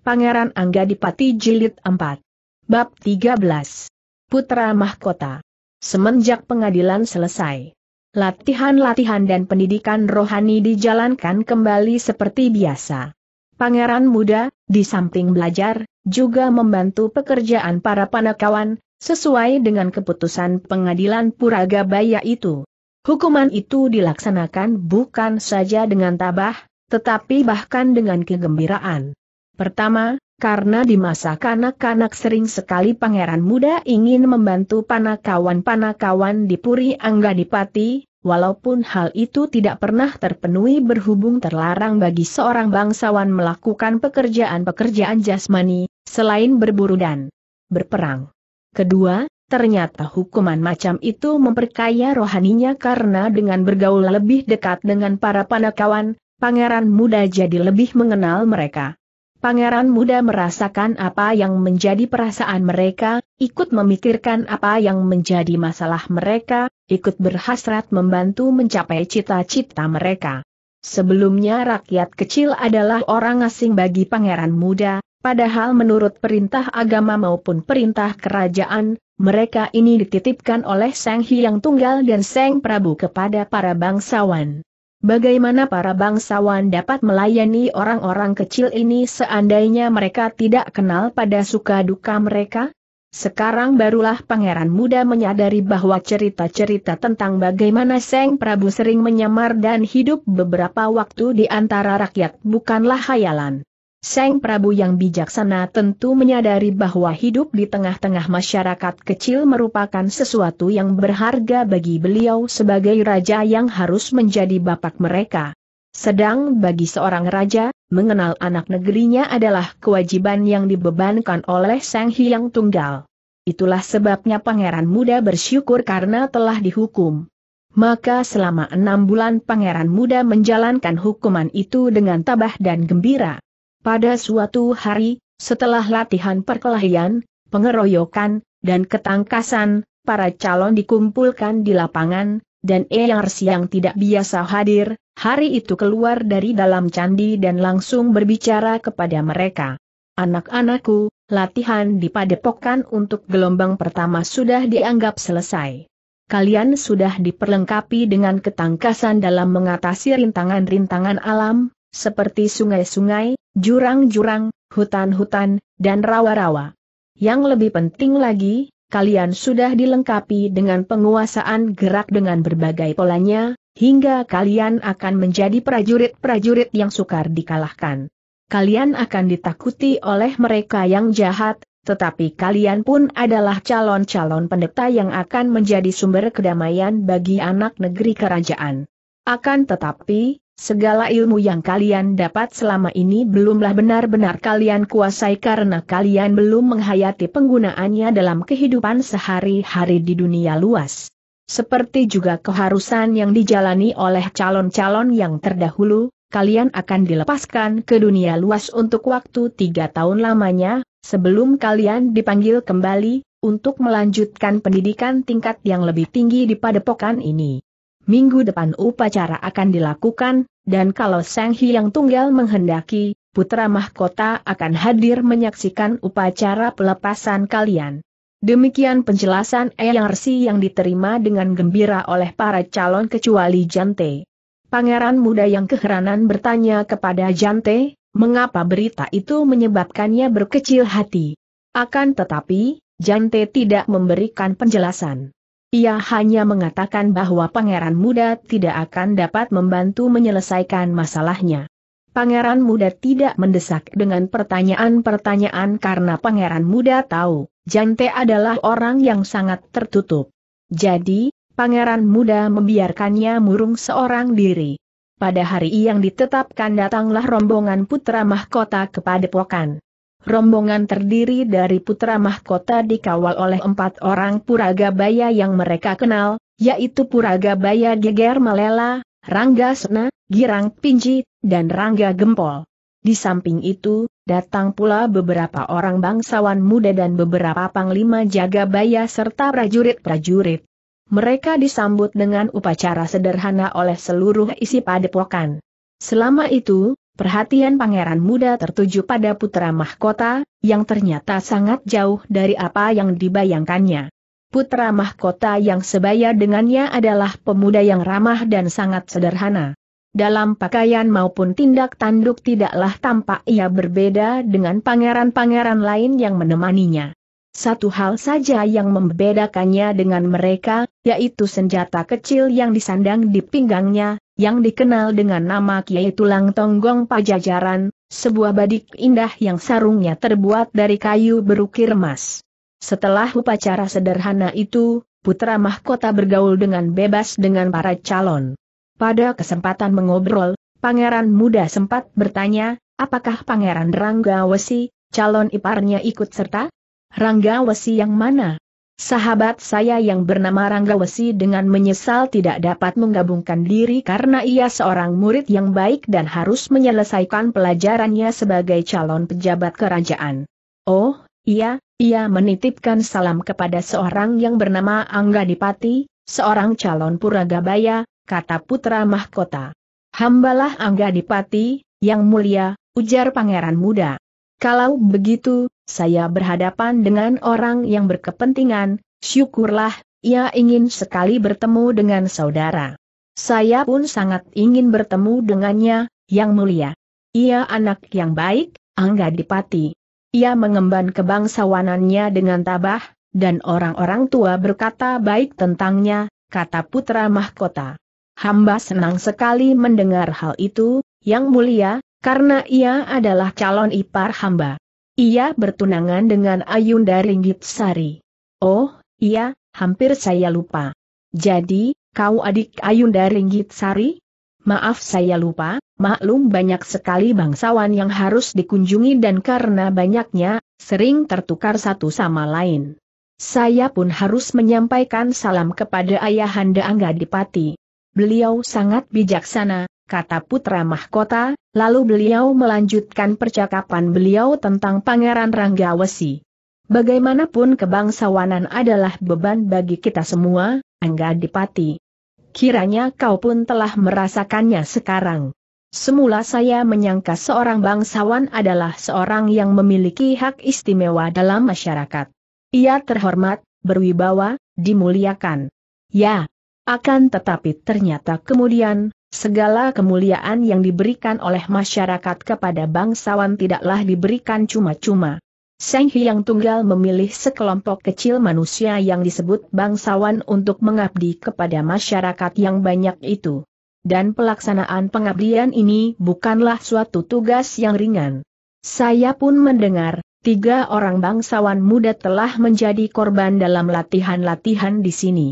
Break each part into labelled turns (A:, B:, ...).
A: Pangeran Angga Dipati Jilid 4. Bab 13. Putra Mahkota. Semenjak pengadilan selesai, latihan-latihan dan pendidikan rohani dijalankan kembali seperti biasa. Pangeran muda, di samping belajar, juga membantu pekerjaan para panakawan, sesuai dengan keputusan pengadilan Puragabaya itu. Hukuman itu dilaksanakan bukan saja dengan tabah, tetapi bahkan dengan kegembiraan. Pertama, karena di masa kanak-kanak sering sekali pangeran muda ingin membantu panakawan-panakawan di Puri Anggadipati, walaupun hal itu tidak pernah terpenuhi berhubung terlarang bagi seorang bangsawan melakukan pekerjaan-pekerjaan jasmani, selain berburu dan berperang. Kedua, ternyata hukuman macam itu memperkaya rohaninya karena dengan bergaul lebih dekat dengan para panakawan, pangeran muda jadi lebih mengenal mereka. Pangeran muda merasakan apa yang menjadi perasaan mereka, ikut memikirkan apa yang menjadi masalah mereka, ikut berhasrat membantu mencapai cita-cita mereka. Sebelumnya rakyat kecil adalah orang asing bagi pangeran muda, padahal menurut perintah agama maupun perintah kerajaan, mereka ini dititipkan oleh Sang Hyang Tunggal dan Sang Prabu kepada para bangsawan. Bagaimana para bangsawan dapat melayani orang-orang kecil ini seandainya mereka tidak kenal pada suka duka mereka? Sekarang barulah pangeran muda menyadari bahwa cerita-cerita tentang bagaimana Seng Prabu sering menyamar dan hidup beberapa waktu di antara rakyat bukanlah hayalan. Seng Prabu yang bijaksana tentu menyadari bahwa hidup di tengah-tengah masyarakat kecil merupakan sesuatu yang berharga bagi beliau sebagai raja yang harus menjadi bapak mereka. Sedang bagi seorang raja, mengenal anak negerinya adalah kewajiban yang dibebankan oleh Sang Hyang Tunggal. Itulah sebabnya pangeran muda bersyukur karena telah dihukum. Maka selama enam bulan pangeran muda menjalankan hukuman itu dengan tabah dan gembira. Pada suatu hari, setelah latihan perkelahian, pengeroyokan, dan ketangkasan, para calon dikumpulkan di lapangan, dan Eyars yang tidak biasa hadir, hari itu keluar dari dalam candi dan langsung berbicara kepada mereka. Anak-anakku, latihan di padepokan untuk gelombang pertama sudah dianggap selesai. Kalian sudah diperlengkapi dengan ketangkasan dalam mengatasi rintangan-rintangan alam, seperti sungai-sungai, jurang-jurang, hutan-hutan, dan rawa-rawa. Yang lebih penting lagi, kalian sudah dilengkapi dengan penguasaan gerak dengan berbagai polanya, hingga kalian akan menjadi prajurit-prajurit yang sukar dikalahkan. Kalian akan ditakuti oleh mereka yang jahat, tetapi kalian pun adalah calon-calon pendeta yang akan menjadi sumber kedamaian bagi anak negeri kerajaan. Akan tetapi, Segala ilmu yang kalian dapat selama ini belumlah benar-benar kalian kuasai karena kalian belum menghayati penggunaannya dalam kehidupan sehari-hari di dunia luas. Seperti juga keharusan yang dijalani oleh calon-calon yang terdahulu, kalian akan dilepaskan ke dunia luas untuk waktu tiga tahun lamanya, sebelum kalian dipanggil kembali, untuk melanjutkan pendidikan tingkat yang lebih tinggi di padepokan ini minggu depan upacara akan dilakukan, dan kalau Sang Hyang Tunggal menghendaki, Putra Mahkota akan hadir menyaksikan upacara pelepasan kalian. Demikian penjelasan Eyang Resi yang diterima dengan gembira oleh para calon kecuali Jante. Pangeran muda yang keheranan bertanya kepada Jante, mengapa berita itu menyebabkannya berkecil hati. Akan tetapi, Jante tidak memberikan penjelasan. Ia hanya mengatakan bahwa pangeran muda tidak akan dapat membantu menyelesaikan masalahnya. Pangeran muda tidak mendesak dengan pertanyaan-pertanyaan karena pangeran muda tahu, Jante adalah orang yang sangat tertutup. Jadi, pangeran muda membiarkannya murung seorang diri. Pada hari yang ditetapkan datanglah rombongan putra mahkota kepada Pokan. Rombongan terdiri dari putra mahkota dikawal oleh empat orang puraga Puragabaya yang mereka kenal, yaitu puraga Puragabaya Geger Malela, Rangga Sena, Girang Pinji, dan Rangga Gempol. Di samping itu, datang pula beberapa orang bangsawan muda dan beberapa panglima jaga Jagabaya serta prajurit-prajurit. Mereka disambut dengan upacara sederhana oleh seluruh isi padepokan. Selama itu, perhatian pangeran muda tertuju pada putra mahkota, yang ternyata sangat jauh dari apa yang dibayangkannya. Putra mahkota yang sebaya dengannya adalah pemuda yang ramah dan sangat sederhana. Dalam pakaian maupun tindak tanduk tidaklah tampak ia berbeda dengan pangeran-pangeran lain yang menemaninya. Satu hal saja yang membedakannya dengan mereka, yaitu senjata kecil yang disandang di pinggangnya, yang dikenal dengan nama Kiai Tulang Tonggong Pajajaran, sebuah badik indah yang sarungnya terbuat dari kayu berukir emas. Setelah upacara sederhana itu, putra mahkota bergaul dengan bebas dengan para calon. Pada kesempatan mengobrol, pangeran muda sempat bertanya, apakah pangeran Ranggawesi, calon iparnya ikut serta? Ranggawesi yang mana? Sahabat saya yang bernama Ranggawesi dengan menyesal tidak dapat menggabungkan diri karena ia seorang murid yang baik dan harus menyelesaikan pelajarannya sebagai calon pejabat kerajaan. Oh, iya, ia menitipkan salam kepada seorang yang bernama Angga Dipati, seorang calon Puragabaya, kata putra mahkota. Hambalah Angga Dipati, yang mulia, ujar pangeran muda. Kalau begitu, saya berhadapan dengan orang yang berkepentingan, syukurlah, ia ingin sekali bertemu dengan saudara. Saya pun sangat ingin bertemu dengannya, yang mulia. Ia anak yang baik, Angga Dipati. Ia mengemban kebangsawanannya dengan tabah, dan orang-orang tua berkata baik tentangnya, kata putra mahkota. Hamba senang sekali mendengar hal itu, yang mulia, karena ia adalah calon ipar hamba. Ia bertunangan dengan Ayunda Ringgit Sari. Oh, iya, hampir saya lupa. Jadi, kau adik Ayunda Ringgit Sari? Maaf saya lupa, maklum banyak sekali bangsawan yang harus dikunjungi dan karena banyaknya, sering tertukar satu sama lain. Saya pun harus menyampaikan salam kepada Ayahanda Angga Dipati. Beliau sangat bijaksana, kata putra mahkota, Lalu beliau melanjutkan percakapan beliau tentang Pangeran Ranggawesi. Bagaimanapun kebangsawanan adalah beban bagi kita semua, Angga Dipati. Kiranya kau pun telah merasakannya sekarang. Semula saya menyangka seorang bangsawan adalah seorang yang memiliki hak istimewa dalam masyarakat. Ia terhormat, berwibawa, dimuliakan. Ya, akan tetapi ternyata kemudian, Segala kemuliaan yang diberikan oleh masyarakat kepada bangsawan tidaklah diberikan cuma-cuma. Seng Hyang Tunggal memilih sekelompok kecil manusia yang disebut bangsawan untuk mengabdi kepada masyarakat yang banyak itu. Dan pelaksanaan pengabdian ini bukanlah suatu tugas yang ringan. Saya pun mendengar, tiga orang bangsawan muda telah menjadi korban dalam latihan-latihan di sini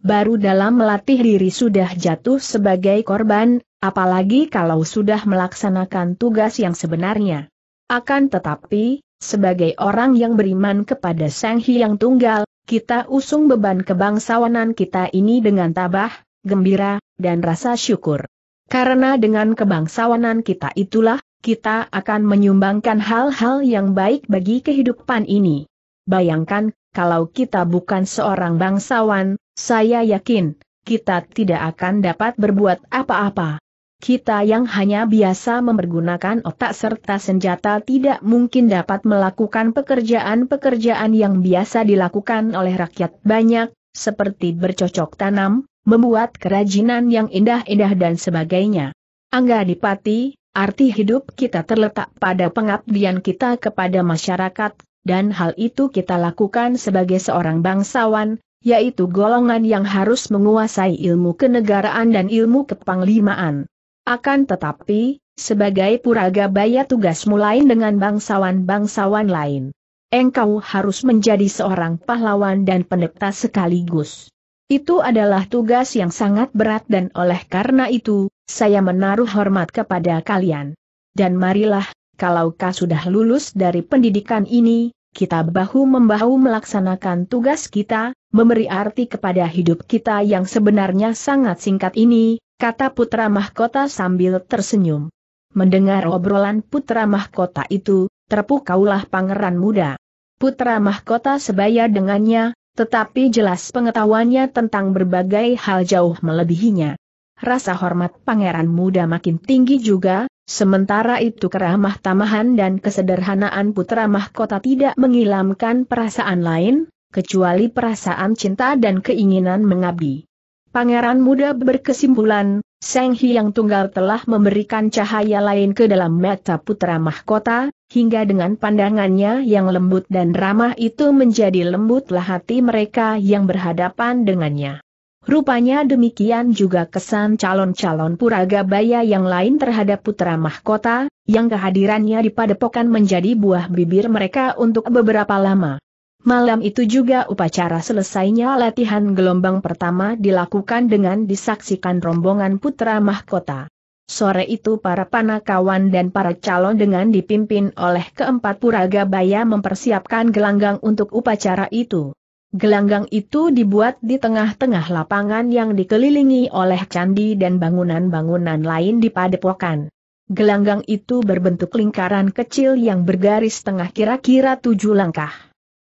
A: baru dalam melatih diri sudah jatuh sebagai korban, apalagi kalau sudah melaksanakan tugas yang sebenarnya. Akan tetapi, sebagai orang yang beriman kepada Sang Hyang Tunggal, kita usung beban kebangsawanan kita ini dengan tabah, gembira, dan rasa syukur. Karena dengan kebangsawanan kita itulah, kita akan menyumbangkan hal-hal yang baik bagi kehidupan ini. Bayangkan, kalau kita bukan seorang bangsawan, saya yakin, kita tidak akan dapat berbuat apa-apa. Kita yang hanya biasa mempergunakan otak serta senjata tidak mungkin dapat melakukan pekerjaan-pekerjaan yang biasa dilakukan oleh rakyat banyak, seperti bercocok tanam, membuat kerajinan yang indah-indah dan sebagainya. Angga Dipati, arti hidup kita terletak pada pengabdian kita kepada masyarakat, dan hal itu kita lakukan sebagai seorang bangsawan, yaitu golongan yang harus menguasai ilmu kenegaraan dan ilmu kepanglimaan. Akan tetapi, sebagai puraga bayat tugasmu lain dengan bangsawan-bangsawan lain. Engkau harus menjadi seorang pahlawan dan pendeta sekaligus. Itu adalah tugas yang sangat berat dan oleh karena itu, saya menaruh hormat kepada kalian. Dan marilah, kalau kau sudah lulus dari pendidikan ini, kita bahu-membahu melaksanakan tugas kita, memberi arti kepada hidup kita yang sebenarnya sangat singkat ini, kata Putra Mahkota sambil tersenyum. Mendengar obrolan Putra Mahkota itu, terpukaulah pangeran muda. Putra Mahkota sebaya dengannya, tetapi jelas pengetahuannya tentang berbagai hal jauh melebihinya. Rasa hormat pangeran muda makin tinggi juga, Sementara itu keramah tamahan dan kesederhanaan putra mahkota tidak mengilamkan perasaan lain, kecuali perasaan cinta dan keinginan mengabdi. Pangeran muda berkesimpulan, Seng Hyang Tunggal telah memberikan cahaya lain ke dalam mata putra mahkota, hingga dengan pandangannya yang lembut dan ramah itu menjadi lembutlah hati mereka yang berhadapan dengannya. Rupanya demikian juga kesan calon-calon Puragabaya yang lain terhadap putra mahkota, yang kehadirannya di padepokan menjadi buah bibir mereka untuk beberapa lama. Malam itu juga upacara selesainya latihan gelombang pertama dilakukan dengan disaksikan rombongan putra mahkota. Sore itu para panakawan dan para calon dengan dipimpin oleh keempat Puragabaya mempersiapkan gelanggang untuk upacara itu. Gelanggang itu dibuat di tengah-tengah lapangan yang dikelilingi oleh candi dan bangunan-bangunan lain di padepokan. Gelanggang itu berbentuk lingkaran kecil yang bergaris tengah kira-kira tujuh langkah.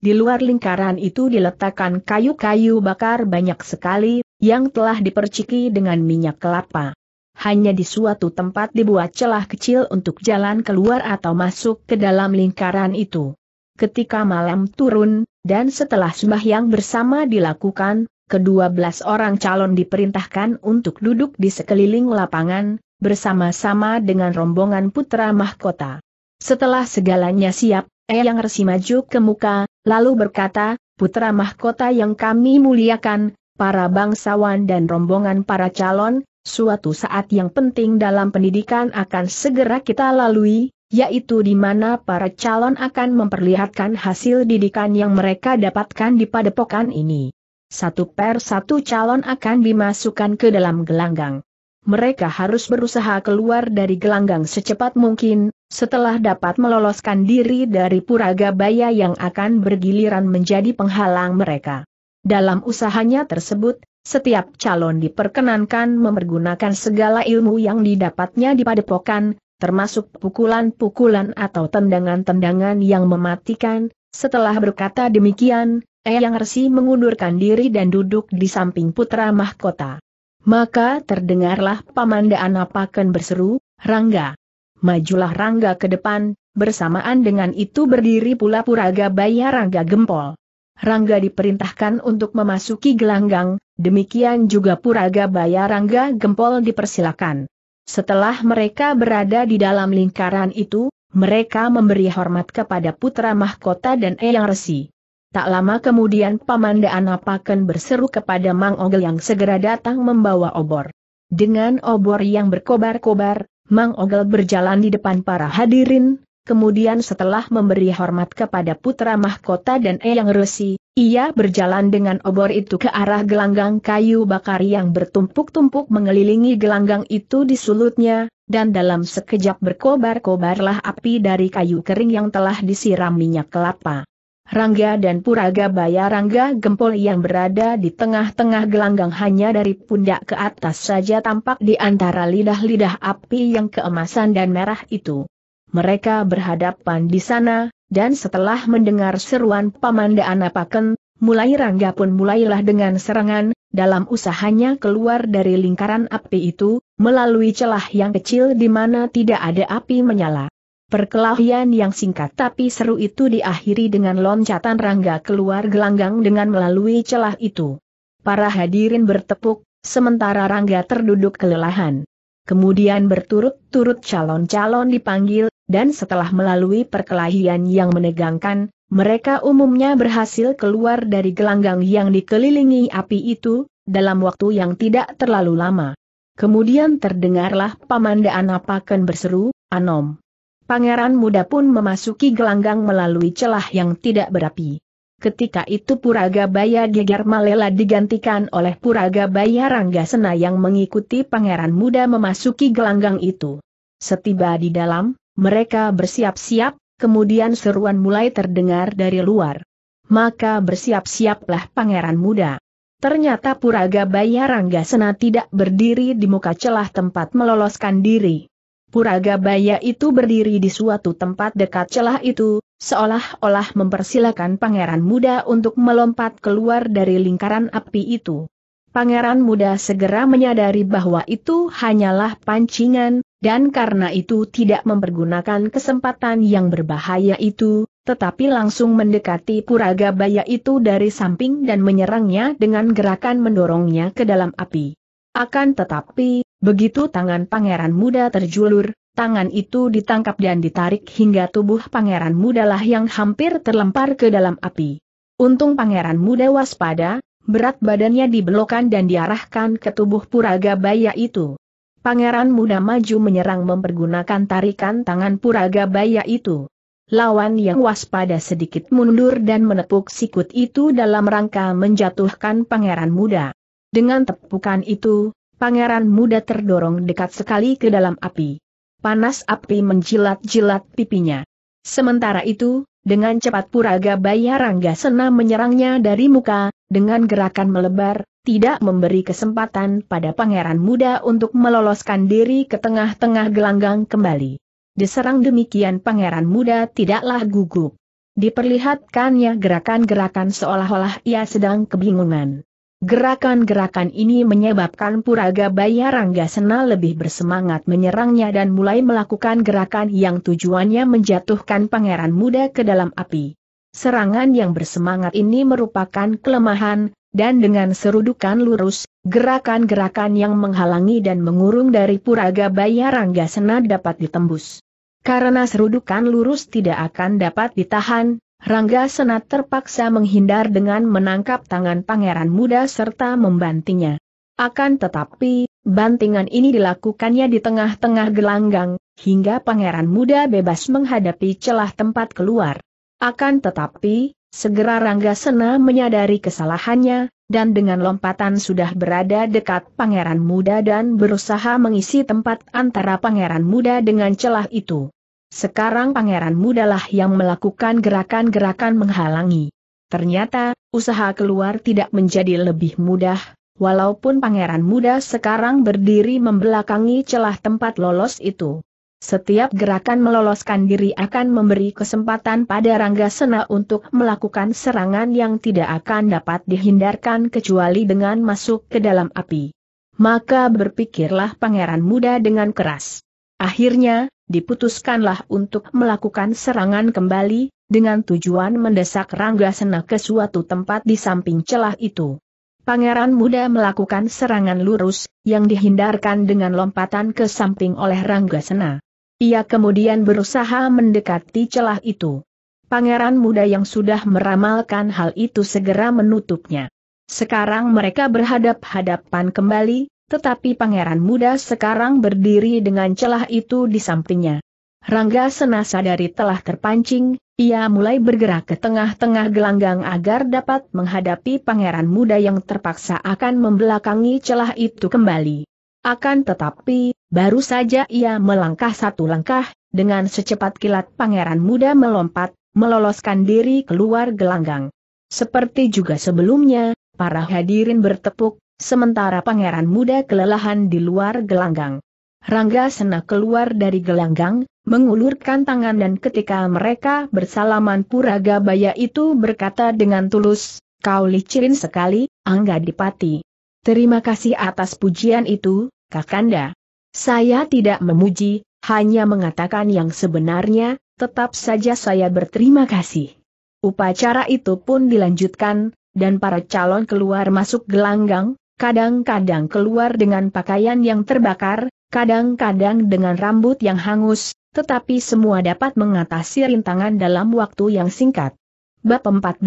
A: Di luar lingkaran itu diletakkan kayu-kayu bakar banyak sekali, yang telah diperciki dengan minyak kelapa. Hanya di suatu tempat dibuat celah kecil untuk jalan keluar atau masuk ke dalam lingkaran itu. Ketika malam turun, dan setelah sembahyang bersama dilakukan, kedua belas orang calon diperintahkan untuk duduk di sekeliling lapangan, bersama-sama dengan rombongan putra mahkota. Setelah segalanya siap, Eyang Resi maju ke muka, lalu berkata, Putra mahkota yang kami muliakan, para bangsawan dan rombongan para calon, suatu saat yang penting dalam pendidikan akan segera kita lalui, yaitu di mana para calon akan memperlihatkan hasil didikan yang mereka dapatkan di padepokan ini. Satu per satu calon akan dimasukkan ke dalam gelanggang. Mereka harus berusaha keluar dari gelanggang secepat mungkin, setelah dapat meloloskan diri dari puraga baya yang akan bergiliran menjadi penghalang mereka. Dalam usahanya tersebut, setiap calon diperkenankan mempergunakan segala ilmu yang didapatnya di padepokan, termasuk pukulan-pukulan atau tendangan-tendangan yang mematikan. Setelah berkata demikian, Eyang Resi mengundurkan diri dan duduk di samping putra mahkota. Maka terdengarlah pamandaan apakan berseru, Rangga. Majulah Rangga ke depan, bersamaan dengan itu berdiri pula Puraga Baya Rangga Gempol. Rangga diperintahkan untuk memasuki gelanggang, demikian juga Puraga Baya Rangga Gempol dipersilakan. Setelah mereka berada di dalam lingkaran itu, mereka memberi hormat kepada putra mahkota dan Eyang Resi. Tak lama kemudian Pamandaan Apaken berseru kepada Mang Ogel yang segera datang membawa obor. Dengan obor yang berkobar-kobar, Mang Ogel berjalan di depan para hadirin, kemudian setelah memberi hormat kepada putra mahkota dan Eyang Resi, ia berjalan dengan obor itu ke arah gelanggang kayu bakar yang bertumpuk-tumpuk mengelilingi gelanggang itu di sulutnya, dan dalam sekejap berkobar-kobarlah api dari kayu kering yang telah disiram minyak kelapa. Rangga dan Puraga Baya Rangga Gempol yang berada di tengah-tengah gelanggang hanya dari pundak ke atas saja tampak di antara lidah-lidah api yang keemasan dan merah itu. Mereka berhadapan di sana, dan setelah mendengar seruan pamanda Anapaken, mulai Rangga pun mulailah dengan serangan, dalam usahanya keluar dari lingkaran api itu, melalui celah yang kecil di mana tidak ada api menyala. Perkelahian yang singkat tapi seru itu diakhiri dengan loncatan Rangga keluar gelanggang dengan melalui celah itu. Para hadirin bertepuk, sementara Rangga terduduk kelelahan. Kemudian berturut-turut calon-calon dipanggil, dan setelah melalui perkelahian yang menegangkan, mereka umumnya berhasil keluar dari gelanggang yang dikelilingi api itu, dalam waktu yang tidak terlalu lama. Kemudian terdengarlah pamandaan apakan berseru, Anom. Pangeran muda pun memasuki gelanggang melalui celah yang tidak berapi. Ketika itu puraga baya gegar Malela digantikan oleh puraga baya rangga sena yang mengikuti pangeran muda memasuki gelanggang itu. Setiba di dalam, mereka bersiap-siap, kemudian seruan mulai terdengar dari luar. Maka bersiap-siaplah pangeran muda. Ternyata puraga baya rangga sena tidak berdiri di muka celah tempat meloloskan diri. puraga baya itu berdiri di suatu tempat dekat celah itu, seolah-olah mempersilakan pangeran muda untuk melompat keluar dari lingkaran api itu. Pangeran muda segera menyadari bahwa itu hanyalah pancingan, dan karena itu tidak mempergunakan kesempatan yang berbahaya itu, tetapi langsung mendekati puraga baya itu dari samping dan menyerangnya dengan gerakan mendorongnya ke dalam api. Akan tetapi, begitu tangan pangeran muda terjulur, tangan itu ditangkap dan ditarik hingga tubuh pangeran mudalah yang hampir terlempar ke dalam api. Untung pangeran muda waspada, berat badannya dibelokan dan diarahkan ke tubuh puraga baya itu. Pangeran muda maju menyerang mempergunakan tarikan tangan puraga baya itu. Lawan yang waspada sedikit mundur dan menepuk sikut itu dalam rangka menjatuhkan pangeran muda. Dengan tepukan itu, pangeran muda terdorong dekat sekali ke dalam api panas api menjilat-jilat pipinya. Sementara itu, dengan cepat Puraga Bayarangga Sena menyerangnya dari muka, dengan gerakan melebar, tidak memberi kesempatan pada pangeran muda untuk meloloskan diri ke tengah-tengah gelanggang kembali. Diserang demikian pangeran muda tidaklah gugup. Diperlihatkannya gerakan-gerakan seolah-olah ia sedang kebingungan. Gerakan-gerakan ini menyebabkan Puraga Bayarangga Sena lebih bersemangat menyerangnya dan mulai melakukan gerakan yang tujuannya menjatuhkan pangeran muda ke dalam api. Serangan yang bersemangat ini merupakan kelemahan, dan dengan serudukan lurus, gerakan-gerakan yang menghalangi dan mengurung dari Puraga Bayarangga Sena dapat ditembus. Karena serudukan lurus tidak akan dapat ditahan, Rangga Senat terpaksa menghindar dengan menangkap tangan pangeran muda serta membantingnya. Akan tetapi, bantingan ini dilakukannya di tengah-tengah gelanggang, hingga pangeran muda bebas menghadapi celah tempat keluar. Akan tetapi, segera Rangga Sena menyadari kesalahannya, dan dengan lompatan sudah berada dekat pangeran muda dan berusaha mengisi tempat antara pangeran muda dengan celah itu. Sekarang pangeran mudalah yang melakukan gerakan-gerakan menghalangi. Ternyata, usaha keluar tidak menjadi lebih mudah, walaupun pangeran muda sekarang berdiri membelakangi celah tempat lolos itu. Setiap gerakan meloloskan diri akan memberi kesempatan pada Rangga Sena untuk melakukan serangan yang tidak akan dapat dihindarkan kecuali dengan masuk ke dalam api. Maka berpikirlah pangeran muda dengan keras. Akhirnya, diputuskanlah untuk melakukan serangan kembali, dengan tujuan mendesak Rangga Sena ke suatu tempat di samping celah itu. Pangeran muda melakukan serangan lurus, yang dihindarkan dengan lompatan ke samping oleh Rangga Sena. Ia kemudian berusaha mendekati celah itu. Pangeran muda yang sudah meramalkan hal itu segera menutupnya. Sekarang mereka berhadap-hadapan kembali, tetapi pangeran muda sekarang berdiri dengan celah itu di sampingnya. Rangga senasa dari telah terpancing, ia mulai bergerak ke tengah-tengah gelanggang agar dapat menghadapi pangeran muda yang terpaksa akan membelakangi celah itu kembali. Akan tetapi, baru saja ia melangkah satu langkah, dengan secepat kilat pangeran muda melompat, meloloskan diri keluar gelanggang. Seperti juga sebelumnya, para hadirin bertepuk sementara pangeran muda kelelahan di luar gelanggang. Rangga Sena keluar dari gelanggang, mengulurkan tangan dan ketika mereka bersalaman Puraga Baya itu berkata dengan tulus, kau licirin sekali, Angga Dipati. Terima kasih atas pujian itu, Kakanda. Saya tidak memuji, hanya mengatakan yang sebenarnya, tetap saja saya berterima kasih. Upacara itu pun dilanjutkan, dan para calon keluar masuk gelanggang, kadang-kadang keluar dengan pakaian yang terbakar, kadang-kadang dengan rambut yang hangus, tetapi semua dapat mengatasi rintangan dalam waktu yang singkat. Bab 14.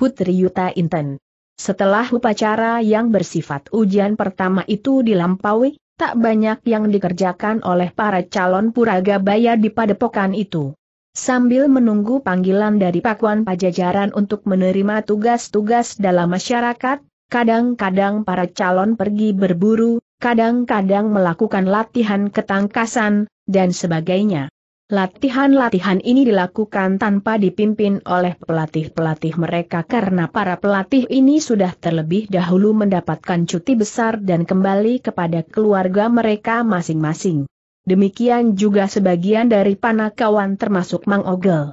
A: Putri Yuta Inten Setelah upacara yang bersifat ujian pertama itu dilampaui, tak banyak yang dikerjakan oleh para calon puraga puragabaya di padepokan itu. Sambil menunggu panggilan dari pakuan pajajaran untuk menerima tugas-tugas dalam masyarakat, Kadang-kadang para calon pergi berburu, kadang-kadang melakukan latihan ketangkasan, dan sebagainya. Latihan-latihan ini dilakukan tanpa dipimpin oleh pelatih-pelatih mereka karena para pelatih ini sudah terlebih dahulu mendapatkan cuti besar dan kembali kepada keluarga mereka masing-masing. Demikian juga sebagian dari panakawan termasuk Mang Ogel.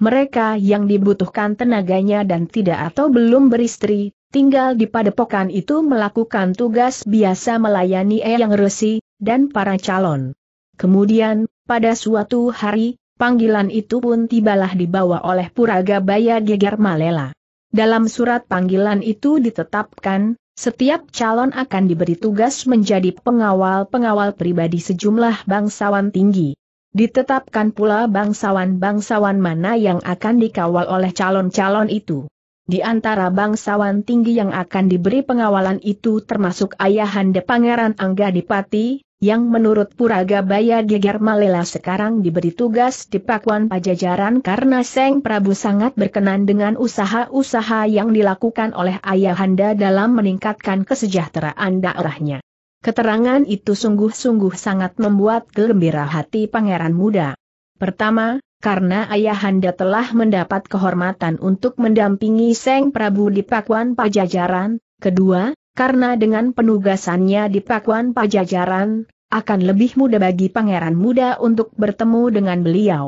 A: Mereka yang dibutuhkan tenaganya dan tidak atau belum beristri, tinggal di padepokan itu melakukan tugas biasa melayani Eyang Resi, dan para calon. Kemudian, pada suatu hari, panggilan itu pun tibalah dibawa oleh Baya Geger Malela. Dalam surat panggilan itu ditetapkan, setiap calon akan diberi tugas menjadi pengawal-pengawal pribadi sejumlah bangsawan tinggi. Ditetapkan pula bangsawan-bangsawan mana yang akan dikawal oleh calon-calon itu. Di antara bangsawan tinggi yang akan diberi pengawalan itu termasuk ayahanda Pangeran Angga Dipati, yang menurut Baya Geger Malela sekarang diberi tugas di Pakuan Pajajaran karena Seng Prabu sangat berkenan dengan usaha-usaha yang dilakukan oleh ayahanda dalam meningkatkan kesejahteraan daerahnya. Keterangan itu sungguh-sungguh sangat membuat gembira hati pangeran muda. Pertama, karena ayahanda telah mendapat kehormatan untuk mendampingi Seng Prabu di Pakuan Pajajaran, kedua, karena dengan penugasannya di Pakuan Pajajaran, akan lebih mudah bagi pangeran muda untuk bertemu dengan beliau.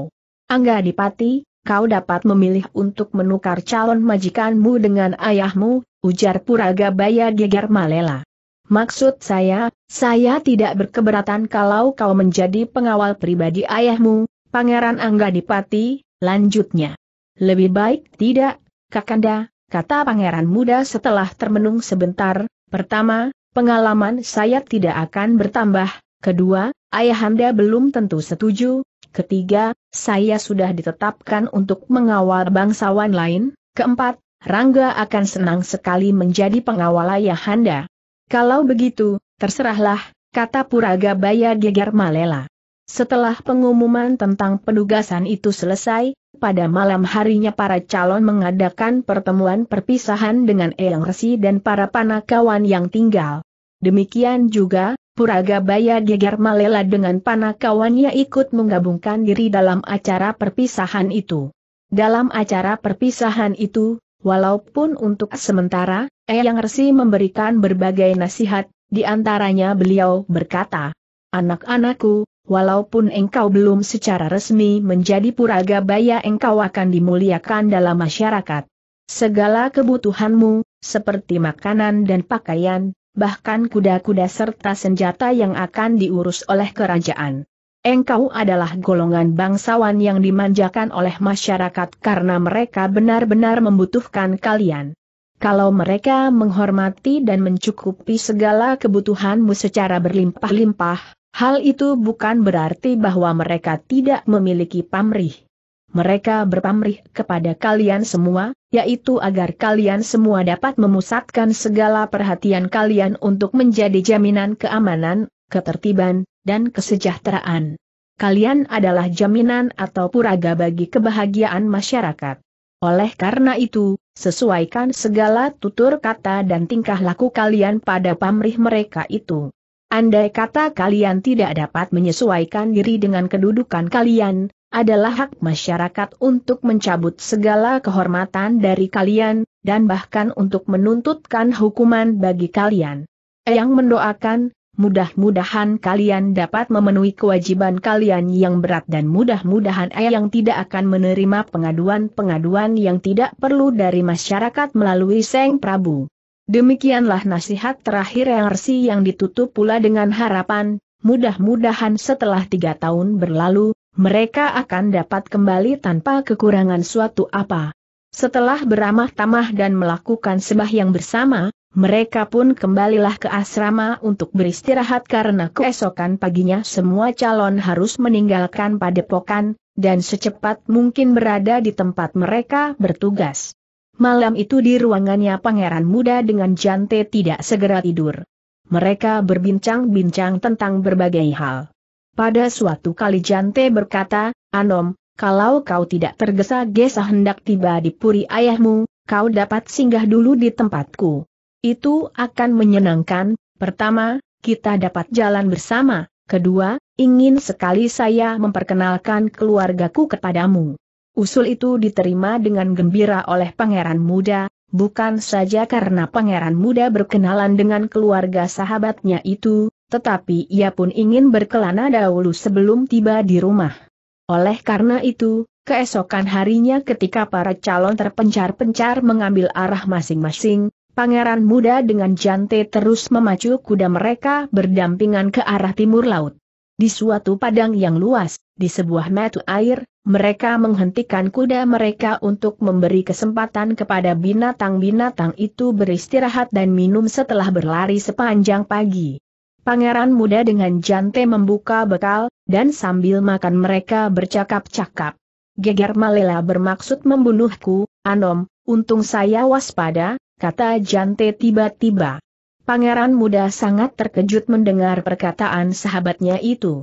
A: Angga Dipati, kau dapat memilih untuk menukar calon majikanmu dengan ayahmu, ujar Puragabaya geger malela. Maksud saya, saya tidak berkeberatan kalau kau menjadi pengawal pribadi ayahmu, Pangeran Angga Dipati, lanjutnya. Lebih baik tidak, Kakanda, kata pangeran muda setelah termenung sebentar, pertama, pengalaman saya tidak akan bertambah, kedua, ayahanda belum tentu setuju, ketiga, saya sudah ditetapkan untuk mengawal bangsawan lain, keempat, Rangga akan senang sekali menjadi pengawal ayahanda. Kalau begitu, terserahlah, kata Puraga Baya Geger Malela. Setelah pengumuman tentang penugasan itu selesai, pada malam harinya para calon mengadakan pertemuan perpisahan dengan Eyang Resi dan para panakawan yang tinggal. Demikian juga, Puragabaya Geger Malela dengan panakawannya ikut menggabungkan diri dalam acara perpisahan itu. Dalam acara perpisahan itu, walaupun untuk sementara, Eyang Resi memberikan berbagai nasihat, di antaranya beliau berkata, Anak-anakku, Walaupun engkau belum secara resmi menjadi puraga baya engkau akan dimuliakan dalam masyarakat. Segala kebutuhanmu, seperti makanan dan pakaian, bahkan kuda-kuda serta senjata yang akan diurus oleh kerajaan. Engkau adalah golongan bangsawan yang dimanjakan oleh masyarakat karena mereka benar-benar membutuhkan kalian. Kalau mereka menghormati dan mencukupi segala kebutuhanmu secara berlimpah-limpah, Hal itu bukan berarti bahwa mereka tidak memiliki pamrih. Mereka berpamrih kepada kalian semua, yaitu agar kalian semua dapat memusatkan segala perhatian kalian untuk menjadi jaminan keamanan, ketertiban, dan kesejahteraan. Kalian adalah jaminan atau puraga bagi kebahagiaan masyarakat. Oleh karena itu, sesuaikan segala tutur kata dan tingkah laku kalian pada pamrih mereka itu. Andai kata kalian tidak dapat menyesuaikan diri dengan kedudukan kalian, adalah hak masyarakat untuk mencabut segala kehormatan dari kalian, dan bahkan untuk menuntutkan hukuman bagi kalian. Yang mendoakan, mudah-mudahan kalian dapat memenuhi kewajiban kalian yang berat dan mudah-mudahan yang tidak akan menerima pengaduan-pengaduan yang tidak perlu dari masyarakat melalui Seng Prabu. Demikianlah nasihat terakhir yang resi yang ditutup pula dengan harapan, mudah-mudahan setelah tiga tahun berlalu, mereka akan dapat kembali tanpa kekurangan suatu apa. Setelah beramah tamah dan melakukan sebah yang bersama, mereka pun kembalilah ke asrama untuk beristirahat karena keesokan paginya semua calon harus meninggalkan padepokan, dan secepat mungkin berada di tempat mereka bertugas. Malam itu di ruangannya pangeran muda dengan jante tidak segera tidur. Mereka berbincang-bincang tentang berbagai hal. Pada suatu kali jante berkata, Anom, kalau kau tidak tergesa-gesa hendak tiba di puri ayahmu, kau dapat singgah dulu di tempatku. Itu akan menyenangkan, pertama, kita dapat jalan bersama, kedua, ingin sekali saya memperkenalkan keluargaku kepadamu. Usul itu diterima dengan gembira oleh pangeran muda, bukan saja karena pangeran muda berkenalan dengan keluarga sahabatnya itu, tetapi ia pun ingin berkelana dahulu sebelum tiba di rumah. Oleh karena itu, keesokan harinya ketika para calon terpencar-pencar mengambil arah masing-masing, pangeran muda dengan jante terus memacu kuda mereka berdampingan ke arah timur laut. Di suatu padang yang luas, di sebuah metu air, mereka menghentikan kuda mereka untuk memberi kesempatan kepada binatang-binatang itu beristirahat dan minum setelah berlari sepanjang pagi. Pangeran muda dengan jante membuka bekal, dan sambil makan mereka bercakap-cakap. Geger Malela bermaksud membunuhku, Anom, untung saya waspada, kata jante tiba-tiba. Pangeran muda sangat terkejut mendengar perkataan sahabatnya itu.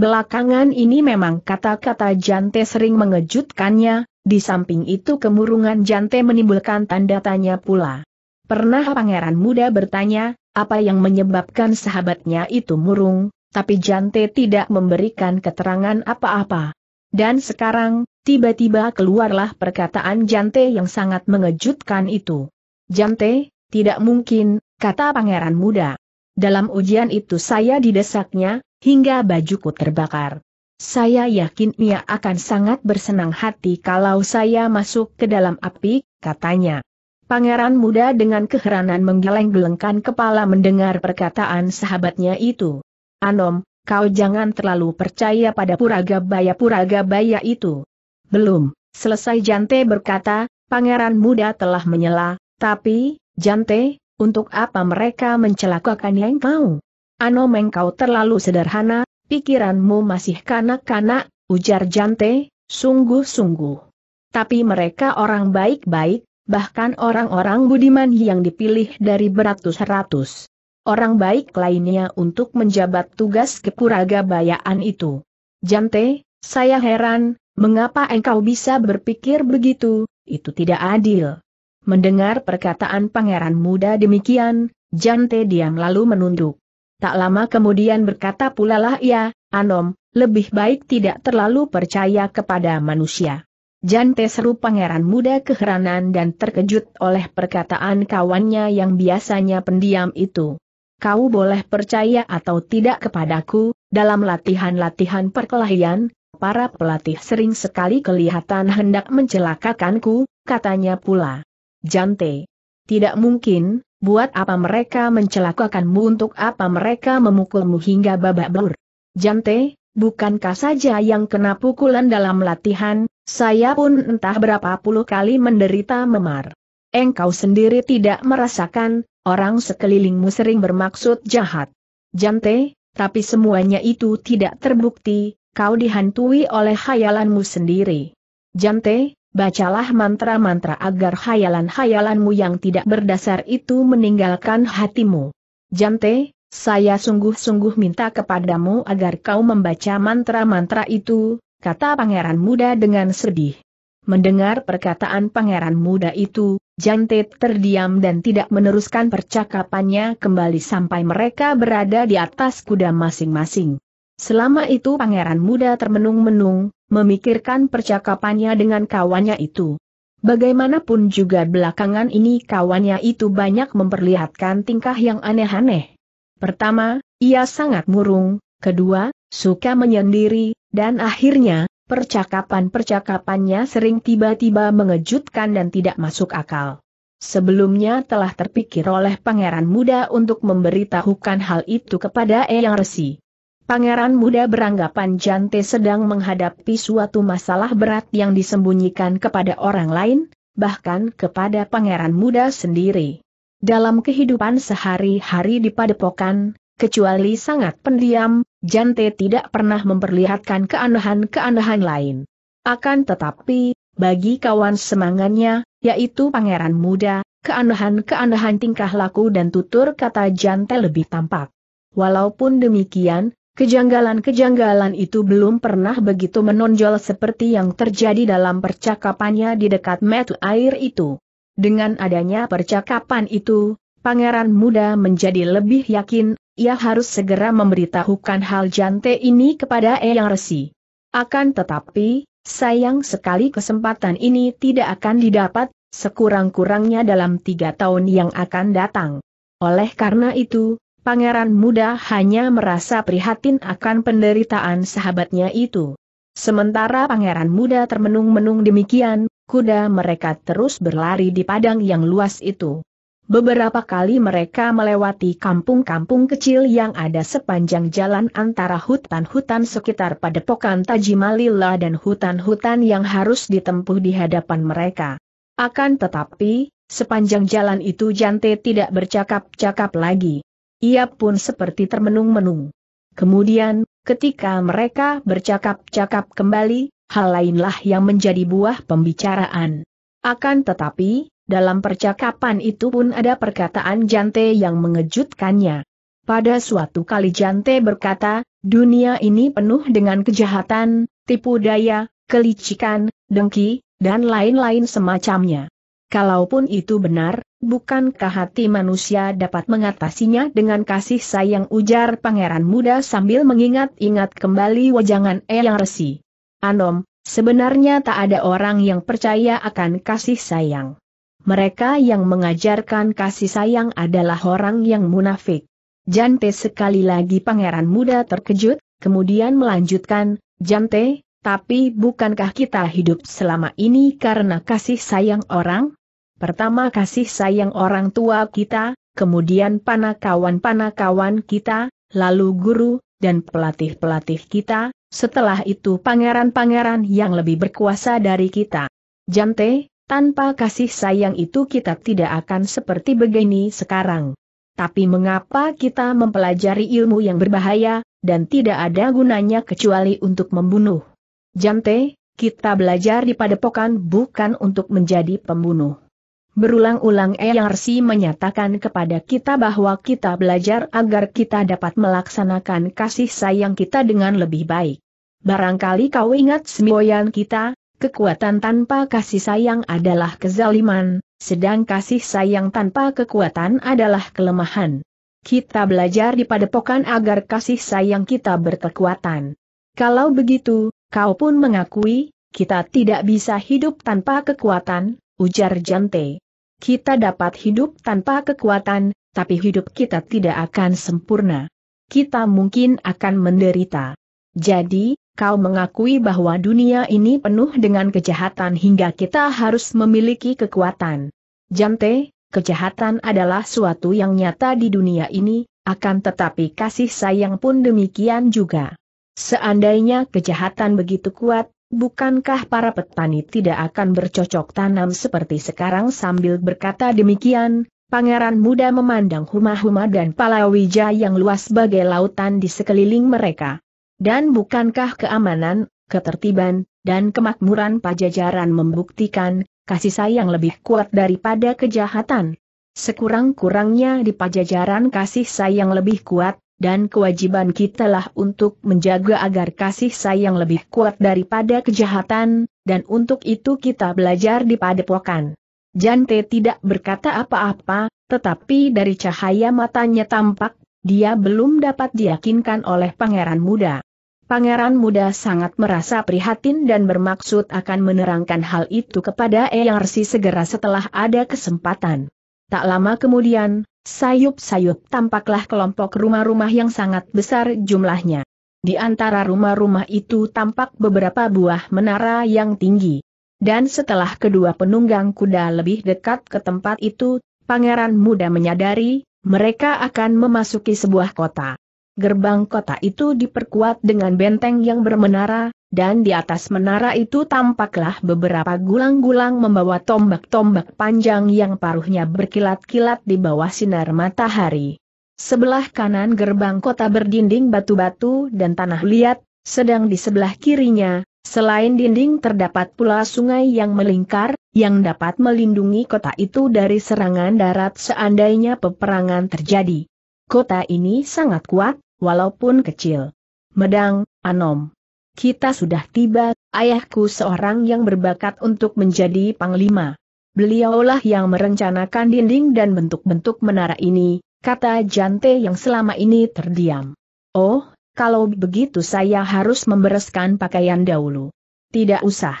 A: Belakangan ini memang kata-kata Jante sering mengejutkannya, di samping itu kemurungan Jante menimbulkan tanda tanya pula. Pernah pangeran muda bertanya, apa yang menyebabkan sahabatnya itu murung, tapi Jante tidak memberikan keterangan apa-apa. Dan sekarang, tiba-tiba keluarlah perkataan Jante yang sangat mengejutkan itu. Jante, tidak mungkin, kata pangeran muda. Dalam ujian itu saya didesaknya, hingga bajuku terbakar. Saya yakin ia akan sangat bersenang hati kalau saya masuk ke dalam api, katanya. Pangeran muda dengan keheranan menggeleng-gelengkan kepala mendengar perkataan sahabatnya itu. Anom, kau jangan terlalu percaya pada puraga puraga baya itu. Belum, selesai Jante berkata, pangeran muda telah menyela, tapi, Jante, untuk apa mereka mencelakakan yang kau? Ano mengkau terlalu sederhana, pikiranmu masih kanak-kanak, ujar Jante, sungguh-sungguh. Tapi mereka orang baik-baik, bahkan orang-orang budiman yang dipilih dari beratus-ratus orang baik lainnya untuk menjabat tugas kepuraga bayaan itu. Jante, saya heran, mengapa engkau bisa berpikir begitu, itu tidak adil. Mendengar perkataan pangeran muda demikian, Jante diam lalu menunduk. Tak lama kemudian berkata pula lah ia, Anom, lebih baik tidak terlalu percaya kepada manusia. Jante seru pangeran muda keheranan dan terkejut oleh perkataan kawannya yang biasanya pendiam itu. Kau boleh percaya atau tidak kepadaku, dalam latihan-latihan perkelahian, para pelatih sering sekali kelihatan hendak mencelakakanku, katanya pula. Jante. Tidak mungkin, buat apa mereka mencelakakanmu untuk apa mereka memukulmu hingga babak belur. Jante, bukankah saja yang kena pukulan dalam latihan, saya pun entah berapa puluh kali menderita memar. Engkau sendiri tidak merasakan, orang sekelilingmu sering bermaksud jahat. Jante, tapi semuanya itu tidak terbukti, kau dihantui oleh hayalanmu sendiri. Jante, Bacalah mantra-mantra agar hayalan-hayalanmu yang tidak berdasar itu meninggalkan hatimu. Jante, saya sungguh-sungguh minta kepadamu agar kau membaca mantra-mantra itu, kata pangeran muda dengan sedih. Mendengar perkataan pangeran muda itu, Jante terdiam dan tidak meneruskan percakapannya kembali sampai mereka berada di atas kuda masing-masing. Selama itu pangeran muda termenung-menung, memikirkan percakapannya dengan kawannya itu. Bagaimanapun juga belakangan ini kawannya itu banyak memperlihatkan tingkah yang aneh-aneh. Pertama, ia sangat murung, kedua, suka menyendiri, dan akhirnya, percakapan-percakapannya sering tiba-tiba mengejutkan dan tidak masuk akal. Sebelumnya telah terpikir oleh pangeran muda untuk memberitahukan hal itu kepada Eyang Resi. Pangeran muda beranggapan Jante sedang menghadapi suatu masalah berat yang disembunyikan kepada orang lain, bahkan kepada pangeran muda sendiri. Dalam kehidupan sehari-hari di padepokan, kecuali sangat pendiam, Jante tidak pernah memperlihatkan keanehan-keanehan lain. Akan tetapi, bagi kawan semangannya, yaitu pangeran muda, keanehan-keanehan tingkah laku dan tutur kata Jante lebih tampak. Walaupun demikian, Kejanggalan-kejanggalan itu belum pernah begitu menonjol seperti yang terjadi dalam percakapannya di dekat metu air itu. Dengan adanya percakapan itu, pangeran muda menjadi lebih yakin, ia harus segera memberitahukan hal jante ini kepada Eyang Resi. Akan tetapi, sayang sekali kesempatan ini tidak akan didapat, sekurang-kurangnya dalam tiga tahun yang akan datang. Oleh karena itu, pangeran muda hanya merasa prihatin akan penderitaan sahabatnya itu. Sementara pangeran muda termenung-menung demikian, kuda mereka terus berlari di padang yang luas itu. Beberapa kali mereka melewati kampung-kampung kecil yang ada sepanjang jalan antara hutan-hutan sekitar padepokan Tajimalila dan hutan-hutan yang harus ditempuh di hadapan mereka. Akan tetapi, sepanjang jalan itu Jante tidak bercakap-cakap lagi. Ia pun seperti termenung-menung. Kemudian, ketika mereka bercakap-cakap kembali, hal lainlah yang menjadi buah pembicaraan. Akan tetapi, dalam percakapan itu pun ada perkataan Jante yang mengejutkannya. Pada suatu kali Jante berkata, dunia ini penuh dengan kejahatan, tipu daya, kelicikan, dengki, dan lain-lain semacamnya. Kalaupun itu benar, bukankah hati manusia dapat mengatasinya dengan kasih sayang ujar pangeran muda sambil mengingat-ingat kembali wajangan Eyang Resi. Anom, sebenarnya tak ada orang yang percaya akan kasih sayang. Mereka yang mengajarkan kasih sayang adalah orang yang munafik. Jante sekali lagi pangeran muda terkejut, kemudian melanjutkan, Jante, tapi bukankah kita hidup selama ini karena kasih sayang orang? Pertama kasih sayang orang tua kita, kemudian panakawan-panakawan kita, lalu guru, dan pelatih-pelatih kita, setelah itu pangeran-pangeran yang lebih berkuasa dari kita. Jante, tanpa kasih sayang itu kita tidak akan seperti begini sekarang. Tapi mengapa kita mempelajari ilmu yang berbahaya, dan tidak ada gunanya kecuali untuk membunuh? Jante, kita belajar di padepokan bukan untuk menjadi pembunuh. Berulang-ulang ERC menyatakan kepada kita bahwa kita belajar agar kita dapat melaksanakan kasih sayang kita dengan lebih baik. Barangkali kau ingat semboyan kita, kekuatan tanpa kasih sayang adalah kezaliman, sedang kasih sayang tanpa kekuatan adalah kelemahan. Kita belajar di padepokan agar kasih sayang kita berkekuatan. Kalau begitu, kau pun mengakui, kita tidak bisa hidup tanpa kekuatan, ujar Jante. Kita dapat hidup tanpa kekuatan, tapi hidup kita tidak akan sempurna. Kita mungkin akan menderita. Jadi, kau mengakui bahwa dunia ini penuh dengan kejahatan hingga kita harus memiliki kekuatan. Jante, kejahatan adalah suatu yang nyata di dunia ini, akan tetapi kasih sayang pun demikian juga. Seandainya kejahatan begitu kuat, Bukankah para petani tidak akan bercocok tanam seperti sekarang sambil berkata demikian? Pangeran muda memandang Huma-Huma dan Palawija yang luas sebagai lautan di sekeliling mereka. Dan bukankah keamanan, ketertiban, dan kemakmuran pajajaran membuktikan, kasih sayang lebih kuat daripada kejahatan? Sekurang-kurangnya di pajajaran kasih sayang lebih kuat, dan kewajiban kitalah untuk menjaga agar kasih sayang lebih kuat daripada kejahatan, dan untuk itu kita belajar di padepokan. Jante tidak berkata apa-apa, tetapi dari cahaya matanya tampak, dia belum dapat diyakinkan oleh pangeran muda. Pangeran muda sangat merasa prihatin dan bermaksud akan menerangkan hal itu kepada Eyang Eyarsi segera setelah ada kesempatan. Tak lama kemudian, Sayup-sayup tampaklah kelompok rumah-rumah yang sangat besar jumlahnya. Di antara rumah-rumah itu tampak beberapa buah menara yang tinggi. Dan setelah kedua penunggang kuda lebih dekat ke tempat itu, pangeran muda menyadari, mereka akan memasuki sebuah kota. Gerbang kota itu diperkuat dengan benteng yang bermenara, dan di atas menara itu tampaklah beberapa gulang-gulang membawa tombak-tombak panjang yang paruhnya berkilat-kilat di bawah sinar matahari. Sebelah kanan gerbang kota berdinding batu-batu dan tanah liat, sedang di sebelah kirinya, selain dinding terdapat pula sungai yang melingkar, yang dapat melindungi kota itu dari serangan darat seandainya peperangan terjadi. Kota ini sangat kuat, walaupun kecil. Medang, Anom. Kita sudah tiba, ayahku seorang yang berbakat untuk menjadi panglima. Beliaulah yang merencanakan dinding dan bentuk-bentuk menara ini, kata Jante yang selama ini terdiam. Oh, kalau begitu saya harus membereskan pakaian dahulu. Tidak usah.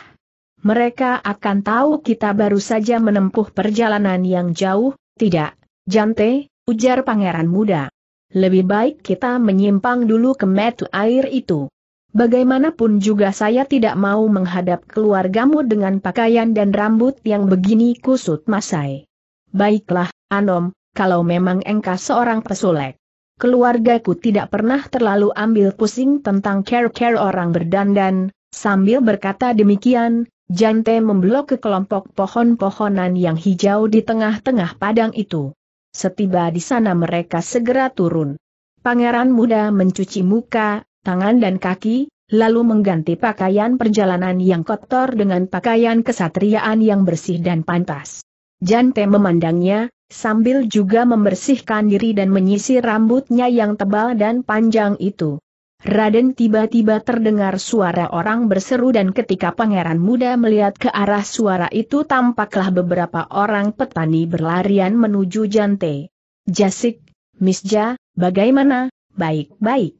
A: Mereka akan tahu kita baru saja menempuh perjalanan yang jauh, tidak, Jante, ujar pangeran muda. Lebih baik kita menyimpang dulu ke metu air itu. Bagaimanapun juga saya tidak mau menghadap keluargamu dengan pakaian dan rambut yang begini kusut Masai. Baiklah, Anom, kalau memang engkau seorang pesulek. Keluargaku tidak pernah terlalu ambil pusing tentang care-care orang berdandan, sambil berkata demikian, Jante memblok ke kelompok pohon-pohonan yang hijau di tengah-tengah padang itu. Setiba di sana mereka segera turun. Pangeran muda mencuci muka, tangan dan kaki, lalu mengganti pakaian perjalanan yang kotor dengan pakaian kesatriaan yang bersih dan pantas. Jante memandangnya, sambil juga membersihkan diri dan menyisir rambutnya yang tebal dan panjang itu. Raden tiba-tiba terdengar suara orang berseru dan ketika pangeran muda melihat ke arah suara itu tampaklah beberapa orang petani berlarian menuju Jante. Jasik, Misja, bagaimana? Baik-baik.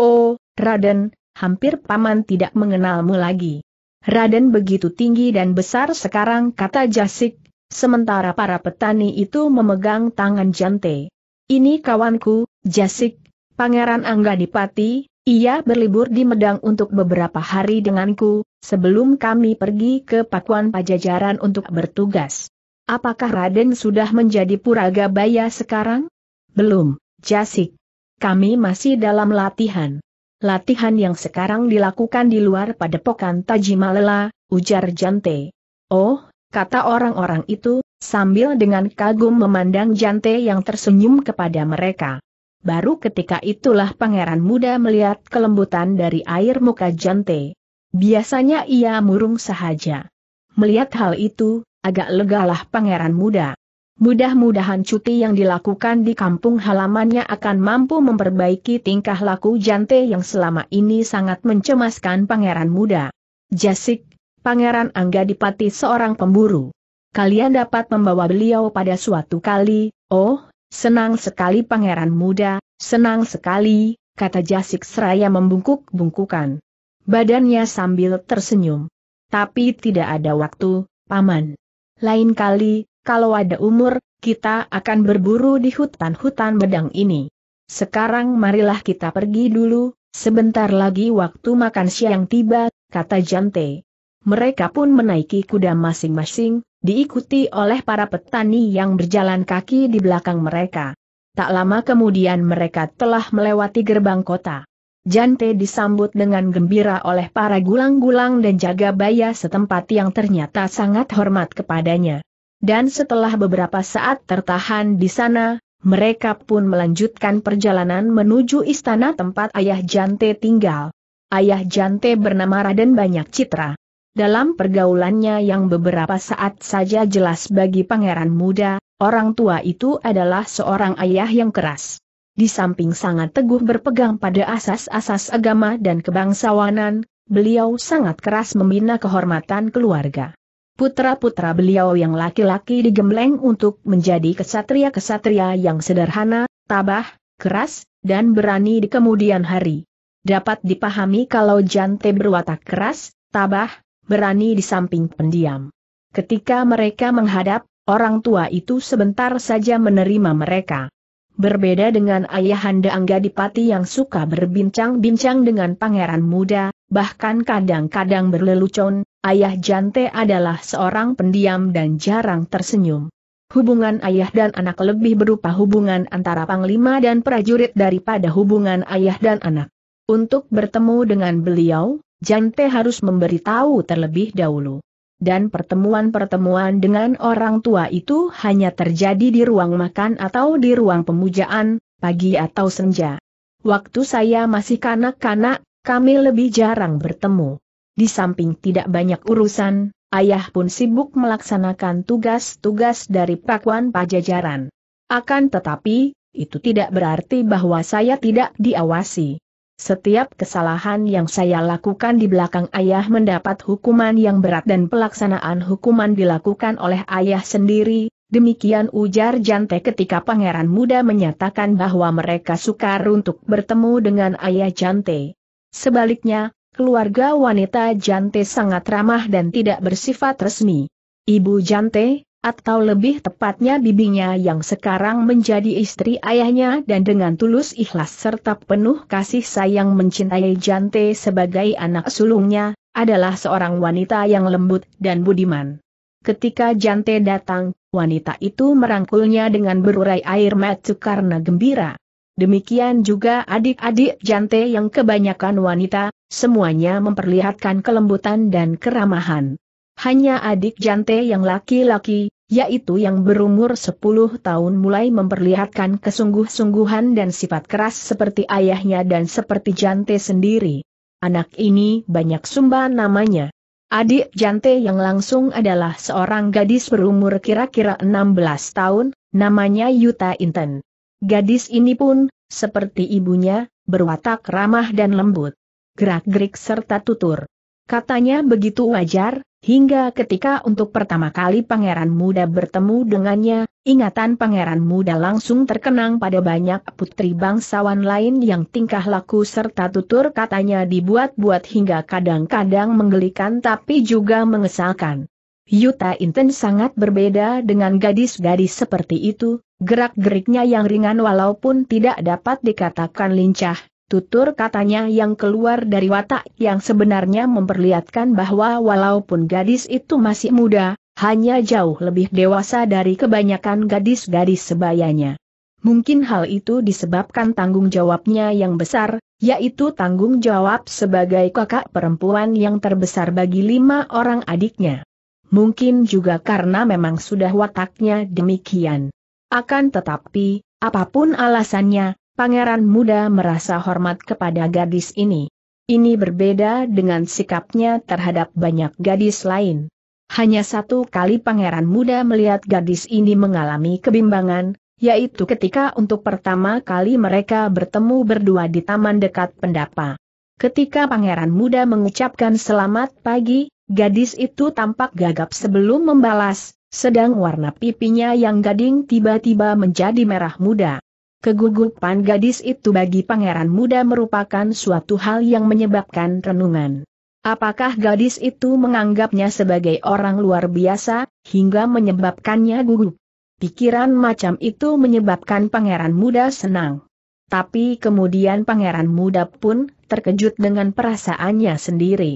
A: Oh, Raden, hampir paman tidak mengenalmu lagi. Raden begitu tinggi dan besar sekarang kata Jasik, sementara para petani itu memegang tangan Jante. Ini kawanku, Jasik, Pangeran Anggadipati, ia berlibur di Medang untuk beberapa hari denganku, sebelum kami pergi ke Pakuan Pajajaran untuk bertugas. Apakah Raden sudah menjadi Puraga Baya sekarang? Belum, Jasik. Kami masih dalam latihan. Latihan yang sekarang dilakukan di luar padepokan Tajimalela, ujar Jante. Oh, kata orang-orang itu, sambil dengan kagum memandang Jante yang tersenyum kepada mereka. Baru ketika itulah pangeran muda melihat kelembutan dari air muka Jante. Biasanya ia murung sahaja. Melihat hal itu, agak legalah pangeran muda. Mudah-mudahan cuti yang dilakukan di kampung halamannya akan mampu memperbaiki tingkah laku Jante yang selama ini sangat mencemaskan pangeran muda. Jasik, pangeran Angga Dipati seorang pemburu. Kalian dapat membawa beliau pada suatu kali, oh, senang sekali pangeran muda, senang sekali, kata Jasik seraya membungkuk-bungkukan. Badannya sambil tersenyum. Tapi tidak ada waktu, paman. Lain kali, kalau ada umur, kita akan berburu di hutan-hutan bedang ini. Sekarang marilah kita pergi dulu, sebentar lagi waktu makan siang tiba, kata Jante. Mereka pun menaiki kuda masing-masing, diikuti oleh para petani yang berjalan kaki di belakang mereka. Tak lama kemudian mereka telah melewati gerbang kota. Jante disambut dengan gembira oleh para gulang-gulang dan jaga baya setempat yang ternyata sangat hormat kepadanya dan setelah beberapa saat tertahan di sana, mereka pun melanjutkan perjalanan menuju istana tempat ayah Jante tinggal. Ayah Jante bernama Raden Banyak Citra. Dalam pergaulannya yang beberapa saat saja jelas bagi pangeran muda, orang tua itu adalah seorang ayah yang keras. Di samping sangat teguh berpegang pada asas-asas agama dan kebangsawanan, beliau sangat keras membina kehormatan keluarga. Putra-putra beliau yang laki-laki digembleng untuk menjadi kesatria-kesatria yang sederhana, tabah, keras, dan berani di kemudian hari. Dapat dipahami kalau Jante berwatak keras, tabah, berani di samping pendiam. Ketika mereka menghadap, orang tua itu sebentar saja menerima mereka. Berbeda dengan ayahanda Angga Dipati yang suka berbincang-bincang dengan pangeran muda, bahkan kadang-kadang berlelucon, Ayah Jante adalah seorang pendiam dan jarang tersenyum. Hubungan ayah dan anak lebih berupa hubungan antara panglima dan prajurit daripada hubungan ayah dan anak. Untuk bertemu dengan beliau, Jante harus memberitahu terlebih dahulu. Dan pertemuan-pertemuan dengan orang tua itu hanya terjadi di ruang makan atau di ruang pemujaan, pagi atau senja. Waktu saya masih kanak-kanak, kami lebih jarang bertemu. Di samping tidak banyak urusan, ayah pun sibuk melaksanakan tugas-tugas dari pakuan pajajaran. Akan tetapi, itu tidak berarti bahwa saya tidak diawasi. Setiap kesalahan yang saya lakukan di belakang ayah mendapat hukuman yang berat dan pelaksanaan hukuman dilakukan oleh ayah sendiri, demikian ujar Jante ketika pangeran muda menyatakan bahwa mereka sukar untuk bertemu dengan ayah Jante. Sebaliknya, keluarga wanita Jante sangat ramah dan tidak bersifat resmi. Ibu Jante, atau lebih tepatnya bibinya yang sekarang menjadi istri ayahnya dan dengan tulus ikhlas serta penuh kasih sayang mencintai Jante sebagai anak sulungnya, adalah seorang wanita yang lembut dan budiman. Ketika Jante datang, wanita itu merangkulnya dengan berurai air mata karena gembira demikian juga adik-adik jante yang kebanyakan wanita, semuanya memperlihatkan kelembutan dan keramahan. Hanya adik jante yang laki-laki, yaitu yang berumur 10 tahun mulai memperlihatkan kesungguh-sungguhan dan sifat keras seperti ayahnya dan seperti jante sendiri. Anak ini banyak sumba namanya. Adik Jante yang langsung adalah seorang gadis berumur kira-kira 16 tahun, namanya Yuta Inten. Gadis ini pun, seperti ibunya, berwatak ramah dan lembut. Gerak-gerik serta tutur. Katanya begitu wajar, hingga ketika untuk pertama kali pangeran muda bertemu dengannya, ingatan pangeran muda langsung terkenang pada banyak putri bangsawan lain yang tingkah laku serta tutur katanya dibuat-buat hingga kadang-kadang menggelikan tapi juga mengesalkan. Yuta Inten sangat berbeda dengan gadis-gadis seperti itu, Gerak-geriknya yang ringan walaupun tidak dapat dikatakan lincah, tutur katanya yang keluar dari watak yang sebenarnya memperlihatkan bahwa walaupun gadis itu masih muda, hanya jauh lebih dewasa dari kebanyakan gadis-gadis sebayanya. Mungkin hal itu disebabkan tanggung jawabnya yang besar, yaitu tanggung jawab sebagai kakak perempuan yang terbesar bagi lima orang adiknya. Mungkin juga karena memang sudah wataknya demikian. Akan tetapi, apapun alasannya, pangeran muda merasa hormat kepada gadis ini. Ini berbeda dengan sikapnya terhadap banyak gadis lain. Hanya satu kali pangeran muda melihat gadis ini mengalami kebimbangan, yaitu ketika untuk pertama kali mereka bertemu berdua di taman dekat pendapa. Ketika pangeran muda mengucapkan selamat pagi, gadis itu tampak gagap sebelum membalas, sedang warna pipinya yang gading tiba-tiba menjadi merah muda. Kegugupan gadis itu bagi pangeran muda merupakan suatu hal yang menyebabkan renungan. Apakah gadis itu menganggapnya sebagai orang luar biasa, hingga menyebabkannya gugup? Pikiran macam itu menyebabkan pangeran muda senang. Tapi kemudian pangeran muda pun terkejut dengan perasaannya sendiri.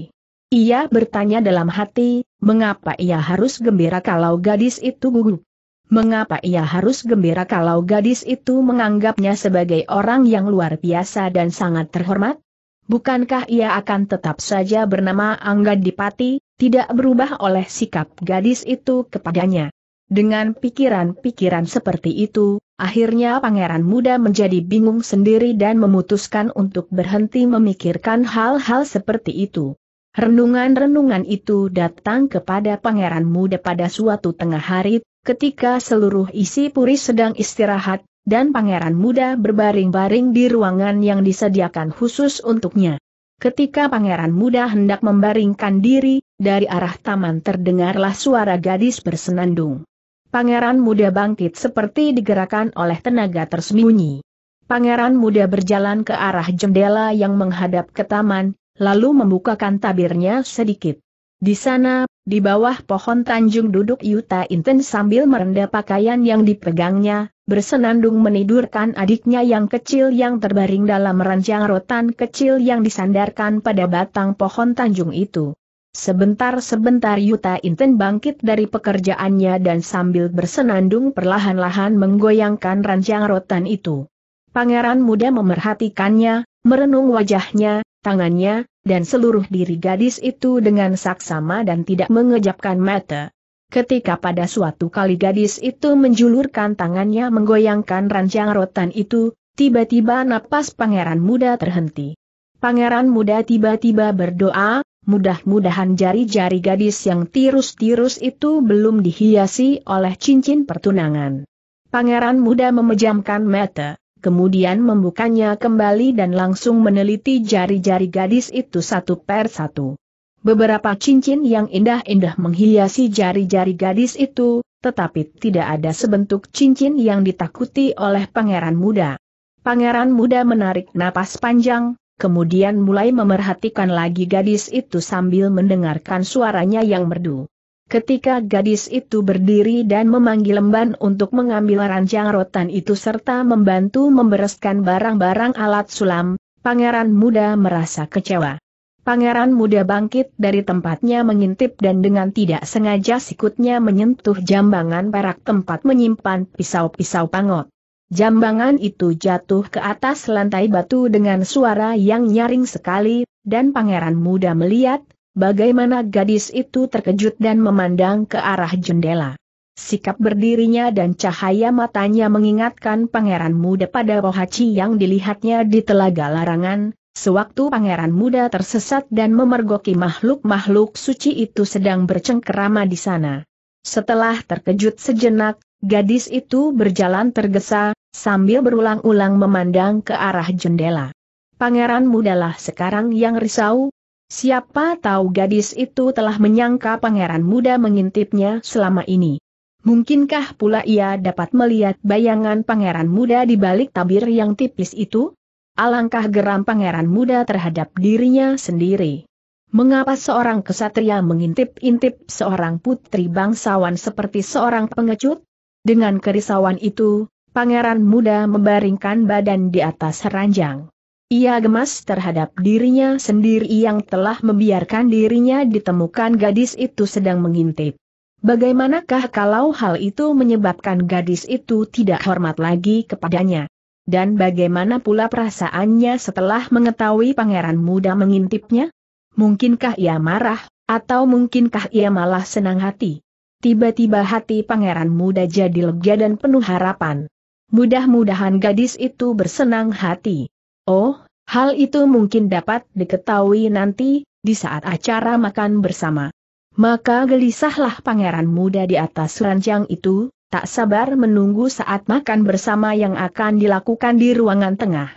A: Ia bertanya dalam hati, Mengapa ia harus gembira kalau gadis itu gugup? Mengapa ia harus gembira kalau gadis itu menganggapnya sebagai orang yang luar biasa dan sangat terhormat? Bukankah ia akan tetap saja bernama Angga Dipati, tidak berubah oleh sikap gadis itu kepadanya? Dengan pikiran-pikiran seperti itu, akhirnya pangeran muda menjadi bingung sendiri dan memutuskan untuk berhenti memikirkan hal-hal seperti itu. Renungan-renungan itu datang kepada pangeran muda pada suatu tengah hari, ketika seluruh isi puri sedang istirahat, dan pangeran muda berbaring-baring di ruangan yang disediakan khusus untuknya. Ketika pangeran muda hendak membaringkan diri, dari arah taman terdengarlah suara gadis bersenandung. Pangeran muda bangkit seperti digerakkan oleh tenaga tersembunyi. Pangeran muda berjalan ke arah jendela yang menghadap ke taman, lalu membukakan tabirnya sedikit. Di sana, di bawah pohon Tanjung duduk Yuta Inten sambil merendah pakaian yang dipegangnya, bersenandung menidurkan adiknya yang kecil yang terbaring dalam ranjang rotan kecil yang disandarkan pada batang pohon Tanjung itu. Sebentar-sebentar Yuta Inten bangkit dari pekerjaannya dan sambil bersenandung perlahan-lahan menggoyangkan ranjang rotan itu. Pangeran muda memerhatikannya, merenung wajahnya, tangannya, dan seluruh diri gadis itu dengan saksama dan tidak mengejapkan mata. Ketika pada suatu kali gadis itu menjulurkan tangannya menggoyangkan ranjang rotan itu, tiba-tiba napas pangeran muda terhenti. Pangeran muda tiba-tiba berdoa, mudah-mudahan jari-jari gadis yang tirus-tirus itu belum dihiasi oleh cincin pertunangan. Pangeran muda memejamkan mata kemudian membukanya kembali dan langsung meneliti jari-jari gadis itu satu per satu. Beberapa cincin yang indah-indah menghiasi jari-jari gadis itu, tetapi tidak ada sebentuk cincin yang ditakuti oleh pangeran muda. Pangeran muda menarik napas panjang, kemudian mulai memerhatikan lagi gadis itu sambil mendengarkan suaranya yang merdu. Ketika gadis itu berdiri dan memanggil Lemban untuk mengambil ranjang rotan itu serta membantu membereskan barang-barang alat sulam, pangeran muda merasa kecewa. Pangeran muda bangkit dari tempatnya mengintip dan dengan tidak sengaja sikutnya menyentuh jambangan perak tempat menyimpan pisau-pisau pangot. Jambangan itu jatuh ke atas lantai batu dengan suara yang nyaring sekali, dan pangeran muda melihat, Bagaimana gadis itu terkejut dan memandang ke arah jendela. Sikap berdirinya dan cahaya matanya mengingatkan pangeran muda pada Rohaci yang dilihatnya di telaga larangan, Sewaktu pangeran muda tersesat dan memergoki makhluk-makhluk suci itu sedang bercengkerama di sana. Setelah terkejut sejenak, gadis itu berjalan tergesa, sambil berulang-ulang memandang ke arah jendela. Pangeran mudalah sekarang yang risau, Siapa tahu gadis itu telah menyangka pangeran muda mengintipnya selama ini. Mungkinkah pula ia dapat melihat bayangan pangeran muda di balik tabir yang tipis itu? Alangkah geram pangeran muda terhadap dirinya sendiri. Mengapa seorang kesatria mengintip-intip seorang putri bangsawan seperti seorang pengecut? Dengan kerisauan itu, pangeran muda membaringkan badan di atas ranjang. Ia gemas terhadap dirinya sendiri yang telah membiarkan dirinya ditemukan gadis itu sedang mengintip. Bagaimanakah kalau hal itu menyebabkan gadis itu tidak hormat lagi kepadanya? Dan bagaimana pula perasaannya setelah mengetahui pangeran muda mengintipnya? Mungkinkah ia marah, atau mungkinkah ia malah senang hati? Tiba-tiba hati pangeran muda jadi lega dan penuh harapan. Mudah-mudahan gadis itu bersenang hati. Oh, hal itu mungkin dapat diketahui nanti, di saat acara makan bersama. Maka gelisahlah pangeran muda di atas ranjang itu, tak sabar menunggu saat makan bersama yang akan dilakukan di ruangan tengah.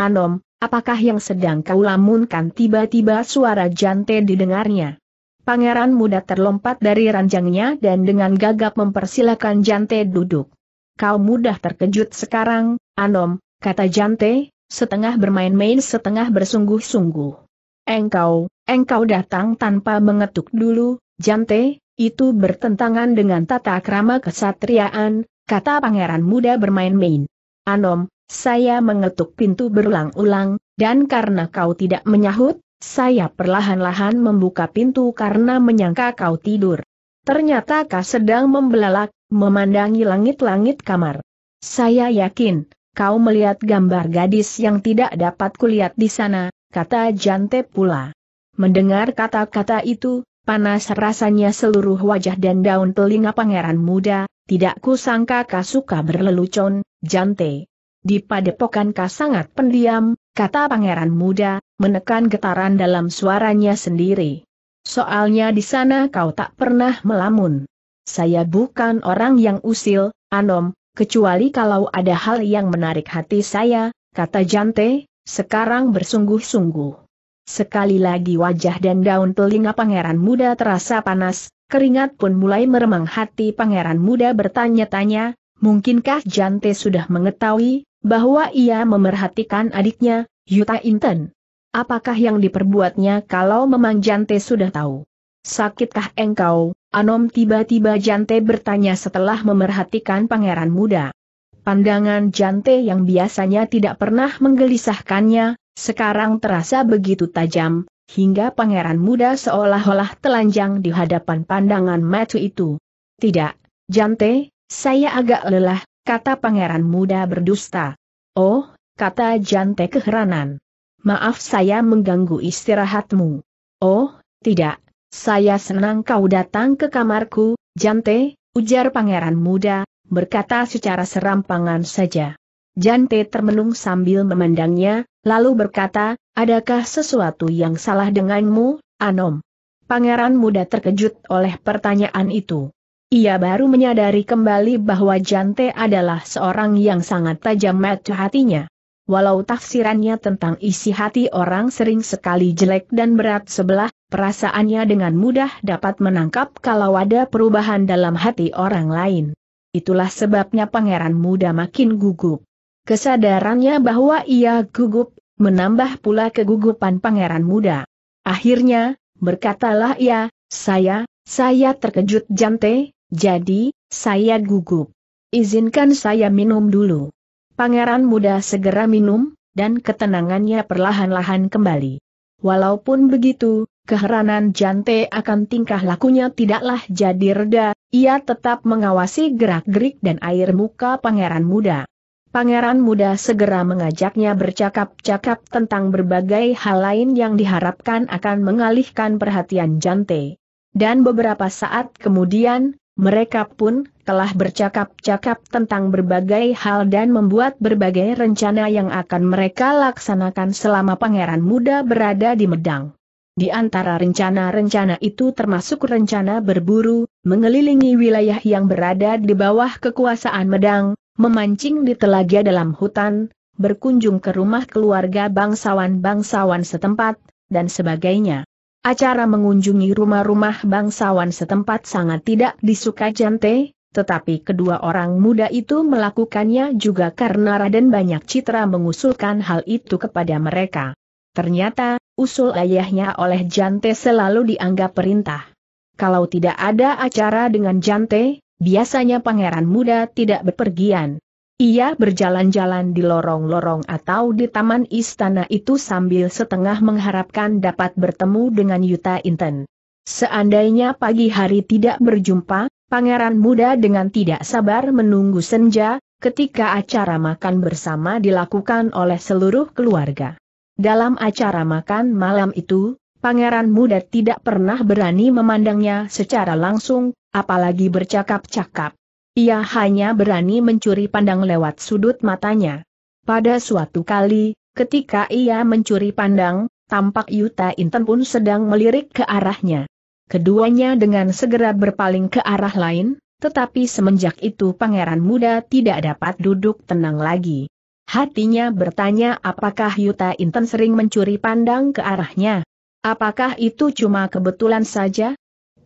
A: Anom, apakah yang sedang kau lamunkan tiba-tiba suara jante didengarnya? Pangeran muda terlompat dari ranjangnya dan dengan gagap mempersilahkan jante duduk. Kau mudah terkejut sekarang, Anom, kata jante, setengah bermain-main setengah bersungguh-sungguh. Engkau, engkau datang tanpa mengetuk dulu, Jante, itu bertentangan dengan tata krama kesatriaan, kata pangeran muda bermain-main. Anom, saya mengetuk pintu berulang-ulang, dan karena kau tidak menyahut, saya perlahan-lahan membuka pintu karena menyangka kau tidur. Ternyata kau sedang membelalak, memandangi langit-langit kamar. Saya yakin, Kau melihat gambar gadis yang tidak dapat kulihat di sana, kata Jante pula. Mendengar kata-kata itu, panas rasanya seluruh wajah dan daun telinga pangeran muda, tidak kusangka kau suka berlelucon, Jante. Di padepokan kau sangat pendiam, kata pangeran muda, menekan getaran dalam suaranya sendiri. Soalnya di sana kau tak pernah melamun. Saya bukan orang yang usil, Anom, kecuali kalau ada hal yang menarik hati saya, kata Jante, sekarang bersungguh-sungguh. Sekali lagi wajah dan daun telinga pangeran muda terasa panas, keringat pun mulai meremang hati pangeran muda bertanya-tanya, mungkinkah Jante sudah mengetahui, bahwa ia memerhatikan adiknya, Yuta Inten? Apakah yang diperbuatnya kalau memang Jante sudah tahu? Sakitkah engkau, Anom tiba-tiba Jante bertanya setelah memerhatikan pangeran muda. Pandangan Jante yang biasanya tidak pernah menggelisahkannya, sekarang terasa begitu tajam, hingga pangeran muda seolah-olah telanjang di hadapan pandangan matu itu. Tidak, Jante, saya agak lelah, kata pangeran muda berdusta. Oh, kata Jante keheranan. Maaf saya mengganggu istirahatmu. Oh, tidak, saya senang kau datang ke kamarku, Jante, ujar pangeran muda, berkata secara serampangan saja. Jante termenung sambil memandangnya, lalu berkata, adakah sesuatu yang salah denganmu, Anom? Pangeran muda terkejut oleh pertanyaan itu. Ia baru menyadari kembali bahwa Jante adalah seorang yang sangat tajam mata hatinya. Walau tafsirannya tentang isi hati orang sering sekali jelek dan berat sebelah, perasaannya dengan mudah dapat menangkap kalau ada perubahan dalam hati orang lain. Itulah sebabnya pangeran muda makin gugup. Kesadarannya bahwa ia gugup, menambah pula kegugupan pangeran muda. Akhirnya, berkatalah ia, saya, saya terkejut jante, jadi, saya gugup. Izinkan saya minum dulu. Pangeran muda segera minum, dan ketenangannya perlahan-lahan kembali. Walaupun begitu, keheranan Jante akan tingkah lakunya tidaklah jadi reda, ia tetap mengawasi gerak-gerik dan air muka pangeran muda. Pangeran muda segera mengajaknya bercakap-cakap tentang berbagai hal lain yang diharapkan akan mengalihkan perhatian Jante. Dan beberapa saat kemudian, mereka pun telah bercakap-cakap tentang berbagai hal dan membuat berbagai rencana yang akan mereka laksanakan selama pangeran muda berada di Medang. Di antara rencana-rencana itu termasuk rencana berburu, mengelilingi wilayah yang berada di bawah kekuasaan Medang, memancing di telaga dalam hutan, berkunjung ke rumah keluarga bangsawan-bangsawan setempat, dan sebagainya. Acara mengunjungi rumah-rumah bangsawan setempat sangat tidak disuka Jante, tetapi kedua orang muda itu melakukannya juga karena Raden banyak citra mengusulkan hal itu kepada mereka. Ternyata, usul ayahnya oleh Jante selalu dianggap perintah. Kalau tidak ada acara dengan Jante, biasanya pangeran muda tidak berpergian. Ia berjalan-jalan di lorong-lorong atau di taman istana itu sambil setengah mengharapkan dapat bertemu dengan Yuta Inten. Seandainya pagi hari tidak berjumpa, pangeran muda dengan tidak sabar menunggu senja, ketika acara makan bersama dilakukan oleh seluruh keluarga. Dalam acara makan malam itu, pangeran muda tidak pernah berani memandangnya secara langsung, apalagi bercakap-cakap. Ia hanya berani mencuri pandang lewat sudut matanya. Pada suatu kali, ketika ia mencuri pandang, tampak Yuta Inten pun sedang melirik ke arahnya. Keduanya dengan segera berpaling ke arah lain, tetapi semenjak itu pangeran muda tidak dapat duduk tenang lagi. Hatinya bertanya apakah Yuta Inten sering mencuri pandang ke arahnya. Apakah itu cuma kebetulan saja?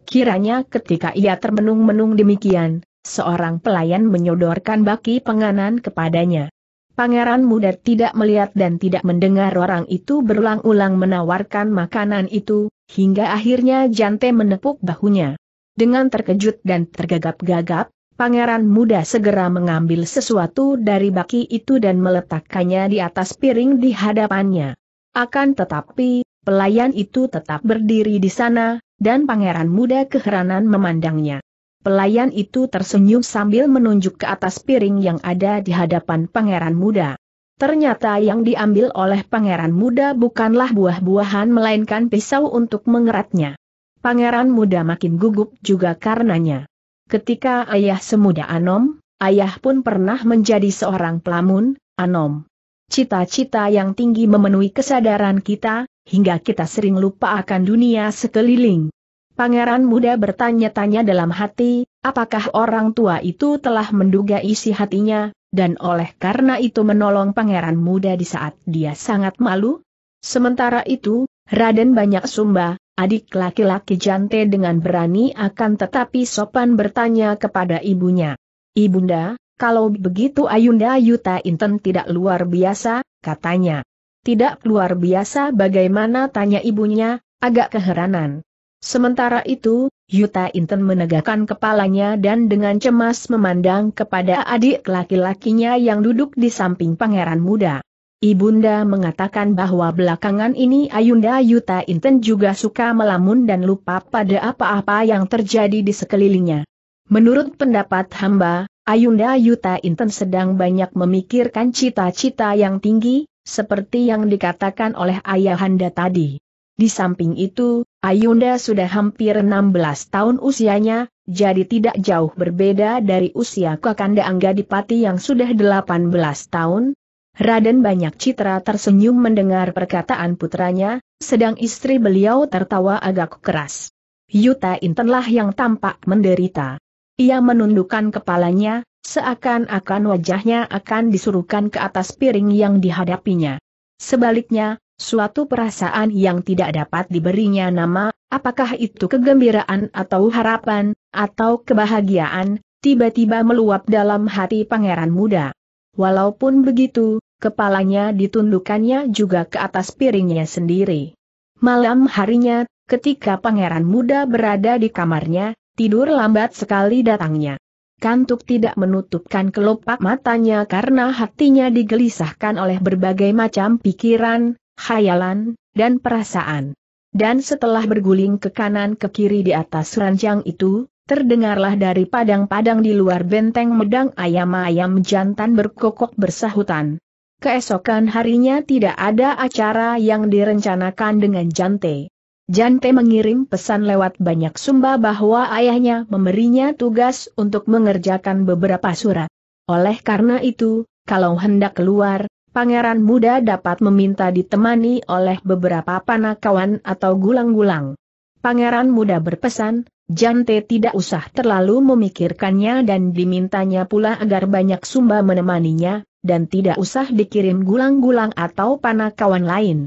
A: Kiranya ketika ia termenung-menung demikian, seorang pelayan menyodorkan baki penganan kepadanya. Pangeran muda tidak melihat dan tidak mendengar orang itu berulang-ulang menawarkan makanan itu, hingga akhirnya Jante menepuk bahunya. Dengan terkejut dan tergagap-gagap, pangeran muda segera mengambil sesuatu dari baki itu dan meletakkannya di atas piring di hadapannya. Akan tetapi, pelayan itu tetap berdiri di sana, dan pangeran muda keheranan memandangnya. Pelayan itu tersenyum sambil menunjuk ke atas piring yang ada di hadapan pangeran muda. Ternyata yang diambil oleh pangeran muda bukanlah buah-buahan melainkan pisau untuk mengeratnya. Pangeran muda makin gugup juga karenanya. Ketika ayah semuda Anom, ayah pun pernah menjadi seorang pelamun, Anom. Cita-cita yang tinggi memenuhi kesadaran kita, hingga kita sering lupa akan dunia sekeliling. Pangeran muda bertanya-tanya dalam hati, apakah orang tua itu telah menduga isi hatinya, dan oleh karena itu menolong pangeran muda di saat dia sangat malu? Sementara itu, Raden Banyak Sumba, Adik laki-laki jante dengan berani akan tetapi sopan bertanya kepada ibunya. Ibunda, kalau begitu Ayunda Yuta Inten tidak luar biasa, katanya. Tidak luar biasa bagaimana tanya ibunya, agak keheranan. Sementara itu, Yuta Inten menegakkan kepalanya dan dengan cemas memandang kepada adik laki-lakinya yang duduk di samping pangeran muda. Ibunda mengatakan bahwa belakangan ini Ayunda Yuta Inten juga suka melamun dan lupa pada apa-apa yang terjadi di sekelilingnya. Menurut pendapat hamba, Ayunda Yuta Inten sedang banyak memikirkan cita-cita yang tinggi, seperti yang dikatakan oleh ayahanda tadi. Di samping itu, Ayunda sudah hampir 16 tahun usianya, jadi tidak jauh berbeda dari usia Kakanda Angga Dipati yang sudah 18 tahun, Raden Banyak Citra tersenyum mendengar perkataan putranya, sedang istri beliau tertawa agak keras. Yuta Intenlah yang tampak menderita. Ia menundukkan kepalanya, seakan-akan wajahnya akan disuruhkan ke atas piring yang dihadapinya. Sebaliknya, suatu perasaan yang tidak dapat diberinya nama, apakah itu kegembiraan atau harapan, atau kebahagiaan, tiba-tiba meluap dalam hati pangeran muda. Walaupun begitu, kepalanya ditundukkannya juga ke atas piringnya sendiri. Malam harinya, ketika pangeran muda berada di kamarnya, tidur lambat sekali datangnya. Kantuk tidak menutupkan kelopak matanya karena hatinya digelisahkan oleh berbagai macam pikiran, khayalan, dan perasaan. Dan setelah berguling ke kanan ke kiri di atas ranjang itu, terdengarlah dari padang-padang di luar benteng medang ayam-ayam jantan berkokok bersahutan. Keesokan harinya tidak ada acara yang direncanakan dengan Jante. Jante mengirim pesan lewat banyak sumba bahwa ayahnya memberinya tugas untuk mengerjakan beberapa surat. Oleh karena itu, kalau hendak keluar, pangeran muda dapat meminta ditemani oleh beberapa panakawan atau gulang-gulang. Pangeran muda berpesan, Jante tidak usah terlalu memikirkannya dan dimintanya pula agar banyak sumba menemaninya, dan tidak usah dikirim gulang-gulang atau panah kawan lain.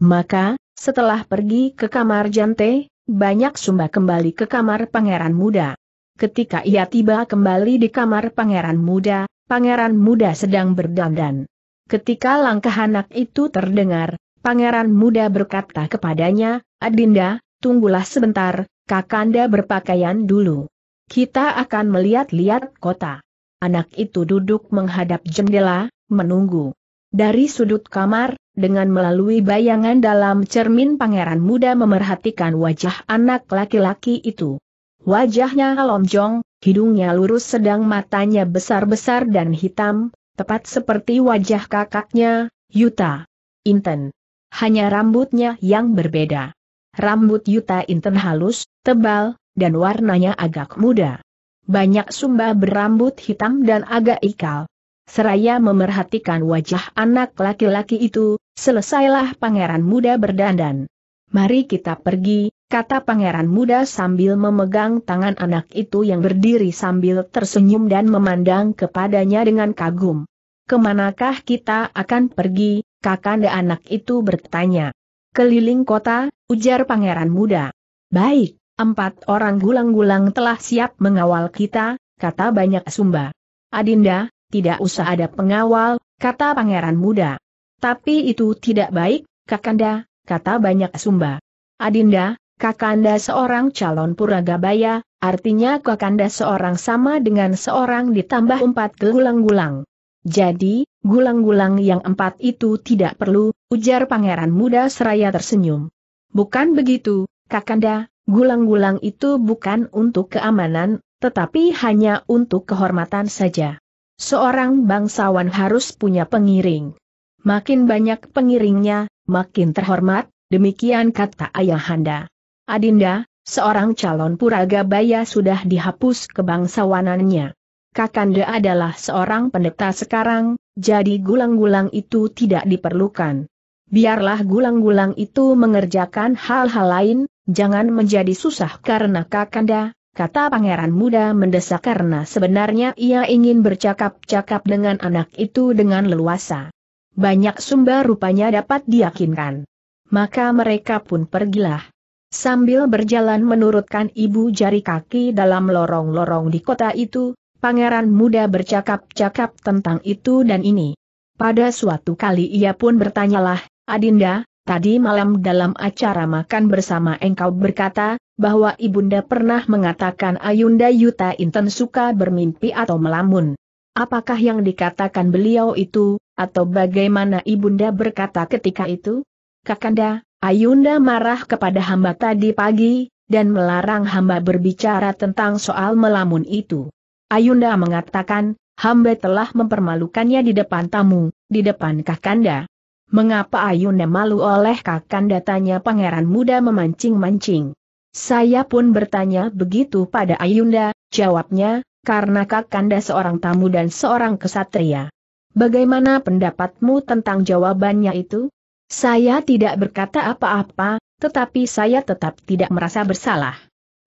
A: Maka, setelah pergi ke kamar Jante, banyak sumba kembali ke kamar pangeran muda. Ketika ia tiba kembali di kamar pangeran muda, pangeran muda sedang berdandan. Ketika langkah anak itu terdengar, pangeran muda berkata kepadanya, Adinda, tunggulah sebentar, Kakanda berpakaian dulu. Kita akan melihat-lihat kota. Anak itu duduk menghadap jendela, menunggu. Dari sudut kamar, dengan melalui bayangan dalam cermin pangeran muda memerhatikan wajah anak laki-laki itu. Wajahnya lonjong, hidungnya lurus sedang matanya besar-besar dan hitam, tepat seperti wajah kakaknya, Yuta. Inten. Hanya rambutnya yang berbeda. Rambut Yuta Inten halus, tebal, dan warnanya agak muda. Banyak sumba berambut hitam dan agak ikal. Seraya memerhatikan wajah anak laki-laki itu, selesailah pangeran muda berdandan. Mari kita pergi, kata pangeran muda sambil memegang tangan anak itu yang berdiri sambil tersenyum dan memandang kepadanya dengan kagum. Kemanakah kita akan pergi, kakanda anak itu bertanya. Keliling kota, ujar pangeran muda. Baik, Empat orang gulang-gulang telah siap mengawal kita, kata banyak sumba. Adinda, tidak usah ada pengawal, kata pangeran muda. Tapi itu tidak baik, Kakanda, kata banyak sumba. Adinda, Kakanda seorang calon puragabaya, artinya Kakanda seorang sama dengan seorang ditambah empat gulang-gulang. Jadi, gulang-gulang yang empat itu tidak perlu, ujar pangeran muda seraya tersenyum. Bukan begitu, Kakanda, Gulang-gulang itu bukan untuk keamanan, tetapi hanya untuk kehormatan saja. Seorang bangsawan harus punya pengiring. Makin banyak pengiringnya, makin terhormat, demikian kata ayahanda. Adinda, seorang calon puraga puragabaya sudah dihapus kebangsawanannya. Kakanda adalah seorang pendeta sekarang, jadi gulang-gulang itu tidak diperlukan. Biarlah gulang-gulang itu mengerjakan hal-hal lain, Jangan menjadi susah karena Kakanda, kata pangeran muda mendesak karena sebenarnya ia ingin bercakap-cakap dengan anak itu dengan leluasa. Banyak sumber rupanya dapat diyakinkan. Maka mereka pun pergilah. Sambil berjalan menurutkan ibu jari kaki dalam lorong-lorong di kota itu, pangeran muda bercakap-cakap tentang itu dan ini. Pada suatu kali ia pun bertanyalah, Adinda, Tadi malam dalam acara makan bersama engkau berkata, bahwa Ibunda pernah mengatakan Ayunda Yuta Inten suka bermimpi atau melamun. Apakah yang dikatakan beliau itu, atau bagaimana Ibunda berkata ketika itu? Kakanda, Ayunda marah kepada hamba tadi pagi, dan melarang hamba berbicara tentang soal melamun itu. Ayunda mengatakan, hamba telah mempermalukannya di depan tamu, di depan Kakanda. Mengapa Ayunda malu oleh kakanda datanya pangeran muda memancing-mancing? Saya pun bertanya begitu pada Ayunda, jawabnya, karena kakanda seorang tamu dan seorang kesatria. Bagaimana pendapatmu tentang jawabannya itu? Saya tidak berkata apa-apa, tetapi saya tetap tidak merasa bersalah.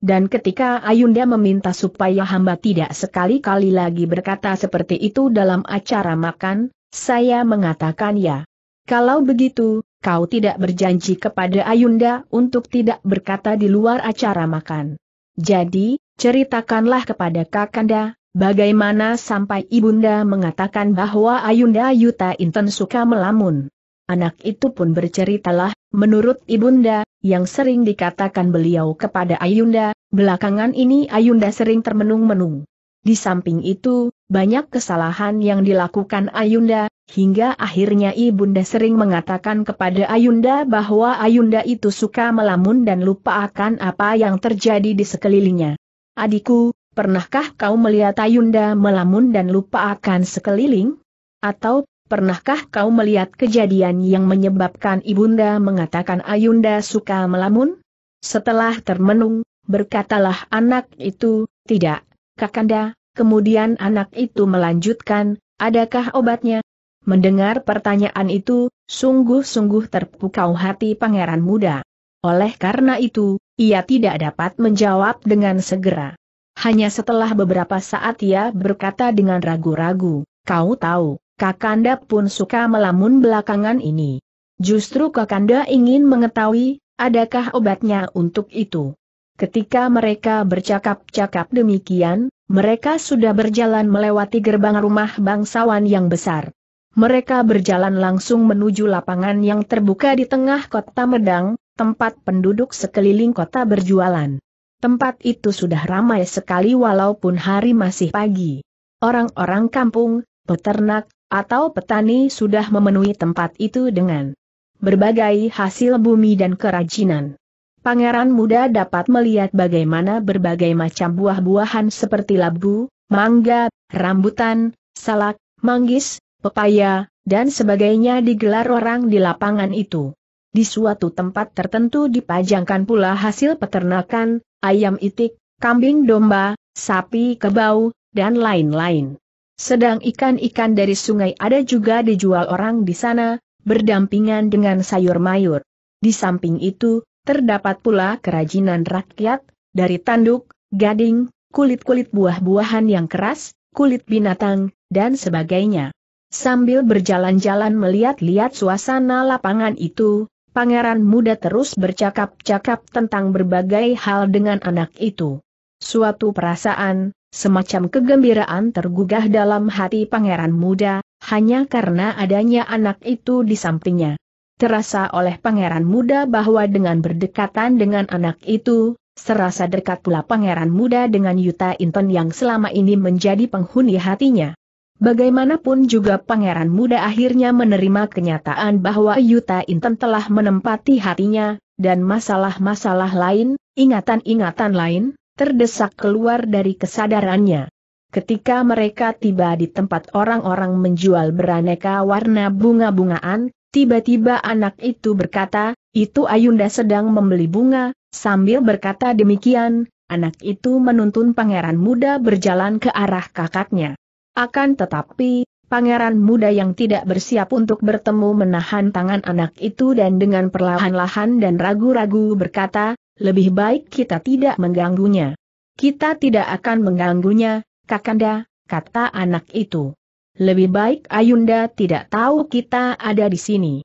A: Dan ketika Ayunda meminta supaya hamba tidak sekali-kali lagi berkata seperti itu dalam acara makan, saya mengatakan ya. Kalau begitu, kau tidak berjanji kepada Ayunda untuk tidak berkata di luar acara makan. Jadi, ceritakanlah kepada Kakanda, bagaimana sampai Ibunda mengatakan bahwa Ayunda Yuta Inten suka melamun. Anak itu pun berceritalah, menurut Ibunda, yang sering dikatakan beliau kepada Ayunda, belakangan ini Ayunda sering termenung-menung. Di samping itu, banyak kesalahan yang dilakukan Ayunda, hingga akhirnya Ibunda sering mengatakan kepada Ayunda bahwa Ayunda itu suka melamun dan lupa akan apa yang terjadi di sekelilingnya. Adikku, pernahkah kau melihat Ayunda melamun dan lupa akan sekeliling? Atau, pernahkah kau melihat kejadian yang menyebabkan Ibunda mengatakan Ayunda suka melamun? Setelah termenung, berkatalah anak itu, tidak, Kakanda, kemudian anak itu melanjutkan, adakah obatnya? Mendengar pertanyaan itu, sungguh-sungguh terpukau hati pangeran muda. Oleh karena itu, ia tidak dapat menjawab dengan segera. Hanya setelah beberapa saat ia berkata dengan ragu-ragu, kau tahu, Kakanda pun suka melamun belakangan ini. Justru Kakanda ingin mengetahui, adakah obatnya untuk itu. Ketika mereka bercakap-cakap demikian, mereka sudah berjalan melewati gerbang rumah bangsawan yang besar. Mereka berjalan langsung menuju lapangan yang terbuka di tengah kota Medang, tempat penduduk sekeliling kota berjualan. Tempat itu sudah ramai sekali walaupun hari masih pagi. Orang-orang kampung, peternak, atau petani sudah memenuhi tempat itu dengan berbagai hasil bumi dan kerajinan. Pangeran muda dapat melihat bagaimana berbagai macam buah-buahan seperti labu, mangga, rambutan, salak, manggis, pepaya, dan sebagainya digelar orang di lapangan itu. Di suatu tempat tertentu dipajangkan pula hasil peternakan, ayam itik, kambing domba, sapi kebau, dan lain-lain. Sedang ikan-ikan dari sungai ada juga dijual orang di sana, berdampingan dengan sayur mayur. Di samping itu, Terdapat pula kerajinan rakyat, dari tanduk, gading, kulit-kulit buah-buahan yang keras, kulit binatang, dan sebagainya. Sambil berjalan-jalan melihat-lihat suasana lapangan itu, pangeran muda terus bercakap-cakap tentang berbagai hal dengan anak itu. Suatu perasaan, semacam kegembiraan tergugah dalam hati pangeran muda, hanya karena adanya anak itu di sampingnya terasa oleh pangeran muda bahwa dengan berdekatan dengan anak itu, serasa dekat pula pangeran muda dengan Yuta Inton yang selama ini menjadi penghuni hatinya. Bagaimanapun juga pangeran muda akhirnya menerima kenyataan bahwa Yuta Inten telah menempati hatinya, dan masalah-masalah lain, ingatan-ingatan lain, terdesak keluar dari kesadarannya. Ketika mereka tiba di tempat orang-orang menjual beraneka warna bunga-bungaan, Tiba-tiba anak itu berkata, itu Ayunda sedang membeli bunga, sambil berkata demikian, anak itu menuntun pangeran muda berjalan ke arah kakaknya. Akan tetapi, pangeran muda yang tidak bersiap untuk bertemu menahan tangan anak itu dan dengan perlahan-lahan dan ragu-ragu berkata, lebih baik kita tidak mengganggunya. Kita tidak akan mengganggunya, kakanda, kata anak itu. Lebih baik Ayunda tidak tahu kita ada di sini.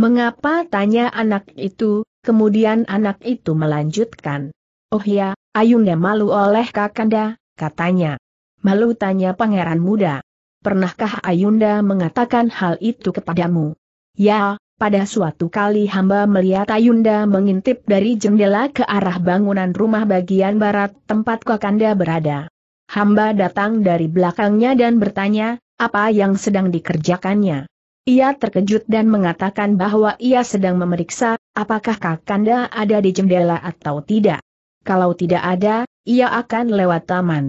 A: Mengapa tanya anak itu, kemudian anak itu melanjutkan. Oh ya, Ayunda malu oleh Kakanda, katanya. Malu tanya pangeran muda. Pernahkah Ayunda mengatakan hal itu kepadamu? Ya, pada suatu kali hamba melihat Ayunda mengintip dari jendela ke arah bangunan rumah bagian barat tempat Kakanda berada. Hamba datang dari belakangnya dan bertanya, apa yang sedang dikerjakannya? Ia terkejut dan mengatakan bahwa ia sedang memeriksa, apakah Kakanda ada di jendela atau tidak. Kalau tidak ada, ia akan lewat taman.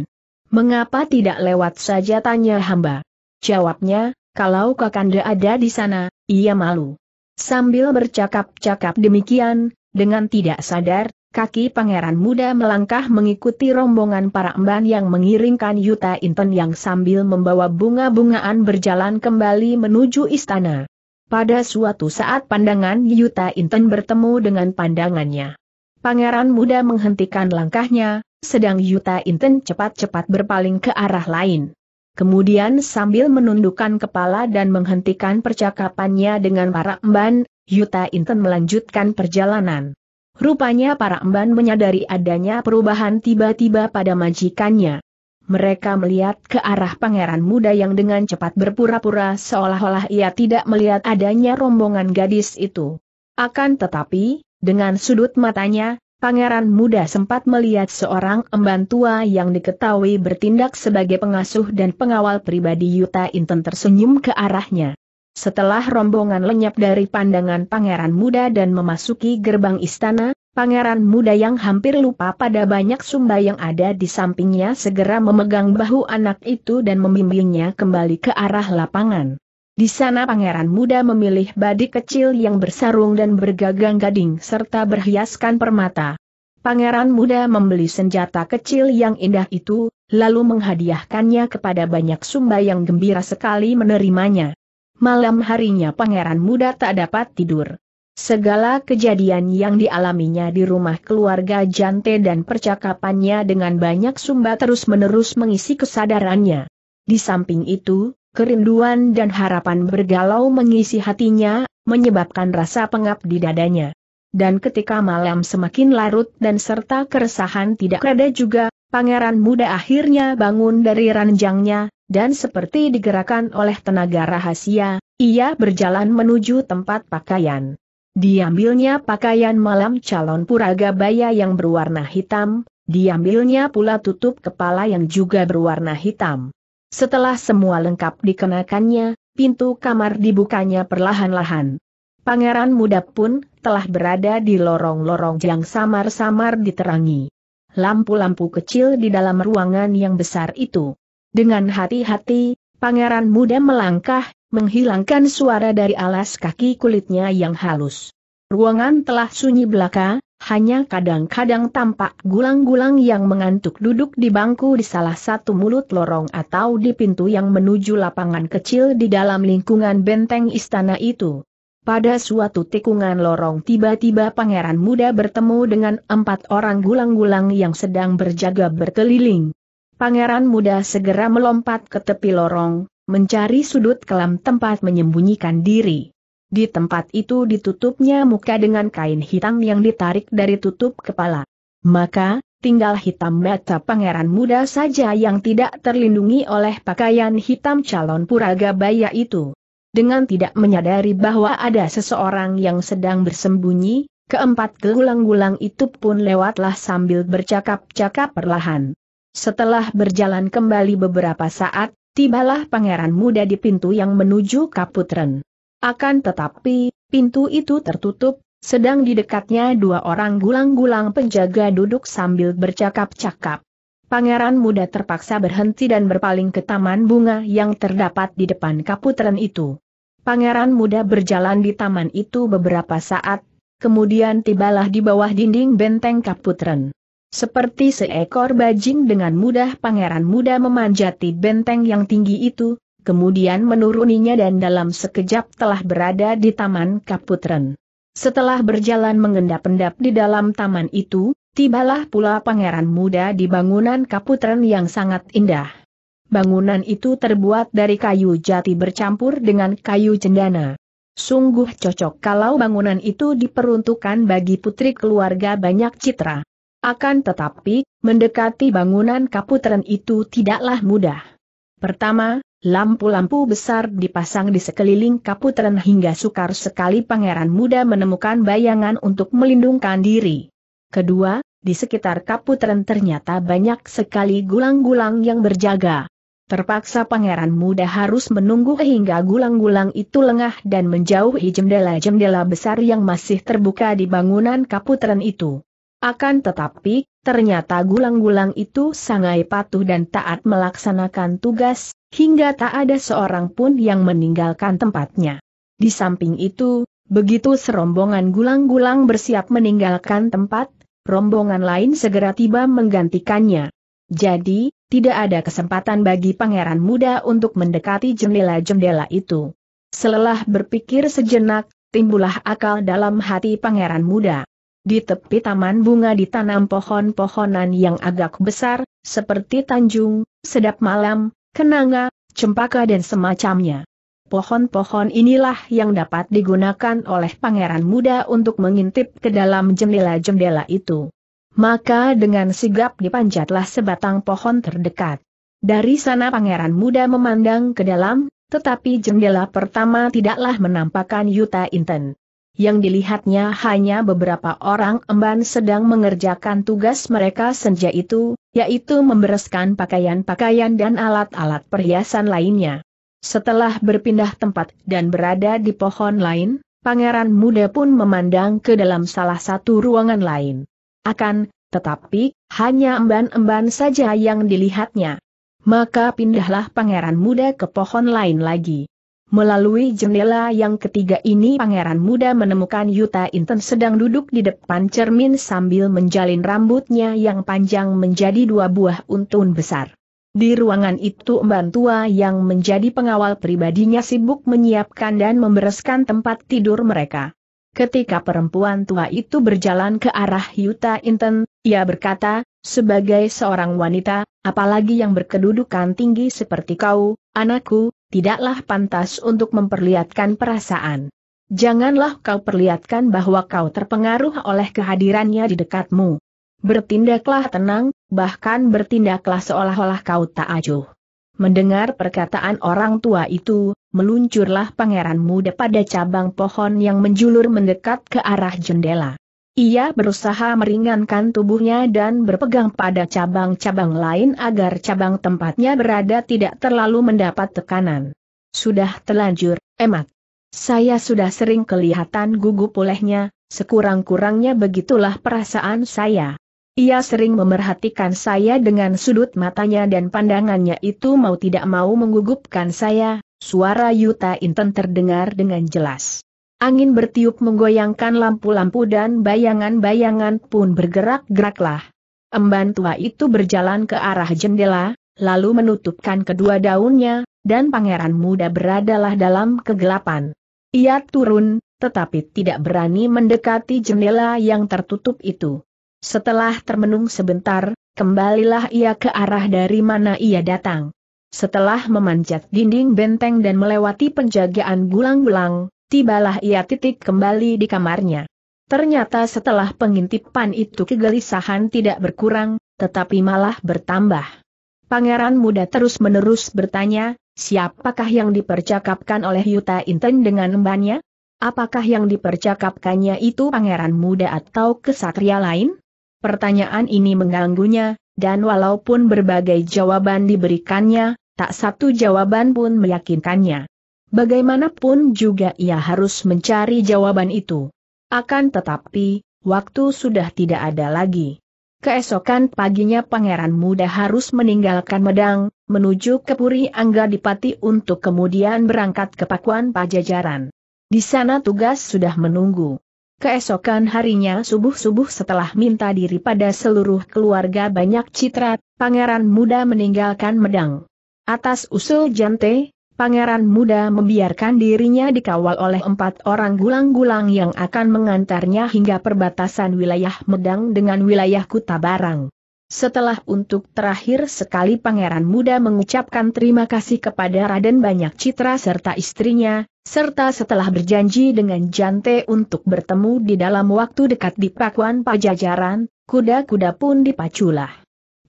A: Mengapa tidak lewat saja tanya hamba? Jawabnya, kalau Kakanda ada di sana, ia malu. Sambil bercakap-cakap demikian, dengan tidak sadar, kaki pangeran muda melangkah mengikuti rombongan para emban yang mengiringkan Yuta Inten yang sambil membawa bunga-bungaan berjalan kembali menuju istana. Pada suatu saat pandangan Yuta Inten bertemu dengan pandangannya. Pangeran muda menghentikan langkahnya, sedang Yuta Inten cepat-cepat berpaling ke arah lain. Kemudian sambil menundukkan kepala dan menghentikan percakapannya dengan para emban, Yuta Inten melanjutkan perjalanan. Rupanya para emban menyadari adanya perubahan tiba-tiba pada majikannya. Mereka melihat ke arah pangeran muda yang dengan cepat berpura-pura seolah-olah ia tidak melihat adanya rombongan gadis itu. Akan tetapi, dengan sudut matanya, pangeran muda sempat melihat seorang emban tua yang diketahui bertindak sebagai pengasuh dan pengawal pribadi Yuta Inten tersenyum ke arahnya. Setelah rombongan lenyap dari pandangan pangeran muda dan memasuki gerbang istana, pangeran muda yang hampir lupa pada banyak sumba yang ada di sampingnya segera memegang bahu anak itu dan membimbingnya kembali ke arah lapangan. Di sana pangeran muda memilih badi kecil yang bersarung dan bergagang gading serta berhiaskan permata. Pangeran muda membeli senjata kecil yang indah itu, lalu menghadiahkannya kepada banyak sumba yang gembira sekali menerimanya malam harinya pangeran muda tak dapat tidur. Segala kejadian yang dialaminya di rumah keluarga Jante dan percakapannya dengan banyak sumba terus-menerus mengisi kesadarannya. Di samping itu, kerinduan dan harapan bergalau mengisi hatinya, menyebabkan rasa pengap di dadanya. Dan ketika malam semakin larut dan serta keresahan tidak ada juga, pangeran muda akhirnya bangun dari ranjangnya, dan seperti digerakkan oleh tenaga rahasia, ia berjalan menuju tempat pakaian. Diambilnya pakaian malam calon puraga puragabaya yang berwarna hitam, diambilnya pula tutup kepala yang juga berwarna hitam. Setelah semua lengkap dikenakannya, pintu kamar dibukanya perlahan-lahan. Pangeran muda pun telah berada di lorong-lorong yang samar-samar diterangi. Lampu-lampu kecil di dalam ruangan yang besar itu dengan hati-hati, pangeran muda melangkah, menghilangkan suara dari alas kaki kulitnya yang halus. Ruangan telah sunyi belaka, hanya kadang-kadang tampak gulang-gulang yang mengantuk duduk di bangku di salah satu mulut lorong atau di pintu yang menuju lapangan kecil di dalam lingkungan benteng istana itu. Pada suatu tikungan lorong tiba-tiba pangeran muda bertemu dengan empat orang gulang-gulang yang sedang berjaga berkeliling. Pangeran muda segera melompat ke tepi lorong, mencari sudut kelam tempat menyembunyikan diri. Di tempat itu ditutupnya muka dengan kain hitam yang ditarik dari tutup kepala. Maka, tinggal hitam mata pangeran muda saja yang tidak terlindungi oleh pakaian hitam calon puraga baya itu. Dengan tidak menyadari bahwa ada seseorang yang sedang bersembunyi, keempat gelang-gulang itu pun lewatlah sambil bercakap-cakap perlahan. Setelah berjalan kembali beberapa saat, tibalah pangeran muda di pintu yang menuju Kaputren. Akan tetapi, pintu itu tertutup, sedang di dekatnya dua orang gulang-gulang penjaga duduk sambil bercakap-cakap. Pangeran muda terpaksa berhenti dan berpaling ke taman bunga yang terdapat di depan Kaputren itu. Pangeran muda berjalan di taman itu beberapa saat, kemudian tibalah di bawah dinding benteng Kaputren. Seperti seekor bajing dengan mudah pangeran muda memanjati benteng yang tinggi itu, kemudian menuruninya dan dalam sekejap telah berada di Taman Kaputren. Setelah berjalan mengendap-endap di dalam taman itu, tibalah pula pangeran muda di bangunan Kaputren yang sangat indah. Bangunan itu terbuat dari kayu jati bercampur dengan kayu cendana. Sungguh cocok kalau bangunan itu diperuntukkan bagi putri keluarga banyak citra. Akan tetapi, mendekati bangunan kaputren itu tidaklah mudah. Pertama, lampu-lampu besar dipasang di sekeliling kaputren hingga sukar sekali pangeran muda menemukan bayangan untuk melindungkan diri. Kedua, di sekitar kaputren ternyata banyak sekali gulang-gulang yang berjaga. Terpaksa pangeran muda harus menunggu hingga gulang-gulang itu lengah dan menjauhi jendela-jendela besar yang masih terbuka di bangunan kaputren itu. Akan tetapi, ternyata gulang-gulang itu sangat patuh dan taat melaksanakan tugas, hingga tak ada seorang pun yang meninggalkan tempatnya. Di samping itu, begitu serombongan gulang-gulang bersiap meninggalkan tempat, rombongan lain segera tiba menggantikannya. Jadi, tidak ada kesempatan bagi pangeran muda untuk mendekati jendela-jendela itu. Selelah berpikir sejenak, timbulah akal dalam hati pangeran muda. Di tepi taman bunga ditanam pohon-pohonan yang agak besar, seperti tanjung, sedap malam, kenanga, cempaka dan semacamnya. Pohon-pohon inilah yang dapat digunakan oleh pangeran muda untuk mengintip ke dalam jendela-jendela itu. Maka dengan sigap dipanjatlah sebatang pohon terdekat. Dari sana pangeran muda memandang ke dalam, tetapi jendela pertama tidaklah menampakkan Yuta Inten yang dilihatnya hanya beberapa orang emban sedang mengerjakan tugas mereka senja itu, yaitu membereskan pakaian-pakaian dan alat-alat perhiasan lainnya. Setelah berpindah tempat dan berada di pohon lain, pangeran muda pun memandang ke dalam salah satu ruangan lain. Akan, tetapi, hanya emban-emban saja yang dilihatnya. Maka pindahlah pangeran muda ke pohon lain lagi. Melalui jendela yang ketiga ini pangeran muda menemukan Yuta Inten sedang duduk di depan cermin sambil menjalin rambutnya yang panjang menjadi dua buah untun besar. Di ruangan itu emban tua yang menjadi pengawal pribadinya sibuk menyiapkan dan membereskan tempat tidur mereka. Ketika perempuan tua itu berjalan ke arah Yuta Inten, ia berkata, sebagai seorang wanita, apalagi yang berkedudukan tinggi seperti kau, anakku, tidaklah pantas untuk memperlihatkan perasaan. Janganlah kau perlihatkan bahwa kau terpengaruh oleh kehadirannya di dekatmu. Bertindaklah tenang, bahkan bertindaklah seolah-olah kau tak acuh. Mendengar perkataan orang tua itu, meluncurlah pangeran muda pada cabang pohon yang menjulur mendekat ke arah jendela. Ia berusaha meringankan tubuhnya dan berpegang pada cabang-cabang lain agar cabang tempatnya berada tidak terlalu mendapat tekanan. Sudah telanjur, emak. Saya sudah sering kelihatan gugup olehnya, sekurang-kurangnya begitulah perasaan saya. Ia sering memerhatikan saya dengan sudut matanya dan pandangannya itu mau tidak mau menggugupkan saya, suara Yuta Inten terdengar dengan jelas. Angin bertiup menggoyangkan lampu-lampu dan bayangan-bayangan pun bergerak-geraklah. Emban tua itu berjalan ke arah jendela, lalu menutupkan kedua daunnya, dan pangeran muda beradalah dalam kegelapan. Ia turun, tetapi tidak berani mendekati jendela yang tertutup itu. Setelah termenung sebentar, kembalilah ia ke arah dari mana ia datang. Setelah memanjat dinding benteng dan melewati penjagaan gulang-gulang, tibalah ia titik kembali di kamarnya. Ternyata setelah pengintipan itu kegelisahan tidak berkurang, tetapi malah bertambah. Pangeran muda terus-menerus bertanya, siapakah yang dipercakapkan oleh Yuta Inten dengan embannya? Apakah yang dipercakapkannya itu pangeran muda atau kesatria lain? Pertanyaan ini mengganggunya, dan walaupun berbagai jawaban diberikannya, tak satu jawaban pun meyakinkannya. Bagaimanapun juga ia harus mencari jawaban itu. Akan tetapi, waktu sudah tidak ada lagi. Keesokan paginya pangeran muda harus meninggalkan Medang, menuju ke Puri Angga Dipati untuk kemudian berangkat ke Pakuan Pajajaran. Di sana tugas sudah menunggu. Keesokan harinya subuh-subuh setelah minta diri pada seluruh keluarga banyak citra, pangeran muda meninggalkan Medang. Atas usul Jante, pangeran muda membiarkan dirinya dikawal oleh empat orang gulang-gulang yang akan mengantarnya hingga perbatasan wilayah Medang dengan wilayah Kuta Barang. Setelah untuk terakhir sekali pangeran muda mengucapkan terima kasih kepada Raden Banyak Citra serta istrinya, serta setelah berjanji dengan Jante untuk bertemu di dalam waktu dekat di Pakuan Pajajaran, kuda-kuda pun dipaculah.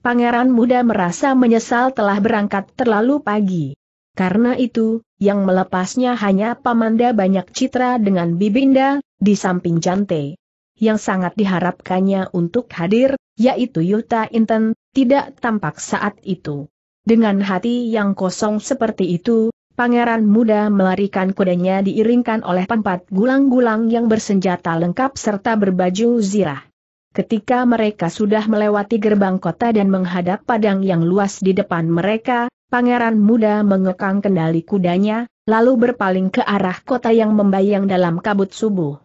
A: Pangeran muda merasa menyesal telah berangkat terlalu pagi. Karena itu, yang melepasnya hanya Pamanda banyak citra dengan Bibinda, di samping Jante. Yang sangat diharapkannya untuk hadir, yaitu Yuta Inten, tidak tampak saat itu. Dengan hati yang kosong seperti itu, pangeran muda melarikan kudanya diiringkan oleh empat gulang-gulang yang bersenjata lengkap serta berbaju zirah. Ketika mereka sudah melewati gerbang kota dan menghadap padang yang luas di depan mereka, pangeran muda mengekang kendali kudanya, lalu berpaling ke arah kota yang membayang dalam kabut subuh.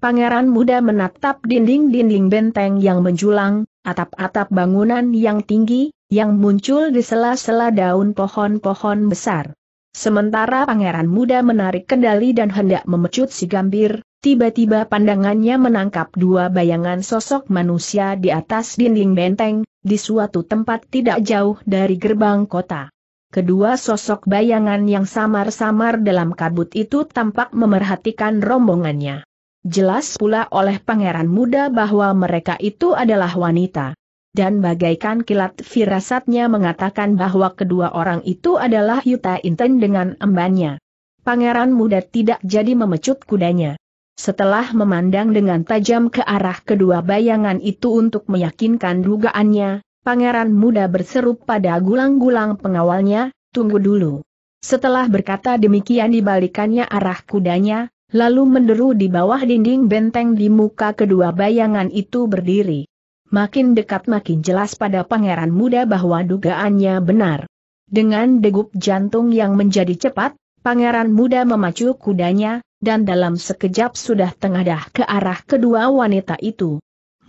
A: Pangeran muda menatap dinding-dinding benteng yang menjulang, atap-atap bangunan yang tinggi, yang muncul di sela-sela daun pohon-pohon besar. Sementara pangeran muda menarik kendali dan hendak memecut si gambir, tiba-tiba pandangannya menangkap dua bayangan sosok manusia di atas dinding benteng, di suatu tempat tidak jauh dari gerbang kota. Kedua sosok bayangan yang samar-samar dalam kabut itu tampak memerhatikan rombongannya. Jelas pula oleh pangeran muda bahwa mereka itu adalah wanita. Dan bagaikan kilat firasatnya mengatakan bahwa kedua orang itu adalah Yuta Inten dengan embannya. Pangeran muda tidak jadi memecut kudanya. Setelah memandang dengan tajam ke arah kedua bayangan itu untuk meyakinkan dugaannya, pangeran muda berseru pada gulang-gulang pengawalnya, tunggu dulu. Setelah berkata demikian dibalikannya arah kudanya, lalu menderu di bawah dinding benteng di muka kedua bayangan itu berdiri. Makin dekat makin jelas pada pangeran muda bahwa dugaannya benar. Dengan degup jantung yang menjadi cepat, pangeran muda memacu kudanya, dan dalam sekejap sudah tengadah ke arah kedua wanita itu.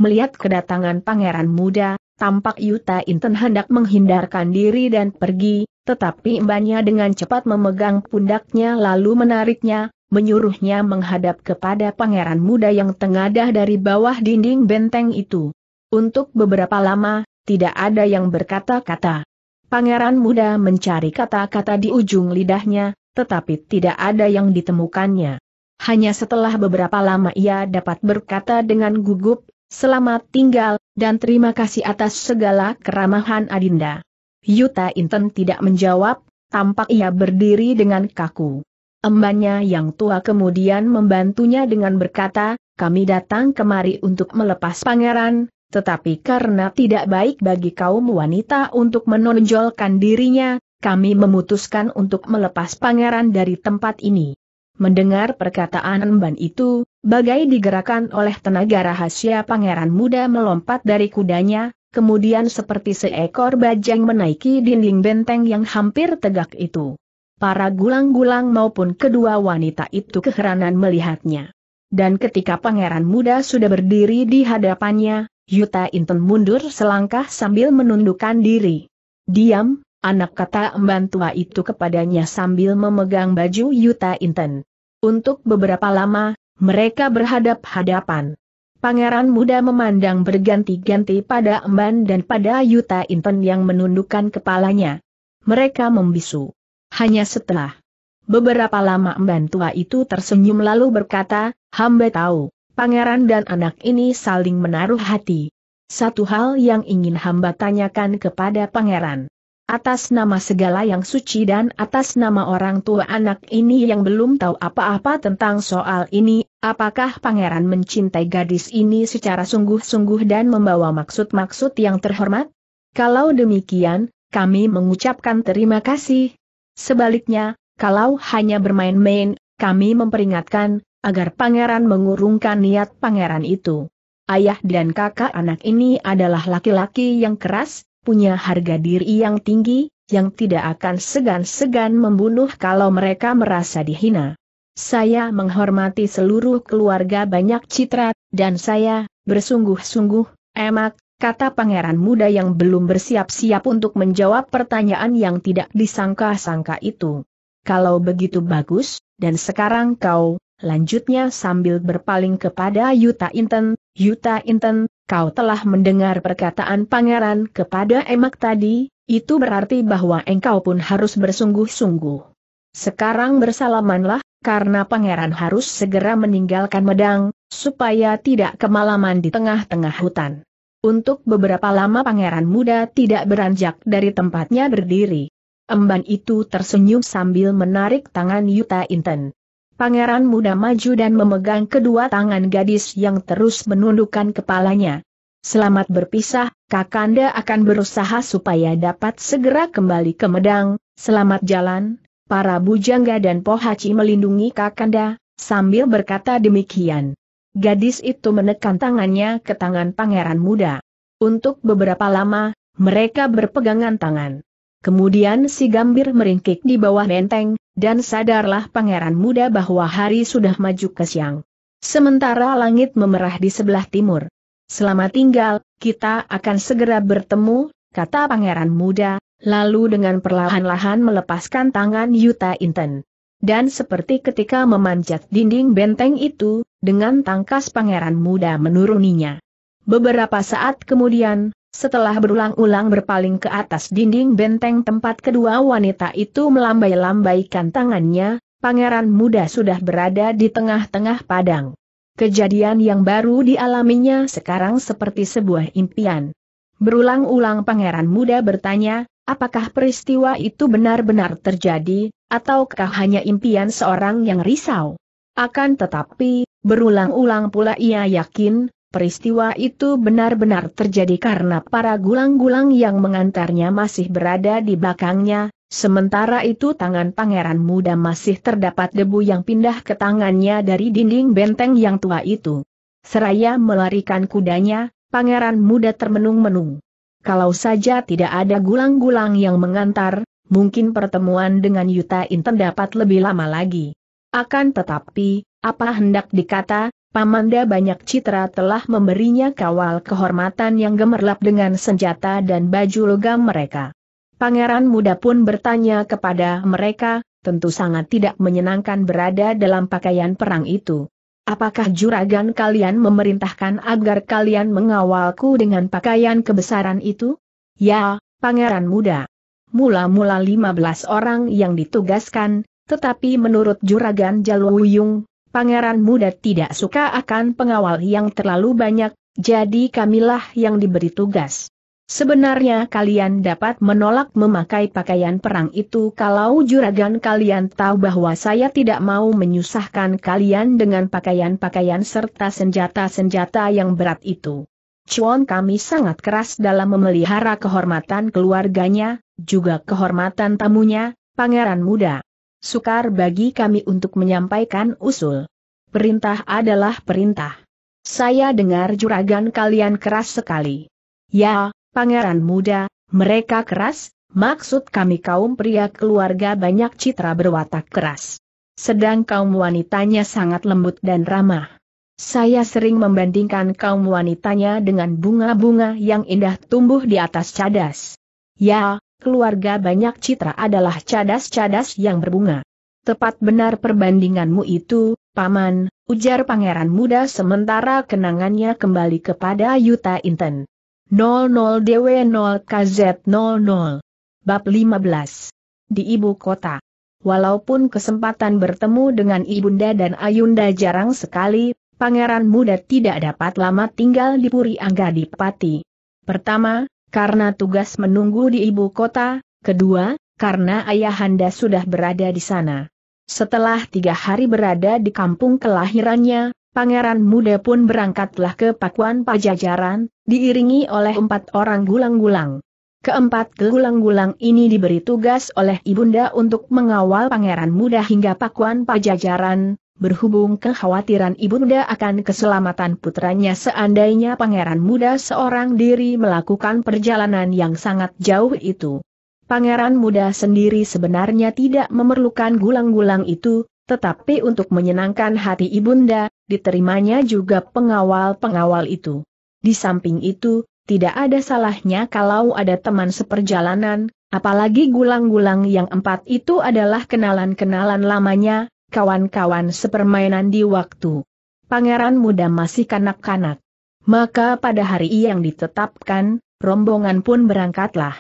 A: Melihat kedatangan pangeran muda, Tampak Yuta Inten hendak menghindarkan diri dan pergi, tetapi mbaknya dengan cepat memegang pundaknya lalu menariknya, menyuruhnya menghadap kepada pangeran muda yang tengadah dari bawah dinding benteng itu. Untuk beberapa lama, tidak ada yang berkata-kata. Pangeran muda mencari kata-kata di ujung lidahnya, tetapi tidak ada yang ditemukannya. Hanya setelah beberapa lama ia dapat berkata dengan gugup, Selamat tinggal, dan terima kasih atas segala keramahan Adinda. Yuta Inten tidak menjawab, tampak ia berdiri dengan kaku. Embannya yang tua kemudian membantunya dengan berkata, kami datang kemari untuk melepas pangeran, tetapi karena tidak baik bagi kaum wanita untuk menonjolkan dirinya, kami memutuskan untuk melepas pangeran dari tempat ini. Mendengar perkataan Emban itu, bagai digerakkan oleh tenaga rahasia pangeran muda melompat dari kudanya, kemudian seperti seekor bajang menaiki dinding benteng yang hampir tegak itu. Para gulang-gulang maupun kedua wanita itu keheranan melihatnya. Dan ketika pangeran muda sudah berdiri di hadapannya, Yuta Inten mundur selangkah sambil menundukkan diri. Diam, anak kata emban tua itu kepadanya sambil memegang baju Yuta Inten. Untuk beberapa lama, mereka berhadap-hadapan. Pangeran muda memandang berganti-ganti pada Emban dan pada Yuta Inten yang menundukkan kepalanya. Mereka membisu. Hanya setelah beberapa lama Emban tua itu tersenyum lalu berkata, hamba tahu, pangeran dan anak ini saling menaruh hati. Satu hal yang ingin hamba tanyakan kepada pangeran atas nama segala yang suci dan atas nama orang tua anak ini yang belum tahu apa-apa tentang soal ini, apakah pangeran mencintai gadis ini secara sungguh-sungguh dan membawa maksud-maksud yang terhormat? Kalau demikian, kami mengucapkan terima kasih. Sebaliknya, kalau hanya bermain-main, kami memperingatkan, agar pangeran mengurungkan niat pangeran itu. Ayah dan kakak anak ini adalah laki-laki yang keras, punya harga diri yang tinggi, yang tidak akan segan-segan membunuh kalau mereka merasa dihina. Saya menghormati seluruh keluarga banyak citra, dan saya, bersungguh-sungguh, emak, kata pangeran muda yang belum bersiap-siap untuk menjawab pertanyaan yang tidak disangka-sangka itu. Kalau begitu bagus, dan sekarang kau, Lanjutnya sambil berpaling kepada Yuta Inten, Yuta Inten, kau telah mendengar perkataan pangeran kepada emak tadi, itu berarti bahwa engkau pun harus bersungguh-sungguh. Sekarang bersalamanlah, karena pangeran harus segera meninggalkan Medang, supaya tidak kemalaman di tengah-tengah hutan. Untuk beberapa lama pangeran muda tidak beranjak dari tempatnya berdiri. Emban itu tersenyum sambil menarik tangan Yuta Inten. Pangeran muda maju dan memegang kedua tangan gadis yang terus menundukkan kepalanya. Selamat berpisah, Kakanda akan berusaha supaya dapat segera kembali ke Medang, selamat jalan, para bujangga dan pohaci melindungi Kakanda, sambil berkata demikian. Gadis itu menekan tangannya ke tangan pangeran muda. Untuk beberapa lama, mereka berpegangan tangan. Kemudian si gambir meringkik di bawah menteng, dan sadarlah pangeran muda bahwa hari sudah maju ke siang. Sementara langit memerah di sebelah timur. Selama tinggal, kita akan segera bertemu, kata pangeran muda, lalu dengan perlahan-lahan melepaskan tangan Yuta Inten. Dan seperti ketika memanjat dinding benteng itu, dengan tangkas pangeran muda menuruninya. Beberapa saat kemudian, setelah berulang-ulang berpaling ke atas dinding benteng tempat kedua wanita itu melambai-lambaikan tangannya, pangeran muda sudah berada di tengah-tengah padang. Kejadian yang baru dialaminya sekarang seperti sebuah impian. Berulang-ulang pangeran muda bertanya, apakah peristiwa itu benar-benar terjadi, ataukah hanya impian seorang yang risau? Akan tetapi, berulang-ulang pula ia yakin, Peristiwa itu benar-benar terjadi karena para gulang-gulang yang mengantarnya masih berada di belakangnya, sementara itu tangan pangeran muda masih terdapat debu yang pindah ke tangannya dari dinding benteng yang tua itu. Seraya melarikan kudanya, pangeran muda termenung-menung. Kalau saja tidak ada gulang-gulang yang mengantar, mungkin pertemuan dengan Yuta Inten dapat lebih lama lagi. Akan tetapi, apa hendak dikata, Pamanda banyak citra telah memberinya kawal kehormatan yang gemerlap dengan senjata dan baju logam mereka. Pangeran muda pun bertanya kepada mereka, tentu sangat tidak menyenangkan berada dalam pakaian perang itu. Apakah juragan kalian memerintahkan agar kalian mengawalku dengan pakaian kebesaran itu? Ya, pangeran muda. Mula-mula 15 orang yang ditugaskan, tetapi menurut juragan Jaluwuyung, Pangeran muda tidak suka akan pengawal yang terlalu banyak, jadi kamilah yang diberi tugas. Sebenarnya kalian dapat menolak memakai pakaian perang itu kalau juragan kalian tahu bahwa saya tidak mau menyusahkan kalian dengan pakaian-pakaian serta senjata-senjata yang berat itu. Cuan kami sangat keras dalam memelihara kehormatan keluarganya, juga kehormatan tamunya, pangeran muda. Sukar bagi kami untuk menyampaikan usul. Perintah adalah perintah. Saya dengar juragan kalian keras sekali. Ya, pangeran muda, mereka keras, maksud kami kaum pria keluarga banyak citra berwatak keras. Sedang kaum wanitanya sangat lembut dan ramah. Saya sering membandingkan kaum wanitanya dengan bunga-bunga yang indah tumbuh di atas cadas. Ya, keluarga banyak citra adalah cadas-cadas yang berbunga. Tepat benar perbandinganmu itu, Paman, ujar pangeran muda sementara kenangannya kembali kepada Yuta Inten. 00 DW 0 KZ 00. Bab 15. Di ibu kota. Walaupun kesempatan bertemu dengan ibunda dan ayunda jarang sekali, pangeran muda tidak dapat lama tinggal di Puri Angga pati. Pertama, karena tugas menunggu di ibu kota, kedua, karena ayahanda sudah berada di sana. Setelah tiga hari berada di kampung kelahirannya, pangeran muda pun berangkatlah ke Pakuan Pajajaran, diiringi oleh empat orang gulang-gulang. Keempat gulang gulang ini diberi tugas oleh Ibunda untuk mengawal pangeran muda hingga pakuan pajajaran, berhubung kekhawatiran ibunda akan keselamatan putranya seandainya pangeran muda seorang diri melakukan perjalanan yang sangat jauh itu. Pangeran muda sendiri sebenarnya tidak memerlukan gulang-gulang itu, tetapi untuk menyenangkan hati ibunda, diterimanya juga pengawal-pengawal itu. Di samping itu, tidak ada salahnya kalau ada teman seperjalanan, apalagi gulang-gulang yang empat itu adalah kenalan-kenalan lamanya, kawan-kawan sepermainan di waktu. Pangeran muda masih kanak-kanak. Maka pada hari yang ditetapkan, rombongan pun berangkatlah.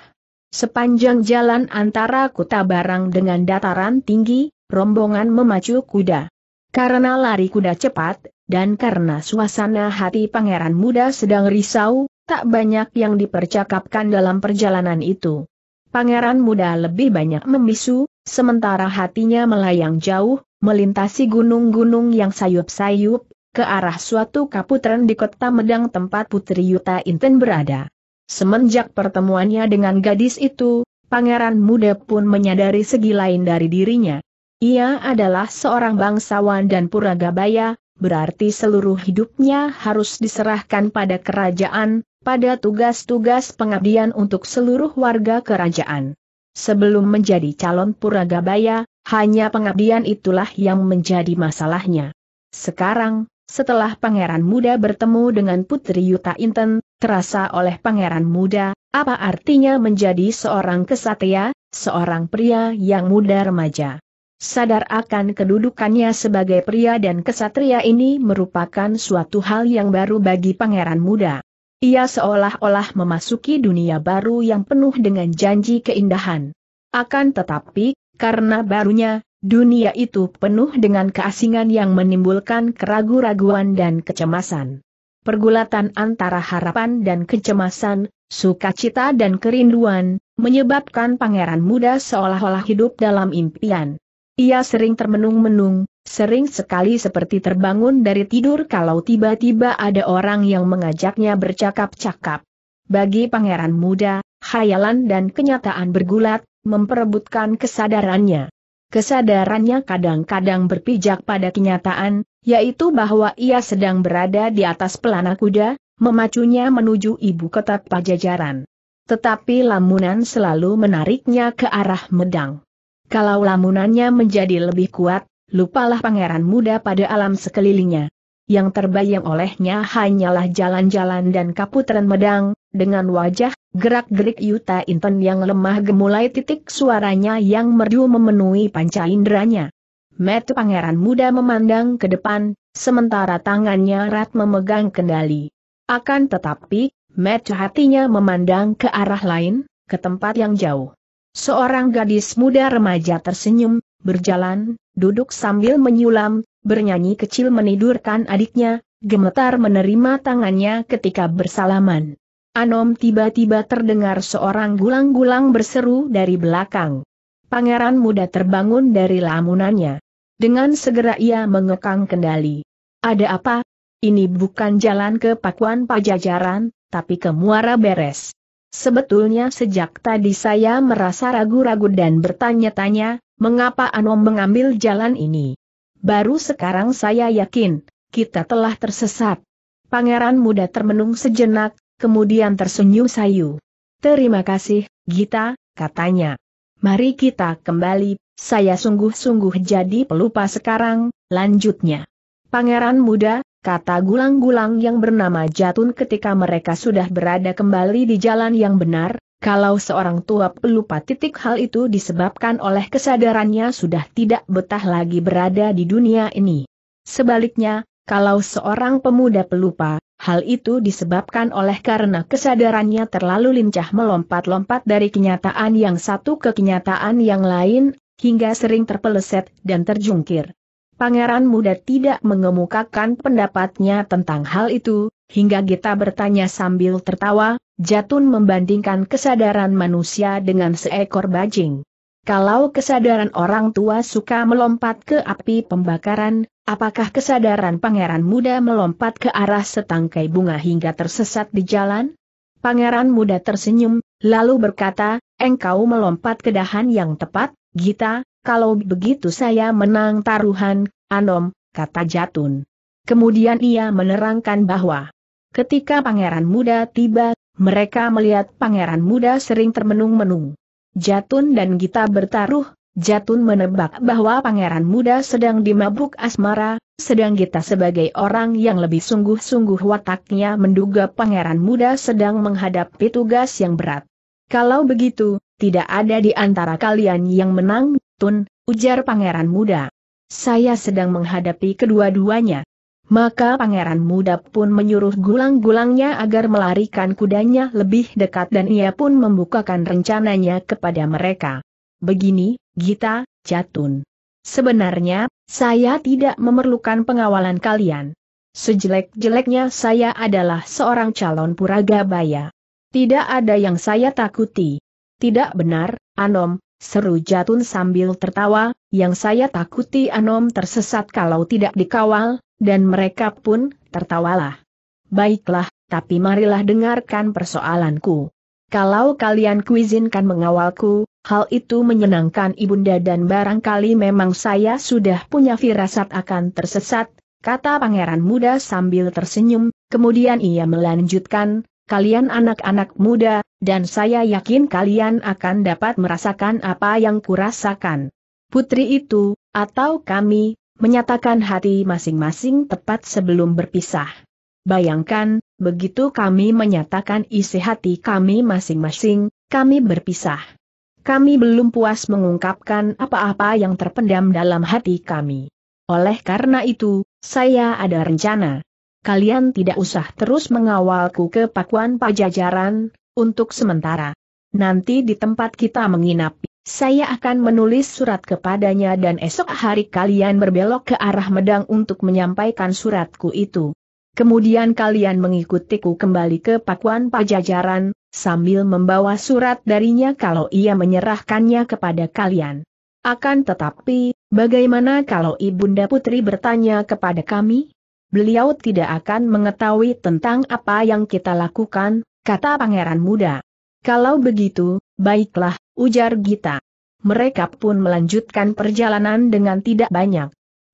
A: Sepanjang jalan antara kota barang dengan dataran tinggi, rombongan memacu kuda. Karena lari kuda cepat, dan karena suasana hati pangeran muda sedang risau, tak banyak yang dipercakapkan dalam perjalanan itu. Pangeran muda lebih banyak membisu, sementara hatinya melayang jauh, melintasi gunung-gunung yang sayup-sayup, ke arah suatu kaputren di kota Medang tempat Putri Yuta Inten berada. Semenjak pertemuannya dengan gadis itu, pangeran muda pun menyadari segi lain dari dirinya. Ia adalah seorang bangsawan dan puragabaya, berarti seluruh hidupnya harus diserahkan pada kerajaan, pada tugas-tugas pengabdian untuk seluruh warga kerajaan. Sebelum menjadi calon puragabaya, hanya pengabdian itulah yang menjadi masalahnya. Sekarang, setelah pangeran muda bertemu dengan putri Yuta Inten, terasa oleh pangeran muda, apa artinya menjadi seorang kesatria, seorang pria yang muda remaja. Sadar akan kedudukannya sebagai pria dan kesatria ini merupakan suatu hal yang baru bagi pangeran muda. Ia seolah-olah memasuki dunia baru yang penuh dengan janji keindahan. Akan tetapi, karena barunya, dunia itu penuh dengan keasingan yang menimbulkan keragu-raguan dan kecemasan. Pergulatan antara harapan dan kecemasan, sukacita dan kerinduan, menyebabkan pangeran muda seolah-olah hidup dalam impian. Ia sering termenung-menung, sering sekali seperti terbangun dari tidur kalau tiba-tiba ada orang yang mengajaknya bercakap-cakap. Bagi pangeran muda, khayalan dan kenyataan bergulat, memperebutkan kesadarannya. Kesadarannya kadang-kadang berpijak pada kenyataan, yaitu bahwa ia sedang berada di atas pelana kuda, memacunya menuju ibu kota pajajaran. Tetapi lamunan selalu menariknya ke arah Medang. Kalau lamunannya menjadi lebih kuat, lupalah pangeran muda pada alam sekelilingnya yang terbayang olehnya hanyalah jalan-jalan dan kaputren medang, dengan wajah, gerak-gerik Yuta Inten yang lemah gemulai titik suaranya yang merdu memenuhi panca inderanya. Metu pangeran muda memandang ke depan, sementara tangannya rat memegang kendali. Akan tetapi, Metu hatinya memandang ke arah lain, ke tempat yang jauh. Seorang gadis muda remaja tersenyum, berjalan, duduk sambil menyulam, bernyanyi kecil menidurkan adiknya, gemetar menerima tangannya ketika bersalaman. Anom tiba-tiba terdengar seorang gulang-gulang berseru dari belakang. Pangeran muda terbangun dari lamunannya. Dengan segera ia mengekang kendali. Ada apa? Ini bukan jalan ke Pakuan Pajajaran, tapi ke Muara Beres. Sebetulnya sejak tadi saya merasa ragu-ragu dan bertanya-tanya, mengapa Anom mengambil jalan ini? Baru sekarang saya yakin, kita telah tersesat. Pangeran muda termenung sejenak, kemudian tersenyum sayu. Terima kasih, Gita, katanya. Mari kita kembali, saya sungguh-sungguh jadi pelupa sekarang, lanjutnya. Pangeran muda, kata gulang-gulang yang bernama Jatun ketika mereka sudah berada kembali di jalan yang benar, kalau seorang tua pelupa titik hal itu disebabkan oleh kesadarannya sudah tidak betah lagi berada di dunia ini. Sebaliknya, kalau seorang pemuda pelupa, hal itu disebabkan oleh karena kesadarannya terlalu lincah melompat-lompat dari kenyataan yang satu ke kenyataan yang lain, hingga sering terpeleset dan terjungkir. Pangeran muda tidak mengemukakan pendapatnya tentang hal itu, hingga kita bertanya sambil tertawa, Jatun membandingkan kesadaran manusia dengan seekor bajing. Kalau kesadaran orang tua suka melompat ke api pembakaran, apakah kesadaran pangeran muda melompat ke arah setangkai bunga hingga tersesat di jalan? Pangeran muda tersenyum, lalu berkata, engkau melompat ke dahan yang tepat, Gita, kalau begitu saya menang taruhan, Anom, kata Jatun. Kemudian ia menerangkan bahwa ketika pangeran muda tiba mereka melihat pangeran muda sering termenung-menung. Jatun dan Gita bertaruh, Jatun menebak bahwa pangeran muda sedang dimabuk asmara, sedang Gita sebagai orang yang lebih sungguh-sungguh wataknya menduga pangeran muda sedang menghadapi tugas yang berat. Kalau begitu, tidak ada di antara kalian yang menang, Tun, ujar pangeran muda. Saya sedang menghadapi kedua-duanya. Maka pangeran muda pun menyuruh gulang-gulangnya agar melarikan kudanya lebih dekat dan ia pun membukakan rencananya kepada mereka. Begini, Gita, Jatun. Sebenarnya, saya tidak memerlukan pengawalan kalian. Sejelek-jeleknya saya adalah seorang calon puraga baya. Tidak ada yang saya takuti. Tidak benar, Anom, seru Jatun sambil tertawa, yang saya takuti Anom tersesat kalau tidak dikawal, dan mereka pun tertawalah. Baiklah, tapi marilah dengarkan persoalanku. Kalau kalian kuizinkan mengawalku, hal itu menyenangkan ibunda dan barangkali memang saya sudah punya firasat akan tersesat, kata pangeran muda sambil tersenyum, kemudian ia melanjutkan, kalian anak-anak muda, dan saya yakin kalian akan dapat merasakan apa yang kurasakan. Putri itu, atau kami, menyatakan hati masing-masing tepat sebelum berpisah. Bayangkan, begitu kami menyatakan isi hati kami masing-masing, kami berpisah. Kami belum puas mengungkapkan apa-apa yang terpendam dalam hati kami. Oleh karena itu, saya ada rencana kalian tidak usah terus mengawalku ke pakuan pajajaran, untuk sementara. Nanti di tempat kita menginap, saya akan menulis surat kepadanya dan esok hari kalian berbelok ke arah Medang untuk menyampaikan suratku itu. Kemudian kalian mengikutiku kembali ke pakuan pajajaran, sambil membawa surat darinya kalau ia menyerahkannya kepada kalian. Akan tetapi, bagaimana kalau Ibunda Putri bertanya kepada kami? beliau tidak akan mengetahui tentang apa yang kita lakukan, kata pangeran muda. Kalau begitu, baiklah, ujar Gita. Mereka pun melanjutkan perjalanan dengan tidak banyak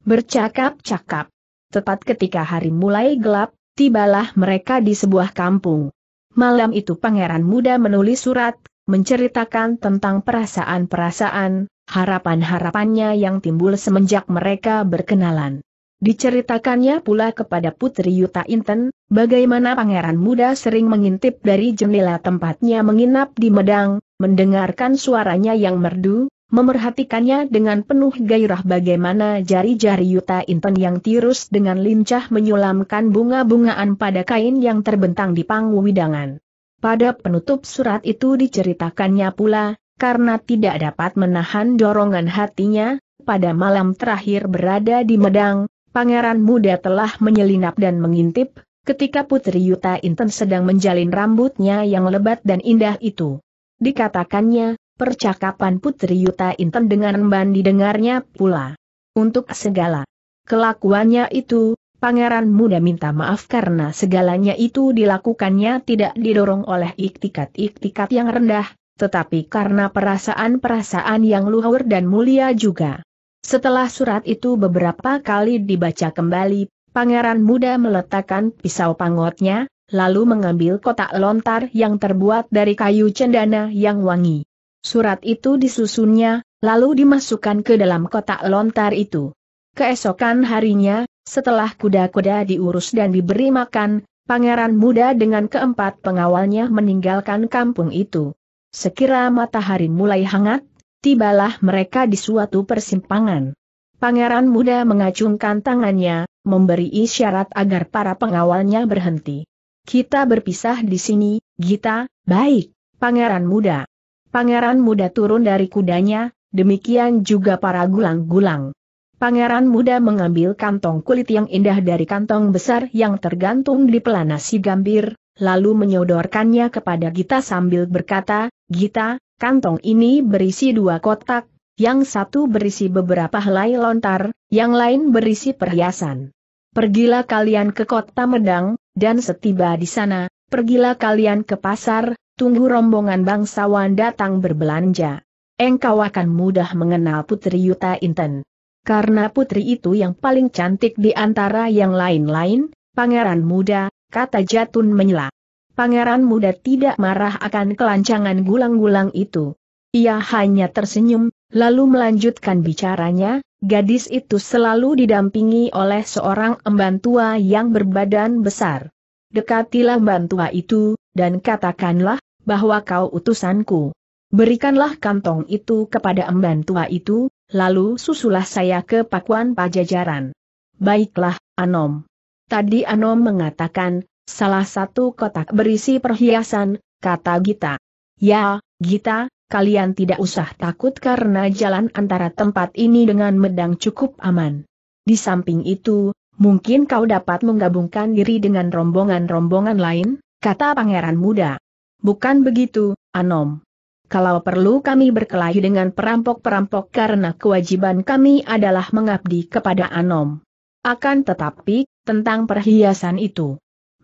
A: bercakap-cakap. Tepat ketika hari mulai gelap, tibalah mereka di sebuah kampung. Malam itu pangeran muda menulis surat, menceritakan tentang perasaan-perasaan, harapan-harapannya yang timbul semenjak mereka berkenalan. Diceritakannya pula kepada Putri Yuta Inten, bagaimana pangeran muda sering mengintip dari jendela tempatnya menginap di Medang, mendengarkan suaranya yang merdu, memerhatikannya dengan penuh gairah bagaimana jari-jari Yuta Inten yang tirus dengan lincah menyulamkan bunga-bungaan pada kain yang terbentang di panggung widangan. Pada penutup surat itu diceritakannya pula, karena tidak dapat menahan dorongan hatinya, pada malam terakhir berada di Medang, pangeran muda telah menyelinap dan mengintip, ketika Putri Yuta Inten sedang menjalin rambutnya yang lebat dan indah itu. Dikatakannya, percakapan Putri Yuta Inten dengan Mban didengarnya pula. Untuk segala kelakuannya itu, pangeran muda minta maaf karena segalanya itu dilakukannya tidak didorong oleh iktikat-iktikat yang rendah, tetapi karena perasaan-perasaan yang luhur dan mulia juga. Setelah surat itu beberapa kali dibaca kembali, pangeran muda meletakkan pisau pangotnya, lalu mengambil kotak lontar yang terbuat dari kayu cendana yang wangi. Surat itu disusunnya, lalu dimasukkan ke dalam kotak lontar itu. Keesokan harinya, setelah kuda-kuda diurus dan diberi makan, pangeran muda dengan keempat pengawalnya meninggalkan kampung itu. Sekira matahari mulai hangat, Tibalah mereka di suatu persimpangan. Pangeran muda mengacungkan tangannya, memberi isyarat agar para pengawalnya berhenti. Kita berpisah di sini, Gita, baik, pangeran muda. Pangeran muda turun dari kudanya, demikian juga para gulang-gulang. Pangeran muda mengambil kantong kulit yang indah dari kantong besar yang tergantung di pelana si gambir, lalu menyodorkannya kepada Gita sambil berkata, Gita, Kantong ini berisi dua kotak, yang satu berisi beberapa helai lontar, yang lain berisi perhiasan. Pergilah kalian ke kota Medang, dan setiba di sana, pergilah kalian ke pasar, tunggu rombongan bangsawan datang berbelanja. Engkau akan mudah mengenal Putri Yuta Inten. Karena putri itu yang paling cantik di antara yang lain-lain, pangeran muda, kata Jatun menyela pangeran muda tidak marah akan kelancangan gulang-gulang itu. Ia hanya tersenyum, lalu melanjutkan bicaranya, gadis itu selalu didampingi oleh seorang emban tua yang berbadan besar. Dekatilah emban tua itu, dan katakanlah, bahwa kau utusanku. Berikanlah kantong itu kepada emban tua itu, lalu susulah saya ke pakuan pajajaran. Baiklah, Anom. Tadi Anom mengatakan, Salah satu kotak berisi perhiasan, kata Gita. Ya, Gita, kalian tidak usah takut karena jalan antara tempat ini dengan medang cukup aman. Di samping itu, mungkin kau dapat menggabungkan diri dengan rombongan-rombongan lain, kata pangeran muda. Bukan begitu, Anom. Kalau perlu kami berkelahi dengan perampok-perampok karena kewajiban kami adalah mengabdi kepada Anom. Akan tetapi, tentang perhiasan itu.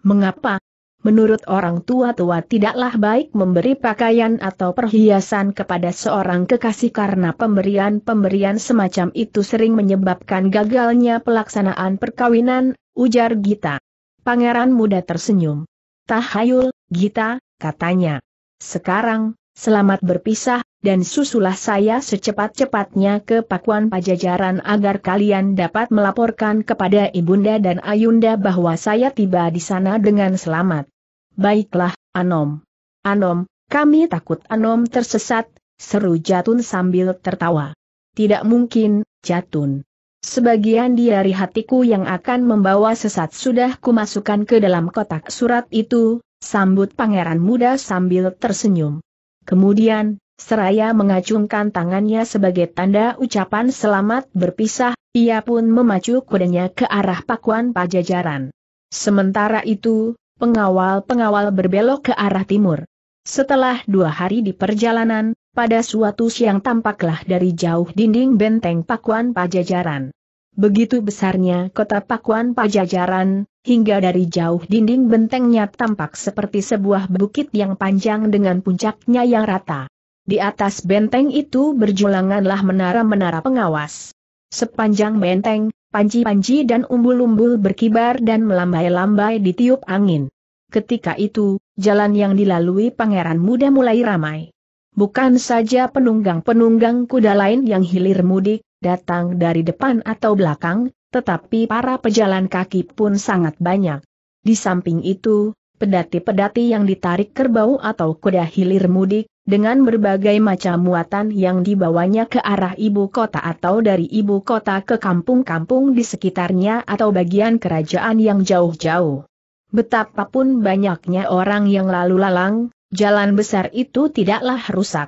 A: Mengapa? Menurut orang tua-tua tidaklah baik memberi pakaian atau perhiasan kepada seorang kekasih karena pemberian-pemberian semacam itu sering menyebabkan gagalnya pelaksanaan perkawinan, ujar Gita. Pangeran muda tersenyum. Tahayul, Gita, katanya. Sekarang, selamat berpisah, dan susulah saya secepat-cepatnya ke pakuan pajajaran agar kalian dapat melaporkan kepada Ibunda dan Ayunda bahwa saya tiba di sana dengan selamat. Baiklah, Anom. Anom, kami takut Anom tersesat, seru Jatun sambil tertawa. Tidak mungkin, Jatun. Sebagian dari hatiku yang akan membawa sesat sudah kumasukkan ke dalam kotak surat itu, sambut pangeran muda sambil tersenyum. Kemudian, seraya mengacungkan tangannya sebagai tanda ucapan selamat berpisah, ia pun memacu kudanya ke arah pakuan pajajaran. Sementara itu, pengawal-pengawal berbelok ke arah timur. Setelah dua hari di perjalanan, pada suatu siang tampaklah dari jauh dinding benteng pakuan pajajaran. Begitu besarnya kota Pakuan Pajajaran, hingga dari jauh dinding bentengnya tampak seperti sebuah bukit yang panjang dengan puncaknya yang rata. Di atas benteng itu berjulanganlah menara-menara pengawas. Sepanjang benteng, panji-panji dan umbul-umbul berkibar dan melambai-lambai tiup angin. Ketika itu, jalan yang dilalui pangeran muda mulai ramai. Bukan saja penunggang-penunggang kuda lain yang hilir mudik, datang dari depan atau belakang, tetapi para pejalan kaki pun sangat banyak. Di samping itu, pedati-pedati yang ditarik kerbau atau kuda hilir mudik, dengan berbagai macam muatan yang dibawanya ke arah ibu kota atau dari ibu kota ke kampung-kampung di sekitarnya atau bagian kerajaan yang jauh-jauh. Betapapun banyaknya orang yang lalu lalang, jalan besar itu tidaklah rusak.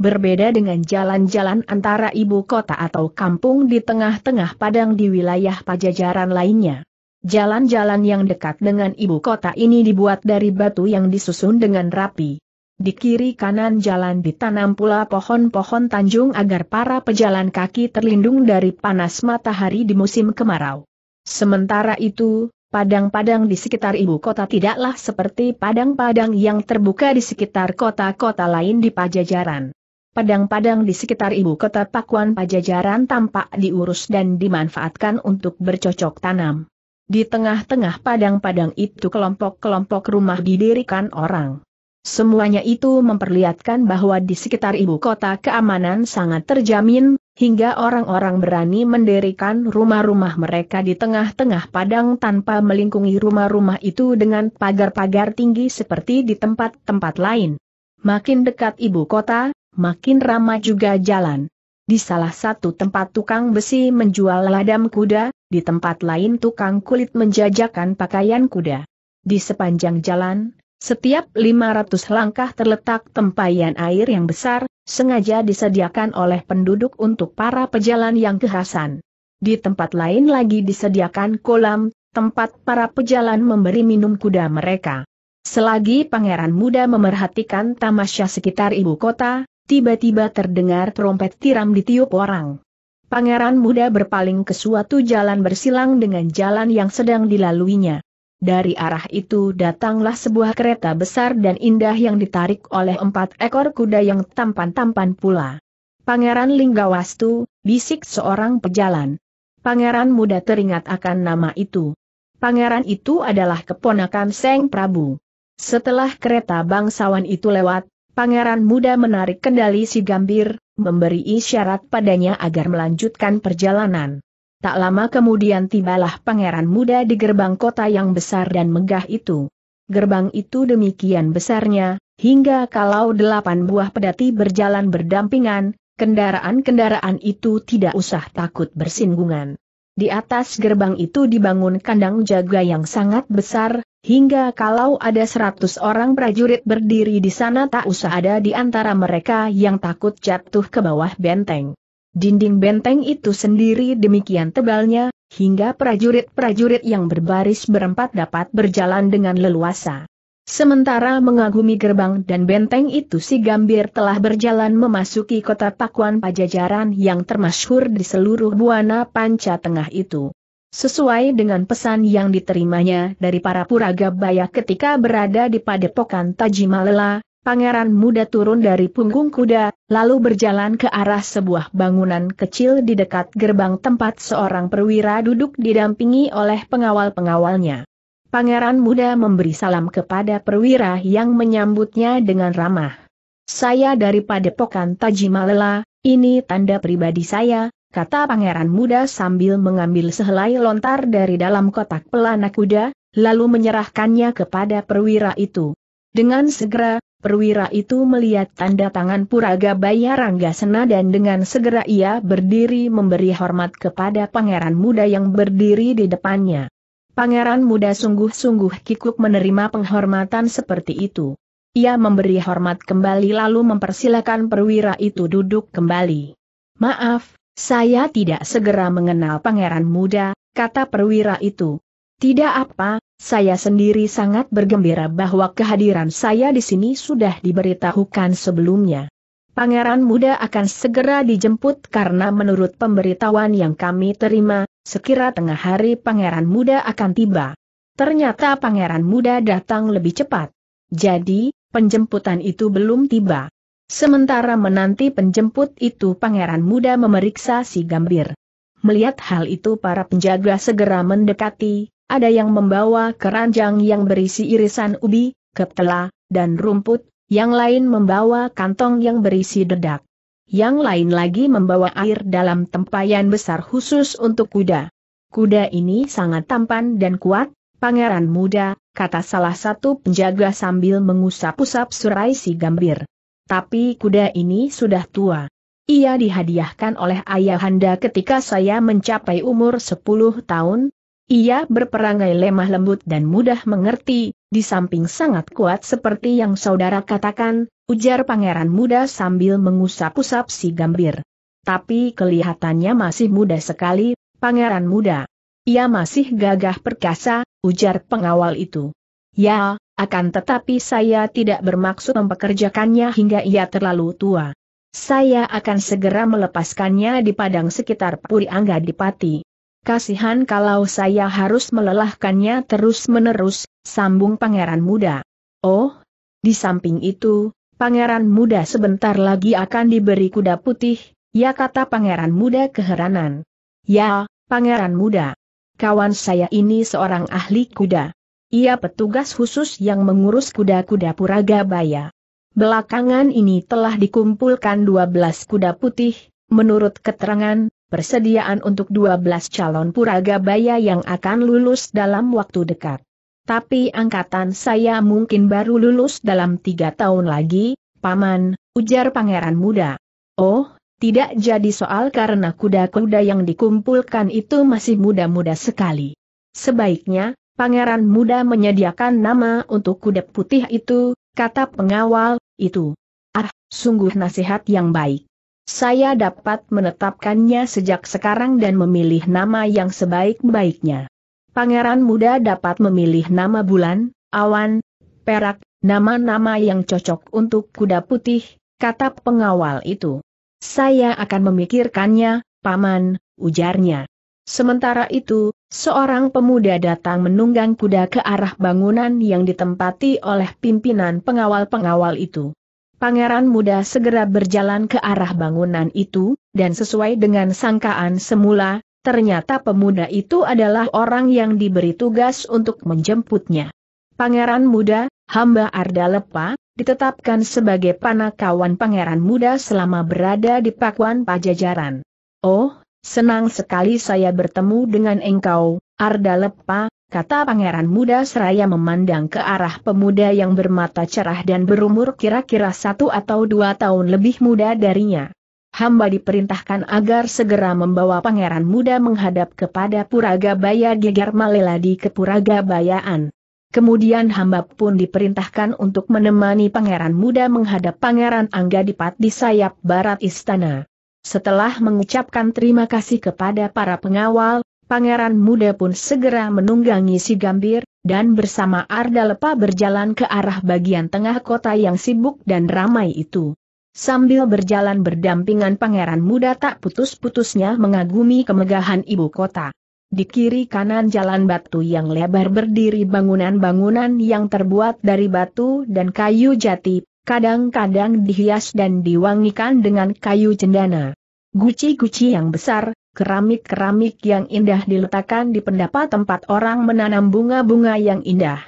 A: Berbeda dengan jalan-jalan antara ibu kota atau kampung di tengah-tengah padang di wilayah pajajaran lainnya. Jalan-jalan yang dekat dengan ibu kota ini dibuat dari batu yang disusun dengan rapi. Di kiri kanan jalan ditanam pula pohon-pohon tanjung agar para pejalan kaki terlindung dari panas matahari di musim kemarau. Sementara itu, padang-padang di sekitar ibu kota tidaklah seperti padang-padang yang terbuka di sekitar kota-kota lain di pajajaran. Padang-padang di sekitar ibu kota Pakuan Pajajaran tampak diurus dan dimanfaatkan untuk bercocok tanam. Di tengah-tengah padang-padang itu kelompok-kelompok rumah didirikan orang. Semuanya itu memperlihatkan bahwa di sekitar ibu kota keamanan sangat terjamin, hingga orang-orang berani mendirikan rumah-rumah mereka di tengah-tengah padang tanpa melingkungi rumah-rumah itu dengan pagar-pagar tinggi seperti di tempat-tempat lain. Makin dekat ibu kota, makin ramah juga jalan. Di salah satu tempat tukang besi menjual ladam kuda, di tempat lain tukang kulit menjajakan pakaian kuda. Di sepanjang jalan, setiap 500 langkah terletak tempayan air yang besar, sengaja disediakan oleh penduduk untuk para pejalan yang kehasan. Di tempat lain lagi disediakan kolam, tempat para pejalan memberi minum kuda mereka. Selagi pangeran muda memerhatikan tamasya sekitar ibu kota, tiba-tiba terdengar trompet tiram ditiup orang. Pangeran muda berpaling ke suatu jalan bersilang dengan jalan yang sedang dilaluinya. Dari arah itu datanglah sebuah kereta besar dan indah yang ditarik oleh empat ekor kuda yang tampan-tampan pula. Pangeran Linggawastu, bisik seorang pejalan. Pangeran muda teringat akan nama itu. Pangeran itu adalah keponakan Seng Prabu. Setelah kereta bangsawan itu lewat, Pangeran muda menarik kendali si Gambir, memberi isyarat padanya agar melanjutkan perjalanan. Tak lama kemudian tibalah pangeran muda di gerbang kota yang besar dan megah itu. Gerbang itu demikian besarnya, hingga kalau delapan buah pedati berjalan berdampingan, kendaraan-kendaraan itu tidak usah takut bersinggungan. Di atas gerbang itu dibangun kandang jaga yang sangat besar, Hingga kalau ada seratus orang prajurit berdiri di sana tak usah ada di antara mereka yang takut jatuh ke bawah benteng. Dinding benteng itu sendiri demikian tebalnya, hingga prajurit-prajurit yang berbaris berempat dapat berjalan dengan leluasa. Sementara mengagumi gerbang dan benteng itu si Gambir telah berjalan memasuki kota Pakuan Pajajaran yang termasyhur di seluruh Buana Panca Tengah itu. Sesuai dengan pesan yang diterimanya dari para puraga bayak ketika berada di padepokan Tajimalela, pangeran muda turun dari punggung kuda, lalu berjalan ke arah sebuah bangunan kecil di dekat gerbang tempat seorang perwira duduk didampingi oleh pengawal-pengawalnya. Pangeran muda memberi salam kepada perwira yang menyambutnya dengan ramah. Saya dari padepokan Tajimalela, ini tanda pribadi saya, kata pangeran muda sambil mengambil sehelai lontar dari dalam kotak pelana kuda, lalu menyerahkannya kepada perwira itu. Dengan segera, perwira itu melihat tanda tangan Puraga Rangga Sena dan dengan segera ia berdiri memberi hormat kepada pangeran muda yang berdiri di depannya. Pangeran muda sungguh-sungguh kikuk menerima penghormatan seperti itu. Ia memberi hormat kembali lalu mempersilakan perwira itu duduk kembali. Maaf, saya tidak segera mengenal pangeran muda, kata perwira itu. Tidak apa, saya sendiri sangat bergembira bahwa kehadiran saya di sini sudah diberitahukan sebelumnya. Pangeran muda akan segera dijemput karena menurut pemberitahuan yang kami terima, sekira tengah hari pangeran muda akan tiba. Ternyata pangeran muda datang lebih cepat. Jadi, penjemputan itu belum tiba. Sementara menanti penjemput itu pangeran muda memeriksa si gambir. Melihat hal itu para penjaga segera mendekati, ada yang membawa keranjang yang berisi irisan ubi, ketela, dan rumput, yang lain membawa kantong yang berisi dedak. Yang lain lagi membawa air dalam tempayan besar khusus untuk kuda. Kuda ini sangat tampan dan kuat, pangeran muda, kata salah satu penjaga sambil mengusap-usap surai si gambir tapi kuda ini sudah tua. Ia dihadiahkan oleh ayahanda ketika saya mencapai umur 10 tahun. Ia berperangai lemah lembut dan mudah mengerti, di samping sangat kuat seperti yang saudara katakan, ujar pangeran muda sambil mengusap-usap si gambir. Tapi kelihatannya masih muda sekali, pangeran muda. Ia masih gagah perkasa, ujar pengawal itu. Ya, akan tetapi saya tidak bermaksud mempekerjakannya hingga ia terlalu tua. Saya akan segera melepaskannya di padang sekitar Puri Angga Dipati. Kasihan kalau saya harus melelahkannya terus-menerus, sambung pangeran muda. Oh, di samping itu, pangeran muda sebentar lagi akan diberi kuda putih, ya kata pangeran muda keheranan. Ya, pangeran muda. Kawan saya ini seorang ahli kuda. Ia petugas khusus yang mengurus kuda-kuda puraga Baya. Belakangan ini telah dikumpulkan 12 kuda putih, menurut keterangan, persediaan untuk 12 calon puraga Baya yang akan lulus dalam waktu dekat. Tapi angkatan saya mungkin baru lulus dalam tiga tahun lagi, Paman, ujar pangeran muda. Oh, tidak jadi soal karena kuda-kuda yang dikumpulkan itu masih muda-muda sekali. Sebaiknya, pangeran muda menyediakan nama untuk kuda putih itu, kata pengawal, itu. Ah, sungguh nasihat yang baik. Saya dapat menetapkannya sejak sekarang dan memilih nama yang sebaik-baiknya. Pangeran muda dapat memilih nama bulan, awan, perak, nama-nama yang cocok untuk kuda putih, kata pengawal itu. Saya akan memikirkannya, paman, ujarnya. Sementara itu, seorang pemuda datang menunggang kuda ke arah bangunan yang ditempati oleh pimpinan pengawal-pengawal itu. Pangeran muda segera berjalan ke arah bangunan itu, dan sesuai dengan sangkaan semula, ternyata pemuda itu adalah orang yang diberi tugas untuk menjemputnya. Pangeran muda, hamba Arda Lepa, ditetapkan sebagai panakawan pangeran muda selama berada di pakuan pajajaran. Oh, Senang sekali saya bertemu dengan engkau, Arda Lepa, kata pangeran muda seraya memandang ke arah pemuda yang bermata cerah dan berumur kira-kira satu atau dua tahun lebih muda darinya. Hamba diperintahkan agar segera membawa pangeran muda menghadap kepada Puraga Baya Gegar Malela di Bayaan. Kemudian hamba pun diperintahkan untuk menemani pangeran muda menghadap pangeran Anggadipat di sayap barat istana. Setelah mengucapkan terima kasih kepada para pengawal, pangeran muda pun segera menunggangi si gambir, dan bersama Arda Lepa berjalan ke arah bagian tengah kota yang sibuk dan ramai itu. Sambil berjalan berdampingan pangeran muda tak putus-putusnya mengagumi kemegahan ibu kota. Di kiri kanan jalan batu yang lebar berdiri bangunan-bangunan yang terbuat dari batu dan kayu jati, kadang-kadang dihias dan diwangikan dengan kayu cendana. Guci-guci yang besar, keramik-keramik yang indah diletakkan di pendapa tempat orang menanam bunga-bunga yang indah.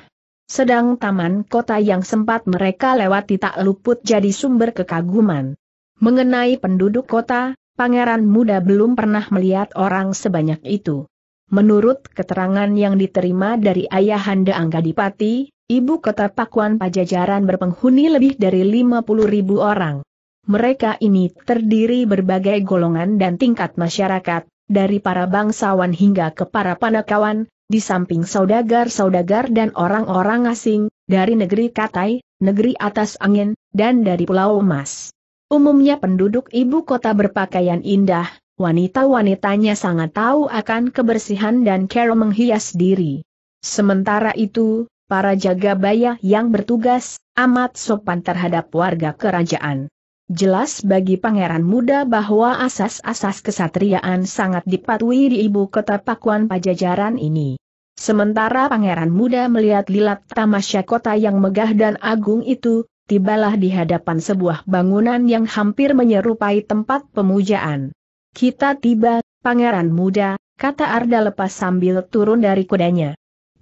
A: Sedang taman kota yang sempat mereka lewati tak luput jadi sumber kekaguman. Mengenai penduduk kota, pangeran muda belum pernah melihat orang sebanyak itu. Menurut keterangan yang diterima dari ayahanda Anggadipati, ibu kota Pakuan Pajajaran berpenghuni lebih dari 50 ribu orang. Mereka ini terdiri berbagai golongan dan tingkat masyarakat, dari para bangsawan hingga ke para panakawan, di samping saudagar-saudagar dan orang-orang asing, dari negeri Katai, negeri atas angin, dan dari Pulau Emas. Umumnya penduduk ibu kota berpakaian indah, wanita-wanitanya sangat tahu akan kebersihan dan care menghias diri. Sementara itu, para jaga baya yang bertugas, amat sopan terhadap warga kerajaan. Jelas bagi pangeran muda bahwa asas-asas kesatriaan sangat dipatuhi di ibu kota Pakuan Pajajaran ini. Sementara pangeran muda melihat lilat tamasya kota yang megah dan agung itu, tibalah di hadapan sebuah bangunan yang hampir menyerupai tempat pemujaan. Kita tiba, pangeran muda, kata Arda lepas sambil turun dari kudanya.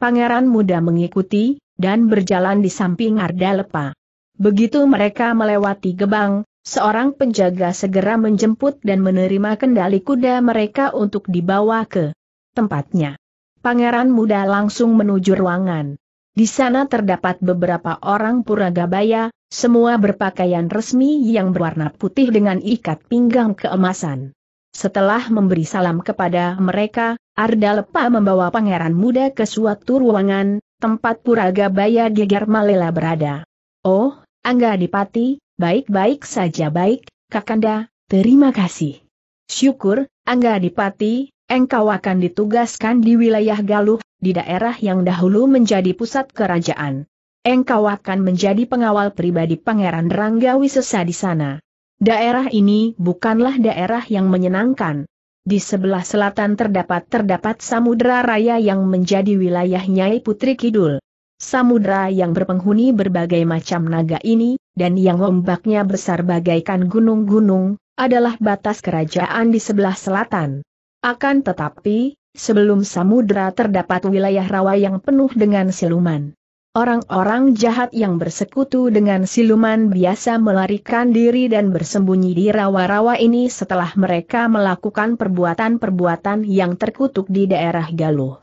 A: Pangeran muda mengikuti, dan berjalan di samping Arda Lepa. Begitu mereka melewati gebang, seorang penjaga segera menjemput dan menerima kendali kuda mereka untuk dibawa ke tempatnya. Pangeran muda langsung menuju ruangan. Di sana terdapat beberapa orang puragabaya, semua berpakaian resmi yang berwarna putih dengan ikat pinggang keemasan. Setelah memberi salam kepada mereka, Arda Lepa membawa pangeran muda ke suatu ruangan, tempat Puraga Baya Geger Malela berada. Oh, Angga Dipati, baik-baik saja baik, Kakanda, terima kasih. Syukur, Angga Dipati. engkau akan ditugaskan di wilayah Galuh, di daerah yang dahulu menjadi pusat kerajaan. Engkau akan menjadi pengawal pribadi Pangeran Rangga Wisesa di sana. Daerah ini bukanlah daerah yang menyenangkan, di sebelah selatan terdapat terdapat samudera raya yang menjadi wilayah Nyai Putri Kidul. Samudera yang berpenghuni berbagai macam naga ini, dan yang ombaknya besar bagaikan gunung-gunung, adalah batas kerajaan di sebelah selatan. Akan tetapi, sebelum samudera terdapat wilayah rawa yang penuh dengan siluman. Orang-orang jahat yang bersekutu dengan siluman biasa melarikan diri dan bersembunyi di rawa-rawa ini setelah mereka melakukan perbuatan-perbuatan yang terkutuk di daerah Galuh.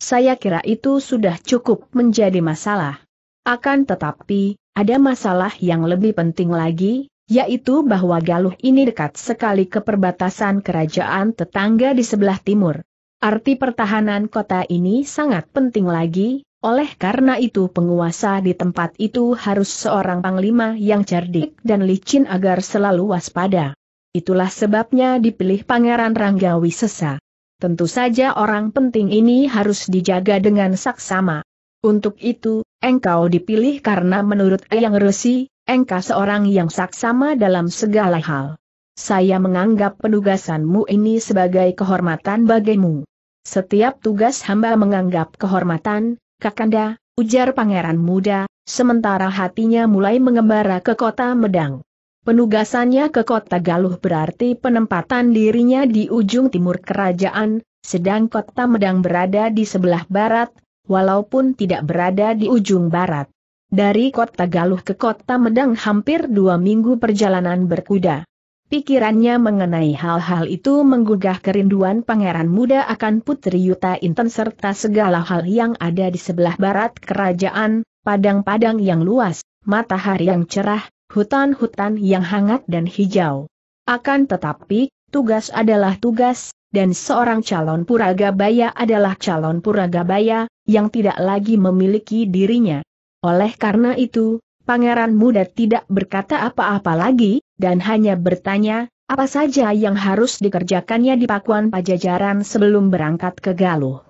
A: Saya kira itu sudah cukup menjadi masalah. Akan tetapi, ada masalah yang lebih penting lagi, yaitu bahwa Galuh ini dekat sekali ke perbatasan kerajaan tetangga di sebelah timur. Arti pertahanan kota ini sangat penting lagi, oleh karena itu penguasa di tempat itu harus seorang panglima yang cerdik dan licin agar selalu waspada. Itulah sebabnya dipilih Pangeran Ranggawi Sesa. Tentu saja orang penting ini harus dijaga dengan saksama. Untuk itu, engkau dipilih karena menurut Eyang Resi, engkau seorang yang saksama dalam segala hal. Saya menganggap penugasanmu ini sebagai kehormatan bagimu. Setiap tugas hamba menganggap kehormatan, Kakanda, ujar pangeran muda, sementara hatinya mulai mengembara ke kota Medang. Penugasannya ke kota Galuh berarti penempatan dirinya di ujung timur kerajaan, sedang kota Medang berada di sebelah barat, walaupun tidak berada di ujung barat. Dari kota Galuh ke kota Medang hampir dua minggu perjalanan berkuda. Pikirannya mengenai hal-hal itu menggugah kerinduan pangeran muda akan Putri Yuta Inten serta segala hal yang ada di sebelah barat kerajaan, padang-padang yang luas, matahari yang cerah, hutan-hutan yang hangat dan hijau. Akan tetapi, tugas adalah tugas, dan seorang calon puragabaya adalah calon puragabaya, yang tidak lagi memiliki dirinya. Oleh karena itu, Pangeran muda tidak berkata apa-apa lagi, dan hanya bertanya, apa saja yang harus dikerjakannya di pakuan pajajaran sebelum berangkat ke Galuh.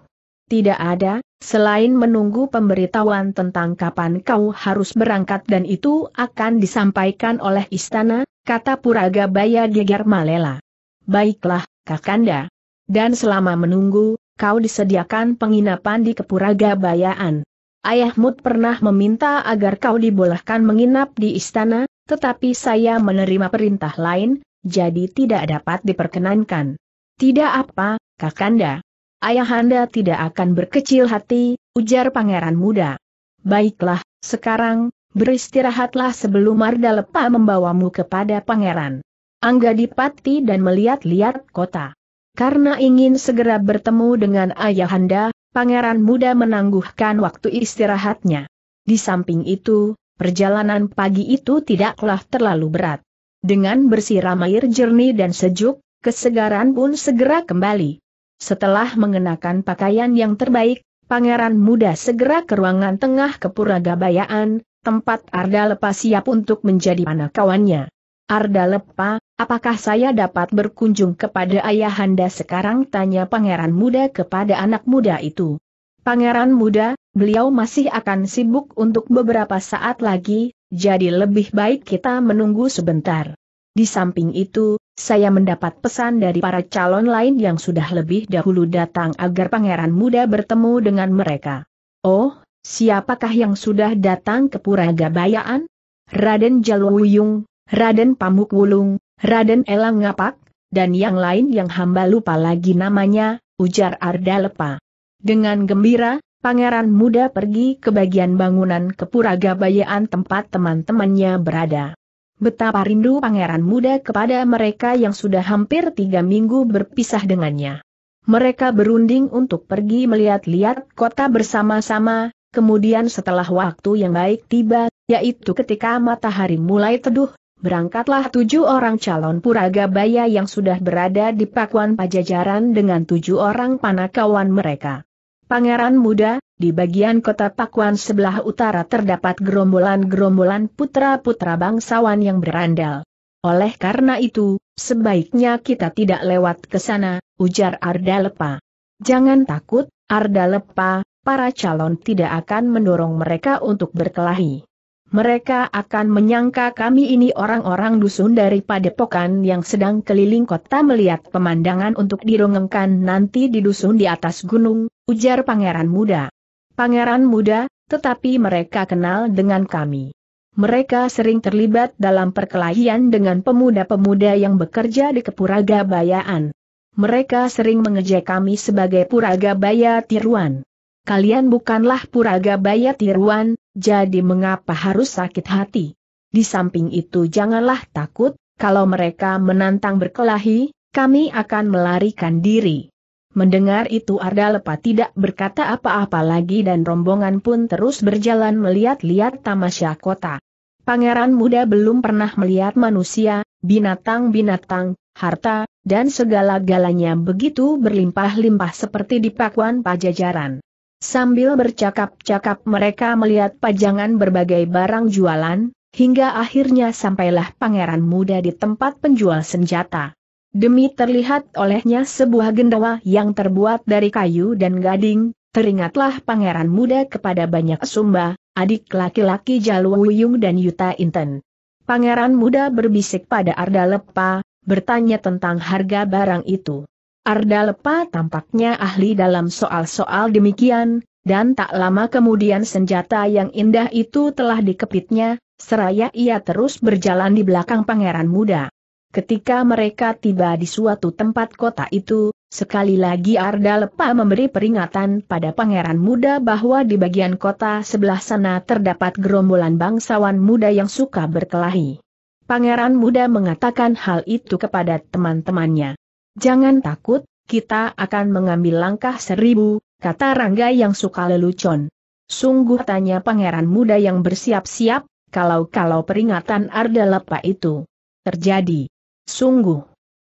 A: Tidak ada, selain menunggu pemberitahuan tentang kapan kau harus berangkat dan itu akan disampaikan oleh istana, kata Puraga Baya Geger Malela. Baiklah, Kakanda. Dan selama menunggu, kau disediakan penginapan di Kepuraga Bayaan ayahmu pernah meminta agar kau dibolehkan menginap di istana, tetapi saya menerima perintah lain, jadi tidak dapat diperkenankan. Tidak apa, Kakanda. Ayahanda tidak akan berkecil hati, ujar pangeran muda. Baiklah, sekarang, beristirahatlah sebelum Marda Lepa membawamu kepada pangeran. Angga Dipati dan melihat-lihat kota. Karena ingin segera bertemu dengan ayahanda, pangeran muda menangguhkan waktu istirahatnya. Di samping itu, perjalanan pagi itu tidaklah terlalu berat. Dengan bersiram air jernih dan sejuk, kesegaran pun segera kembali. Setelah mengenakan pakaian yang terbaik, pangeran muda segera ke ruangan tengah kepura gabayaan, tempat Arda Lepa siap untuk menjadi anak kawannya. Arda Lepa, Apakah saya dapat berkunjung kepada ayahanda sekarang? Tanya pangeran muda kepada anak muda itu. Pangeran muda, beliau masih akan sibuk untuk beberapa saat lagi, jadi lebih baik kita menunggu sebentar. Di samping itu, saya mendapat pesan dari para calon lain yang sudah lebih dahulu datang agar pangeran muda bertemu dengan mereka. Oh, siapakah yang sudah datang ke Pura Gabayaan? Raden Jalwuyung, Raden Pamukwulung. Raden Elang Ngapak, dan yang lain yang hamba lupa lagi namanya, ujar Arda Lepa. Dengan gembira, pangeran muda pergi ke bagian bangunan kepuraga Bayaan tempat teman-temannya berada. Betapa rindu pangeran muda kepada mereka yang sudah hampir tiga minggu berpisah dengannya. Mereka berunding untuk pergi melihat-lihat kota bersama-sama, kemudian setelah waktu yang baik tiba, yaitu ketika matahari mulai teduh, Berangkatlah tujuh orang calon puraga puragabaya yang sudah berada di pakuan pajajaran dengan tujuh orang panakawan mereka. Pangeran muda, di bagian kota Pakuan sebelah utara terdapat gerombolan-gerombolan putra-putra bangsawan yang berandal. Oleh karena itu, sebaiknya kita tidak lewat ke sana, ujar Arda Lepa. Jangan takut, Arda Lepa, para calon tidak akan mendorong mereka untuk berkelahi. Mereka akan menyangka kami ini orang-orang dusun dari padepokan yang sedang keliling kota melihat pemandangan untuk dirongengkan nanti di dusun di atas gunung, ujar pangeran muda. Pangeran muda, tetapi mereka kenal dengan kami. Mereka sering terlibat dalam perkelahian dengan pemuda-pemuda yang bekerja di kepuraga bayaan. Mereka sering mengejek kami sebagai puraga baya tiruan kalian bukanlah puraga bayat tiruan, jadi mengapa harus sakit hati? Di samping itu janganlah takut, kalau mereka menantang berkelahi, kami akan melarikan diri. Mendengar itu Arda Lepa tidak berkata apa-apa lagi dan rombongan pun terus berjalan melihat-lihat tamasya kota. Pangeran muda belum pernah melihat manusia, binatang-binatang, harta, dan segala-galanya begitu berlimpah-limpah seperti di pakuan pajajaran. Sambil bercakap-cakap mereka melihat pajangan berbagai barang jualan, hingga akhirnya sampailah pangeran muda di tempat penjual senjata. Demi terlihat olehnya sebuah gendawa yang terbuat dari kayu dan gading, teringatlah pangeran muda kepada banyak sumba, adik laki-laki Jalwuyung dan Yuta Inten. Pangeran muda berbisik pada Arda Lepa, bertanya tentang harga barang itu. Arda Lepa tampaknya ahli dalam soal-soal demikian, dan tak lama kemudian senjata yang indah itu telah dikepitnya, seraya ia terus berjalan di belakang pangeran muda. Ketika mereka tiba di suatu tempat kota itu, sekali lagi Arda Lepa memberi peringatan pada pangeran muda bahwa di bagian kota sebelah sana terdapat gerombolan bangsawan muda yang suka berkelahi. Pangeran muda mengatakan hal itu kepada teman-temannya. Jangan takut, kita akan mengambil langkah seribu, kata Rangga yang suka lelucon. Sungguh tanya pangeran muda yang bersiap-siap, kalau-kalau peringatan Arda Lepa itu terjadi. Sungguh.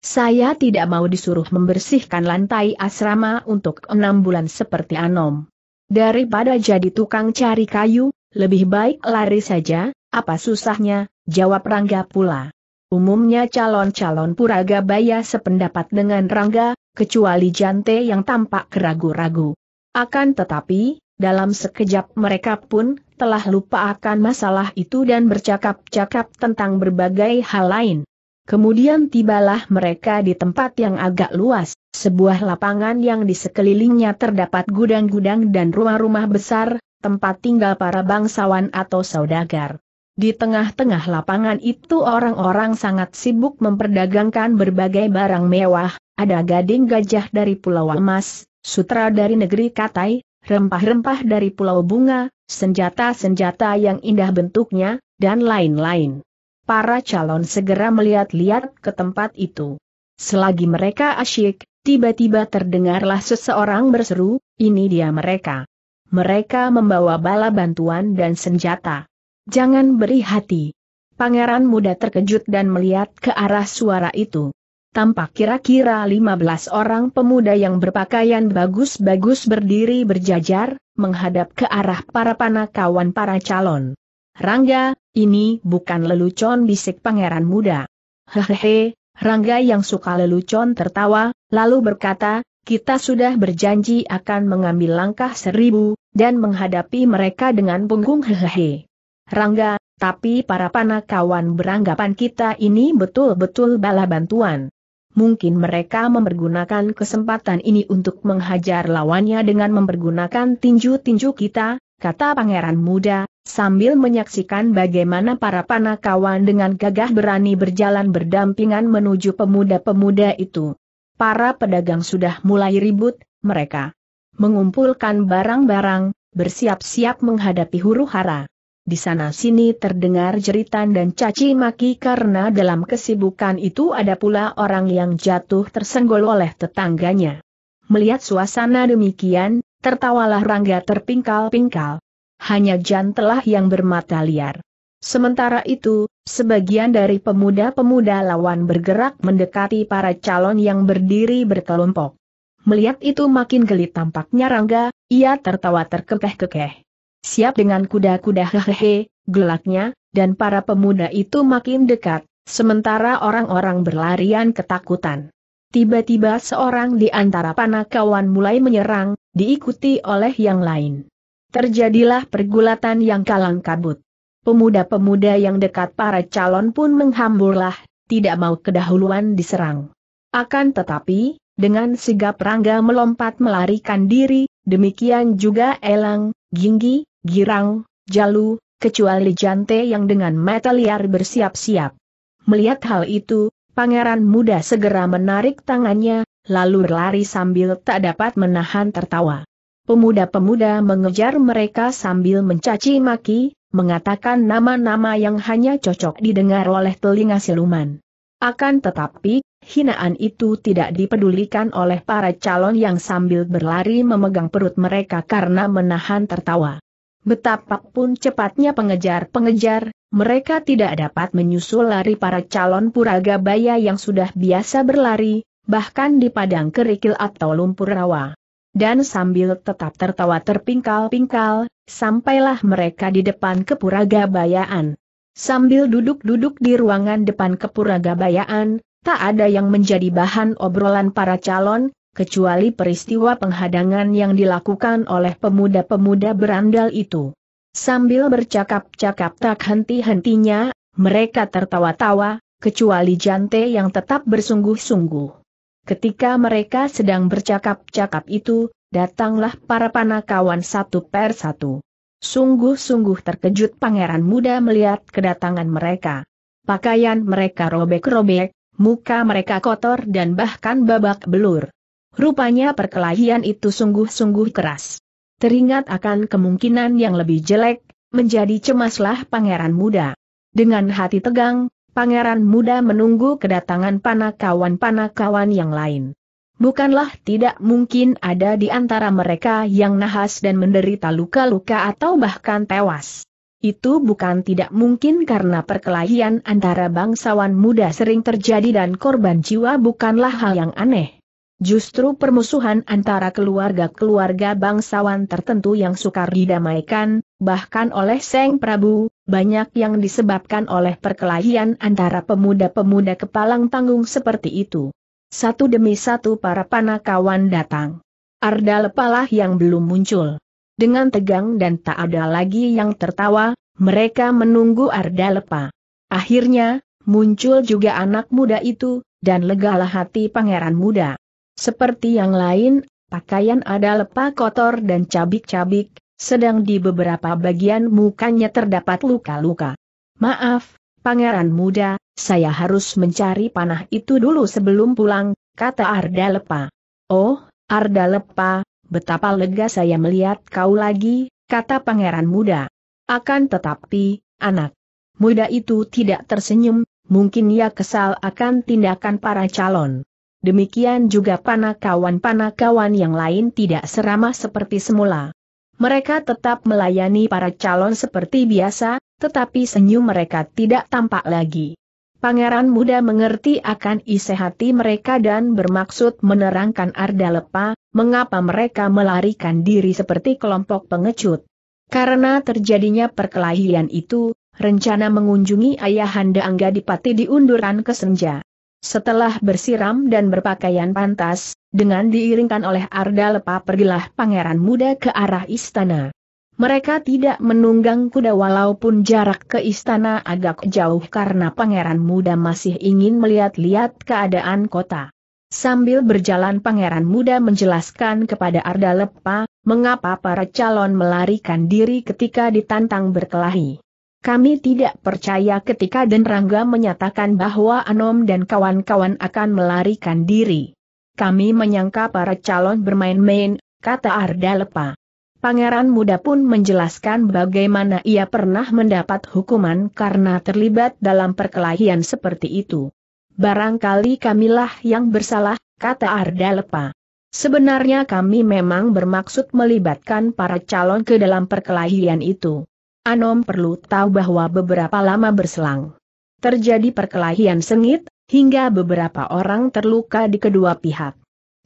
A: Saya tidak mau disuruh membersihkan lantai asrama untuk enam bulan seperti Anom. Daripada jadi tukang cari kayu, lebih baik lari saja, apa susahnya, jawab Rangga pula. Umumnya calon-calon puraga Puragabaya sependapat dengan Rangga, kecuali Jante yang tampak keragu ragu Akan tetapi, dalam sekejap mereka pun telah lupa akan masalah itu dan bercakap-cakap tentang berbagai hal lain. Kemudian tibalah mereka di tempat yang agak luas, sebuah lapangan yang di sekelilingnya terdapat gudang-gudang dan rumah-rumah besar, tempat tinggal para bangsawan atau saudagar. Di tengah-tengah lapangan itu orang-orang sangat sibuk memperdagangkan berbagai barang mewah, ada gading gajah dari Pulau Emas, sutra dari negeri Katai, rempah-rempah dari Pulau Bunga, senjata-senjata yang indah bentuknya, dan lain-lain. Para calon segera melihat-lihat ke tempat itu. Selagi mereka asyik, tiba-tiba terdengarlah seseorang berseru, ini dia mereka. Mereka membawa bala bantuan dan senjata. Jangan beri hati. Pangeran muda terkejut dan melihat ke arah suara itu. Tampak kira-kira 15 orang pemuda yang berpakaian bagus-bagus berdiri berjajar, menghadap ke arah para panakawan para calon. Rangga, ini bukan lelucon bisik pangeran muda. Hehehe, Rangga yang suka lelucon tertawa, lalu berkata, kita sudah berjanji akan mengambil langkah seribu, dan menghadapi mereka dengan punggung hehehe. Rangga, tapi para panakawan beranggapan kita ini betul-betul bala bantuan. Mungkin mereka mempergunakan kesempatan ini untuk menghajar lawannya dengan mempergunakan tinju-tinju kita, kata pangeran muda, sambil menyaksikan bagaimana para panakawan dengan gagah berani berjalan berdampingan menuju pemuda-pemuda itu. Para pedagang sudah mulai ribut, mereka mengumpulkan barang-barang, bersiap-siap menghadapi huru-hara. Di sana-sini terdengar jeritan dan caci maki karena dalam kesibukan itu ada pula orang yang jatuh tersenggol oleh tetangganya. Melihat suasana demikian, tertawalah Rangga terpingkal-pingkal. Hanya Jan telah yang bermata liar. Sementara itu, sebagian dari pemuda-pemuda lawan bergerak mendekati para calon yang berdiri berkelompok. Melihat itu makin geli tampaknya Rangga, ia tertawa terkekeh-kekeh siap dengan kuda-kuda hehehe, gelaknya, dan para pemuda itu makin dekat, sementara orang-orang berlarian ketakutan. Tiba-tiba seorang di antara panakawan mulai menyerang, diikuti oleh yang lain. Terjadilah pergulatan yang kalang kabut. Pemuda-pemuda yang dekat para calon pun menghamburlah, tidak mau kedahuluan diserang. Akan tetapi, dengan sigap Rangga melompat melarikan diri, demikian juga Elang, Ginggi, girang, jalu, kecuali jante yang dengan mata liar bersiap-siap. Melihat hal itu, pangeran muda segera menarik tangannya, lalu berlari sambil tak dapat menahan tertawa. Pemuda-pemuda mengejar mereka sambil mencaci maki, mengatakan nama-nama yang hanya cocok didengar oleh telinga siluman. Akan tetapi, hinaan itu tidak dipedulikan oleh para calon yang sambil berlari memegang perut mereka karena menahan tertawa. Betapapun cepatnya pengejar-pengejar, mereka tidak dapat menyusul lari para calon puraga baya yang sudah biasa berlari, bahkan di padang kerikil atau lumpur rawa. Dan sambil tetap tertawa terpingkal-pingkal, sampailah mereka di depan kepuraga bayaan. Sambil duduk-duduk di ruangan depan kepuraga bayaan, tak ada yang menjadi bahan obrolan para calon, kecuali peristiwa penghadangan yang dilakukan oleh pemuda-pemuda berandal itu. Sambil bercakap-cakap tak henti-hentinya, mereka tertawa-tawa, kecuali Jante yang tetap bersungguh-sungguh. Ketika mereka sedang bercakap-cakap itu, datanglah para panakawan satu per satu. Sungguh-sungguh terkejut pangeran muda melihat kedatangan mereka. Pakaian mereka robek-robek, muka mereka kotor dan bahkan babak belur. Rupanya perkelahian itu sungguh-sungguh keras. Teringat akan kemungkinan yang lebih jelek, menjadi cemaslah pangeran muda. Dengan hati tegang, pangeran muda menunggu kedatangan panakawan-panakawan yang lain. Bukanlah tidak mungkin ada di antara mereka yang nahas dan menderita luka-luka atau bahkan tewas. Itu bukan tidak mungkin karena perkelahian antara bangsawan muda sering terjadi dan korban jiwa bukanlah hal yang aneh. Justru permusuhan antara keluarga-keluarga bangsawan tertentu yang sukar didamaikan, bahkan oleh Seng Prabu, banyak yang disebabkan oleh perkelahian antara pemuda-pemuda kepalang tanggung seperti itu. Satu demi satu para panakawan datang. Arda lepalah yang belum muncul. Dengan tegang dan tak ada lagi yang tertawa, mereka menunggu Arda lepa. Akhirnya, muncul juga anak muda itu, dan legalah hati pangeran muda. Seperti yang lain, pakaian ada lepa kotor dan cabik-cabik, sedang di beberapa bagian mukanya terdapat luka-luka. Maaf, pangeran muda, saya harus mencari panah itu dulu sebelum pulang, kata Arda Lepa. Oh, Arda Lepa, betapa lega saya melihat kau lagi, kata pangeran muda. Akan tetapi, anak muda itu tidak tersenyum, mungkin ia kesal akan tindakan para calon Demikian juga panakawan-panakawan yang lain tidak seramah seperti semula. Mereka tetap melayani para calon seperti biasa, tetapi senyum mereka tidak tampak lagi. Pangeran muda mengerti akan isi hati mereka dan bermaksud menerangkan Arda Lepa, mengapa mereka melarikan diri seperti kelompok pengecut. Karena terjadinya perkelahian itu, rencana mengunjungi ayahanda Angga Dipati diundurkan ke Senja. Setelah bersiram dan berpakaian pantas, dengan diiringkan oleh Arda Lepa pergilah pangeran muda ke arah istana. Mereka tidak menunggang kuda walaupun jarak ke istana agak jauh karena pangeran muda masih ingin melihat-lihat keadaan kota. Sambil berjalan pangeran muda menjelaskan kepada Arda Lepa, mengapa para calon melarikan diri ketika ditantang berkelahi. Kami tidak percaya ketika Rangga menyatakan bahwa Anom dan kawan-kawan akan melarikan diri. Kami menyangka para calon bermain-main, kata Arda Lepa. Pangeran muda pun menjelaskan bagaimana ia pernah mendapat hukuman karena terlibat dalam perkelahian seperti itu. Barangkali kamilah yang bersalah, kata Arda Lepa. Sebenarnya kami memang bermaksud melibatkan para calon ke dalam perkelahian itu. Anom perlu tahu bahwa beberapa lama berselang. Terjadi perkelahian sengit, hingga beberapa orang terluka di kedua pihak.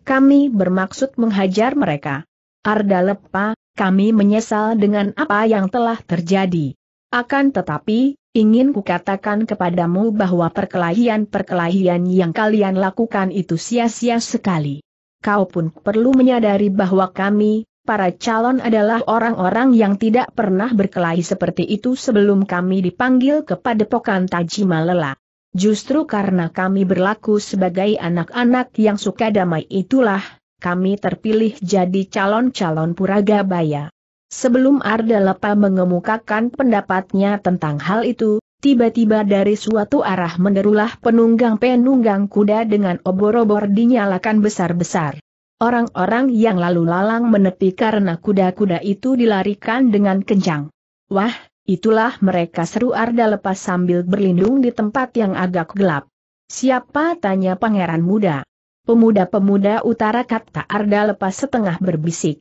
A: Kami bermaksud menghajar mereka. Arda Lepa, kami menyesal dengan apa yang telah terjadi. Akan tetapi, ingin kukatakan kepadamu bahwa perkelahian-perkelahian yang kalian lakukan itu sia-sia sekali. Kau pun perlu menyadari bahwa kami, para calon adalah orang-orang yang tidak pernah berkelahi seperti itu sebelum kami dipanggil kepada pokan Tajima Justru karena kami berlaku sebagai anak-anak yang suka damai itulah, kami terpilih jadi calon-calon puraga Baya. Sebelum Arda Lepa mengemukakan pendapatnya tentang hal itu, tiba-tiba dari suatu arah menderulah penunggang-penunggang kuda dengan obor-obor dinyalakan besar-besar. Orang-orang yang lalu lalang menepi karena kuda-kuda itu dilarikan dengan kencang. Wah, itulah mereka seru Arda lepas sambil berlindung di tempat yang agak gelap. Siapa tanya pangeran muda? Pemuda-pemuda utara kata Arda lepas setengah berbisik.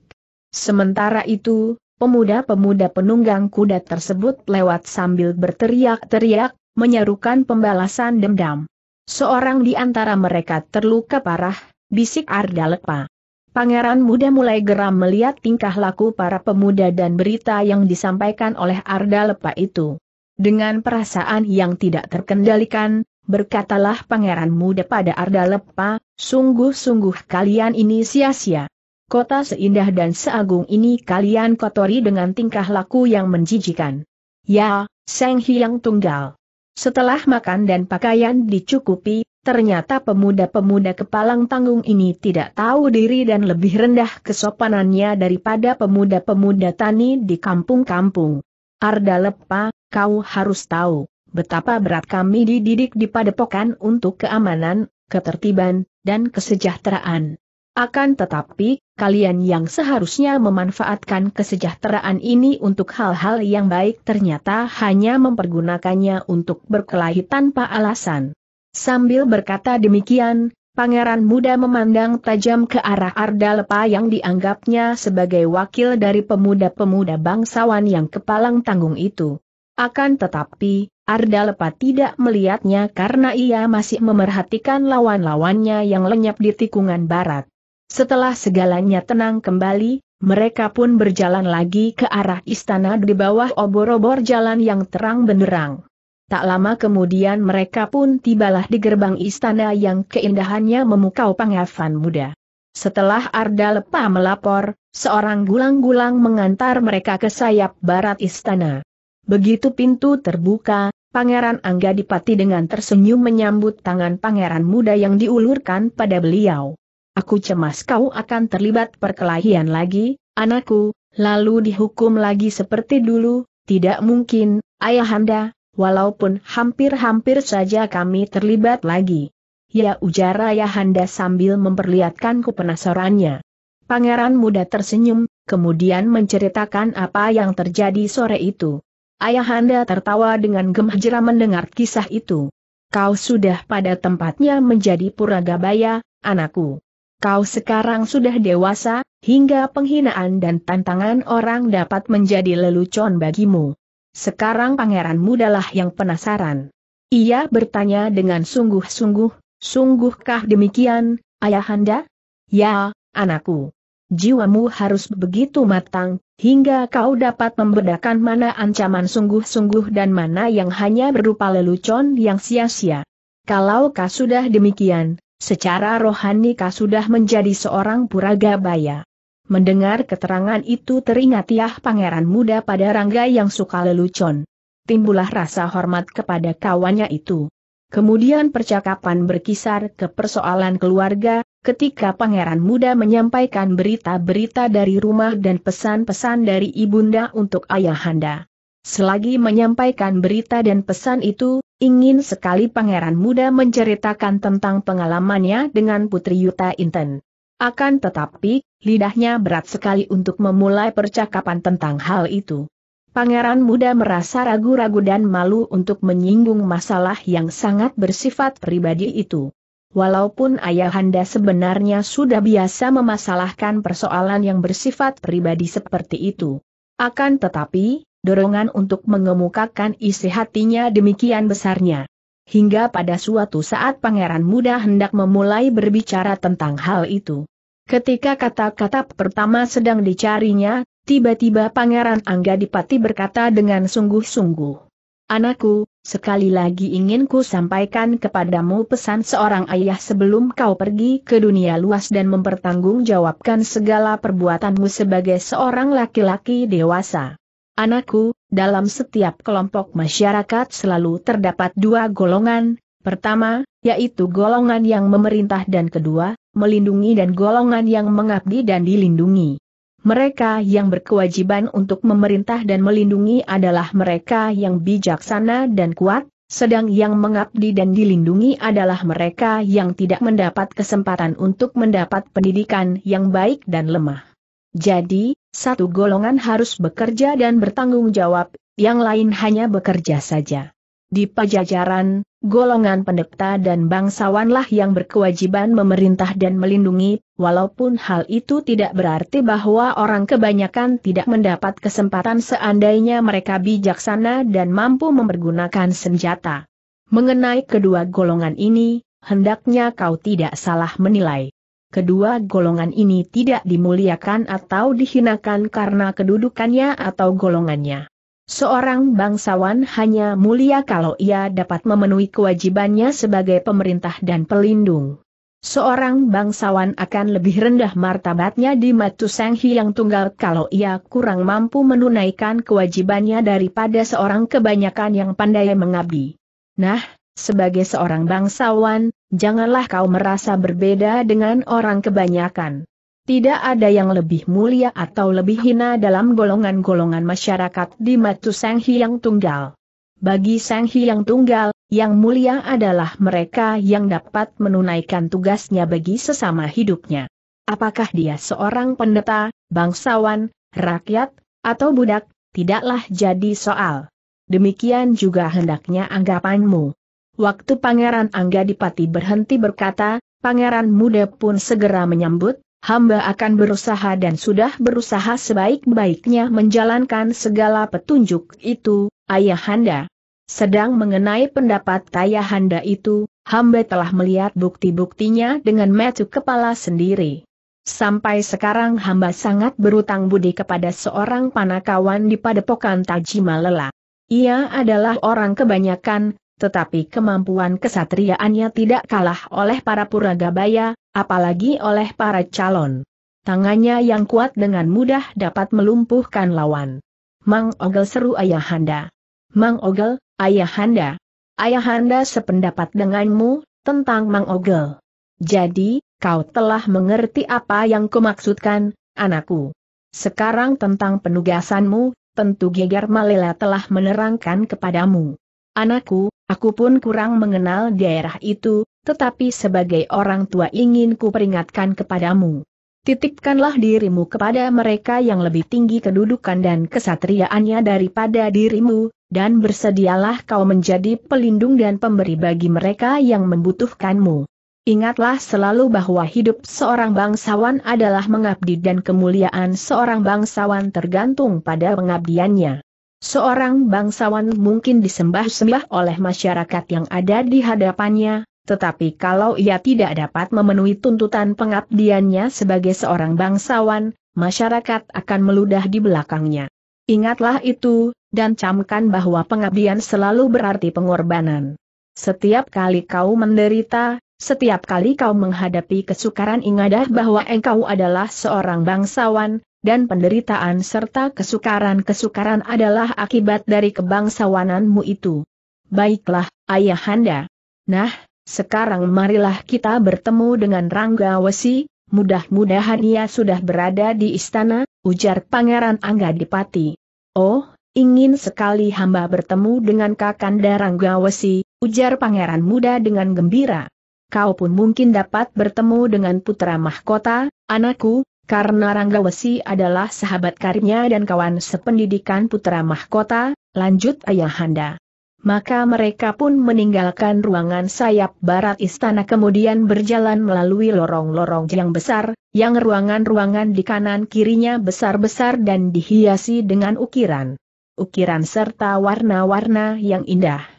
A: Sementara itu, pemuda-pemuda penunggang kuda tersebut lewat sambil berteriak-teriak, menyerukan pembalasan dendam. Seorang di antara mereka terluka parah, bisik Arda Lepa. Pangeran muda mulai geram melihat tingkah laku para pemuda dan berita yang disampaikan oleh Arda Lepa itu. Dengan perasaan yang tidak terkendalikan, berkatalah pangeran muda pada Arda Lepa, sungguh-sungguh kalian ini sia-sia. Kota seindah dan seagung ini kalian kotori dengan tingkah laku yang menjijikan. Ya, Seng Hyang Tunggal. Setelah makan dan pakaian dicukupi, Ternyata pemuda-pemuda kepalang tanggung ini tidak tahu diri dan lebih rendah kesopanannya daripada pemuda-pemuda tani di kampung-kampung. Arda Lepa, kau harus tahu, betapa berat kami dididik di padepokan untuk keamanan, ketertiban, dan kesejahteraan. Akan tetapi, kalian yang seharusnya memanfaatkan kesejahteraan ini untuk hal-hal yang baik ternyata hanya mempergunakannya untuk berkelahi tanpa alasan. Sambil berkata demikian, pangeran muda memandang tajam ke arah Arda Lepa yang dianggapnya sebagai wakil dari pemuda-pemuda bangsawan yang kepalang tanggung itu. Akan tetapi, Arda Lepa tidak melihatnya karena ia masih memerhatikan lawan-lawannya yang lenyap di tikungan barat. Setelah segalanya tenang kembali, mereka pun berjalan lagi ke arah istana di bawah obor-obor jalan yang terang benderang. Tak lama kemudian mereka pun tibalah di gerbang istana yang keindahannya memukau pangafan muda. Setelah Arda Lepa melapor, seorang gulang-gulang mengantar mereka ke sayap barat istana. Begitu pintu terbuka, Pangeran Angga Dipati dengan tersenyum menyambut tangan pangeran muda yang diulurkan pada beliau. Aku cemas kau akan terlibat perkelahian lagi, anakku, lalu dihukum lagi seperti dulu, tidak mungkin, ayahanda, walaupun hampir-hampir saja kami terlibat lagi. Ya ujar Ayahanda sambil memperlihatkan kepenasarannya. Pangeran muda tersenyum, kemudian menceritakan apa yang terjadi sore itu. Ayahanda tertawa dengan gembira mendengar kisah itu. Kau sudah pada tempatnya menjadi Puragabaya, anakku. Kau sekarang sudah dewasa, hingga penghinaan dan tantangan orang dapat menjadi lelucon bagimu. Sekarang pangeran mudalah yang penasaran. Ia bertanya dengan sungguh-sungguh, sungguhkah demikian, ayahanda? Ya, anakku. Jiwamu harus begitu matang, hingga kau dapat membedakan mana ancaman sungguh-sungguh dan mana yang hanya berupa lelucon yang sia-sia. Kalau kau sudah demikian, secara rohani kau sudah menjadi seorang puraga baya. Mendengar keterangan itu teringat Yah pangeran muda pada Rangga yang suka lelucon. Timbullah rasa hormat kepada kawannya itu. Kemudian percakapan berkisar ke persoalan keluarga, ketika pangeran muda menyampaikan berita-berita dari rumah dan pesan-pesan dari ibunda untuk ayahanda. Selagi menyampaikan berita dan pesan itu, ingin sekali pangeran muda menceritakan tentang pengalamannya dengan Putri Yuta Inten. Akan tetapi, lidahnya berat sekali untuk memulai percakapan tentang hal itu. Pangeran muda merasa ragu-ragu dan malu untuk menyinggung masalah yang sangat bersifat pribadi itu. Walaupun ayahanda sebenarnya sudah biasa memasalahkan persoalan yang bersifat pribadi seperti itu. Akan tetapi, dorongan untuk mengemukakan isi hatinya demikian besarnya hingga pada suatu saat pangeran muda hendak memulai berbicara tentang hal itu. Ketika kata-kata pertama sedang dicarinya, tiba-tiba pangeran Angga Dipati berkata dengan sungguh-sungguh. Anakku, sekali lagi ingin ku sampaikan kepadamu pesan seorang ayah sebelum kau pergi ke dunia luas dan mempertanggungjawabkan segala perbuatanmu sebagai seorang laki-laki dewasa. Anakku, dalam setiap kelompok masyarakat selalu terdapat dua golongan, pertama, yaitu golongan yang memerintah dan kedua, melindungi dan golongan yang mengabdi dan dilindungi. Mereka yang berkewajiban untuk memerintah dan melindungi adalah mereka yang bijaksana dan kuat, sedang yang mengabdi dan dilindungi adalah mereka yang tidak mendapat kesempatan untuk mendapat pendidikan yang baik dan lemah. Jadi, satu golongan harus bekerja dan bertanggung jawab, yang lain hanya bekerja saja. Di pajajaran, golongan pendeta dan bangsawanlah yang berkewajiban memerintah dan melindungi, walaupun hal itu tidak berarti bahwa orang kebanyakan tidak mendapat kesempatan seandainya mereka bijaksana dan mampu mempergunakan senjata. Mengenai kedua golongan ini, hendaknya kau tidak salah menilai kedua golongan ini tidak dimuliakan atau dihinakan karena kedudukannya atau golongannya. Seorang bangsawan hanya mulia kalau ia dapat memenuhi kewajibannya sebagai pemerintah dan pelindung. Seorang bangsawan akan lebih rendah martabatnya di matu Senghi yang tunggal kalau ia kurang mampu menunaikan kewajibannya daripada seorang kebanyakan yang pandai mengabdi. Nah, sebagai seorang bangsawan, janganlah kau merasa berbeda dengan orang kebanyakan. Tidak ada yang lebih mulia atau lebih hina dalam golongan-golongan masyarakat di Matu Sang Hyang Tunggal. Bagi Sang Hyang Tunggal, yang mulia adalah mereka yang dapat menunaikan tugasnya bagi sesama hidupnya. Apakah dia seorang pendeta, bangsawan, rakyat, atau budak, tidaklah jadi soal. Demikian juga hendaknya anggapanmu. Waktu Pangeran Angga Dipati berhenti berkata, Pangeran muda pun segera menyambut, hamba akan berusaha dan sudah berusaha sebaik-baiknya menjalankan segala petunjuk itu, Ayahanda. Sedang mengenai pendapat Ayahanda itu, hamba telah melihat bukti-buktinya dengan metu kepala sendiri. Sampai sekarang hamba sangat berutang budi kepada seorang panakawan di padepokan Tajima Lela. Ia adalah orang kebanyakan, tetapi kemampuan kesatriaannya tidak kalah oleh para puragabaya, apalagi oleh para calon. Tangannya yang kuat dengan mudah dapat melumpuhkan lawan. Mang Ogel seru ayahanda. Mang Ogel, ayahanda. Ayahanda sependapat denganmu, tentang Mang Ogel. Jadi, kau telah mengerti apa yang kumaksudkan, anakku. Sekarang tentang penugasanmu, tentu Geger Malela telah menerangkan kepadamu. Anakku, Aku pun kurang mengenal daerah itu, tetapi sebagai orang tua ingin kuperingatkan kepadamu. Titipkanlah dirimu kepada mereka yang lebih tinggi kedudukan dan kesatriaannya daripada dirimu, dan bersedialah kau menjadi pelindung dan pemberi bagi mereka yang membutuhkanmu. Ingatlah selalu bahwa hidup seorang bangsawan adalah mengabdi dan kemuliaan seorang bangsawan tergantung pada pengabdiannya. Seorang bangsawan mungkin disembah-sembah oleh masyarakat yang ada di hadapannya, tetapi kalau ia tidak dapat memenuhi tuntutan pengabdiannya sebagai seorang bangsawan, masyarakat akan meludah di belakangnya. Ingatlah itu, dan camkan bahwa pengabdian selalu berarti pengorbanan. Setiap kali kau menderita, setiap kali kau menghadapi kesukaran ingatlah bahwa engkau adalah seorang bangsawan, dan penderitaan serta kesukaran-kesukaran adalah akibat dari kebangsawananmu itu. Baiklah, Ayahanda. Nah, sekarang marilah kita bertemu dengan Rangga Wesi, mudah-mudahan ia sudah berada di istana, ujar Pangeran Angga Dipati. Oh, ingin sekali hamba bertemu dengan Kakanda Rangga Wesi, ujar Pangeran Muda dengan gembira. Kau pun mungkin dapat bertemu dengan putra mahkota, anakku, karena Ranggawesi adalah sahabat karibnya dan kawan sependidikan putra mahkota, lanjut ayahanda. Maka mereka pun meninggalkan ruangan sayap barat istana kemudian berjalan melalui lorong-lorong yang besar, yang ruangan-ruangan di kanan kirinya besar-besar dan dihiasi dengan ukiran. Ukiran serta warna-warna yang indah.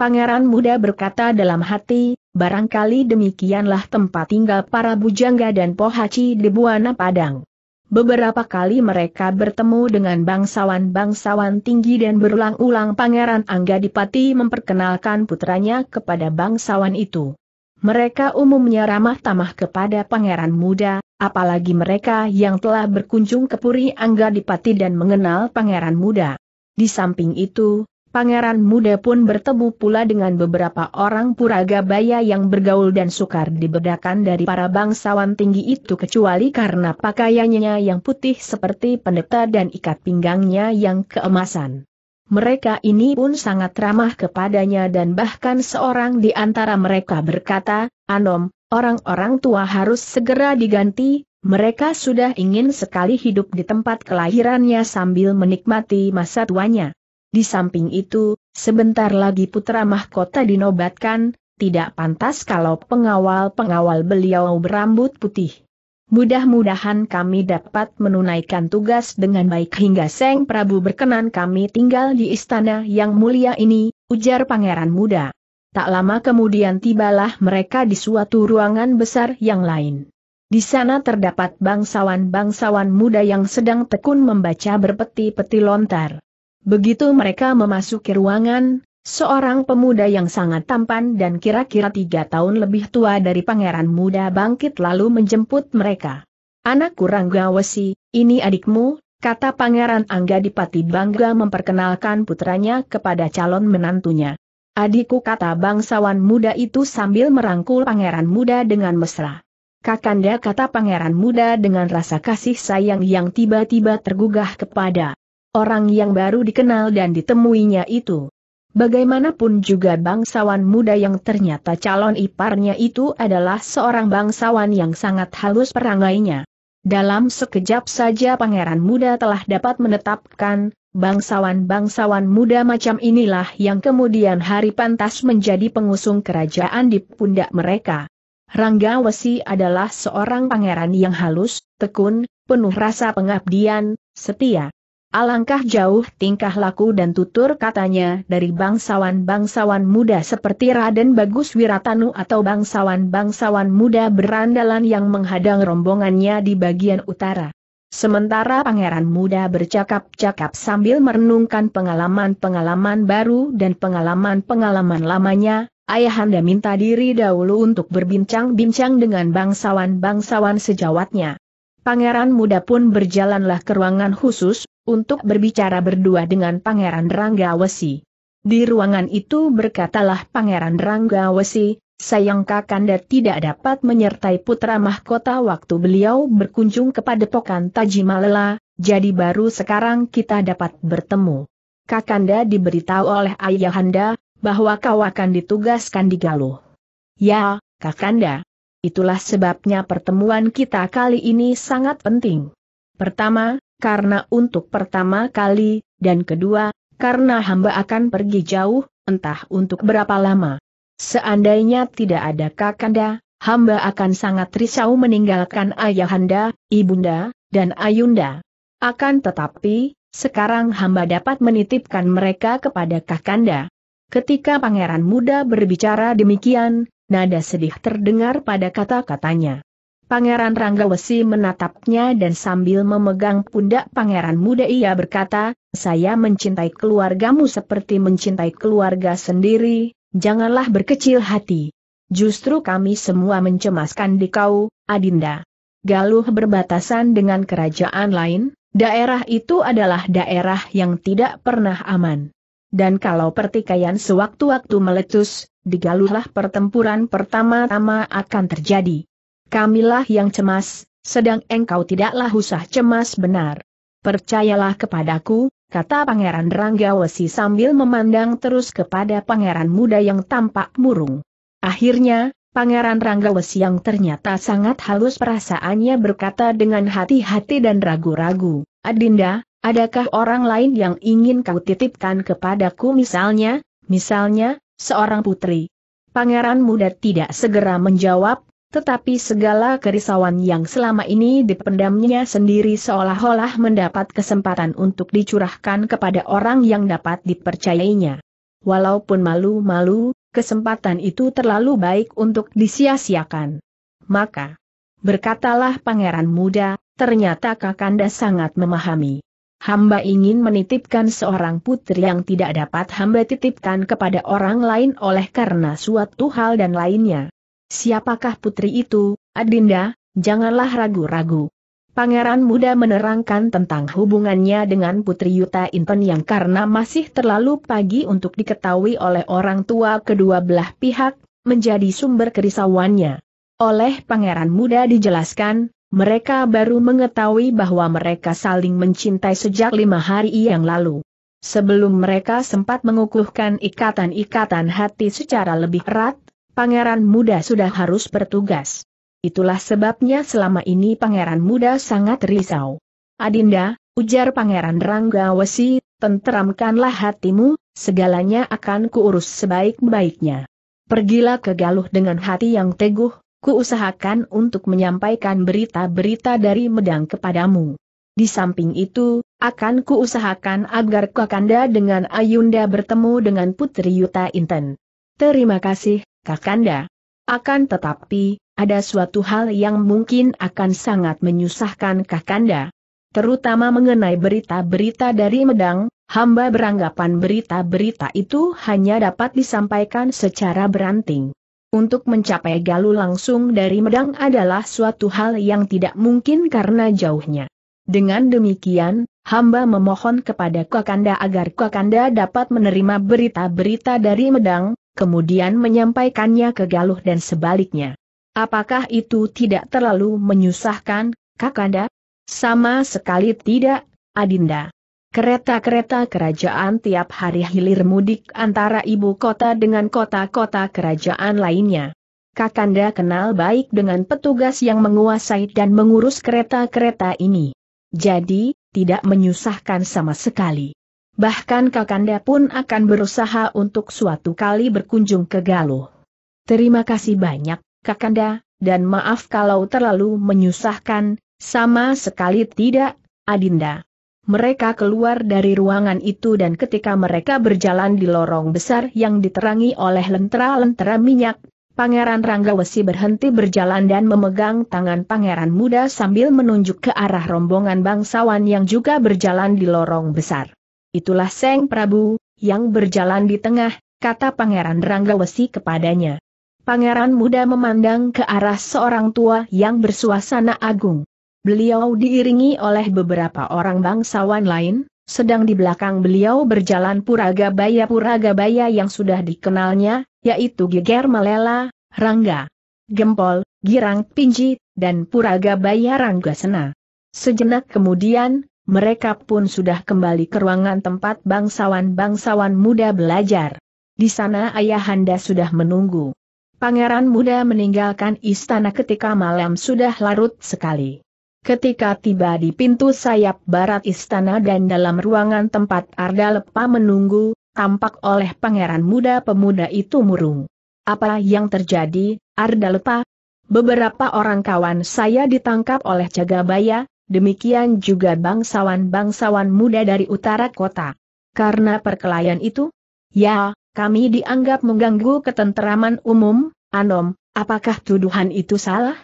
A: Pangeran muda berkata dalam hati, barangkali demikianlah tempat tinggal para bujangga dan pohaci di Buana Padang. Beberapa kali mereka bertemu dengan bangsawan-bangsawan tinggi dan berulang-ulang Pangeran Angga Dipati memperkenalkan putranya kepada bangsawan itu. Mereka umumnya ramah tamah kepada pangeran muda, apalagi mereka yang telah berkunjung ke Puri Angga Dipati dan mengenal pangeran muda. Di samping itu, Pangeran muda pun bertemu pula dengan beberapa orang puraga puragabaya yang bergaul dan sukar dibedakan dari para bangsawan tinggi itu kecuali karena pakaiannya yang putih seperti pendeta dan ikat pinggangnya yang keemasan. Mereka ini pun sangat ramah kepadanya dan bahkan seorang di antara mereka berkata, Anom, orang-orang tua harus segera diganti, mereka sudah ingin sekali hidup di tempat kelahirannya sambil menikmati masa tuanya. Di samping itu, sebentar lagi putra mahkota dinobatkan, tidak pantas kalau pengawal-pengawal beliau berambut putih. Mudah-mudahan kami dapat menunaikan tugas dengan baik hingga Seng Prabu berkenan kami tinggal di istana yang mulia ini, ujar pangeran muda. Tak lama kemudian tibalah mereka di suatu ruangan besar yang lain. Di sana terdapat bangsawan-bangsawan muda yang sedang tekun membaca berpeti-peti lontar. Begitu mereka memasuki ruangan, seorang pemuda yang sangat tampan dan kira-kira tiga tahun lebih tua dari pangeran muda bangkit lalu menjemput mereka. Anak kurang gawesi, ini adikmu, kata pangeran Angga Dipati bangga memperkenalkan putranya kepada calon menantunya. Adikku kata bangsawan muda itu sambil merangkul pangeran muda dengan mesra. Kakanda kata pangeran muda dengan rasa kasih sayang yang tiba-tiba tergugah kepada orang yang baru dikenal dan ditemuinya itu. Bagaimanapun juga bangsawan muda yang ternyata calon iparnya itu adalah seorang bangsawan yang sangat halus perangainya. Dalam sekejap saja pangeran muda telah dapat menetapkan, bangsawan-bangsawan muda macam inilah yang kemudian hari pantas menjadi pengusung kerajaan di pundak mereka. Rangga Wesi adalah seorang pangeran yang halus, tekun, penuh rasa pengabdian, setia. Alangkah jauh tingkah laku dan tutur katanya dari bangsawan-bangsawan muda seperti Raden Bagus Wiratanu atau bangsawan-bangsawan muda berandalan yang menghadang rombongannya di bagian utara. Sementara pangeran muda bercakap-cakap sambil merenungkan pengalaman-pengalaman baru dan pengalaman-pengalaman lamanya, ayahanda minta diri dahulu untuk berbincang-bincang dengan bangsawan-bangsawan sejawatnya. Pangeran muda pun berjalanlah ke ruangan khusus, untuk berbicara berdua dengan Pangeran Ranggawesi. Di ruangan itu berkatalah Pangeran Ranggawesi, sayang Kakanda tidak dapat menyertai putra mahkota waktu beliau berkunjung kepada Pokan Tajimalela, jadi baru sekarang kita dapat bertemu. Kakanda diberitahu oleh Ayahanda, bahwa kau akan ditugaskan di Galuh. Ya, Kakanda, Itulah sebabnya pertemuan kita kali ini sangat penting. Pertama, karena untuk pertama kali, dan kedua, karena hamba akan pergi jauh, entah untuk berapa lama. Seandainya tidak ada kakanda, hamba akan sangat risau meninggalkan ayahanda, ibunda, dan ayunda. Akan tetapi, sekarang hamba dapat menitipkan mereka kepada kakanda. Ketika pangeran muda berbicara demikian, Nada sedih terdengar pada kata-katanya. Pangeran Ranggawesi menatapnya dan sambil memegang pundak pangeran muda ia berkata, saya mencintai keluargamu seperti mencintai keluarga sendiri, janganlah berkecil hati. Justru kami semua mencemaskan di kau, Adinda. Galuh berbatasan dengan kerajaan lain, daerah itu adalah daerah yang tidak pernah aman. Dan kalau pertikaian sewaktu-waktu meletus, digalurlah pertempuran pertama-tama akan terjadi. Kamilah yang cemas, sedang engkau tidaklah usah cemas benar. Percayalah kepadaku, kata Pangeran Ranggawesi sambil memandang terus kepada Pangeran muda yang tampak murung. Akhirnya, Pangeran Ranggawesi yang ternyata sangat halus perasaannya berkata dengan hati-hati dan ragu-ragu, Adinda, adakah orang lain yang ingin kau titipkan kepadaku misalnya, misalnya, seorang putri. Pangeran muda tidak segera menjawab, tetapi segala kerisauan yang selama ini dipendamnya sendiri seolah-olah mendapat kesempatan untuk dicurahkan kepada orang yang dapat dipercayainya. Walaupun malu-malu, kesempatan itu terlalu baik untuk disia-siakan. Maka, berkatalah pangeran muda, ternyata Kakanda sangat memahami hamba ingin menitipkan seorang putri yang tidak dapat hamba titipkan kepada orang lain oleh karena suatu hal dan lainnya. Siapakah putri itu, Adinda, janganlah ragu-ragu. Pangeran muda menerangkan tentang hubungannya dengan Putri Yuta Inten yang karena masih terlalu pagi untuk diketahui oleh orang tua kedua belah pihak, menjadi sumber kerisauannya. Oleh pangeran muda dijelaskan, mereka baru mengetahui bahwa mereka saling mencintai sejak lima hari yang lalu. Sebelum mereka sempat mengukuhkan ikatan-ikatan hati secara lebih erat, pangeran muda sudah harus bertugas. Itulah sebabnya selama ini pangeran muda sangat risau. Adinda, ujar pangeran Ranggawesi, tenteramkanlah hatimu, segalanya akan kuurus sebaik-baiknya. Pergilah ke Galuh dengan hati yang teguh, kuusahakan untuk menyampaikan berita-berita dari Medang kepadamu. Di samping itu, akan kuusahakan agar Kakanda dengan Ayunda bertemu dengan Putri Yuta Inten. Terima kasih, Kakanda. Akan tetapi, ada suatu hal yang mungkin akan sangat menyusahkan Kakanda. Terutama mengenai berita-berita dari Medang, hamba beranggapan berita-berita itu hanya dapat disampaikan secara beranting. Untuk mencapai Galuh langsung dari Medang adalah suatu hal yang tidak mungkin karena jauhnya. Dengan demikian, hamba memohon kepada Kakanda agar Kakanda dapat menerima berita-berita dari Medang, kemudian menyampaikannya ke Galuh dan sebaliknya. Apakah itu tidak terlalu menyusahkan, Kakanda? Sama sekali tidak, Adinda. Kereta-kereta kerajaan tiap hari hilir mudik antara ibu kota dengan kota-kota kerajaan lainnya. Kakanda kenal baik dengan petugas yang menguasai dan mengurus kereta-kereta ini. Jadi, tidak menyusahkan sama sekali. Bahkan Kakanda pun akan berusaha untuk suatu kali berkunjung ke Galuh. Terima kasih banyak, Kakanda, dan maaf kalau terlalu menyusahkan, sama sekali tidak, Adinda. Mereka keluar dari ruangan itu dan ketika mereka berjalan di lorong besar yang diterangi oleh lentera-lentera minyak, Pangeran Ranggawesi berhenti berjalan dan memegang tangan pangeran muda sambil menunjuk ke arah rombongan bangsawan yang juga berjalan di lorong besar. Itulah Seng Prabu, yang berjalan di tengah, kata pangeran Ranggawesi kepadanya. Pangeran muda memandang ke arah seorang tua yang bersuasana agung. Beliau diiringi oleh beberapa orang bangsawan lain, sedang di belakang beliau berjalan baya puragabaya baya yang sudah dikenalnya, yaitu Giger Melela, Rangga, Gempol, Girang Pinji, dan baya Rangga Sena. Sejenak kemudian, mereka pun sudah kembali ke ruangan tempat bangsawan-bangsawan muda belajar. Di sana ayahanda sudah menunggu. Pangeran muda meninggalkan istana ketika malam sudah larut sekali. Ketika tiba di pintu sayap barat istana dan dalam ruangan tempat Arda Lepa menunggu, tampak oleh pangeran muda pemuda itu murung. Apa yang terjadi, Arda Lepa? Beberapa orang kawan saya ditangkap oleh Cagabaya, demikian juga bangsawan-bangsawan muda dari utara kota. Karena perkelahian itu? Ya, kami dianggap mengganggu ketenteraman umum, Anom, apakah tuduhan itu salah?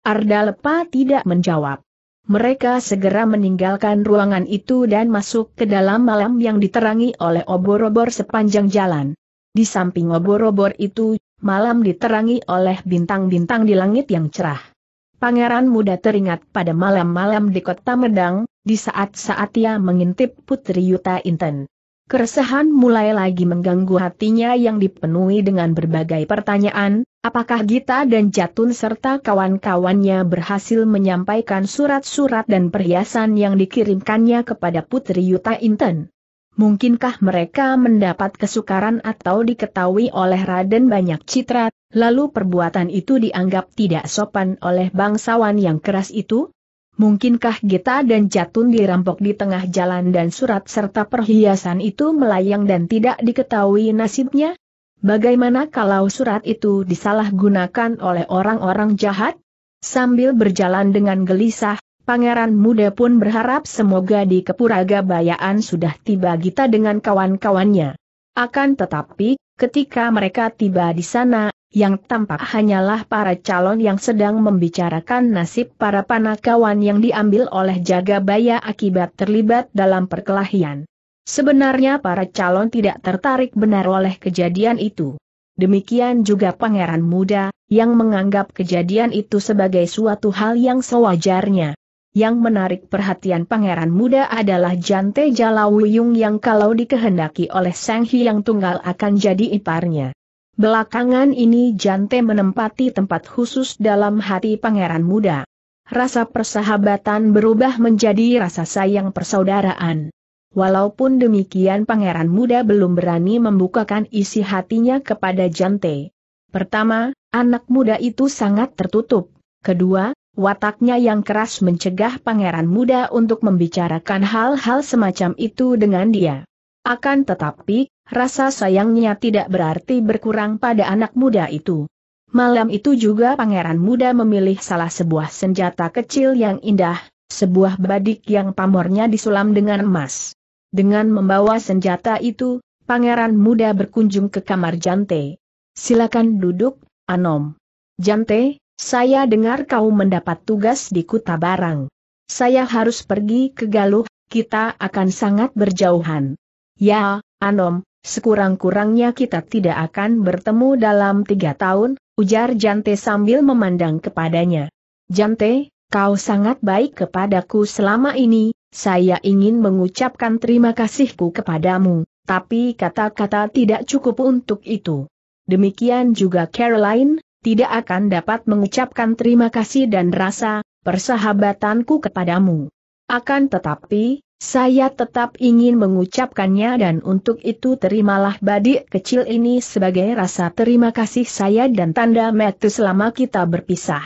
A: Arda Lepa tidak menjawab. Mereka segera meninggalkan ruangan itu dan masuk ke dalam malam yang diterangi oleh obor-obor sepanjang jalan. Di samping obor-obor itu, malam diterangi oleh bintang-bintang di langit yang cerah. Pangeran muda teringat pada malam-malam di kota Medang, di saat-saat ia mengintip Putri Yuta Inten. Keresahan mulai lagi mengganggu hatinya yang dipenuhi dengan berbagai pertanyaan, apakah Gita dan Jatun serta kawan-kawannya berhasil menyampaikan surat-surat dan perhiasan yang dikirimkannya kepada Putri Yuta Inten? Mungkinkah mereka mendapat kesukaran atau diketahui oleh Raden banyak citra, lalu perbuatan itu dianggap tidak sopan oleh bangsawan yang keras itu? Mungkinkah Gita dan Jatun dirampok di tengah jalan dan surat serta perhiasan itu melayang dan tidak diketahui nasibnya? Bagaimana kalau surat itu disalahgunakan oleh orang-orang jahat? Sambil berjalan dengan gelisah, pangeran muda pun berharap semoga di Kepuraga Bayaan sudah tiba Gita dengan kawan-kawannya. Akan tetapi, ketika mereka tiba di sana, yang tampak hanyalah para calon yang sedang membicarakan nasib para panakawan yang diambil oleh jaga baya akibat terlibat dalam perkelahian. Sebenarnya para calon tidak tertarik benar oleh kejadian itu. Demikian juga pangeran muda, yang menganggap kejadian itu sebagai suatu hal yang sewajarnya. Yang menarik perhatian pangeran muda adalah Jante Jalawuyung yang kalau dikehendaki oleh Sang Hyang Tunggal akan jadi iparnya. Belakangan ini Jante menempati tempat khusus dalam hati pangeran muda. Rasa persahabatan berubah menjadi rasa sayang persaudaraan. Walaupun demikian pangeran muda belum berani membukakan isi hatinya kepada Jante. Pertama, anak muda itu sangat tertutup. Kedua, wataknya yang keras mencegah pangeran muda untuk membicarakan hal-hal semacam itu dengan dia. Akan tetapi, rasa sayangnya tidak berarti berkurang pada anak muda itu. Malam itu juga pangeran muda memilih salah sebuah senjata kecil yang indah, sebuah badik yang pamornya disulam dengan emas. Dengan membawa senjata itu, pangeran muda berkunjung ke kamar Jante. Silakan duduk, Anom. Jante, saya dengar kau mendapat tugas di Kuta Barang. Saya harus pergi ke Galuh, kita akan sangat berjauhan. Ya, Anom, Sekurang-kurangnya kita tidak akan bertemu dalam tiga tahun, ujar Jante sambil memandang kepadanya. Jante, kau sangat baik kepadaku selama ini, saya ingin mengucapkan terima kasihku kepadamu, tapi kata-kata tidak cukup untuk itu. Demikian juga Caroline, tidak akan dapat mengucapkan terima kasih dan rasa persahabatanku kepadamu. Akan tetapi, saya tetap ingin mengucapkannya dan untuk itu terimalah badik kecil ini sebagai rasa terima kasih saya dan tanda metu selama kita berpisah.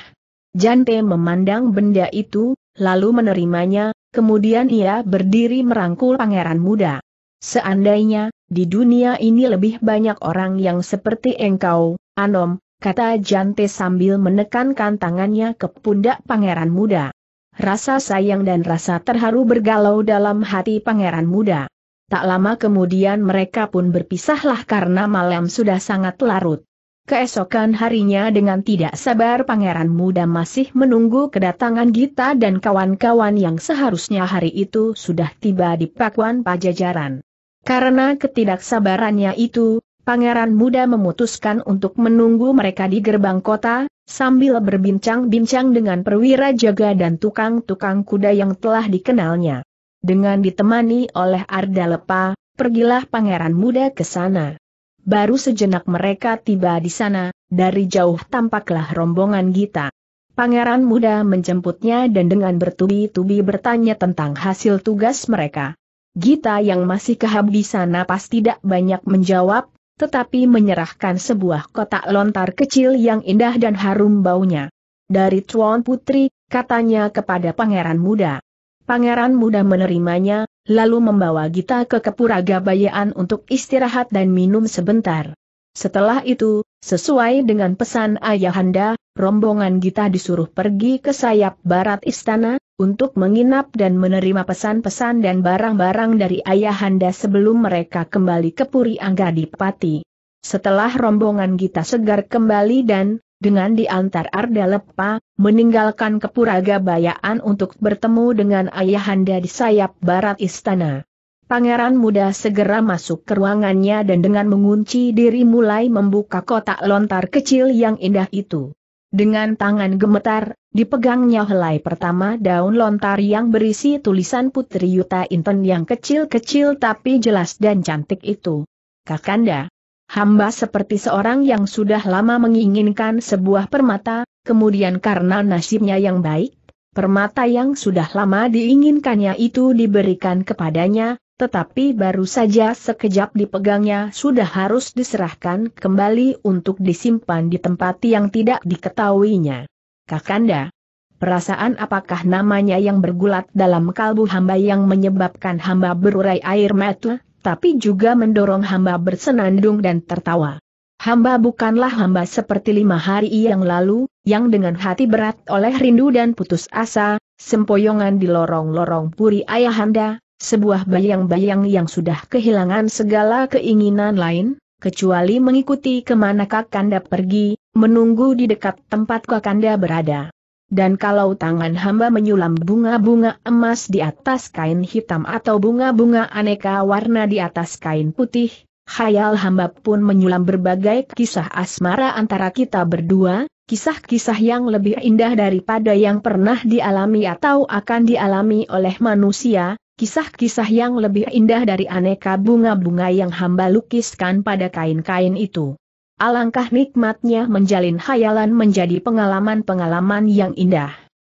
A: Jante memandang benda itu, lalu menerimanya, kemudian ia berdiri merangkul pangeran muda. Seandainya, di dunia ini lebih banyak orang yang seperti engkau, Anom, kata Jante sambil menekankan tangannya ke pundak pangeran muda. Rasa sayang dan rasa terharu bergalau dalam hati pangeran muda. Tak lama kemudian mereka pun berpisahlah karena malam sudah sangat larut. Keesokan harinya dengan tidak sabar pangeran muda masih menunggu kedatangan Gita dan kawan-kawan yang seharusnya hari itu sudah tiba di pakuan pajajaran. Karena ketidaksabarannya itu, pangeran muda memutuskan untuk menunggu mereka di gerbang kota, sambil berbincang-bincang dengan perwira jaga dan tukang-tukang kuda yang telah dikenalnya. Dengan ditemani oleh Arda Lepa, pergilah pangeran muda ke sana. Baru sejenak mereka tiba di sana, dari jauh tampaklah rombongan Gita. Pangeran muda menjemputnya dan dengan bertubi-tubi bertanya tentang hasil tugas mereka. Gita yang masih kehabisan napas tidak banyak menjawab, tetapi menyerahkan sebuah kotak lontar kecil yang indah dan harum baunya. Dari Tuan Putri, katanya kepada pangeran muda. Pangeran muda menerimanya, lalu membawa Gita ke Kepura Gabayaan untuk istirahat dan minum sebentar. Setelah itu, sesuai dengan pesan ayahanda, rombongan Gita disuruh pergi ke sayap barat istana, untuk menginap dan menerima pesan-pesan dan barang-barang dari ayahanda sebelum mereka kembali ke Puri Anggadipati. Setelah rombongan Gita segar kembali dan, dengan diantar Arda Lepa, meninggalkan Kepuraga Bayaan untuk bertemu dengan ayahanda di sayap barat istana. Pangeran muda segera masuk ke ruangannya dan dengan mengunci diri mulai membuka kotak lontar kecil yang indah itu. Dengan tangan gemetar, dipegangnya helai pertama daun lontar yang berisi tulisan Putri Yuta Inten yang kecil-kecil tapi jelas dan cantik itu. Kakanda, hamba seperti seorang yang sudah lama menginginkan sebuah permata, kemudian karena nasibnya yang baik, permata yang sudah lama diinginkannya itu diberikan kepadanya, tetapi baru saja sekejap dipegangnya sudah harus diserahkan kembali untuk disimpan di tempat yang tidak diketahuinya. Kakanda, perasaan apakah namanya yang bergulat dalam kalbu hamba yang menyebabkan hamba berurai air mata, tapi juga mendorong hamba bersenandung dan tertawa. Hamba bukanlah hamba seperti lima hari yang lalu, yang dengan hati berat oleh rindu dan putus asa, sempoyongan di lorong-lorong puri ayahanda, sebuah bayang-bayang yang sudah kehilangan segala keinginan lain, kecuali mengikuti kemana Kakanda pergi, menunggu di dekat tempat Kakanda berada. Dan kalau tangan hamba menyulam bunga-bunga emas di atas kain hitam atau bunga-bunga aneka warna di atas kain putih, khayal hamba pun menyulam berbagai kisah asmara antara kita berdua, kisah-kisah yang lebih indah daripada yang pernah dialami atau akan dialami oleh manusia, kisah-kisah yang lebih indah dari aneka bunga-bunga yang hamba lukiskan pada kain-kain itu. Alangkah nikmatnya menjalin hayalan menjadi pengalaman-pengalaman yang indah.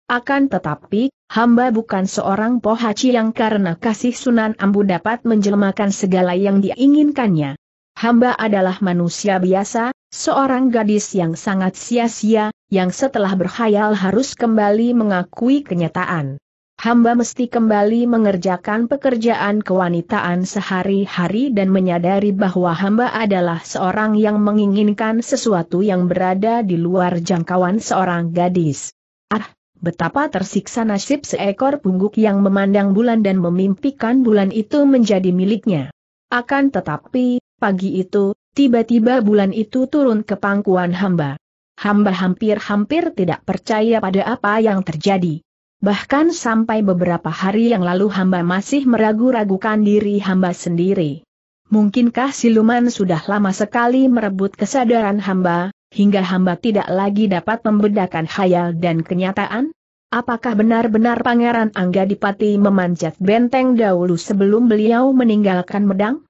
A: Akan tetapi, hamba bukan seorang pohaci yang karena kasih Sunan Ambu dapat menjelmakan segala yang diinginkannya. Hamba adalah manusia biasa, seorang gadis yang sangat sia-sia, yang setelah berhayal harus kembali mengakui kenyataan hamba mesti kembali mengerjakan pekerjaan kewanitaan sehari-hari dan menyadari bahwa hamba adalah seorang yang menginginkan sesuatu yang berada di luar jangkauan seorang gadis. Ah, betapa tersiksa nasib seekor pungguk yang memandang bulan dan memimpikan bulan itu menjadi miliknya. Akan tetapi, pagi itu, tiba-tiba bulan itu turun ke pangkuan hamba. Hamba hampir-hampir tidak percaya pada apa yang terjadi. Bahkan sampai beberapa hari yang lalu hamba masih meragu-ragukan diri hamba sendiri. Mungkinkah siluman sudah lama sekali merebut kesadaran hamba, hingga hamba tidak lagi dapat membedakan khayal dan kenyataan? Apakah benar-benar Pangeran Angga Dipati memanjat benteng dahulu sebelum beliau meninggalkan Medang?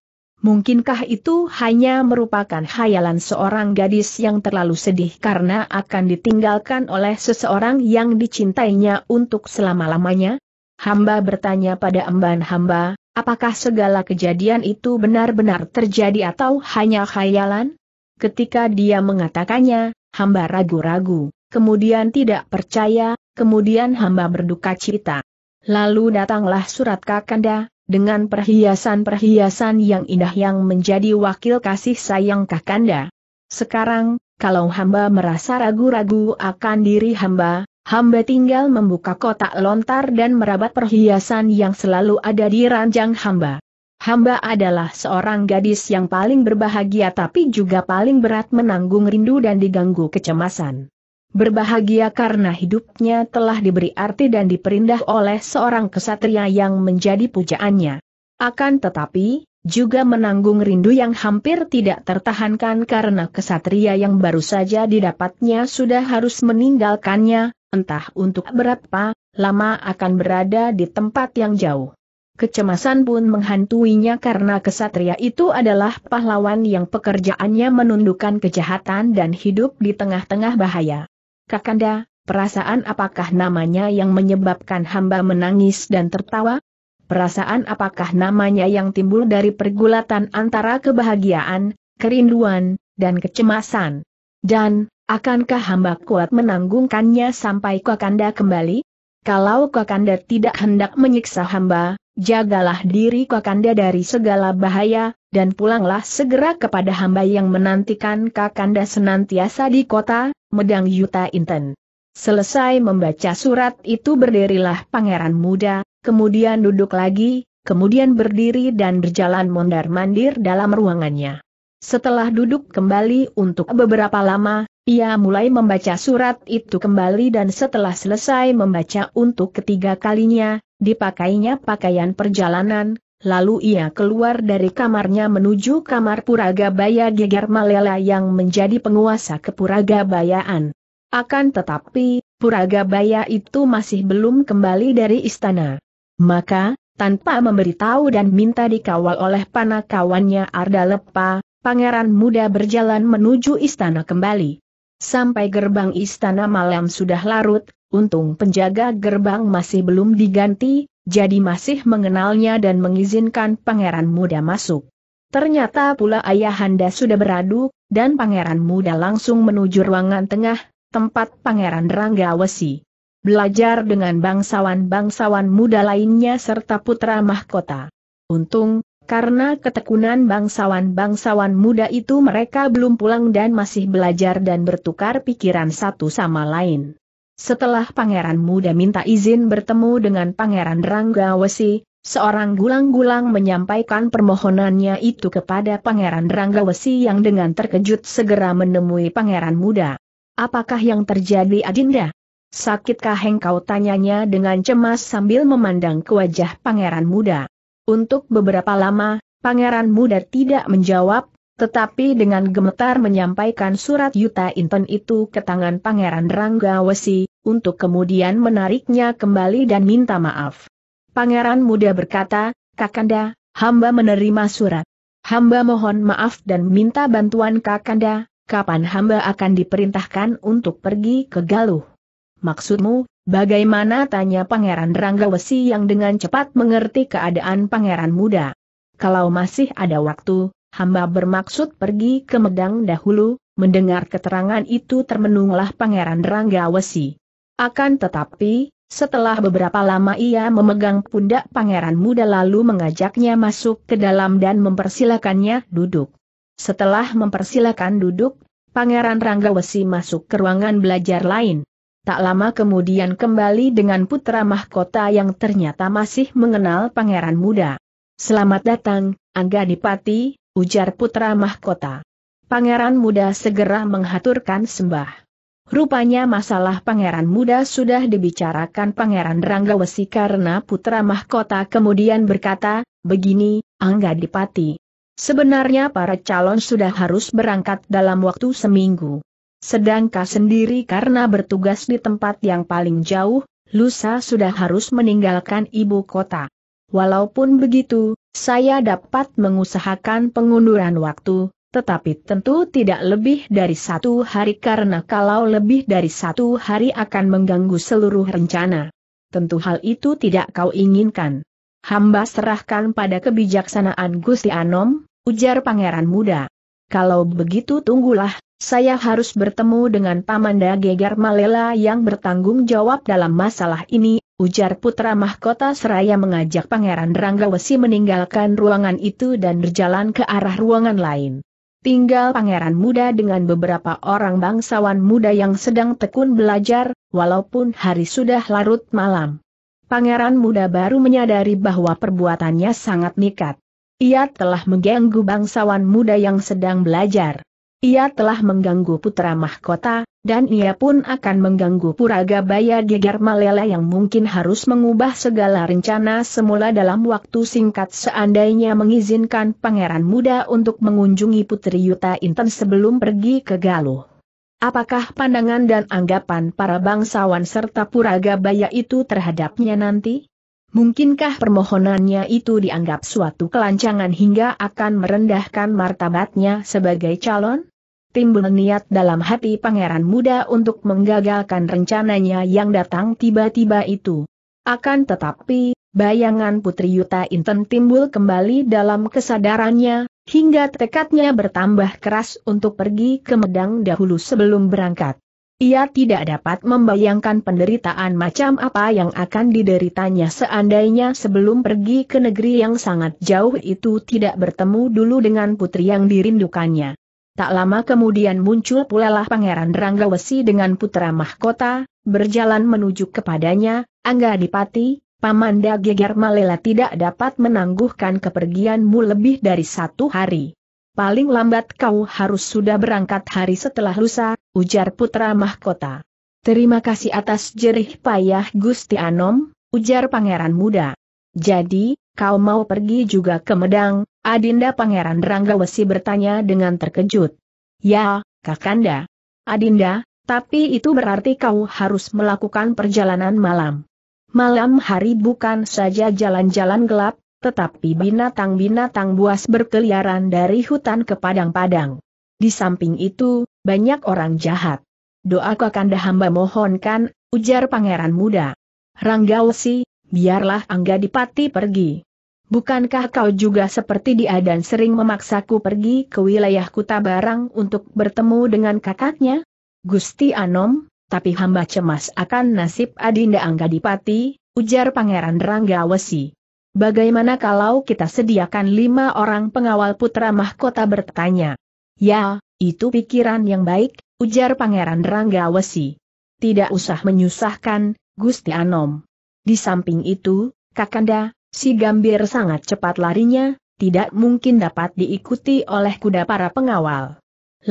A: Mungkinkah itu hanya merupakan khayalan seorang gadis yang terlalu sedih karena akan ditinggalkan oleh seseorang yang dicintainya untuk selama-lamanya? Hamba bertanya pada emban hamba, apakah segala kejadian itu benar-benar terjadi atau hanya khayalan? Ketika dia mengatakannya, hamba ragu-ragu, kemudian tidak percaya, kemudian hamba berduka cita. Lalu datanglah surat Kakanda, dengan perhiasan-perhiasan yang indah yang menjadi wakil kasih sayang Kakanda. Sekarang, kalau hamba merasa ragu-ragu akan diri hamba, hamba tinggal membuka kotak lontar dan merabat perhiasan yang selalu ada di ranjang hamba. Hamba adalah seorang gadis yang paling berbahagia tapi juga paling berat menanggung rindu dan diganggu kecemasan. Berbahagia karena hidupnya telah diberi arti dan diperindah oleh seorang kesatria yang menjadi pujaannya. Akan tetapi, juga menanggung rindu yang hampir tidak tertahankan karena kesatria yang baru saja didapatnya sudah harus meninggalkannya, entah untuk berapa lama akan berada di tempat yang jauh. Kecemasan pun menghantuinya karena kesatria itu adalah pahlawan yang pekerjaannya menundukkan kejahatan dan hidup di tengah-tengah bahaya. Kakanda, perasaan apakah namanya yang menyebabkan hamba menangis dan tertawa? Perasaan apakah namanya yang timbul dari pergulatan antara kebahagiaan, kerinduan, dan kecemasan? Dan, akankah hamba kuat menanggungkannya sampai Kakanda kembali? Kalau Kakanda tidak hendak menyiksa hamba, jagalah diri Kakanda dari segala bahaya, dan pulanglah segera kepada hamba yang menantikan Kakanda senantiasa di kota, Medang Yuta Inten. Selesai membaca surat itu berdirilah pangeran muda, kemudian duduk lagi, kemudian berdiri dan berjalan mondar-mandir dalam ruangannya. Setelah duduk kembali untuk beberapa lama, ia mulai membaca surat itu kembali dan setelah selesai membaca untuk ketiga kalinya, dipakainya pakaian perjalanan, Lalu ia keluar dari kamarnya menuju kamar Puraga Baya Geger Malela yang menjadi penguasa kepuragabayaan. Akan tetapi, Puraga Puragabaya itu masih belum kembali dari istana. Maka, tanpa memberitahu dan minta dikawal oleh panakawannya Arda Lepa, pangeran muda berjalan menuju istana kembali. Sampai gerbang istana malam sudah larut, untung penjaga gerbang masih belum diganti, jadi masih mengenalnya dan mengizinkan pangeran muda masuk. Ternyata pula ayahanda sudah beradu, dan pangeran muda langsung menuju ruangan tengah, tempat pangeran Ranggawesi. Belajar dengan bangsawan-bangsawan muda lainnya serta putra mahkota. Untung, karena ketekunan bangsawan-bangsawan muda itu mereka belum pulang dan masih belajar dan bertukar pikiran satu sama lain. Setelah Pangeran Muda minta izin bertemu dengan Pangeran Ranggawesi, seorang gulang-gulang menyampaikan permohonannya itu kepada Pangeran Ranggawesi yang dengan terkejut segera menemui Pangeran Muda. Apakah yang terjadi Adinda? Sakitkah engkau tanyanya dengan cemas sambil memandang ke wajah Pangeran Muda? Untuk beberapa lama, Pangeran Muda tidak menjawab, tetapi dengan gemetar menyampaikan surat Yuta Inten itu ke tangan Pangeran Ranggawesi, untuk kemudian menariknya kembali dan minta maaf. Pangeran muda berkata, Kakanda, hamba menerima surat. Hamba mohon maaf dan minta bantuan Kakanda, kapan hamba akan diperintahkan untuk pergi ke Galuh? Maksudmu, bagaimana tanya Pangeran Ranggawesi yang dengan cepat mengerti keadaan Pangeran muda? Kalau masih ada waktu, hamba bermaksud pergi ke Medang dahulu, mendengar keterangan itu termenunglah Pangeran Ranggawesi. Akan tetapi, setelah beberapa lama ia memegang pundak Pangeran Muda lalu mengajaknya masuk ke dalam dan mempersilakannya duduk. Setelah mempersilakan duduk, Pangeran Ranggawesi masuk ke ruangan belajar lain. Tak lama kemudian kembali dengan putra mahkota yang ternyata masih mengenal pangeran muda. Selamat datang, Angga Dipati, ujar putra mahkota. Pangeran muda segera menghaturkan sembah. Rupanya masalah pangeran muda sudah dibicarakan pangeran Ranggawesi karena putra mahkota kemudian berkata, begini, Angga Dipati. Sebenarnya para calon sudah harus berangkat dalam waktu seminggu. Sedangkan sendiri karena bertugas di tempat yang paling jauh, lusa sudah harus meninggalkan ibu kota. Walaupun begitu, saya dapat mengusahakan pengunduran waktu, tetapi tentu tidak lebih dari satu hari karena kalau lebih dari satu hari akan mengganggu seluruh rencana. Tentu hal itu tidak kau inginkan. Hamba serahkan pada kebijaksanaan Gusti Anom, ujar pangeran muda. Kalau begitu tunggulah, saya harus bertemu dengan Pamanda Gegar Malela yang bertanggung jawab dalam masalah ini, ujar putra mahkota seraya mengajak Pangeran Ranggawesi meninggalkan ruangan itu dan berjalan ke arah ruangan lain. Tinggal pangeran muda dengan beberapa orang bangsawan muda yang sedang tekun belajar, walaupun hari sudah larut malam. Pangeran muda baru menyadari bahwa perbuatannya sangat nikat. Ia telah mengganggu bangsawan muda yang sedang belajar. Ia telah mengganggu putra mahkota, dan ia pun akan mengganggu Puraga Baya Geger Malela yang mungkin harus mengubah segala rencana semula dalam waktu singkat seandainya mengizinkan pangeran muda untuk mengunjungi Putri Yuta Intan sebelum pergi ke Galuh. Apakah pandangan dan anggapan para bangsawan serta Puraga Baya itu terhadapnya nanti? Mungkinkah permohonannya itu dianggap suatu kelancangan hingga akan merendahkan martabatnya sebagai calon? Timbul niat dalam hati pangeran muda untuk menggagalkan rencananya yang datang tiba-tiba itu. Akan tetapi, bayangan Putri Yuta Inten timbul kembali dalam kesadarannya, hingga tekadnya bertambah keras untuk pergi ke Medang dahulu sebelum berangkat. Ia tidak dapat membayangkan penderitaan macam apa yang akan dideritanya seandainya sebelum pergi ke negeri yang sangat jauh itu tidak bertemu dulu dengan putri yang dirindukannya. Tak lama kemudian muncul pulalah Pangeran Ranggawesi dengan putra mahkota, berjalan menuju kepadanya, Angga Dipati, Pamanda Geger Malela tidak dapat menangguhkan kepergianmu lebih dari satu hari paling lambat kau harus sudah berangkat hari setelah lusa, ujar putra mahkota. Terima kasih atas jerih payah Gusti Anom, ujar pangeran muda. Jadi, kau mau pergi juga ke Medang, Adinda Pangeran Ranggawesi bertanya dengan terkejut. Ya, Kakanda. Adinda, tapi itu berarti kau harus melakukan perjalanan malam. Malam hari bukan saja jalan-jalan gelap, tetapi binatang-binatang buas berkeliaran dari hutan ke padang-padang. Di samping itu, banyak orang jahat. Doa kakanda hamba mohonkan, ujar pangeran muda. Ranggawesi, biarlah Angga Dipati pergi. Bukankah kau juga seperti dia dan sering memaksaku pergi ke wilayah Kuta Barang untuk bertemu dengan kakaknya? Gusti Anom, tapi hamba cemas akan nasib Adinda Angga Dipati, ujar Pangeran Ranggawesi. Bagaimana kalau kita sediakan lima orang pengawal putra mahkota bertanya? Ya, itu pikiran yang baik, ujar Pangeran Ranggawesi. Tidak usah menyusahkan, Gusti Anom. Di samping itu, Kakanda, si Gambir sangat cepat larinya, tidak mungkin dapat diikuti oleh kuda para pengawal.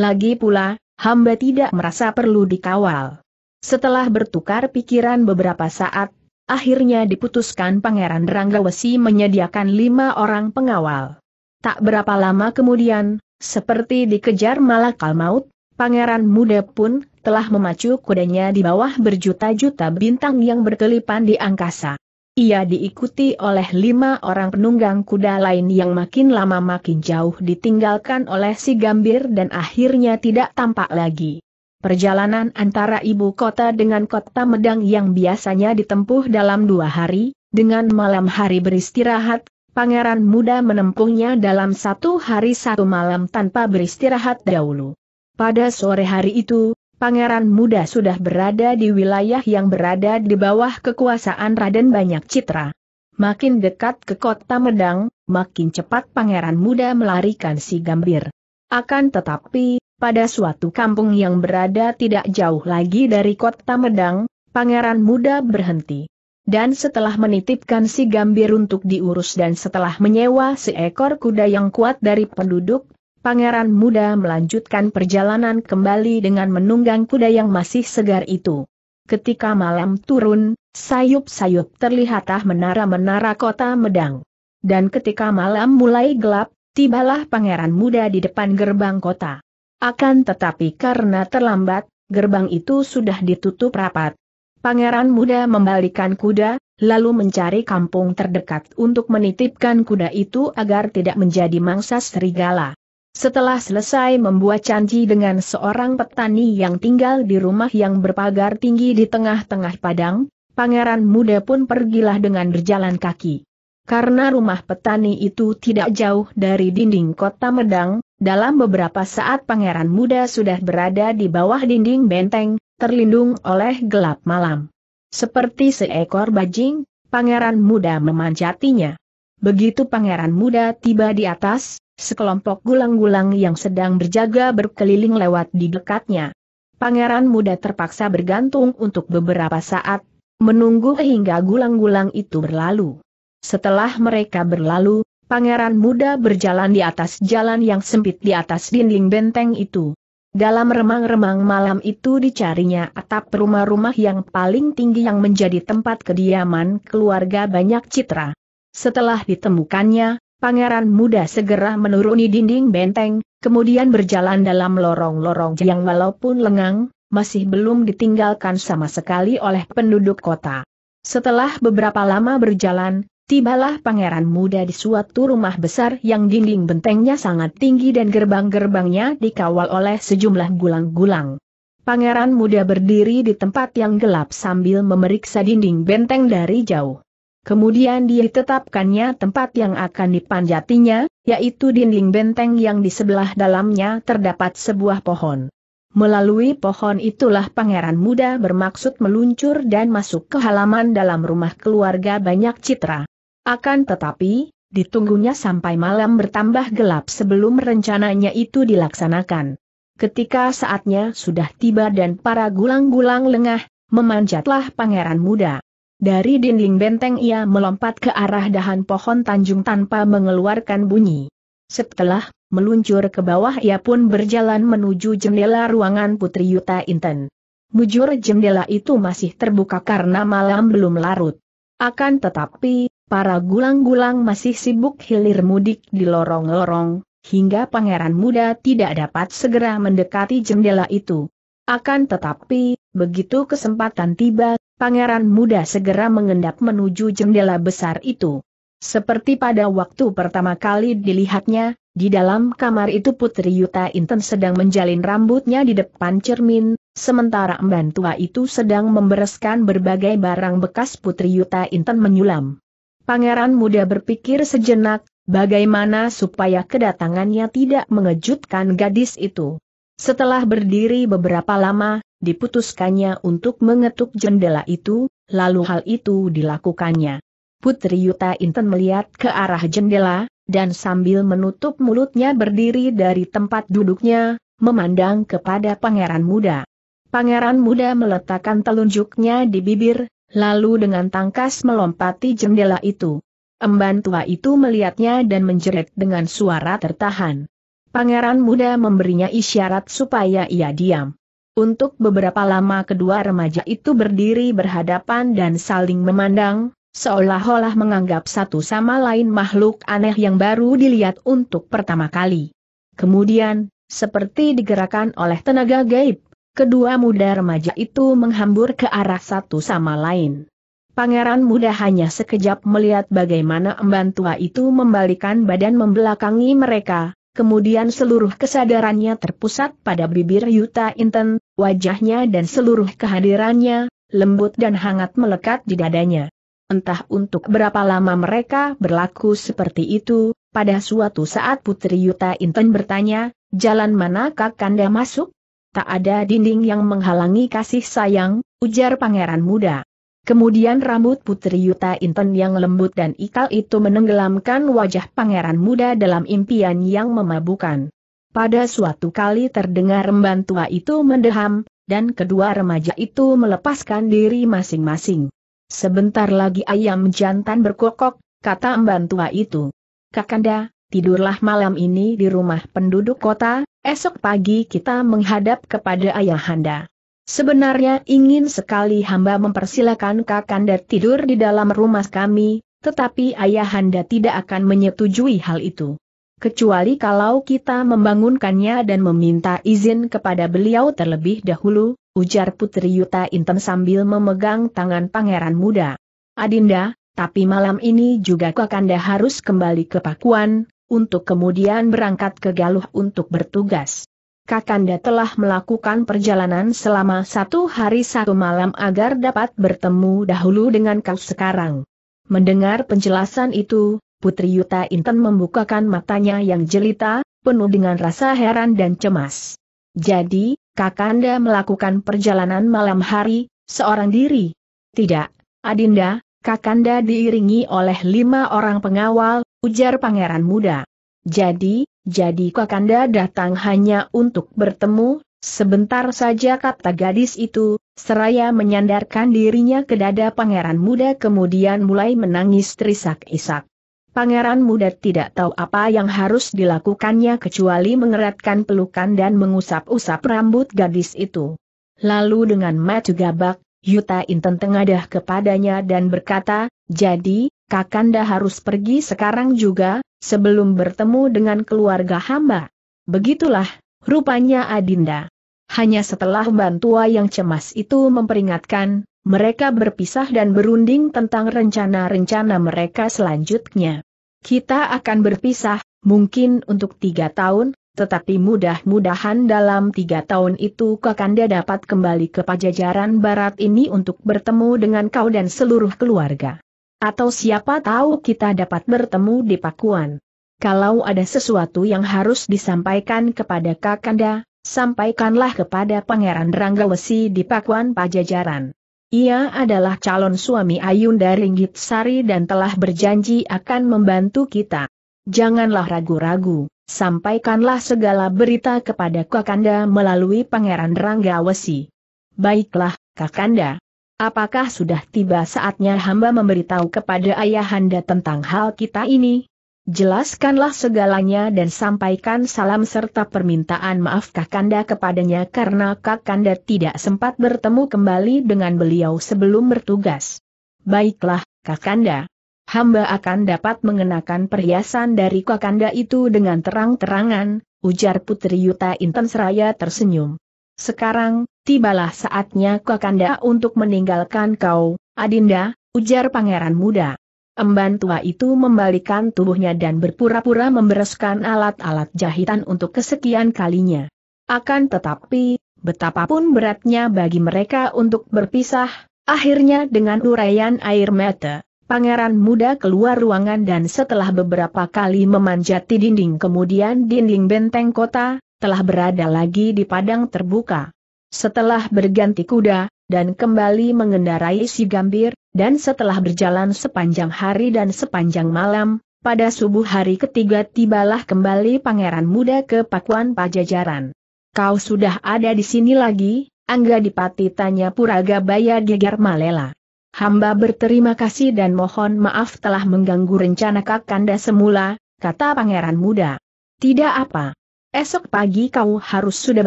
A: Lagi pula, hamba tidak merasa perlu dikawal. Setelah bertukar pikiran beberapa saat, Akhirnya diputuskan Pangeran Ranggawesi menyediakan lima orang pengawal. Tak berapa lama kemudian, seperti dikejar malakal maut, Pangeran muda pun telah memacu kudanya di bawah berjuta-juta bintang yang berkelipan di angkasa. Ia diikuti oleh lima orang penunggang kuda lain yang makin lama makin jauh ditinggalkan oleh si gambir dan akhirnya tidak tampak lagi. Perjalanan antara ibu kota dengan kota Medang yang biasanya ditempuh dalam dua hari, dengan malam hari beristirahat, pangeran muda menempuhnya dalam satu hari satu malam tanpa beristirahat dahulu. Pada sore hari itu, pangeran muda sudah berada di wilayah yang berada di bawah kekuasaan Raden Banyak Citra. Makin dekat ke kota Medang, makin cepat pangeran muda melarikan si Gambir. Akan tetapi, pada suatu kampung yang berada tidak jauh lagi dari kota Medang, pangeran muda berhenti. Dan setelah menitipkan si gambir untuk diurus dan setelah menyewa seekor kuda yang kuat dari penduduk, pangeran muda melanjutkan perjalanan kembali dengan menunggang kuda yang masih segar itu. Ketika malam turun, sayup-sayup terlihatlah menara-menara kota Medang. Dan ketika malam mulai gelap, tibalah pangeran muda di depan gerbang kota. Akan tetapi karena terlambat, gerbang itu sudah ditutup rapat. Pangeran muda membalikan kuda, lalu mencari kampung terdekat untuk menitipkan kuda itu agar tidak menjadi mangsa serigala. Setelah selesai membuat janji dengan seorang petani yang tinggal di rumah yang berpagar tinggi di tengah-tengah padang, pangeran muda pun pergilah dengan berjalan kaki. Karena rumah petani itu tidak jauh dari dinding kota Medang, dalam beberapa saat pangeran muda sudah berada di bawah dinding benteng, terlindung oleh gelap malam. Seperti seekor bajing, pangeran muda memanjatinya. Begitu pangeran muda tiba di atas, sekelompok gulang-gulang yang sedang berjaga berkeliling lewat di dekatnya. Pangeran muda terpaksa bergantung untuk beberapa saat, menunggu hingga gulang-gulang itu berlalu. Setelah mereka berlalu, pangeran muda berjalan di atas jalan yang sempit di atas dinding benteng itu. Dalam remang-remang malam itu dicarinya atap rumah-rumah yang paling tinggi yang menjadi tempat kediaman keluarga banyak citra. Setelah ditemukannya, pangeran muda segera menuruni dinding benteng, kemudian berjalan dalam lorong-lorong yang walaupun lengang, masih belum ditinggalkan sama sekali oleh penduduk kota. Setelah beberapa lama berjalan, Tibalah pangeran muda di suatu rumah besar yang dinding bentengnya sangat tinggi dan gerbang-gerbangnya dikawal oleh sejumlah gulang-gulang. Pangeran muda berdiri di tempat yang gelap sambil memeriksa dinding benteng dari jauh. Kemudian dia tetapkannya tempat yang akan dipanjatinya, yaitu dinding benteng yang di sebelah dalamnya terdapat sebuah pohon. Melalui pohon itulah pangeran muda bermaksud meluncur dan masuk ke halaman dalam rumah keluarga banyak citra. Akan tetapi, ditunggunya sampai malam bertambah gelap sebelum rencananya itu dilaksanakan. Ketika saatnya sudah tiba dan para gulang-gulang lengah, memanjatlah pangeran muda. Dari dinding benteng ia melompat ke arah dahan pohon tanjung tanpa mengeluarkan bunyi. Setelah meluncur ke bawah ia pun berjalan menuju jendela ruangan Putri Yuta Inten. Mujur jendela itu masih terbuka karena malam belum larut. Akan tetapi, para gulang-gulang masih sibuk hilir mudik di lorong-lorong, hingga pangeran muda tidak dapat segera mendekati jendela itu. Akan tetapi, begitu kesempatan tiba, pangeran muda segera mengendap menuju jendela besar itu. Seperti pada waktu pertama kali dilihatnya, di dalam kamar itu Putri Yuta Inten sedang menjalin rambutnya di depan cermin, sementara emban itu sedang membereskan berbagai barang bekas Putri Yuta Inten menyulam. Pangeran muda berpikir sejenak, bagaimana supaya kedatangannya tidak mengejutkan gadis itu. Setelah berdiri beberapa lama, diputuskannya untuk mengetuk jendela itu, lalu hal itu dilakukannya. Putri Yuta Inten melihat ke arah jendela, dan sambil menutup mulutnya berdiri dari tempat duduknya, memandang kepada pangeran muda. Pangeran muda meletakkan telunjuknya di bibir, lalu dengan tangkas melompati jendela itu. Emban tua itu melihatnya dan menjerit dengan suara tertahan. Pangeran muda memberinya isyarat supaya ia diam. Untuk beberapa lama kedua remaja itu berdiri berhadapan dan saling memandang, seolah-olah menganggap satu sama lain makhluk aneh yang baru dilihat untuk pertama kali. Kemudian, seperti digerakkan oleh tenaga gaib, Kedua muda remaja itu menghambur ke arah satu sama lain. Pangeran muda hanya sekejap melihat bagaimana emban tua itu membalikan badan membelakangi mereka, kemudian seluruh kesadarannya terpusat pada bibir Yuta Inten, wajahnya dan seluruh kehadirannya, lembut dan hangat melekat di dadanya. Entah untuk berapa lama mereka berlaku seperti itu, pada suatu saat Putri Yuta Inten bertanya, jalan mana Kakanda masuk? Tak ada dinding yang menghalangi kasih sayang, ujar pangeran muda. Kemudian rambut putri Yuta Inten yang lembut dan ikal itu menenggelamkan wajah pangeran muda dalam impian yang memabukan. Pada suatu kali terdengar remban tua itu mendeham, dan kedua remaja itu melepaskan diri masing-masing. Sebentar lagi ayam jantan berkokok, kata emban tua itu. Kakanda, tidurlah malam ini di rumah penduduk kota, Esok pagi kita menghadap kepada Ayahanda. Sebenarnya ingin sekali hamba mempersilakan Kakanda tidur di dalam rumah kami, tetapi Ayahanda tidak akan menyetujui hal itu. Kecuali kalau kita membangunkannya dan meminta izin kepada beliau terlebih dahulu, ujar Putri Yuta Intem sambil memegang tangan pangeran muda. Adinda, tapi malam ini juga Kakanda harus kembali ke Pakuan, untuk kemudian berangkat ke Galuh untuk bertugas. Kakanda telah melakukan perjalanan selama satu hari satu malam agar dapat bertemu dahulu dengan kau sekarang. Mendengar penjelasan itu, Putri Yuta Inten membukakan matanya yang jelita, penuh dengan rasa heran dan cemas. Jadi, Kakanda melakukan perjalanan malam hari, seorang diri? Tidak, Adinda, Kakanda diiringi oleh lima orang pengawal, ujar pangeran muda. Jadi, jadi Kakanda datang hanya untuk bertemu, sebentar saja kata gadis itu, seraya menyandarkan dirinya ke dada pangeran muda kemudian mulai menangis terisak-isak. Pangeran muda tidak tahu apa yang harus dilakukannya kecuali mengeratkan pelukan dan mengusap-usap rambut gadis itu. Lalu dengan matu gabak, Yuta Inten tengadah kepadanya dan berkata, jadi, Kakanda harus pergi sekarang juga, sebelum bertemu dengan keluarga hamba. Begitulah, rupanya Adinda. Hanya setelah bantua yang cemas itu memperingatkan, mereka berpisah dan berunding tentang rencana-rencana mereka selanjutnya. Kita akan berpisah, mungkin untuk tiga tahun, tetapi mudah-mudahan dalam tiga tahun itu Kakanda dapat kembali ke Pajajaran Barat ini untuk bertemu dengan kau dan seluruh keluarga. Atau siapa tahu kita dapat bertemu di Pakuan. Kalau ada sesuatu yang harus disampaikan kepada Kakanda, sampaikanlah kepada Pangeran Ranggawesi di Pakuan Pajajaran. Ia adalah calon suami Ayunda Sari dan telah berjanji akan membantu kita. Janganlah ragu-ragu, sampaikanlah segala berita kepada Kakanda melalui Pangeran Ranggawesi. Baiklah, Kakanda. Apakah sudah tiba saatnya hamba memberitahu kepada ayahanda tentang hal kita ini? Jelaskanlah segalanya dan sampaikan salam serta permintaan maaf Kakanda kepadanya karena Kakanda tidak sempat bertemu kembali dengan beliau sebelum bertugas. Baiklah, Kakanda hamba akan dapat mengenakan perhiasan dari kakanda itu dengan terang-terangan, ujar Putri Yuta Intan Seraya tersenyum. Sekarang, tibalah saatnya kakanda untuk meninggalkan kau, Adinda, ujar pangeran muda. Emban tua itu membalikan tubuhnya dan berpura-pura membereskan alat-alat jahitan untuk kesekian kalinya. Akan tetapi, betapapun beratnya bagi mereka untuk berpisah, akhirnya dengan uraian air mata, Pangeran muda keluar ruangan dan setelah beberapa kali memanjati dinding kemudian dinding benteng kota, telah berada lagi di padang terbuka. Setelah berganti kuda, dan kembali mengendarai si gambir, dan setelah berjalan sepanjang hari dan sepanjang malam, pada subuh hari ketiga tibalah kembali pangeran muda ke pakuan pajajaran. Kau sudah ada di sini lagi, Angga Dipati tanya Puraga Bayar geger malela. Hamba berterima kasih dan mohon maaf telah mengganggu rencana Kakanda semula, kata pangeran muda. Tidak apa. Esok pagi kau harus sudah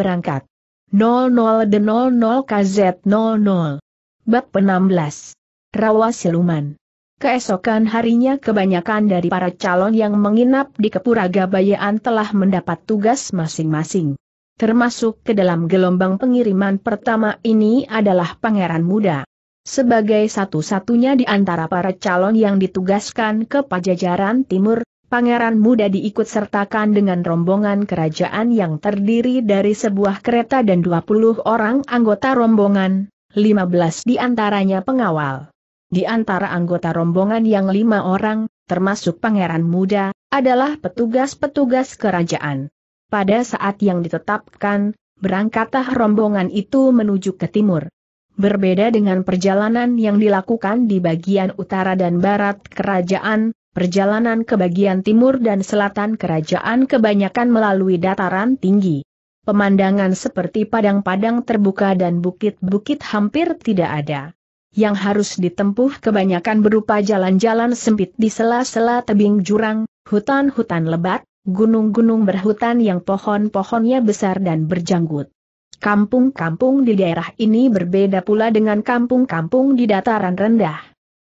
A: berangkat. 00 de 00 KZ 00. Bab 16. Rawa Siluman. Keesokan harinya kebanyakan dari para calon yang menginap di Kepuraga Bayaan telah mendapat tugas masing-masing. Termasuk ke dalam gelombang pengiriman pertama ini adalah pangeran muda. Sebagai satu-satunya di antara para calon yang ditugaskan ke Pajajaran Timur, pangeran muda diikutsertakan dengan rombongan kerajaan yang terdiri dari sebuah kereta dan 20 orang anggota rombongan, 15 di antaranya pengawal. Di antara anggota rombongan yang lima orang, termasuk pangeran muda, adalah petugas-petugas kerajaan. Pada saat yang ditetapkan, berangkatlah rombongan itu menuju ke timur. Berbeda dengan perjalanan yang dilakukan di bagian utara dan barat kerajaan, perjalanan ke bagian timur dan selatan kerajaan kebanyakan melalui dataran tinggi. Pemandangan seperti padang-padang terbuka dan bukit-bukit hampir tidak ada. Yang harus ditempuh kebanyakan berupa jalan-jalan sempit di sela-sela tebing jurang, hutan-hutan lebat, gunung-gunung berhutan yang pohon-pohonnya besar dan berjanggut. Kampung-kampung di daerah ini berbeda pula dengan kampung-kampung di dataran rendah.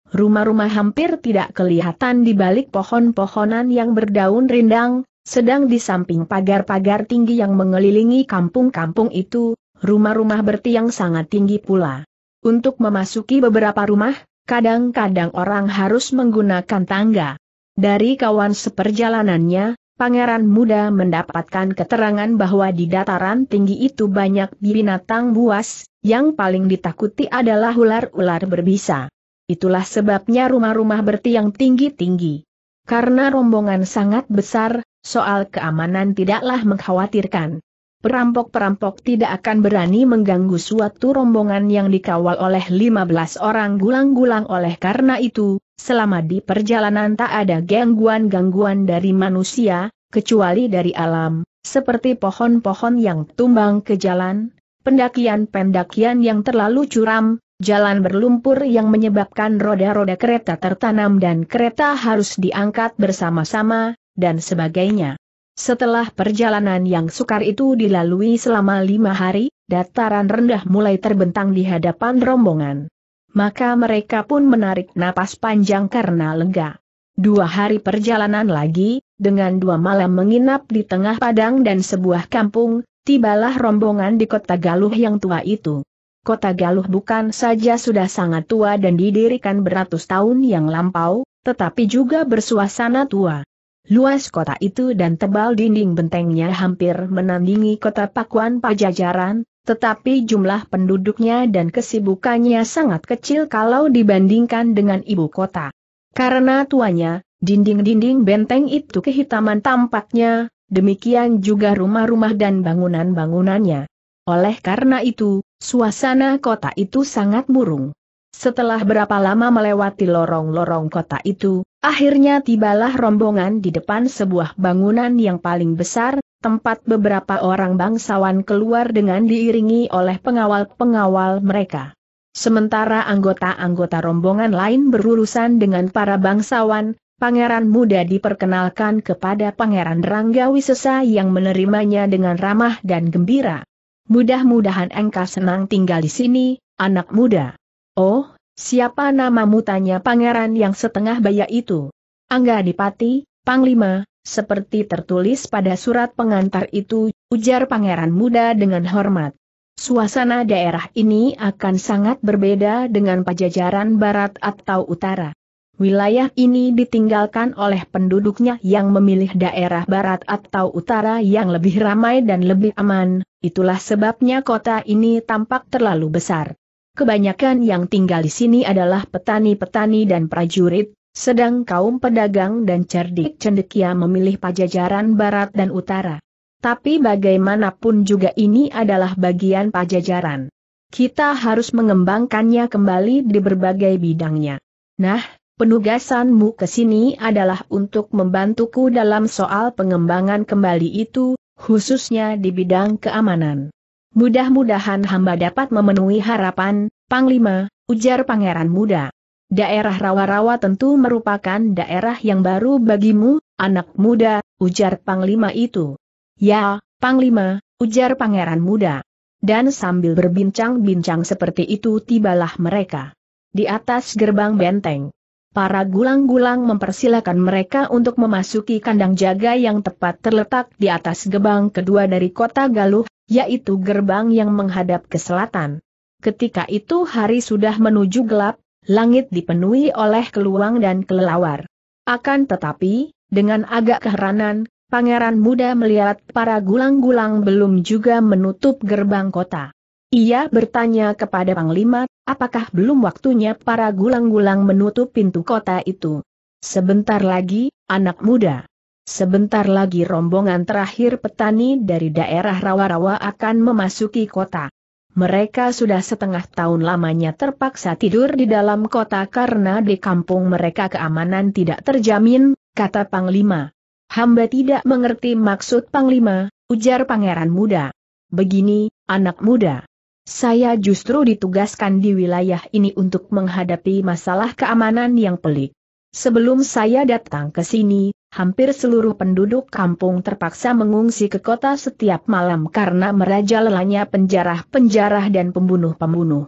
A: Rumah-rumah hampir tidak kelihatan di balik pohon-pohonan yang berdaun rindang, sedang di samping pagar-pagar tinggi yang mengelilingi kampung-kampung itu, rumah-rumah bertiang sangat tinggi pula. Untuk memasuki beberapa rumah, kadang-kadang orang harus menggunakan tangga. Dari kawan seperjalanannya, Pangeran muda mendapatkan keterangan bahwa di dataran tinggi itu banyak binatang buas, yang paling ditakuti adalah ular-ular berbisa. Itulah sebabnya rumah-rumah bertiang tinggi-tinggi. Karena rombongan sangat besar, soal keamanan tidaklah mengkhawatirkan. Perampok-perampok tidak akan berani mengganggu suatu rombongan yang dikawal oleh 15 orang gulang-gulang oleh karena itu, selama di perjalanan tak ada gangguan-gangguan dari manusia, kecuali dari alam, seperti pohon-pohon yang tumbang ke jalan, pendakian-pendakian yang terlalu curam, jalan berlumpur yang menyebabkan roda-roda kereta tertanam dan kereta harus diangkat bersama-sama, dan sebagainya. Setelah perjalanan yang sukar itu dilalui selama lima hari, dataran rendah mulai terbentang di hadapan rombongan maka mereka pun menarik napas panjang karena lega. Dua hari perjalanan lagi, dengan dua malam menginap di tengah padang dan sebuah kampung, tibalah rombongan di kota Galuh yang tua itu. Kota Galuh bukan saja sudah sangat tua dan didirikan beratus tahun yang lampau, tetapi juga bersuasana tua. Luas kota itu dan tebal dinding bentengnya hampir menandingi kota Pakuan Pajajaran, tetapi jumlah penduduknya dan kesibukannya sangat kecil kalau dibandingkan dengan ibu kota. Karena tuanya, dinding-dinding benteng itu kehitaman tampaknya, demikian juga rumah-rumah dan bangunan-bangunannya. Oleh karena itu, suasana kota itu sangat murung. Setelah berapa lama melewati lorong-lorong kota itu, akhirnya tibalah rombongan di depan sebuah bangunan yang paling besar, tempat beberapa orang bangsawan keluar dengan diiringi oleh pengawal-pengawal mereka. Sementara anggota-anggota rombongan lain berurusan dengan para bangsawan, pangeran muda diperkenalkan kepada pangeran Ranggawisesa yang menerimanya dengan ramah dan gembira. Mudah-mudahan engkau senang tinggal di sini, anak muda. Oh, siapa namamu tanya pangeran yang setengah baya itu? Angga Dipati, Panglima, seperti tertulis pada surat pengantar itu, ujar pangeran muda dengan hormat. Suasana daerah ini akan sangat berbeda dengan pajajaran barat atau utara. Wilayah ini ditinggalkan oleh penduduknya yang memilih daerah barat atau utara yang lebih ramai dan lebih aman, itulah sebabnya kota ini tampak terlalu besar. Kebanyakan yang tinggal di sini adalah petani-petani dan prajurit, sedang kaum pedagang dan cerdik cendekia memilih pajajaran barat dan utara. Tapi bagaimanapun juga ini adalah bagian pajajaran. Kita harus mengembangkannya kembali di berbagai bidangnya. Nah, penugasanmu ke sini adalah untuk membantuku dalam soal pengembangan kembali itu, khususnya di bidang keamanan. Mudah-mudahan hamba dapat memenuhi harapan, Panglima, ujar Pangeran Muda. Daerah rawa-rawa tentu merupakan daerah yang baru bagimu, anak muda, ujar Panglima itu. Ya, Panglima, ujar pangeran muda. Dan sambil berbincang-bincang seperti itu tibalah mereka. Di atas gerbang benteng. Para gulang-gulang mempersilahkan mereka untuk memasuki kandang jaga yang tepat terletak di atas gerbang kedua dari kota Galuh, yaitu gerbang yang menghadap ke selatan. Ketika itu hari sudah menuju gelap, langit dipenuhi oleh keluang dan kelelawar. Akan tetapi, dengan agak keheranan, pangeran muda melihat para gulang-gulang belum juga menutup gerbang kota. Ia bertanya kepada Panglima, apakah belum waktunya para gulang-gulang menutup pintu kota itu? Sebentar lagi, anak muda. Sebentar lagi rombongan terakhir petani dari daerah rawa-rawa akan memasuki kota. Mereka sudah setengah tahun lamanya terpaksa tidur di dalam kota karena di kampung mereka keamanan tidak terjamin, kata Panglima. Hamba tidak mengerti maksud Panglima, ujar pangeran muda. Begini, anak muda. Saya justru ditugaskan di wilayah ini untuk menghadapi masalah keamanan yang pelik. Sebelum saya datang ke sini, hampir seluruh penduduk kampung terpaksa mengungsi ke kota setiap malam karena merajalelanya penjarah-penjarah dan pembunuh-pembunuh.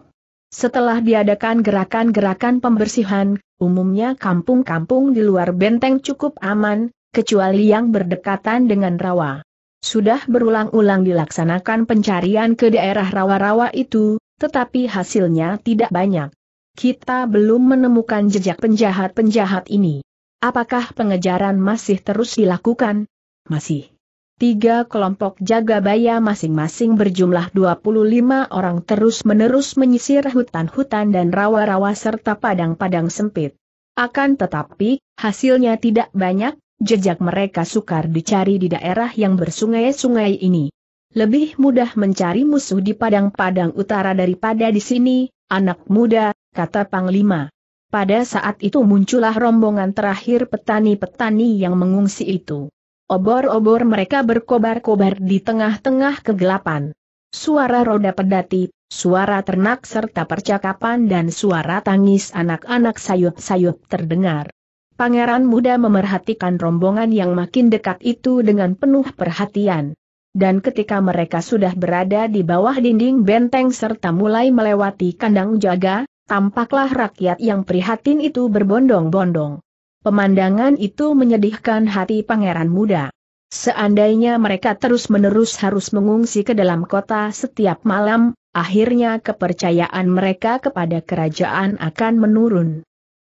A: Setelah diadakan gerakan-gerakan pembersihan, umumnya kampung-kampung di luar benteng cukup aman, kecuali yang berdekatan dengan rawa. Sudah berulang-ulang dilaksanakan pencarian ke daerah rawa-rawa itu, tetapi hasilnya tidak banyak. Kita belum menemukan jejak penjahat-penjahat ini. Apakah pengejaran masih terus dilakukan? Masih. Tiga kelompok jagabaya masing-masing berjumlah 25 orang terus-menerus menyisir hutan-hutan dan rawa-rawa serta padang-padang sempit. Akan tetapi, hasilnya tidak banyak, jejak mereka sukar dicari di daerah yang bersungai-sungai ini. Lebih mudah mencari musuh di padang-padang utara daripada di sini, anak muda, kata Panglima. Pada saat itu muncullah rombongan terakhir petani-petani yang mengungsi itu. Obor-obor mereka berkobar-kobar di tengah-tengah kegelapan. Suara roda pedati, suara ternak serta percakapan dan suara tangis anak-anak sayup-sayup terdengar. Pangeran muda memerhatikan rombongan yang makin dekat itu dengan penuh perhatian. Dan ketika mereka sudah berada di bawah dinding benteng serta mulai melewati kandang jaga, tampaklah rakyat yang prihatin itu berbondong-bondong. Pemandangan itu menyedihkan hati pangeran muda. Seandainya mereka terus-menerus harus mengungsi ke dalam kota setiap malam, akhirnya kepercayaan mereka kepada kerajaan akan menurun.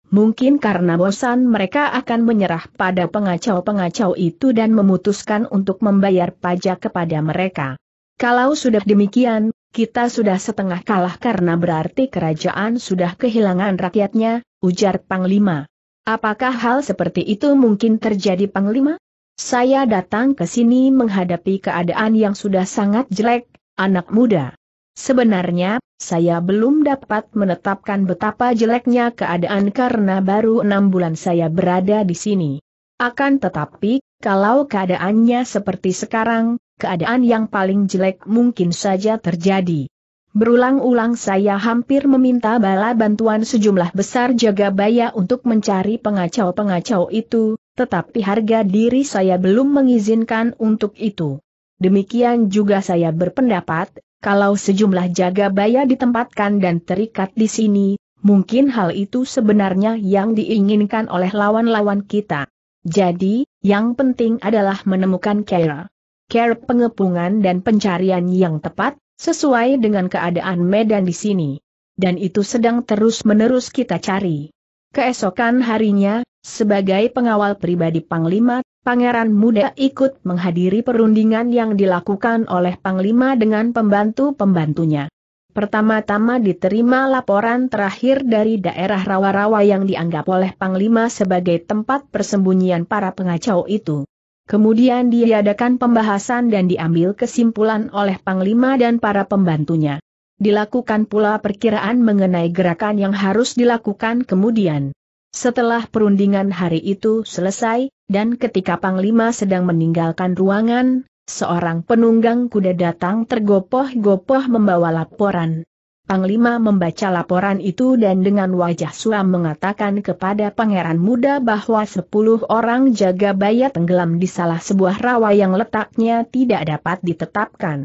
A: Mungkin karena bosan mereka akan menyerah pada pengacau-pengacau itu dan memutuskan untuk membayar pajak kepada mereka. Kalau sudah demikian, kita sudah setengah kalah karena berarti kerajaan sudah kehilangan rakyatnya, ujar Panglima. Apakah hal seperti itu mungkin terjadi Panglima? Saya datang ke sini menghadapi keadaan yang sudah sangat jelek, anak muda. Sebenarnya, saya belum dapat menetapkan betapa jeleknya keadaan karena baru enam bulan saya berada di sini. Akan tetapi, kalau keadaannya seperti sekarang, keadaan yang paling jelek mungkin saja terjadi. Berulang-ulang saya hampir meminta bala bantuan sejumlah besar jaga baya untuk mencari pengacau-pengacau itu, tetapi harga diri saya belum mengizinkan untuk itu. Demikian juga saya berpendapat, kalau sejumlah jaga baya ditempatkan dan terikat di sini, mungkin hal itu sebenarnya yang diinginkan oleh lawan-lawan kita. Jadi, yang penting adalah menemukan Kera care pengepungan dan pencarian yang tepat, sesuai dengan keadaan medan di sini. Dan itu sedang terus-menerus kita cari. Keesokan harinya, sebagai pengawal pribadi Panglima, Pangeran Muda ikut menghadiri perundingan yang dilakukan oleh Panglima dengan pembantu-pembantunya. Pertama-tama diterima laporan terakhir dari daerah rawa-rawa yang dianggap oleh Panglima sebagai tempat persembunyian para pengacau itu. Kemudian diadakan pembahasan dan diambil kesimpulan oleh Panglima dan para pembantunya. Dilakukan pula perkiraan mengenai gerakan yang harus dilakukan kemudian. Setelah perundingan hari itu selesai, dan ketika Panglima sedang meninggalkan ruangan, seorang penunggang kuda datang tergopoh-gopoh membawa laporan. Panglima membaca laporan itu dan dengan wajah suam mengatakan kepada pangeran muda bahwa sepuluh orang jaga baya tenggelam di salah sebuah rawa yang letaknya tidak dapat ditetapkan.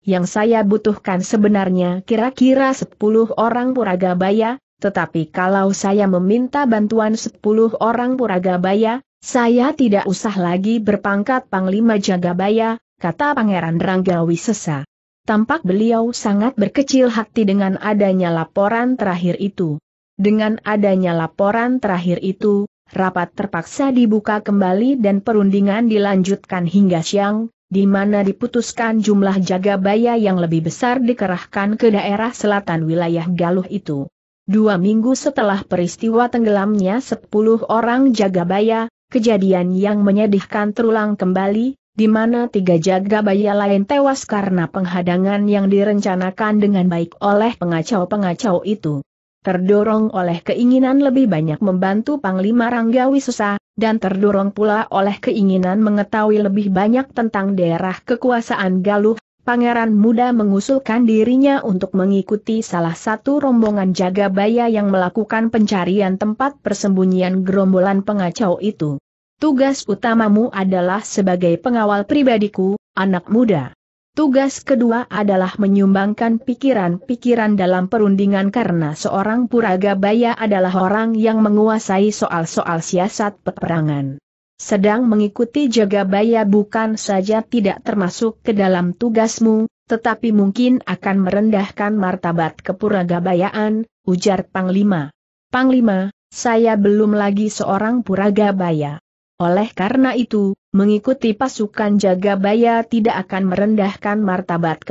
A: Yang saya butuhkan sebenarnya kira-kira sepuluh orang puraga baya, tetapi kalau saya meminta bantuan sepuluh orang puraga baya, saya tidak usah lagi berpangkat Panglima jaga Jagabaya, kata Pangeran Ranggawi sesa. Tampak beliau sangat berkecil hati dengan adanya laporan terakhir itu. Dengan adanya laporan terakhir itu, rapat terpaksa dibuka kembali dan perundingan dilanjutkan hingga siang, di mana diputuskan jumlah jaga baya yang lebih besar dikerahkan ke daerah selatan wilayah Galuh itu. Dua minggu setelah peristiwa tenggelamnya 10 orang jaga baya, kejadian yang menyedihkan terulang kembali, di mana tiga jaga baya lain tewas karena penghadangan yang direncanakan dengan baik oleh pengacau-pengacau itu. Terdorong oleh keinginan lebih banyak membantu Panglima Ranggawi Susa, dan terdorong pula oleh keinginan mengetahui lebih banyak tentang daerah kekuasaan Galuh, Pangeran muda mengusulkan dirinya untuk mengikuti salah satu rombongan jaga baya yang melakukan pencarian tempat persembunyian gerombolan pengacau itu. Tugas utamamu adalah sebagai pengawal pribadiku, anak muda. Tugas kedua adalah menyumbangkan pikiran-pikiran dalam perundingan karena seorang puraga puragabaya adalah orang yang menguasai soal-soal siasat peperangan. Sedang mengikuti jagabaya bukan saja tidak termasuk ke dalam tugasmu, tetapi mungkin akan merendahkan martabat bayaan, ujar Panglima. Panglima, saya belum lagi seorang puraga puragabaya. Oleh karena itu, mengikuti pasukan jaga Baya tidak akan merendahkan martabat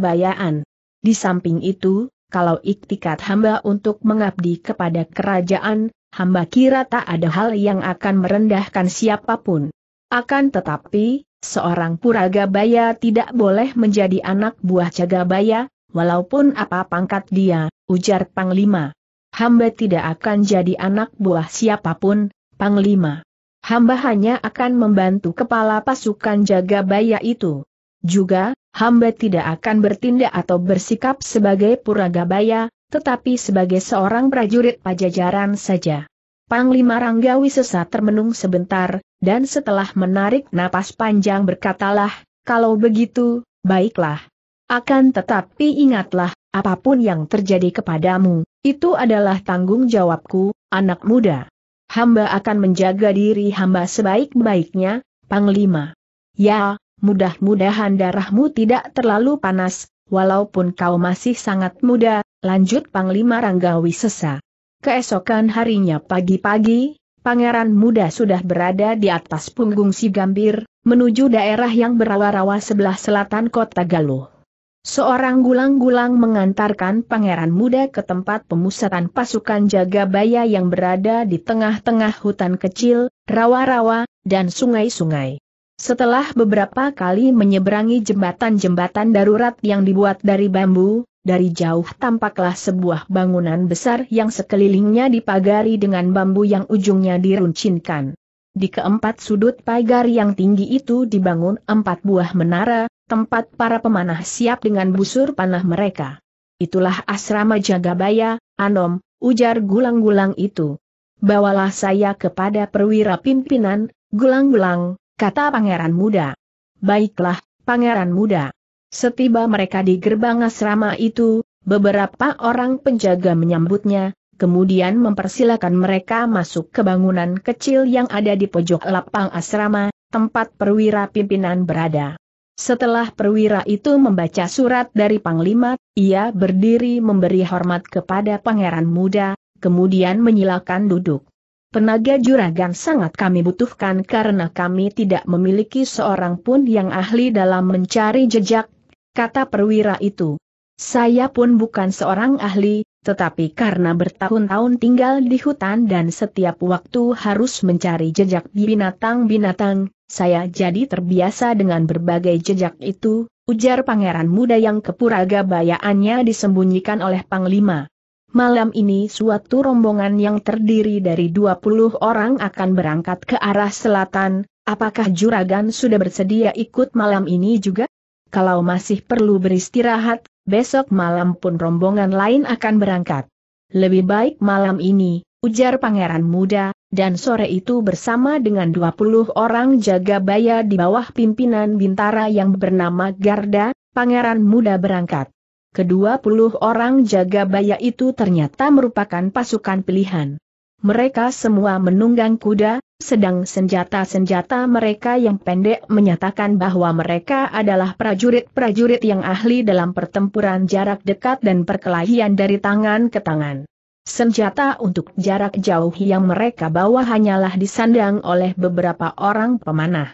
A: bayaan. Di samping itu, kalau iktikat hamba untuk mengabdi kepada kerajaan, hamba kira tak ada hal yang akan merendahkan siapapun. Akan tetapi, seorang puraga Baya tidak boleh menjadi anak buah jaga Baya, walaupun apa pangkat dia, ujar Panglima. Hamba tidak akan jadi anak buah siapapun, Panglima hamba hanya akan membantu kepala pasukan jaga baya itu. Juga, hamba tidak akan bertindak atau bersikap sebagai baya, tetapi sebagai seorang prajurit pajajaran saja. Panglima Ranggawi sesat termenung sebentar, dan setelah menarik napas panjang berkatalah, kalau begitu, baiklah. Akan tetapi ingatlah, apapun yang terjadi kepadamu, itu adalah tanggung jawabku, anak muda hamba akan menjaga diri hamba sebaik-baiknya, Panglima. Ya, mudah-mudahan darahmu tidak terlalu panas, walaupun kau masih sangat muda, lanjut Panglima Ranggawi sesa. Keesokan harinya pagi-pagi, pangeran muda sudah berada di atas punggung si Gambir, menuju daerah yang berawa-rawa sebelah selatan kota Galuh. Seorang gulang-gulang mengantarkan pangeran muda ke tempat pemusatan pasukan Jagabaya yang berada di tengah-tengah hutan kecil, rawa-rawa, dan sungai-sungai. Setelah beberapa kali menyeberangi jembatan-jembatan darurat yang dibuat dari bambu, dari jauh tampaklah sebuah bangunan besar yang sekelilingnya dipagari dengan bambu yang ujungnya diruncinkan. Di keempat sudut pagar yang tinggi itu dibangun empat buah menara, tempat para pemanah siap dengan busur panah mereka. Itulah asrama Jagabaya, Anom, ujar gulang-gulang itu. Bawalah saya kepada perwira pimpinan, gulang-gulang, kata pangeran muda. Baiklah, pangeran muda. Setiba mereka di gerbang asrama itu, beberapa orang penjaga menyambutnya, kemudian mempersilakan mereka masuk ke bangunan kecil yang ada di pojok lapang asrama, tempat perwira pimpinan berada. Setelah perwira itu membaca surat dari Panglima, ia berdiri memberi hormat kepada pangeran muda, kemudian menyilakan duduk. Penaga juragan sangat kami butuhkan karena kami tidak memiliki seorang pun yang ahli dalam mencari jejak, kata perwira itu. Saya pun bukan seorang ahli, tetapi karena bertahun-tahun tinggal di hutan dan setiap waktu harus mencari jejak binatang-binatang, saya jadi terbiasa dengan berbagai jejak itu, ujar pangeran muda yang kepuraga bayaannya disembunyikan oleh Panglima. Malam ini suatu rombongan yang terdiri dari 20 orang akan berangkat ke arah selatan, apakah juragan sudah bersedia ikut malam ini juga? Kalau masih perlu beristirahat, besok malam pun rombongan lain akan berangkat. Lebih baik malam ini, ujar pangeran muda, dan sore itu bersama dengan 20 orang jaga baya di bawah pimpinan Bintara yang bernama Garda, pangeran muda berangkat. Kedua puluh orang jaga baya itu ternyata merupakan pasukan pilihan. Mereka semua menunggang kuda, sedang senjata-senjata mereka yang pendek menyatakan bahwa mereka adalah prajurit-prajurit yang ahli dalam pertempuran jarak dekat dan perkelahian dari tangan ke tangan. Senjata untuk jarak jauh yang mereka bawa hanyalah disandang oleh beberapa orang pemanah.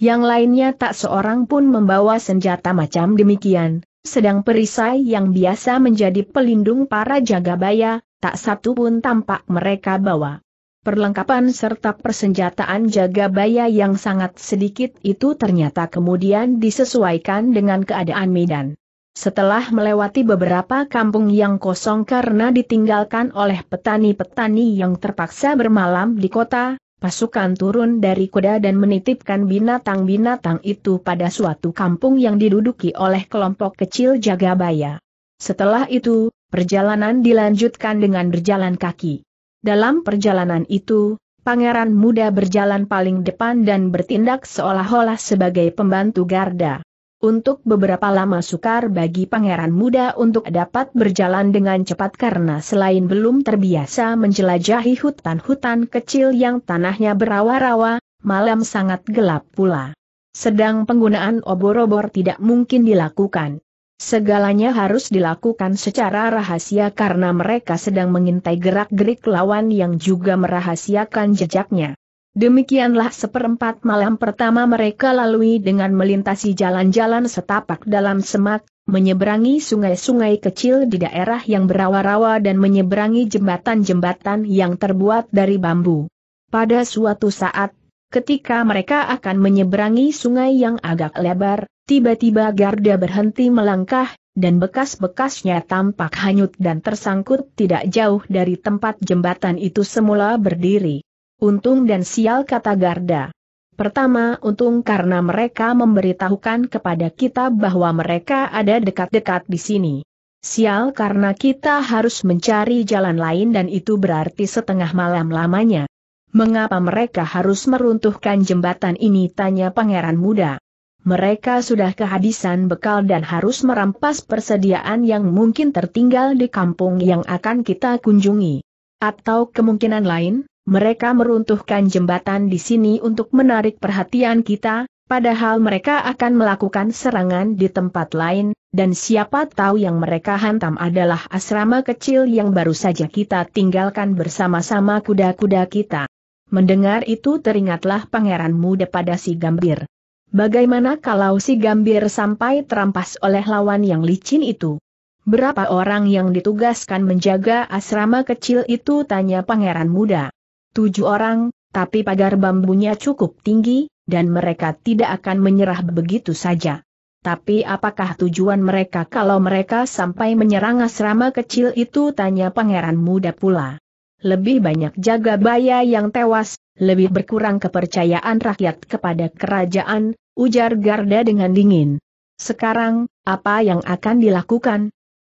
A: Yang lainnya tak seorang pun membawa senjata macam demikian, sedang perisai yang biasa menjadi pelindung para jagabaya, tak satu pun tampak mereka bawa. Perlengkapan serta persenjataan jagabaya yang sangat sedikit itu ternyata kemudian disesuaikan dengan keadaan medan. Setelah melewati beberapa kampung yang kosong karena ditinggalkan oleh petani-petani yang terpaksa bermalam di kota, pasukan turun dari kuda dan menitipkan binatang-binatang itu pada suatu kampung yang diduduki oleh kelompok kecil Jagabaya. Setelah itu, perjalanan dilanjutkan dengan berjalan kaki. Dalam perjalanan itu, pangeran muda berjalan paling depan dan bertindak seolah-olah sebagai pembantu garda. Untuk beberapa lama sukar bagi pangeran muda untuk dapat berjalan dengan cepat karena selain belum terbiasa menjelajahi hutan-hutan kecil yang tanahnya berawa-rawa, malam sangat gelap pula. Sedang penggunaan obor-obor tidak mungkin dilakukan. Segalanya harus dilakukan secara rahasia karena mereka sedang mengintai gerak-gerik lawan yang juga merahasiakan jejaknya. Demikianlah seperempat malam pertama mereka lalui dengan melintasi jalan-jalan setapak dalam semak, menyeberangi sungai-sungai kecil di daerah yang berawa-rawa dan menyeberangi jembatan-jembatan yang terbuat dari bambu. Pada suatu saat, ketika mereka akan menyeberangi sungai yang agak lebar, tiba-tiba Garda berhenti melangkah, dan bekas-bekasnya tampak hanyut dan tersangkut tidak jauh dari tempat jembatan itu semula berdiri. Untung dan sial kata Garda. Pertama untung karena mereka memberitahukan kepada kita bahwa mereka ada dekat-dekat di sini. Sial karena kita harus mencari jalan lain dan itu berarti setengah malam lamanya. Mengapa mereka harus meruntuhkan jembatan ini tanya pangeran muda. Mereka sudah kehabisan bekal dan harus merampas persediaan yang mungkin tertinggal di kampung yang akan kita kunjungi. Atau kemungkinan lain, mereka meruntuhkan jembatan di sini untuk menarik perhatian kita, padahal mereka akan melakukan serangan di tempat lain, dan siapa tahu yang mereka hantam adalah asrama kecil yang baru saja kita tinggalkan bersama-sama kuda-kuda kita. Mendengar itu teringatlah pangeran muda pada si Gambir. Bagaimana kalau si Gambir sampai terampas oleh lawan yang licin itu? Berapa orang yang ditugaskan menjaga asrama kecil itu tanya pangeran muda tujuh orang, tapi pagar bambunya cukup tinggi, dan mereka tidak akan menyerah begitu saja. Tapi apakah tujuan mereka kalau mereka sampai menyerang asrama kecil itu tanya pangeran muda pula. Lebih banyak jaga baya yang tewas, lebih berkurang kepercayaan rakyat kepada kerajaan, ujar Garda dengan dingin. Sekarang, apa yang akan dilakukan?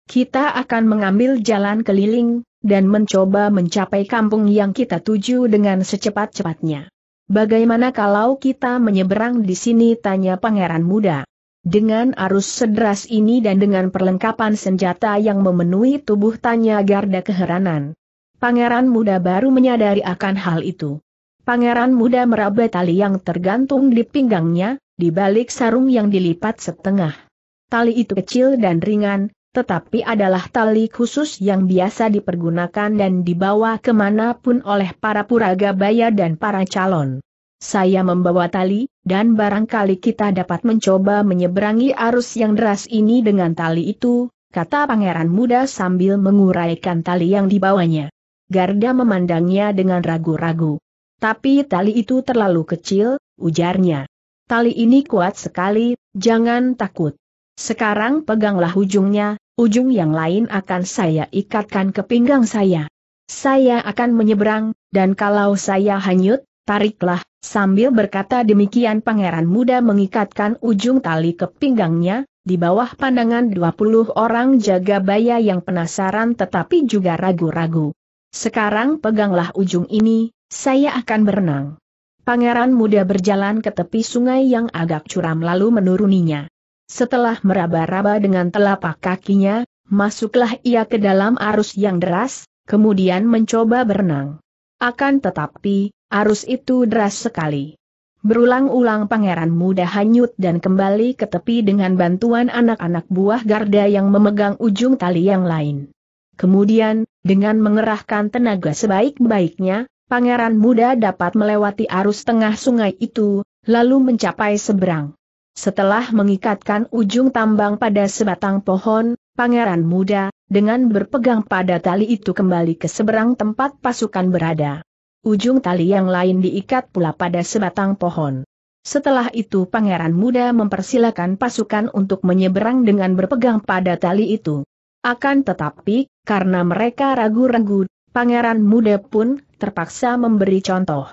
A: Kita akan mengambil jalan keliling, dan mencoba mencapai kampung yang kita tuju dengan secepat-cepatnya. Bagaimana kalau kita menyeberang di sini tanya pangeran muda. Dengan arus sederas ini dan dengan perlengkapan senjata yang memenuhi tubuh tanya garda keheranan. Pangeran muda baru menyadari akan hal itu. Pangeran muda meraba tali yang tergantung di pinggangnya, di balik sarung yang dilipat setengah. Tali itu kecil dan ringan, tetapi adalah tali khusus yang biasa dipergunakan dan dibawa kemanapun oleh para puraga baya dan para calon. Saya membawa tali, dan barangkali kita dapat mencoba menyeberangi arus yang deras ini dengan tali itu, kata pangeran muda sambil menguraikan tali yang dibawanya. Garda memandangnya dengan ragu-ragu. Tapi tali itu terlalu kecil, ujarnya. Tali ini kuat sekali, jangan takut. Sekarang peganglah ujungnya, ujung yang lain akan saya ikatkan ke pinggang saya. Saya akan menyeberang, dan kalau saya hanyut, tariklah, sambil berkata demikian pangeran muda mengikatkan ujung tali ke pinggangnya, di bawah pandangan 20 orang jaga baya yang penasaran tetapi juga ragu-ragu. Sekarang peganglah ujung ini, saya akan berenang. Pangeran muda berjalan ke tepi sungai yang agak curam lalu menuruninya. Setelah meraba-raba dengan telapak kakinya, masuklah ia ke dalam arus yang deras, kemudian mencoba berenang. Akan tetapi, arus itu deras sekali. Berulang-ulang pangeran muda hanyut dan kembali ke tepi dengan bantuan anak-anak buah garda yang memegang ujung tali yang lain. Kemudian, dengan mengerahkan tenaga sebaik-baiknya, pangeran muda dapat melewati arus tengah sungai itu, lalu mencapai seberang. Setelah mengikatkan ujung tambang pada sebatang pohon, pangeran muda, dengan berpegang pada tali itu kembali ke seberang tempat pasukan berada. Ujung tali yang lain diikat pula pada sebatang pohon. Setelah itu pangeran muda mempersilahkan pasukan untuk menyeberang dengan berpegang pada tali itu. Akan tetapi, karena mereka ragu-ragu, pangeran muda pun terpaksa memberi contoh.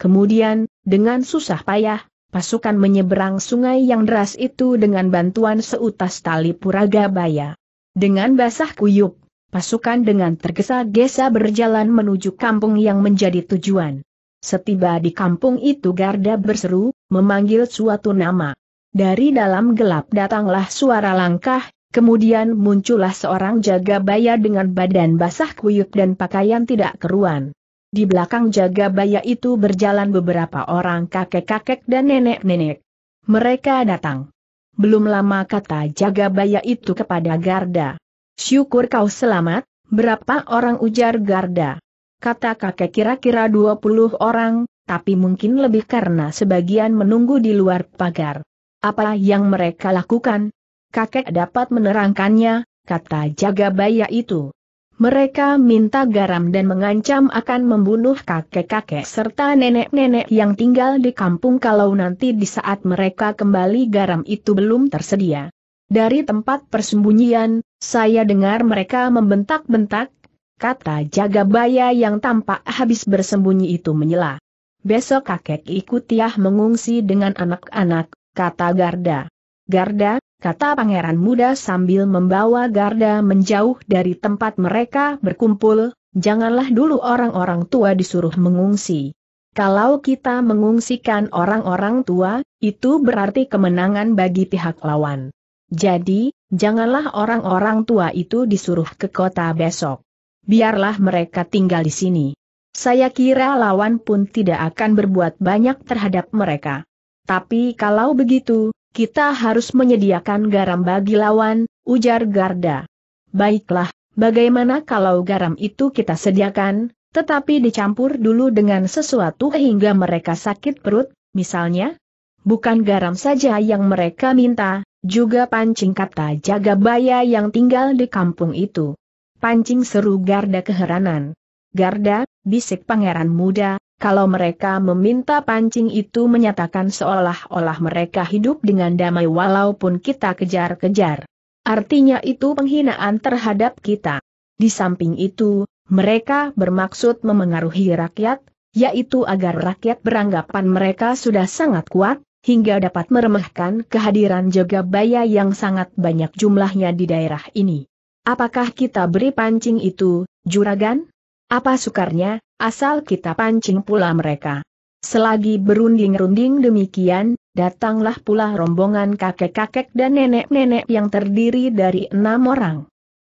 A: Kemudian, dengan susah payah, pasukan menyeberang sungai yang deras itu dengan bantuan seutas tali puraga baya. Dengan basah kuyup, pasukan dengan tergesa-gesa berjalan menuju kampung yang menjadi tujuan. Setiba di kampung itu Garda berseru, memanggil suatu nama. Dari dalam gelap datanglah suara langkah, kemudian muncullah seorang jaga baya dengan badan basah kuyup dan pakaian tidak keruan. Di belakang jaga baya itu berjalan beberapa orang kakek-kakek dan nenek-nenek. Mereka datang. Belum lama kata jaga baya itu kepada Garda. Syukur kau selamat, berapa orang ujar Garda. Kata kakek kira-kira 20 orang, tapi mungkin lebih karena sebagian menunggu di luar pagar. Apa yang mereka lakukan? Kakek dapat menerangkannya, kata jaga baya itu. Mereka minta garam dan mengancam akan membunuh kakek-kakek serta nenek-nenek yang tinggal di kampung kalau nanti di saat mereka kembali garam itu belum tersedia. Dari tempat persembunyian, saya dengar mereka membentak-bentak, kata Jagabaya yang tampak habis bersembunyi itu menyela. Besok kakek Ikutiah mengungsi dengan anak-anak, kata Garda. Garda, kata pangeran muda sambil membawa garda menjauh dari tempat mereka berkumpul, janganlah dulu orang-orang tua disuruh mengungsi. Kalau kita mengungsikan orang-orang tua, itu berarti kemenangan bagi pihak lawan. Jadi, janganlah orang-orang tua itu disuruh ke kota besok. Biarlah mereka tinggal di sini. Saya kira lawan pun tidak akan berbuat banyak terhadap mereka. Tapi kalau begitu, kita harus menyediakan garam bagi lawan, ujar Garda. Baiklah, bagaimana kalau garam itu kita sediakan, tetapi dicampur dulu dengan sesuatu hingga mereka sakit perut, misalnya? Bukan garam saja yang mereka minta, juga pancing kata jaga baya yang tinggal di kampung itu. Pancing seru Garda keheranan. Garda, bisik pangeran muda, kalau mereka meminta pancing itu menyatakan seolah-olah mereka hidup dengan damai walaupun kita kejar-kejar. Artinya itu penghinaan terhadap kita. Di samping itu, mereka bermaksud memengaruhi rakyat, yaitu agar rakyat beranggapan mereka sudah sangat kuat, hingga dapat meremehkan kehadiran Jagabaya yang sangat banyak jumlahnya di daerah ini. Apakah kita beri pancing itu, Juragan? Apa sukarnya, asal kita pancing pula mereka. Selagi berunding-runding demikian, datanglah pula rombongan kakek-kakek dan nenek-nenek yang terdiri dari enam orang.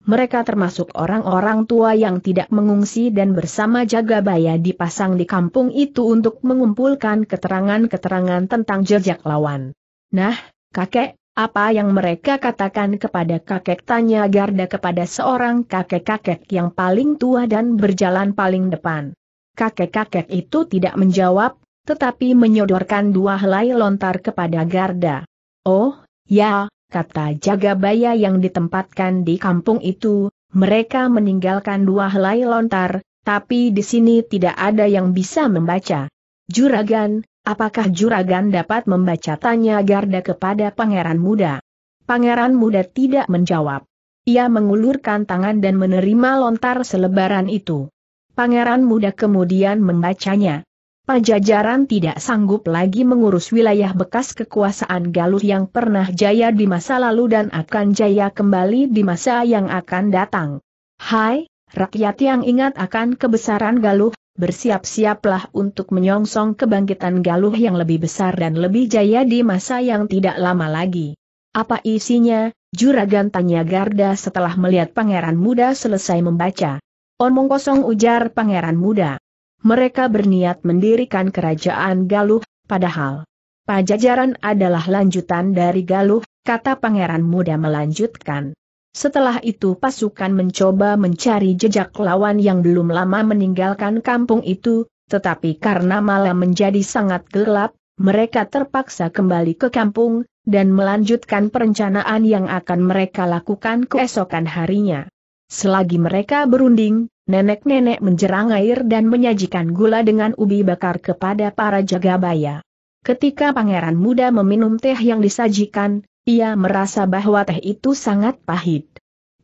A: Mereka termasuk orang-orang tua yang tidak mengungsi dan bersama jaga Jagabaya dipasang di kampung itu untuk mengumpulkan keterangan-keterangan tentang jejak lawan. Nah, kakek, apa yang mereka katakan kepada kakek tanya Garda kepada seorang kakek-kakek yang paling tua dan berjalan paling depan. Kakek-kakek itu tidak menjawab, tetapi menyodorkan dua helai lontar kepada Garda. Oh, ya, kata Jagabaya yang ditempatkan di kampung itu, mereka meninggalkan dua helai lontar, tapi di sini tidak ada yang bisa membaca. Juragan, Apakah juragan dapat membaca tanya Garda kepada pangeran muda? Pangeran muda tidak menjawab. Ia mengulurkan tangan dan menerima lontar selebaran itu. Pangeran muda kemudian membacanya. Pajajaran tidak sanggup lagi mengurus wilayah bekas kekuasaan Galuh yang pernah jaya di masa lalu dan akan jaya kembali di masa yang akan datang. Hai, rakyat yang ingat akan kebesaran Galuh, bersiap-siaplah untuk menyongsong kebangkitan Galuh yang lebih besar dan lebih jaya di masa yang tidak lama lagi. Apa isinya? Juragan tanya Garda setelah melihat pangeran muda selesai membaca. Omong kosong ujar pangeran muda. Mereka berniat mendirikan kerajaan Galuh, padahal Pajajaran adalah lanjutan dari Galuh, kata pangeran muda melanjutkan. Setelah itu pasukan mencoba mencari jejak lawan yang belum lama meninggalkan kampung itu, tetapi karena malam menjadi sangat gelap, mereka terpaksa kembali ke kampung, dan melanjutkan perencanaan yang akan mereka lakukan keesokan harinya. Selagi mereka berunding, nenek-nenek menjerang air dan menyajikan gula dengan ubi bakar kepada para jagabaya. Ketika pangeran muda meminum teh yang disajikan, ia merasa bahwa teh itu sangat pahit.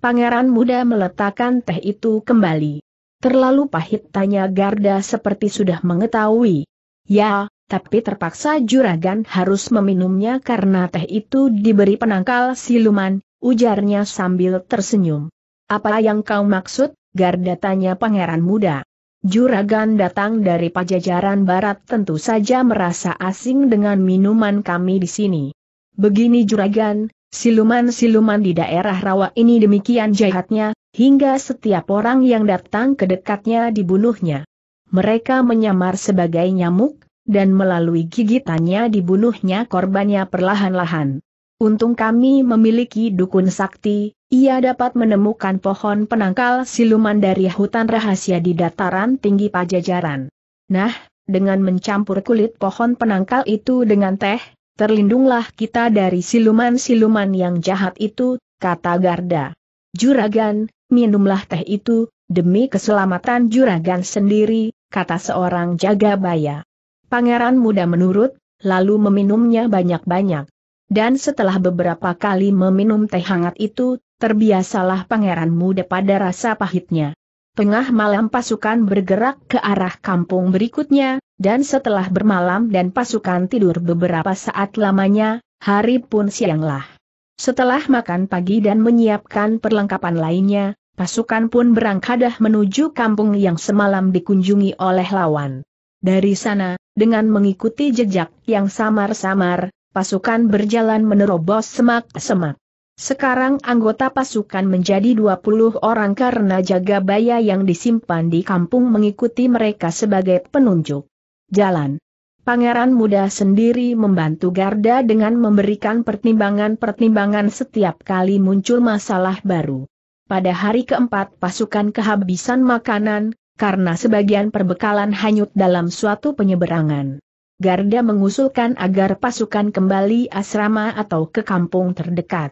A: Pangeran muda meletakkan teh itu kembali. Terlalu pahit tanya Garda seperti sudah mengetahui. Ya, tapi terpaksa juragan harus meminumnya karena teh itu diberi penangkal siluman, ujarnya sambil tersenyum. Apa yang kau maksud, Garda tanya pangeran muda. Juragan datang dari pajajaran barat tentu saja merasa asing dengan minuman kami di sini. Begini juragan, siluman-siluman di daerah rawa ini demikian jahatnya, hingga setiap orang yang datang ke dekatnya dibunuhnya. Mereka menyamar sebagai nyamuk, dan melalui gigitannya dibunuhnya korbannya perlahan-lahan. Untung kami memiliki dukun sakti, ia dapat menemukan pohon penangkal siluman dari hutan rahasia di dataran tinggi pajajaran. Nah, dengan mencampur kulit pohon penangkal itu dengan teh, terlindunglah kita dari siluman-siluman yang jahat itu, kata Garda. Juragan, minumlah teh itu, demi keselamatan juragan sendiri, kata seorang jaga baya. Pangeran muda menurut, lalu meminumnya banyak-banyak. Dan setelah beberapa kali meminum teh hangat itu, terbiasalah pangeran muda pada rasa pahitnya. Tengah malam pasukan bergerak ke arah kampung berikutnya, dan setelah bermalam dan pasukan tidur beberapa saat lamanya, hari pun sianglah. Setelah makan pagi dan menyiapkan perlengkapan lainnya, pasukan pun berangkadah menuju kampung yang semalam dikunjungi oleh lawan. Dari sana, dengan mengikuti jejak yang samar-samar, pasukan berjalan menerobos semak-semak. Sekarang anggota pasukan menjadi 20 orang karena jaga baya yang disimpan di kampung mengikuti mereka sebagai penunjuk. Jalan. Pangeran muda sendiri membantu Garda dengan memberikan pertimbangan-pertimbangan setiap kali muncul masalah baru. Pada hari keempat pasukan kehabisan makanan, karena sebagian perbekalan hanyut dalam suatu penyeberangan. Garda mengusulkan agar pasukan kembali asrama atau ke kampung terdekat.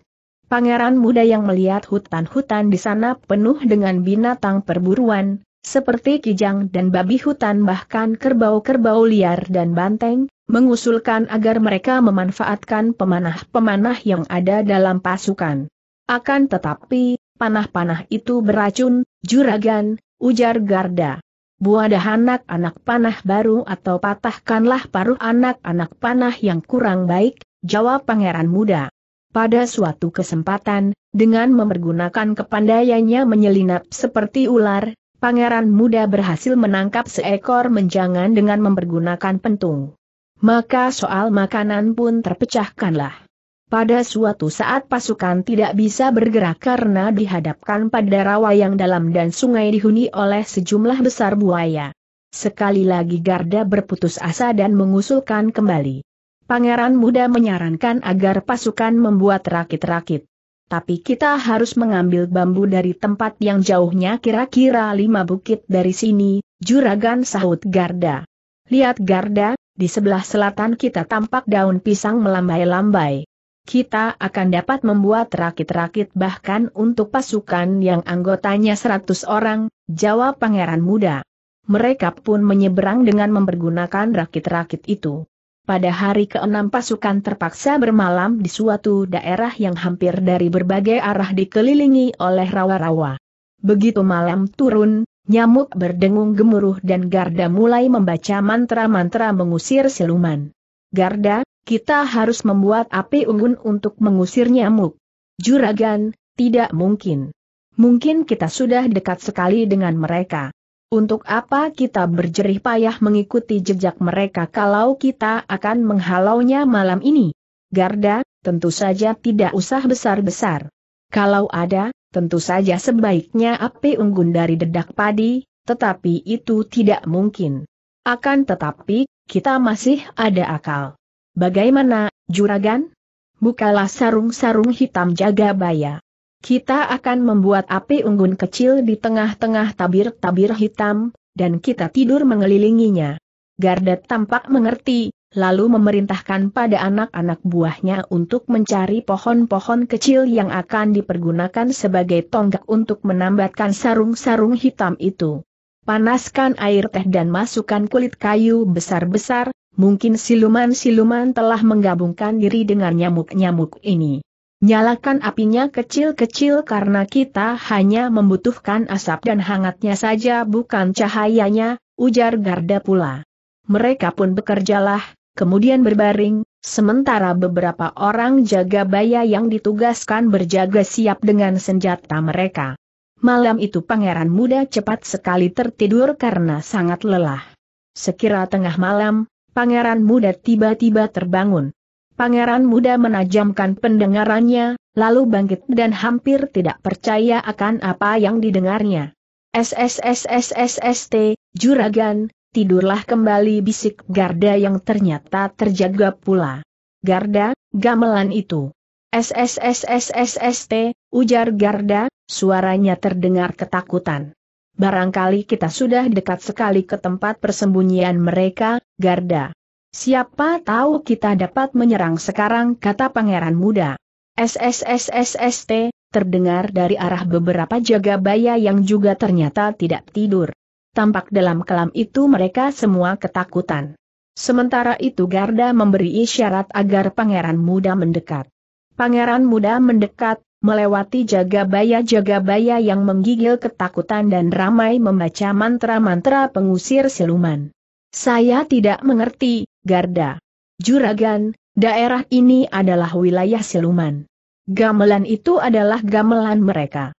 A: Pangeran muda yang melihat hutan-hutan di sana penuh dengan binatang perburuan, seperti kijang dan babi hutan bahkan kerbau-kerbau liar dan banteng, mengusulkan agar mereka memanfaatkan pemanah-pemanah yang ada dalam pasukan. Akan tetapi, panah-panah itu beracun, juragan, ujar Garda. Buadah anak-anak panah baru atau patahkanlah paruh anak-anak panah yang kurang baik, jawab pangeran muda. Pada suatu kesempatan, dengan mempergunakan kepandaiannya menyelinap seperti ular, pangeran muda berhasil menangkap seekor menjangan dengan mempergunakan pentung. Maka soal makanan pun terpecahkanlah. Pada suatu saat pasukan tidak bisa bergerak karena dihadapkan pada rawa yang dalam dan sungai dihuni oleh sejumlah besar buaya. Sekali lagi Garda berputus asa dan mengusulkan kembali. Pangeran muda menyarankan agar pasukan membuat rakit-rakit. Tapi kita harus mengambil bambu dari tempat yang jauhnya kira-kira lima bukit dari sini, juragan sahut Garda. Lihat Garda, di sebelah selatan kita tampak daun pisang melambai-lambai. Kita akan dapat membuat rakit-rakit bahkan untuk pasukan yang anggotanya seratus orang, jawab pangeran muda. Mereka pun menyeberang dengan mempergunakan rakit-rakit itu pada hari keenam pasukan terpaksa bermalam di suatu daerah yang hampir dari berbagai arah dikelilingi oleh rawa-rawa. Begitu malam turun, nyamuk berdengung gemuruh dan Garda mulai membaca mantra-mantra mengusir siluman. Garda, kita harus membuat api unggun untuk mengusir nyamuk. Juragan, tidak mungkin. Mungkin kita sudah dekat sekali dengan mereka. Untuk apa kita berjerih payah mengikuti jejak mereka kalau kita akan menghalaunya malam ini? Garda, tentu saja tidak usah besar-besar. Kalau ada, tentu saja sebaiknya api unggun dari dedak padi, tetapi itu tidak mungkin. Akan tetapi, kita masih ada akal. Bagaimana, juragan? Bukalah sarung-sarung hitam jaga baya. Kita akan membuat api unggun kecil di tengah-tengah tabir-tabir hitam, dan kita tidur mengelilinginya. Garda tampak mengerti, lalu memerintahkan pada anak-anak buahnya untuk mencari pohon-pohon kecil yang akan dipergunakan sebagai tonggak untuk menambatkan sarung-sarung hitam itu. Panaskan air teh dan masukkan kulit kayu besar-besar, mungkin siluman-siluman telah menggabungkan diri dengan nyamuk-nyamuk ini. Nyalakan apinya kecil-kecil karena kita hanya membutuhkan asap dan hangatnya saja bukan cahayanya, ujar Garda pula. Mereka pun bekerjalah, kemudian berbaring, sementara beberapa orang jaga baya yang ditugaskan berjaga siap dengan senjata mereka. Malam itu pangeran muda cepat sekali tertidur karena sangat lelah. Sekira tengah malam, pangeran muda tiba-tiba terbangun. Pangeran muda menajamkan pendengarannya, lalu bangkit dan hampir tidak percaya akan apa yang didengarnya. SSSSSST, juragan, tidurlah kembali bisik Garda yang ternyata terjaga pula. Garda, gamelan itu. SSSSSST, ujar Garda, suaranya terdengar ketakutan. Barangkali kita sudah dekat sekali ke tempat persembunyian mereka, Garda. Siapa tahu kita dapat menyerang sekarang kata pangeran muda. SSSSST, terdengar dari arah beberapa jaga jagabaya yang juga ternyata tidak tidur. Tampak dalam kelam itu mereka semua ketakutan. Sementara itu Garda memberi isyarat agar pangeran muda mendekat. Pangeran muda mendekat, melewati baya-jaga jagabaya yang menggigil ketakutan dan ramai membaca mantra-mantra pengusir siluman. Saya tidak mengerti, Garda. Juragan, daerah ini adalah wilayah siluman. Gamelan itu adalah gamelan mereka.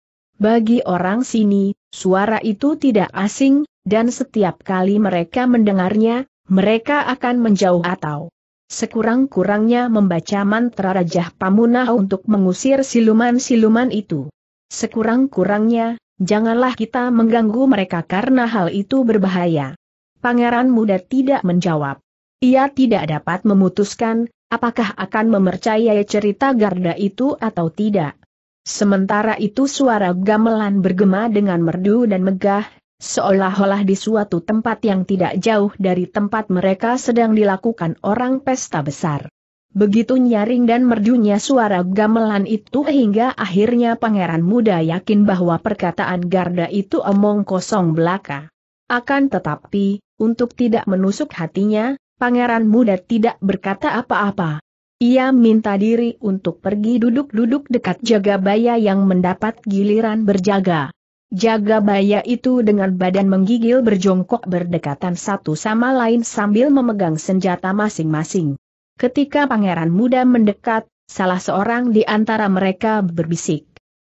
A: Bagi orang sini, suara itu tidak asing, dan setiap kali mereka mendengarnya, mereka akan menjauh atau sekurang-kurangnya membaca mantra Rajah Pamuna untuk mengusir siluman-siluman itu. Sekurang-kurangnya, janganlah kita mengganggu mereka karena hal itu berbahaya. Pangeran muda tidak menjawab. Ia tidak dapat memutuskan, apakah akan memercayai cerita Garda itu atau tidak. Sementara itu suara gamelan bergema dengan merdu dan megah, seolah-olah di suatu tempat yang tidak jauh dari tempat mereka sedang dilakukan orang pesta besar. Begitu nyaring dan merdunya suara gamelan itu hingga akhirnya pangeran muda yakin bahwa perkataan Garda itu omong kosong belaka. Akan tetapi, untuk tidak menusuk hatinya, pangeran muda tidak berkata apa-apa. Ia minta diri untuk pergi duduk-duduk dekat Jagabaya yang mendapat giliran berjaga. Jagabaya itu dengan badan menggigil berjongkok berdekatan satu sama lain sambil memegang senjata masing-masing. Ketika pangeran muda mendekat, salah seorang di antara mereka berbisik.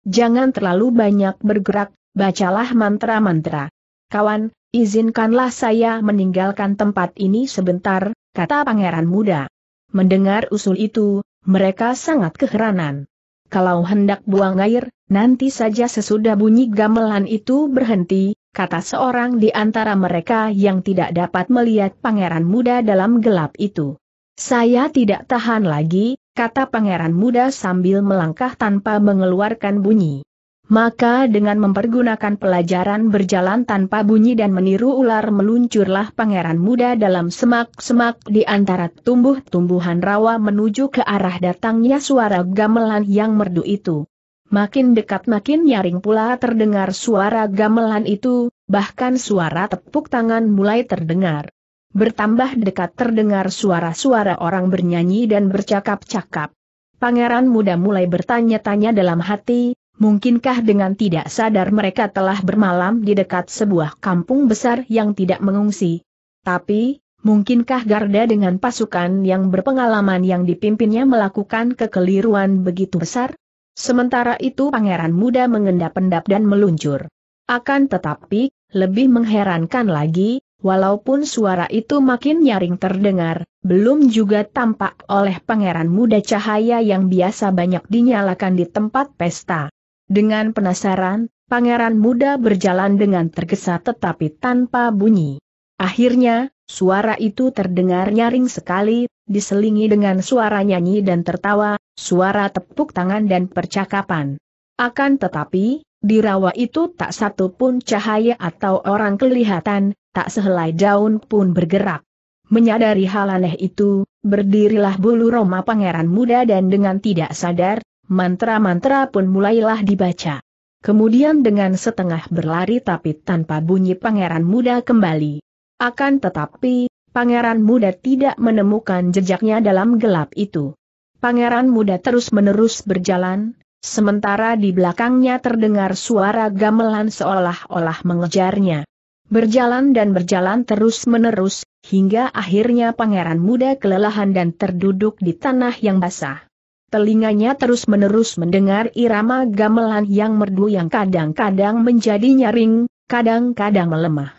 A: Jangan terlalu banyak bergerak, bacalah mantra-mantra. Kawan, Izinkanlah saya meninggalkan tempat ini sebentar, kata pangeran muda. Mendengar usul itu, mereka sangat keheranan. Kalau hendak buang air, nanti saja sesudah bunyi gamelan itu berhenti, kata seorang di antara mereka yang tidak dapat melihat pangeran muda dalam gelap itu. Saya tidak tahan lagi, kata pangeran muda sambil melangkah tanpa mengeluarkan bunyi. Maka dengan mempergunakan pelajaran berjalan tanpa bunyi dan meniru ular meluncurlah pangeran muda dalam semak-semak di antara tumbuh-tumbuhan rawa menuju ke arah datangnya suara gamelan yang merdu itu. Makin dekat makin nyaring pula terdengar suara gamelan itu, bahkan suara tepuk tangan mulai terdengar. Bertambah dekat terdengar suara-suara orang bernyanyi dan bercakap-cakap. Pangeran muda mulai bertanya-tanya dalam hati, Mungkinkah dengan tidak sadar mereka telah bermalam di dekat sebuah kampung besar yang tidak mengungsi? Tapi, mungkinkah Garda dengan pasukan yang berpengalaman yang dipimpinnya melakukan kekeliruan begitu besar? Sementara itu pangeran muda mengendap-endap dan meluncur. Akan tetapi, lebih mengherankan lagi, walaupun suara itu makin nyaring terdengar, belum juga tampak oleh pangeran muda cahaya yang biasa banyak dinyalakan di tempat pesta. Dengan penasaran, pangeran muda berjalan dengan tergesa tetapi tanpa bunyi. Akhirnya, suara itu terdengar nyaring sekali, diselingi dengan suara nyanyi dan tertawa, suara tepuk tangan dan percakapan. Akan tetapi, di rawa itu tak satu pun cahaya atau orang kelihatan, tak sehelai daun pun bergerak. Menyadari hal aneh itu, berdirilah bulu Roma pangeran muda dan dengan tidak sadar, mantra-mantra pun mulailah dibaca. Kemudian dengan setengah berlari tapi tanpa bunyi pangeran muda kembali. Akan tetapi, pangeran muda tidak menemukan jejaknya dalam gelap itu. Pangeran muda terus-menerus berjalan, sementara di belakangnya terdengar suara gamelan seolah-olah mengejarnya. Berjalan dan berjalan terus-menerus, hingga akhirnya pangeran muda kelelahan dan terduduk di tanah yang basah. Telinganya terus-menerus mendengar irama gamelan yang merdu yang kadang-kadang menjadi nyaring, kadang-kadang melemah.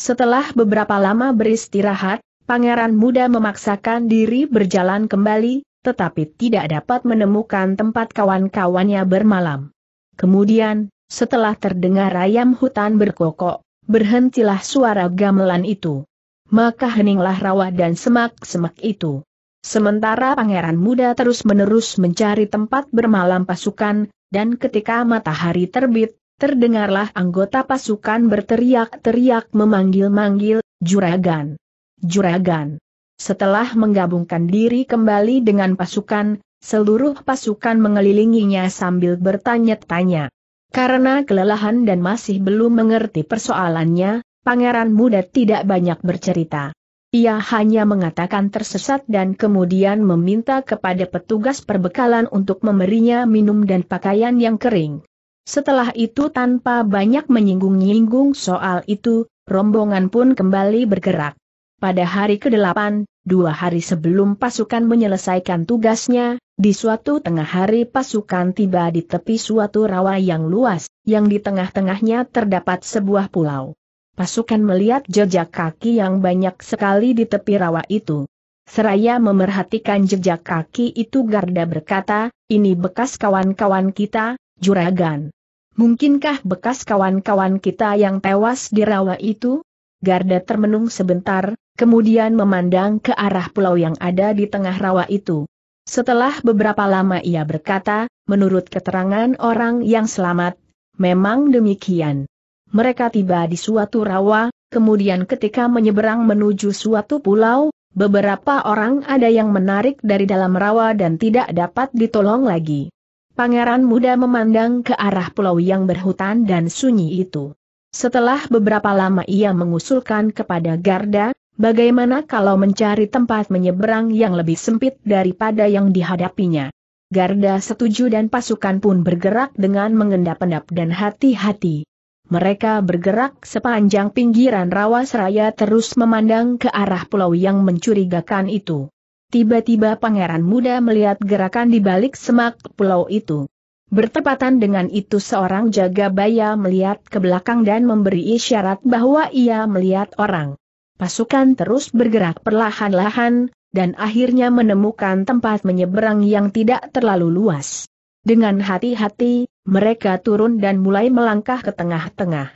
A: Setelah beberapa lama beristirahat, pangeran muda memaksakan diri berjalan kembali, tetapi tidak dapat menemukan tempat kawan-kawannya bermalam. Kemudian, setelah terdengar ayam hutan berkokok, berhentilah suara gamelan itu. Maka heninglah rawa dan semak-semak itu. Sementara pangeran muda terus-menerus mencari tempat bermalam pasukan, dan ketika matahari terbit, terdengarlah anggota pasukan berteriak-teriak memanggil-manggil, Juragan! Juragan! Setelah menggabungkan diri kembali dengan pasukan, seluruh pasukan mengelilinginya sambil bertanya-tanya. Karena kelelahan dan masih belum mengerti persoalannya, pangeran muda tidak banyak bercerita. Ia hanya mengatakan tersesat dan kemudian meminta kepada petugas perbekalan untuk memberinya minum dan pakaian yang kering. Setelah itu tanpa banyak menyinggung-nyinggung soal itu, rombongan pun kembali bergerak. Pada hari ke-8, dua hari sebelum pasukan menyelesaikan tugasnya, di suatu tengah hari pasukan tiba di tepi suatu rawa yang luas, yang di tengah-tengahnya terdapat sebuah pulau pasukan melihat jejak kaki yang banyak sekali di tepi rawa itu. Seraya memerhatikan jejak kaki itu Garda berkata, ini bekas kawan-kawan kita, juragan. Mungkinkah bekas kawan-kawan kita yang tewas di rawa itu? Garda termenung sebentar, kemudian memandang ke arah pulau yang ada di tengah rawa itu. Setelah beberapa lama ia berkata, menurut keterangan orang yang selamat, memang demikian. Mereka tiba di suatu rawa, kemudian ketika menyeberang menuju suatu pulau, beberapa orang ada yang menarik dari dalam rawa dan tidak dapat ditolong lagi. Pangeran muda memandang ke arah pulau yang berhutan dan sunyi itu. Setelah beberapa lama ia mengusulkan kepada Garda, bagaimana kalau mencari tempat menyeberang yang lebih sempit daripada yang dihadapinya. Garda setuju dan pasukan pun bergerak dengan mengendap-endap dan hati-hati. Mereka bergerak sepanjang pinggiran rawa seraya terus memandang ke arah pulau yang mencurigakan itu. Tiba-tiba pangeran muda melihat gerakan di balik semak pulau itu. Bertepatan dengan itu seorang jaga baya melihat ke belakang dan memberi isyarat bahwa ia melihat orang. Pasukan terus bergerak perlahan-lahan, dan akhirnya menemukan tempat menyeberang yang tidak terlalu luas. Dengan hati-hati, mereka turun dan mulai melangkah ke tengah-tengah.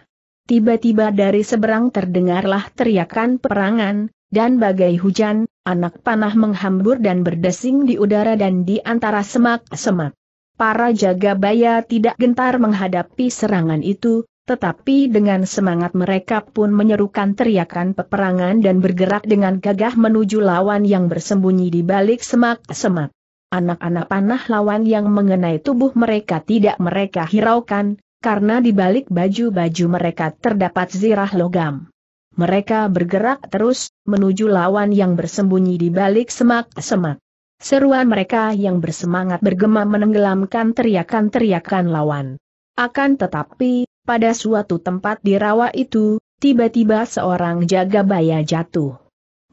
A: Tiba-tiba dari seberang terdengarlah teriakan peperangan, dan bagai hujan, anak panah menghambur dan berdesing di udara dan di antara semak-semak. Para jaga jagabaya tidak gentar menghadapi serangan itu, tetapi dengan semangat mereka pun menyerukan teriakan peperangan dan bergerak dengan gagah menuju lawan yang bersembunyi di balik semak-semak anak-anak panah lawan yang mengenai tubuh mereka tidak mereka hiraukan, karena di balik baju-baju mereka terdapat zirah logam. Mereka bergerak terus, menuju lawan yang bersembunyi di balik semak-semak. Seruan mereka yang bersemangat bergema menenggelamkan teriakan-teriakan lawan. Akan tetapi, pada suatu tempat di rawa itu, tiba-tiba seorang jaga baya jatuh.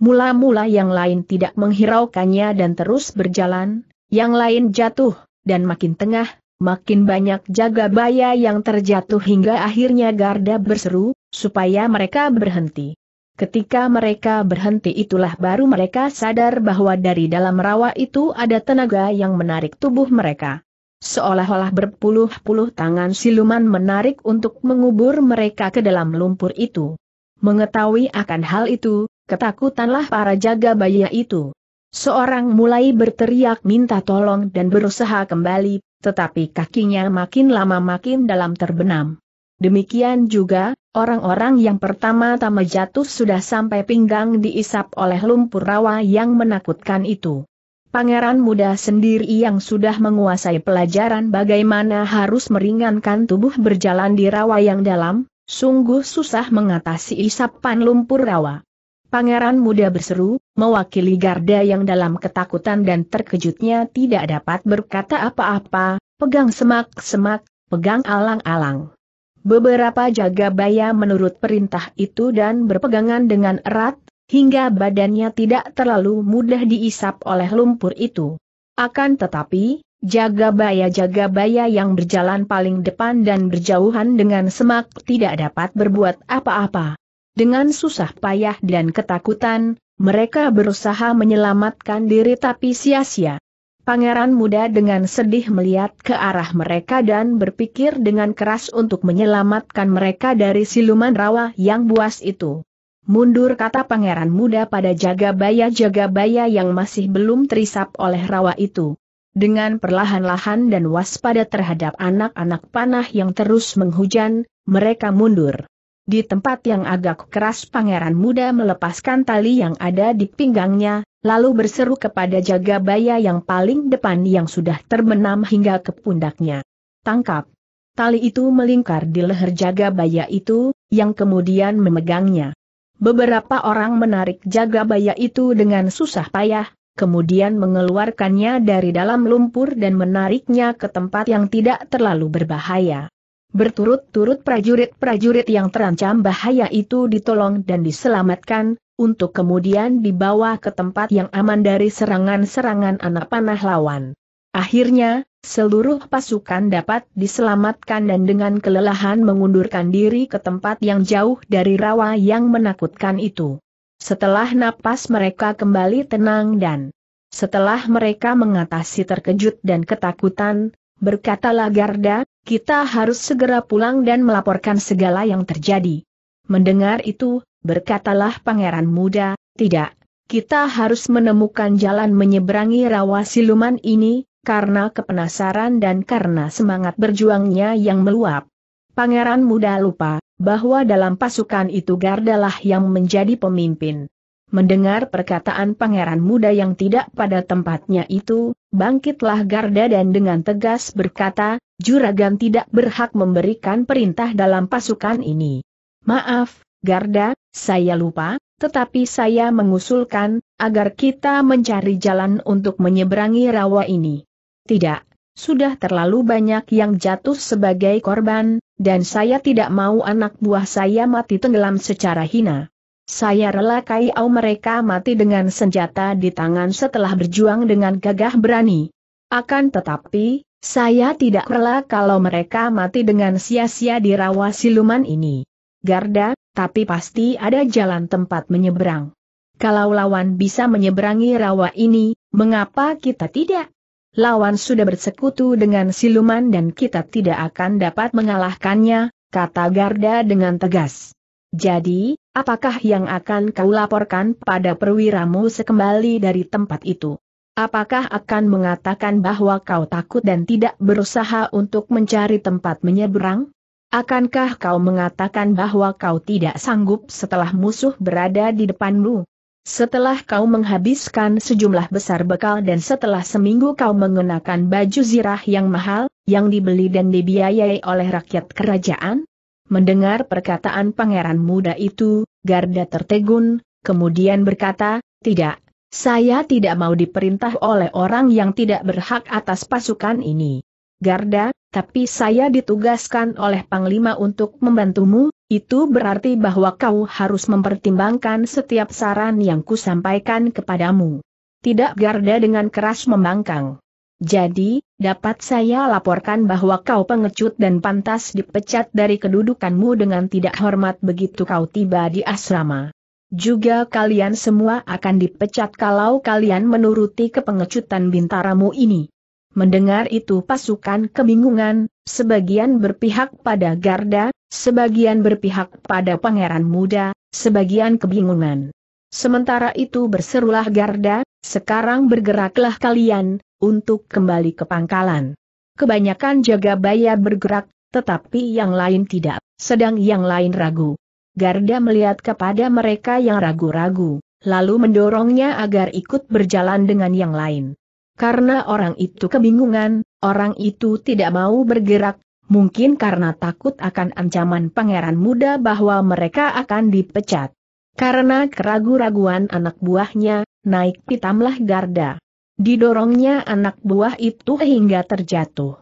A: Mula-mula yang lain tidak menghiraukannya dan terus berjalan, yang lain jatuh, dan makin tengah, makin banyak jaga baya yang terjatuh hingga akhirnya garda berseru, supaya mereka berhenti. Ketika mereka berhenti itulah baru mereka sadar bahwa dari dalam rawa itu ada tenaga yang menarik tubuh mereka. Seolah-olah berpuluh-puluh tangan siluman menarik untuk mengubur mereka ke dalam lumpur itu. Mengetahui akan hal itu, ketakutanlah para jaga baya itu. Seorang mulai berteriak minta tolong dan berusaha kembali, tetapi kakinya makin lama makin dalam terbenam. Demikian juga, orang-orang yang pertama-tama jatuh sudah sampai pinggang diisap oleh lumpur rawa yang menakutkan itu. Pangeran muda sendiri yang sudah menguasai pelajaran bagaimana harus meringankan tubuh berjalan di rawa yang dalam, sungguh susah mengatasi isapan lumpur rawa. Pangeran muda berseru, mewakili garda yang dalam ketakutan dan terkejutnya tidak dapat berkata apa-apa, pegang semak-semak, pegang alang-alang. Beberapa jaga baya menurut perintah itu dan berpegangan dengan erat, hingga badannya tidak terlalu mudah diisap oleh lumpur itu. Akan tetapi, jaga baya-jaga baya yang berjalan paling depan dan berjauhan dengan semak tidak dapat berbuat apa-apa. Dengan susah payah dan ketakutan, mereka berusaha menyelamatkan diri tapi sia-sia. Pangeran muda dengan sedih melihat ke arah mereka dan berpikir dengan keras untuk menyelamatkan mereka dari siluman rawa yang buas itu. Mundur kata pangeran muda pada jagabaya-jagabaya yang masih belum terisap oleh rawa itu. Dengan perlahan-lahan dan waspada terhadap anak-anak panah yang terus menghujan, mereka mundur. Di tempat yang agak keras pangeran muda melepaskan tali yang ada di pinggangnya, lalu berseru kepada jaga baya yang paling depan yang sudah terbenam hingga ke pundaknya. Tangkap! Tali itu melingkar di leher jaga baya itu, yang kemudian memegangnya. Beberapa orang menarik jaga baya itu dengan susah payah, kemudian mengeluarkannya dari dalam lumpur dan menariknya ke tempat yang tidak terlalu berbahaya. Berturut-turut prajurit-prajurit yang terancam bahaya itu ditolong dan diselamatkan, untuk kemudian dibawa ke tempat yang aman dari serangan-serangan anak panah lawan. Akhirnya, seluruh pasukan dapat diselamatkan dan dengan kelelahan mengundurkan diri ke tempat yang jauh dari rawa yang menakutkan itu. Setelah napas mereka kembali tenang dan setelah mereka mengatasi terkejut dan ketakutan, berkatalah Garda, kita harus segera pulang dan melaporkan segala yang terjadi. Mendengar itu, berkatalah pangeran muda, tidak, kita harus menemukan jalan menyeberangi rawa siluman ini, karena kepenasaran dan karena semangat berjuangnya yang meluap. Pangeran muda lupa, bahwa dalam pasukan itu Gardalah yang menjadi pemimpin. Mendengar perkataan pangeran muda yang tidak pada tempatnya itu, bangkitlah Garda dan dengan tegas berkata, Juragan tidak berhak memberikan perintah dalam pasukan ini. Maaf, Garda, saya lupa, tetapi saya mengusulkan, agar kita mencari jalan untuk menyeberangi rawa ini. Tidak, sudah terlalu banyak yang jatuh sebagai korban, dan saya tidak mau anak buah saya mati tenggelam secara hina. Saya rela kaiau mereka mati dengan senjata di tangan setelah berjuang dengan gagah berani. Akan tetapi, saya tidak rela kalau mereka mati dengan sia-sia di rawa siluman ini. Garda, tapi pasti ada jalan tempat menyeberang. Kalau lawan bisa menyeberangi rawa ini, mengapa kita tidak? Lawan sudah bersekutu dengan siluman dan kita tidak akan dapat mengalahkannya, kata Garda dengan tegas. Jadi, Apakah yang akan kau laporkan pada perwiramu sekembali dari tempat itu? Apakah akan mengatakan bahwa kau takut dan tidak berusaha untuk mencari tempat menyeberang? Akankah kau mengatakan bahwa kau tidak sanggup setelah musuh berada di depanmu? Setelah kau menghabiskan sejumlah besar bekal dan setelah seminggu kau mengenakan baju zirah yang mahal, yang dibeli dan dibiayai oleh rakyat kerajaan, Mendengar perkataan pangeran muda itu, Garda tertegun, kemudian berkata, tidak, saya tidak mau diperintah oleh orang yang tidak berhak atas pasukan ini. Garda, tapi saya ditugaskan oleh Panglima untuk membantumu, itu berarti bahwa kau harus mempertimbangkan setiap saran yang kusampaikan kepadamu. Tidak Garda dengan keras membangkang. Jadi, dapat saya laporkan bahwa kau pengecut dan pantas dipecat dari kedudukanmu dengan tidak hormat begitu kau tiba di asrama. Juga kalian semua akan dipecat kalau kalian menuruti kepengecutan bintaramu ini. Mendengar itu pasukan kebingungan, sebagian berpihak pada Garda, sebagian berpihak pada pangeran muda, sebagian kebingungan. Sementara itu berserulah Garda, sekarang bergeraklah kalian, untuk kembali ke pangkalan. Kebanyakan jaga bayar bergerak, tetapi yang lain tidak, sedang yang lain ragu. Garda melihat kepada mereka yang ragu-ragu, lalu mendorongnya agar ikut berjalan dengan yang lain. Karena orang itu kebingungan, orang itu tidak mau bergerak, mungkin karena takut akan ancaman pangeran muda bahwa mereka akan dipecat. Karena keragu-raguan anak buahnya, naik pitamlah Garda. Didorongnya anak buah itu hingga terjatuh.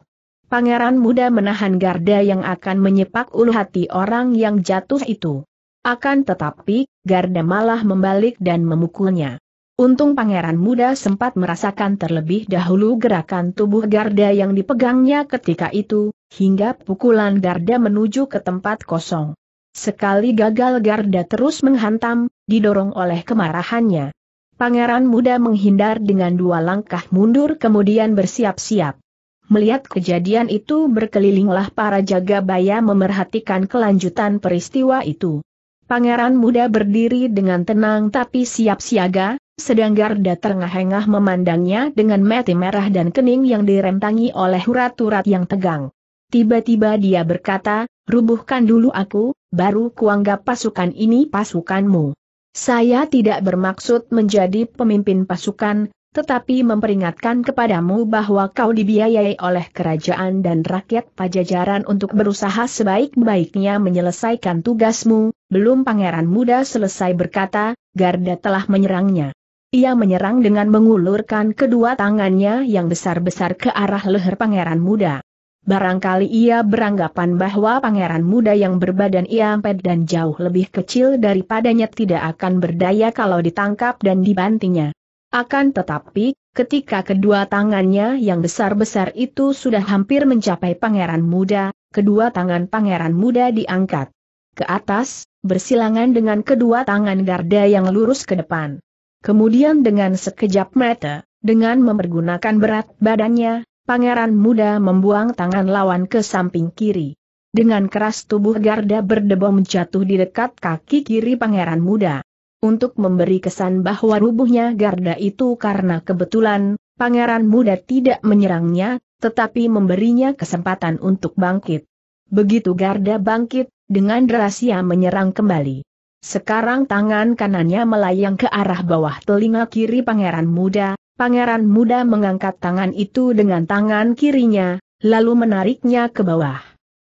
A: Pangeran muda menahan garda yang akan menyepak ulu hati orang yang jatuh itu. Akan tetapi, garda malah membalik dan memukulnya. Untung pangeran muda sempat merasakan terlebih dahulu gerakan tubuh garda yang dipegangnya ketika itu, hingga pukulan garda menuju ke tempat kosong. Sekali gagal garda terus menghantam, didorong oleh kemarahannya. Pangeran muda menghindar dengan dua langkah mundur kemudian bersiap-siap. Melihat kejadian itu berkelilinglah para jaga baya memerhatikan kelanjutan peristiwa itu. Pangeran muda berdiri dengan tenang tapi siap siaga, sedang garda terengah-engah memandangnya dengan mati merah dan kening yang direntangi oleh urat-urat yang tegang. Tiba-tiba dia berkata, rubuhkan dulu aku, baru kuanggap pasukan ini pasukanmu saya tidak bermaksud menjadi pemimpin pasukan, tetapi memperingatkan kepadamu bahwa kau dibiayai oleh kerajaan dan rakyat pajajaran untuk berusaha sebaik-baiknya menyelesaikan tugasmu, belum pangeran muda selesai berkata, Garda telah menyerangnya. Ia menyerang dengan mengulurkan kedua tangannya yang besar-besar ke arah leher pangeran muda. Barangkali ia beranggapan bahwa pangeran muda yang berbadan iampet dan jauh lebih kecil daripadanya tidak akan berdaya kalau ditangkap dan dibantinya. Akan tetapi, ketika kedua tangannya yang besar-besar itu sudah hampir mencapai pangeran muda, kedua tangan pangeran muda diangkat ke atas, bersilangan dengan kedua tangan garda yang lurus ke depan. Kemudian dengan sekejap mata, dengan mempergunakan berat badannya, pangeran muda membuang tangan lawan ke samping kiri. Dengan keras tubuh garda berdebom jatuh di dekat kaki kiri pangeran muda. Untuk memberi kesan bahwa rubuhnya garda itu karena kebetulan, pangeran muda tidak menyerangnya, tetapi memberinya kesempatan untuk bangkit. Begitu garda bangkit, dengan deras ia menyerang kembali. Sekarang tangan kanannya melayang ke arah bawah telinga kiri pangeran muda, Pangeran muda mengangkat tangan itu dengan tangan kirinya, lalu menariknya ke bawah.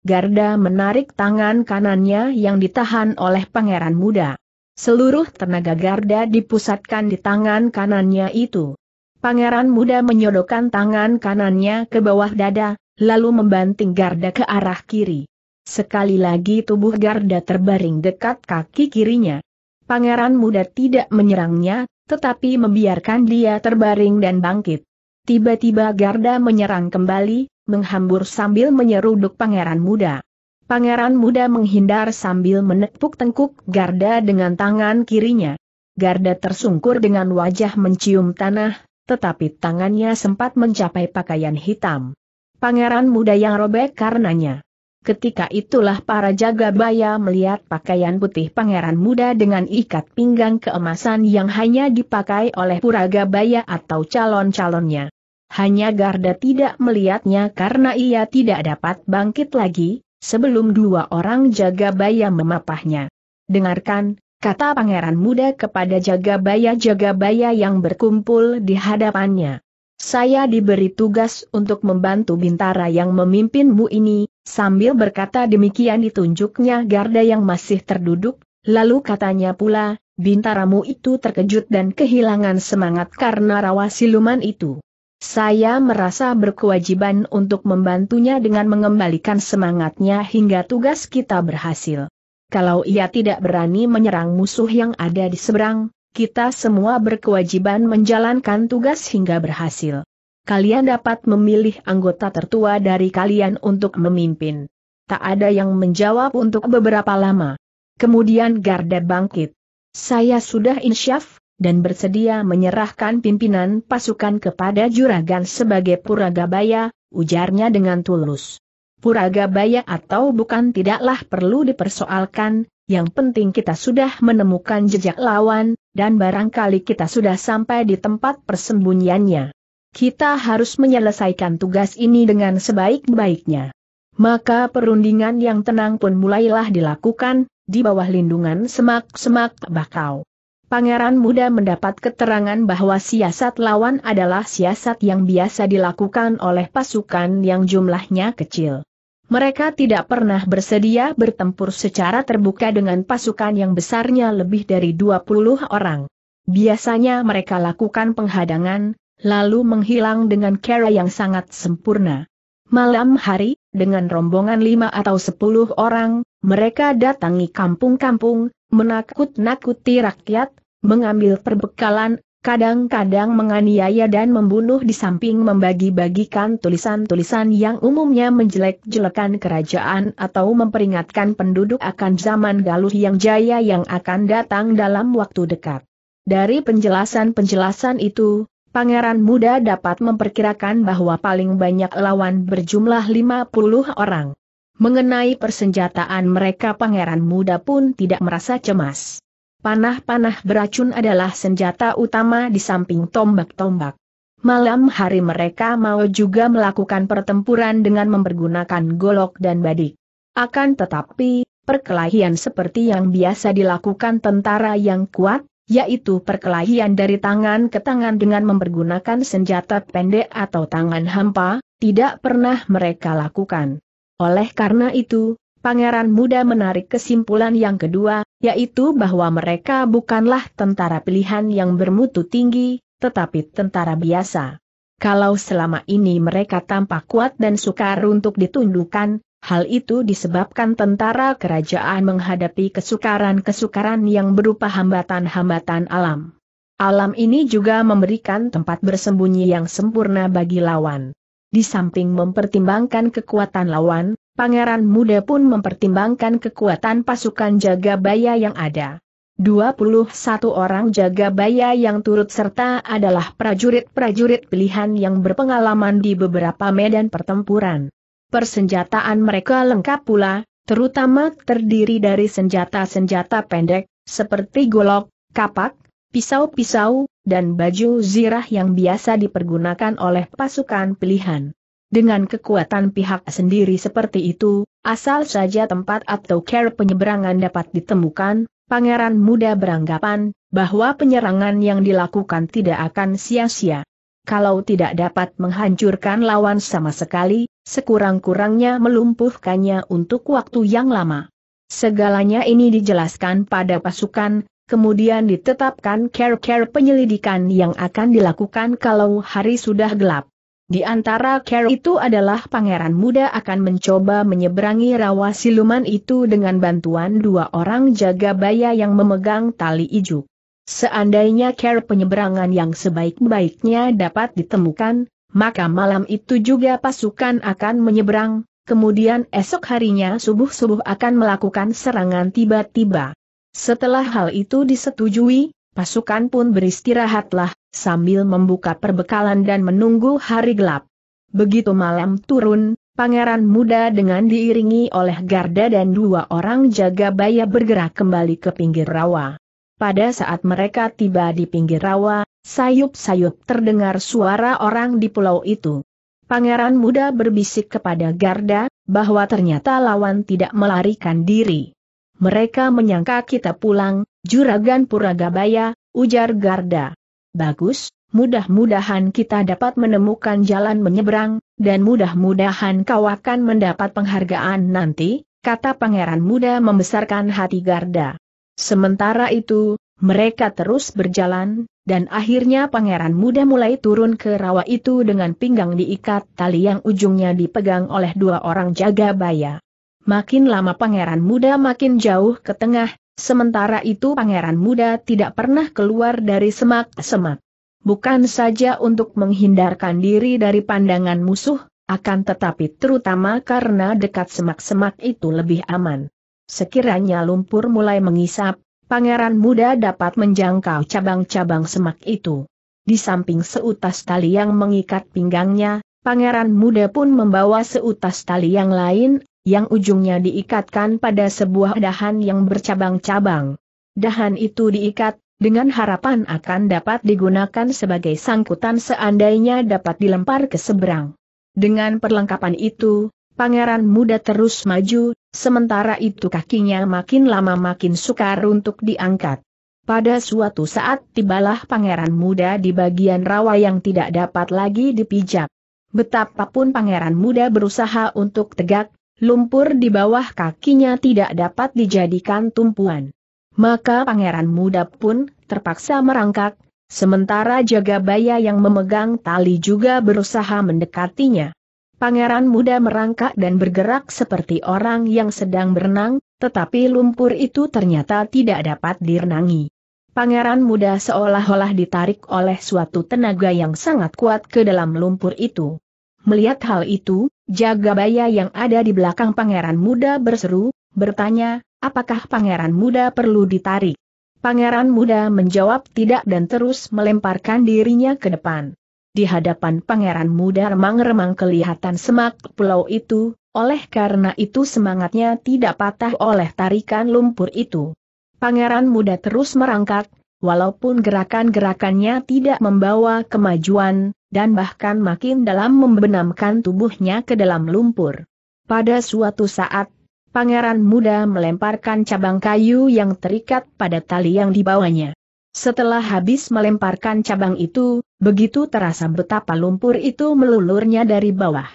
A: Garda menarik tangan kanannya yang ditahan oleh pangeran muda. Seluruh tenaga garda dipusatkan di tangan kanannya itu. Pangeran muda menyodokkan tangan kanannya ke bawah dada, lalu membanting garda ke arah kiri. Sekali lagi tubuh garda terbaring dekat kaki kirinya. Pangeran muda tidak menyerangnya, tetapi membiarkan dia terbaring dan bangkit. Tiba-tiba Garda menyerang kembali, menghambur sambil menyeruduk pangeran muda. Pangeran muda menghindar sambil menepuk tengkuk Garda dengan tangan kirinya. Garda tersungkur dengan wajah mencium tanah, tetapi tangannya sempat mencapai pakaian hitam. Pangeran muda yang robek karenanya. Ketika itulah para jaga baya melihat pakaian putih pangeran muda dengan ikat pinggang keemasan yang hanya dipakai oleh baya atau calon-calonnya. Hanya Garda tidak melihatnya karena ia tidak dapat bangkit lagi, sebelum dua orang jaga baya memapahnya. Dengarkan, kata pangeran muda kepada jaga jaga baya yang berkumpul di hadapannya. Saya diberi tugas untuk membantu Bintara yang memimpinmu ini, sambil berkata demikian ditunjuknya garda yang masih terduduk, lalu katanya pula, Bintaramu itu terkejut dan kehilangan semangat karena rawa siluman itu. Saya merasa berkewajiban untuk membantunya dengan mengembalikan semangatnya hingga tugas kita berhasil. Kalau ia tidak berani menyerang musuh yang ada di seberang, kita semua berkewajiban menjalankan tugas hingga berhasil. Kalian dapat memilih anggota tertua dari kalian untuk memimpin. Tak ada yang menjawab untuk beberapa lama. Kemudian Garda bangkit. Saya sudah insyaf, dan bersedia menyerahkan pimpinan pasukan kepada Juragan sebagai Puragabaya, ujarnya dengan tulus. Puraga baya atau bukan tidaklah perlu dipersoalkan, yang penting kita sudah menemukan jejak lawan, dan barangkali kita sudah sampai di tempat persembunyiannya. Kita harus menyelesaikan tugas ini dengan sebaik-baiknya. Maka perundingan yang tenang pun mulailah dilakukan, di bawah lindungan semak-semak bakau. Pangeran muda mendapat keterangan bahwa siasat lawan adalah siasat yang biasa dilakukan oleh pasukan yang jumlahnya kecil. Mereka tidak pernah bersedia bertempur secara terbuka dengan pasukan yang besarnya lebih dari 20 orang. Biasanya mereka lakukan penghadangan, lalu menghilang dengan cara yang sangat sempurna. Malam hari, dengan rombongan lima atau sepuluh orang, mereka datangi kampung-kampung, menakut-nakuti rakyat, mengambil perbekalan, kadang-kadang menganiaya dan membunuh di samping membagi-bagikan tulisan-tulisan yang umumnya menjelek-jelekan kerajaan atau memperingatkan penduduk akan zaman galuh yang jaya yang akan datang dalam waktu dekat. Dari penjelasan-penjelasan itu, Pangeran Muda dapat memperkirakan bahwa paling banyak lawan berjumlah 50 orang. Mengenai persenjataan mereka pangeran muda pun tidak merasa cemas. Panah-panah beracun adalah senjata utama di samping tombak-tombak. Malam hari mereka mau juga melakukan pertempuran dengan mempergunakan golok dan badik. Akan tetapi, perkelahian seperti yang biasa dilakukan tentara yang kuat, yaitu perkelahian dari tangan ke tangan dengan mempergunakan senjata pendek atau tangan hampa, tidak pernah mereka lakukan. Oleh karena itu, Pangeran Muda menarik kesimpulan yang kedua, yaitu bahwa mereka bukanlah tentara pilihan yang bermutu tinggi, tetapi tentara biasa. Kalau selama ini mereka tampak kuat dan sukar untuk ditundukkan, hal itu disebabkan tentara kerajaan menghadapi kesukaran-kesukaran yang berupa hambatan-hambatan alam. Alam ini juga memberikan tempat bersembunyi yang sempurna bagi lawan. Di samping mempertimbangkan kekuatan lawan, pangeran muda pun mempertimbangkan kekuatan pasukan jaga baya yang ada. 21 orang jaga baya yang turut serta adalah prajurit-prajurit pilihan yang berpengalaman di beberapa medan pertempuran. Persenjataan mereka lengkap pula, terutama terdiri dari senjata-senjata pendek, seperti golok, kapak, pisau-pisau, dan baju zirah yang biasa dipergunakan oleh pasukan pilihan. Dengan kekuatan pihak sendiri seperti itu, asal saja tempat atau care penyeberangan dapat ditemukan, pangeran muda beranggapan bahwa penyerangan yang dilakukan tidak akan sia-sia. Kalau tidak dapat menghancurkan lawan sama sekali, sekurang-kurangnya melumpuhkannya untuk waktu yang lama. Segalanya ini dijelaskan pada pasukan, kemudian ditetapkan care-care penyelidikan yang akan dilakukan kalau hari sudah gelap. Di antara care itu adalah pangeran muda akan mencoba menyeberangi rawa siluman itu dengan bantuan dua orang jaga baya yang memegang tali ijuk. Seandainya care penyeberangan yang sebaik-baiknya dapat ditemukan, maka malam itu juga pasukan akan menyeberang, kemudian esok harinya subuh-subuh akan melakukan serangan tiba-tiba. Setelah hal itu disetujui, pasukan pun beristirahatlah, sambil membuka perbekalan dan menunggu hari gelap. Begitu malam turun, pangeran muda dengan diiringi oleh garda dan dua orang jaga baya bergerak kembali ke pinggir rawa. Pada saat mereka tiba di pinggir rawa, sayup-sayup terdengar suara orang di pulau itu. Pangeran muda berbisik kepada Garda, bahwa ternyata lawan tidak melarikan diri. Mereka menyangka kita pulang, Juragan Puragabaya, ujar Garda. Bagus, mudah-mudahan kita dapat menemukan jalan menyeberang, dan mudah-mudahan kau akan mendapat penghargaan nanti, kata pangeran muda membesarkan hati Garda. Sementara itu, mereka terus berjalan, dan akhirnya pangeran muda mulai turun ke rawa itu dengan pinggang diikat tali yang ujungnya dipegang oleh dua orang jaga baya. Makin lama pangeran muda makin jauh ke tengah, sementara itu pangeran muda tidak pernah keluar dari semak-semak. Bukan saja untuk menghindarkan diri dari pandangan musuh, akan tetapi terutama karena dekat semak-semak itu lebih aman. Sekiranya lumpur mulai mengisap, pangeran muda dapat menjangkau cabang-cabang semak itu. Di samping seutas tali yang mengikat pinggangnya, pangeran muda pun membawa seutas tali yang lain yang ujungnya diikatkan pada sebuah dahan yang bercabang-cabang. Dahan itu diikat, dengan harapan akan dapat digunakan sebagai sangkutan seandainya dapat dilempar ke seberang. Dengan perlengkapan itu, pangeran muda terus maju, sementara itu kakinya makin lama makin sukar untuk diangkat. Pada suatu saat tibalah pangeran muda di bagian rawa yang tidak dapat lagi dipijak. Betapapun pangeran muda berusaha untuk tegak, lumpur di bawah kakinya tidak dapat dijadikan tumpuan. Maka pangeran muda pun terpaksa merangkak, sementara Jagabaya yang memegang tali juga berusaha mendekatinya. Pangeran muda merangkak dan bergerak seperti orang yang sedang berenang, tetapi lumpur itu ternyata tidak dapat direnangi. Pangeran muda seolah-olah ditarik oleh suatu tenaga yang sangat kuat ke dalam lumpur itu. Melihat hal itu, Jagabaya yang ada di belakang pangeran muda berseru, bertanya, apakah pangeran muda perlu ditarik? Pangeran muda menjawab tidak dan terus melemparkan dirinya ke depan. Di hadapan pangeran muda remang-remang kelihatan semak pulau itu, oleh karena itu semangatnya tidak patah oleh tarikan lumpur itu. Pangeran muda terus merangkak, walaupun gerakan-gerakannya tidak membawa kemajuan, dan bahkan makin dalam membenamkan tubuhnya ke dalam lumpur. Pada suatu saat, pangeran muda melemparkan cabang kayu yang terikat pada tali yang dibawanya. Setelah habis melemparkan cabang itu, begitu terasa betapa lumpur itu melulurnya dari bawah.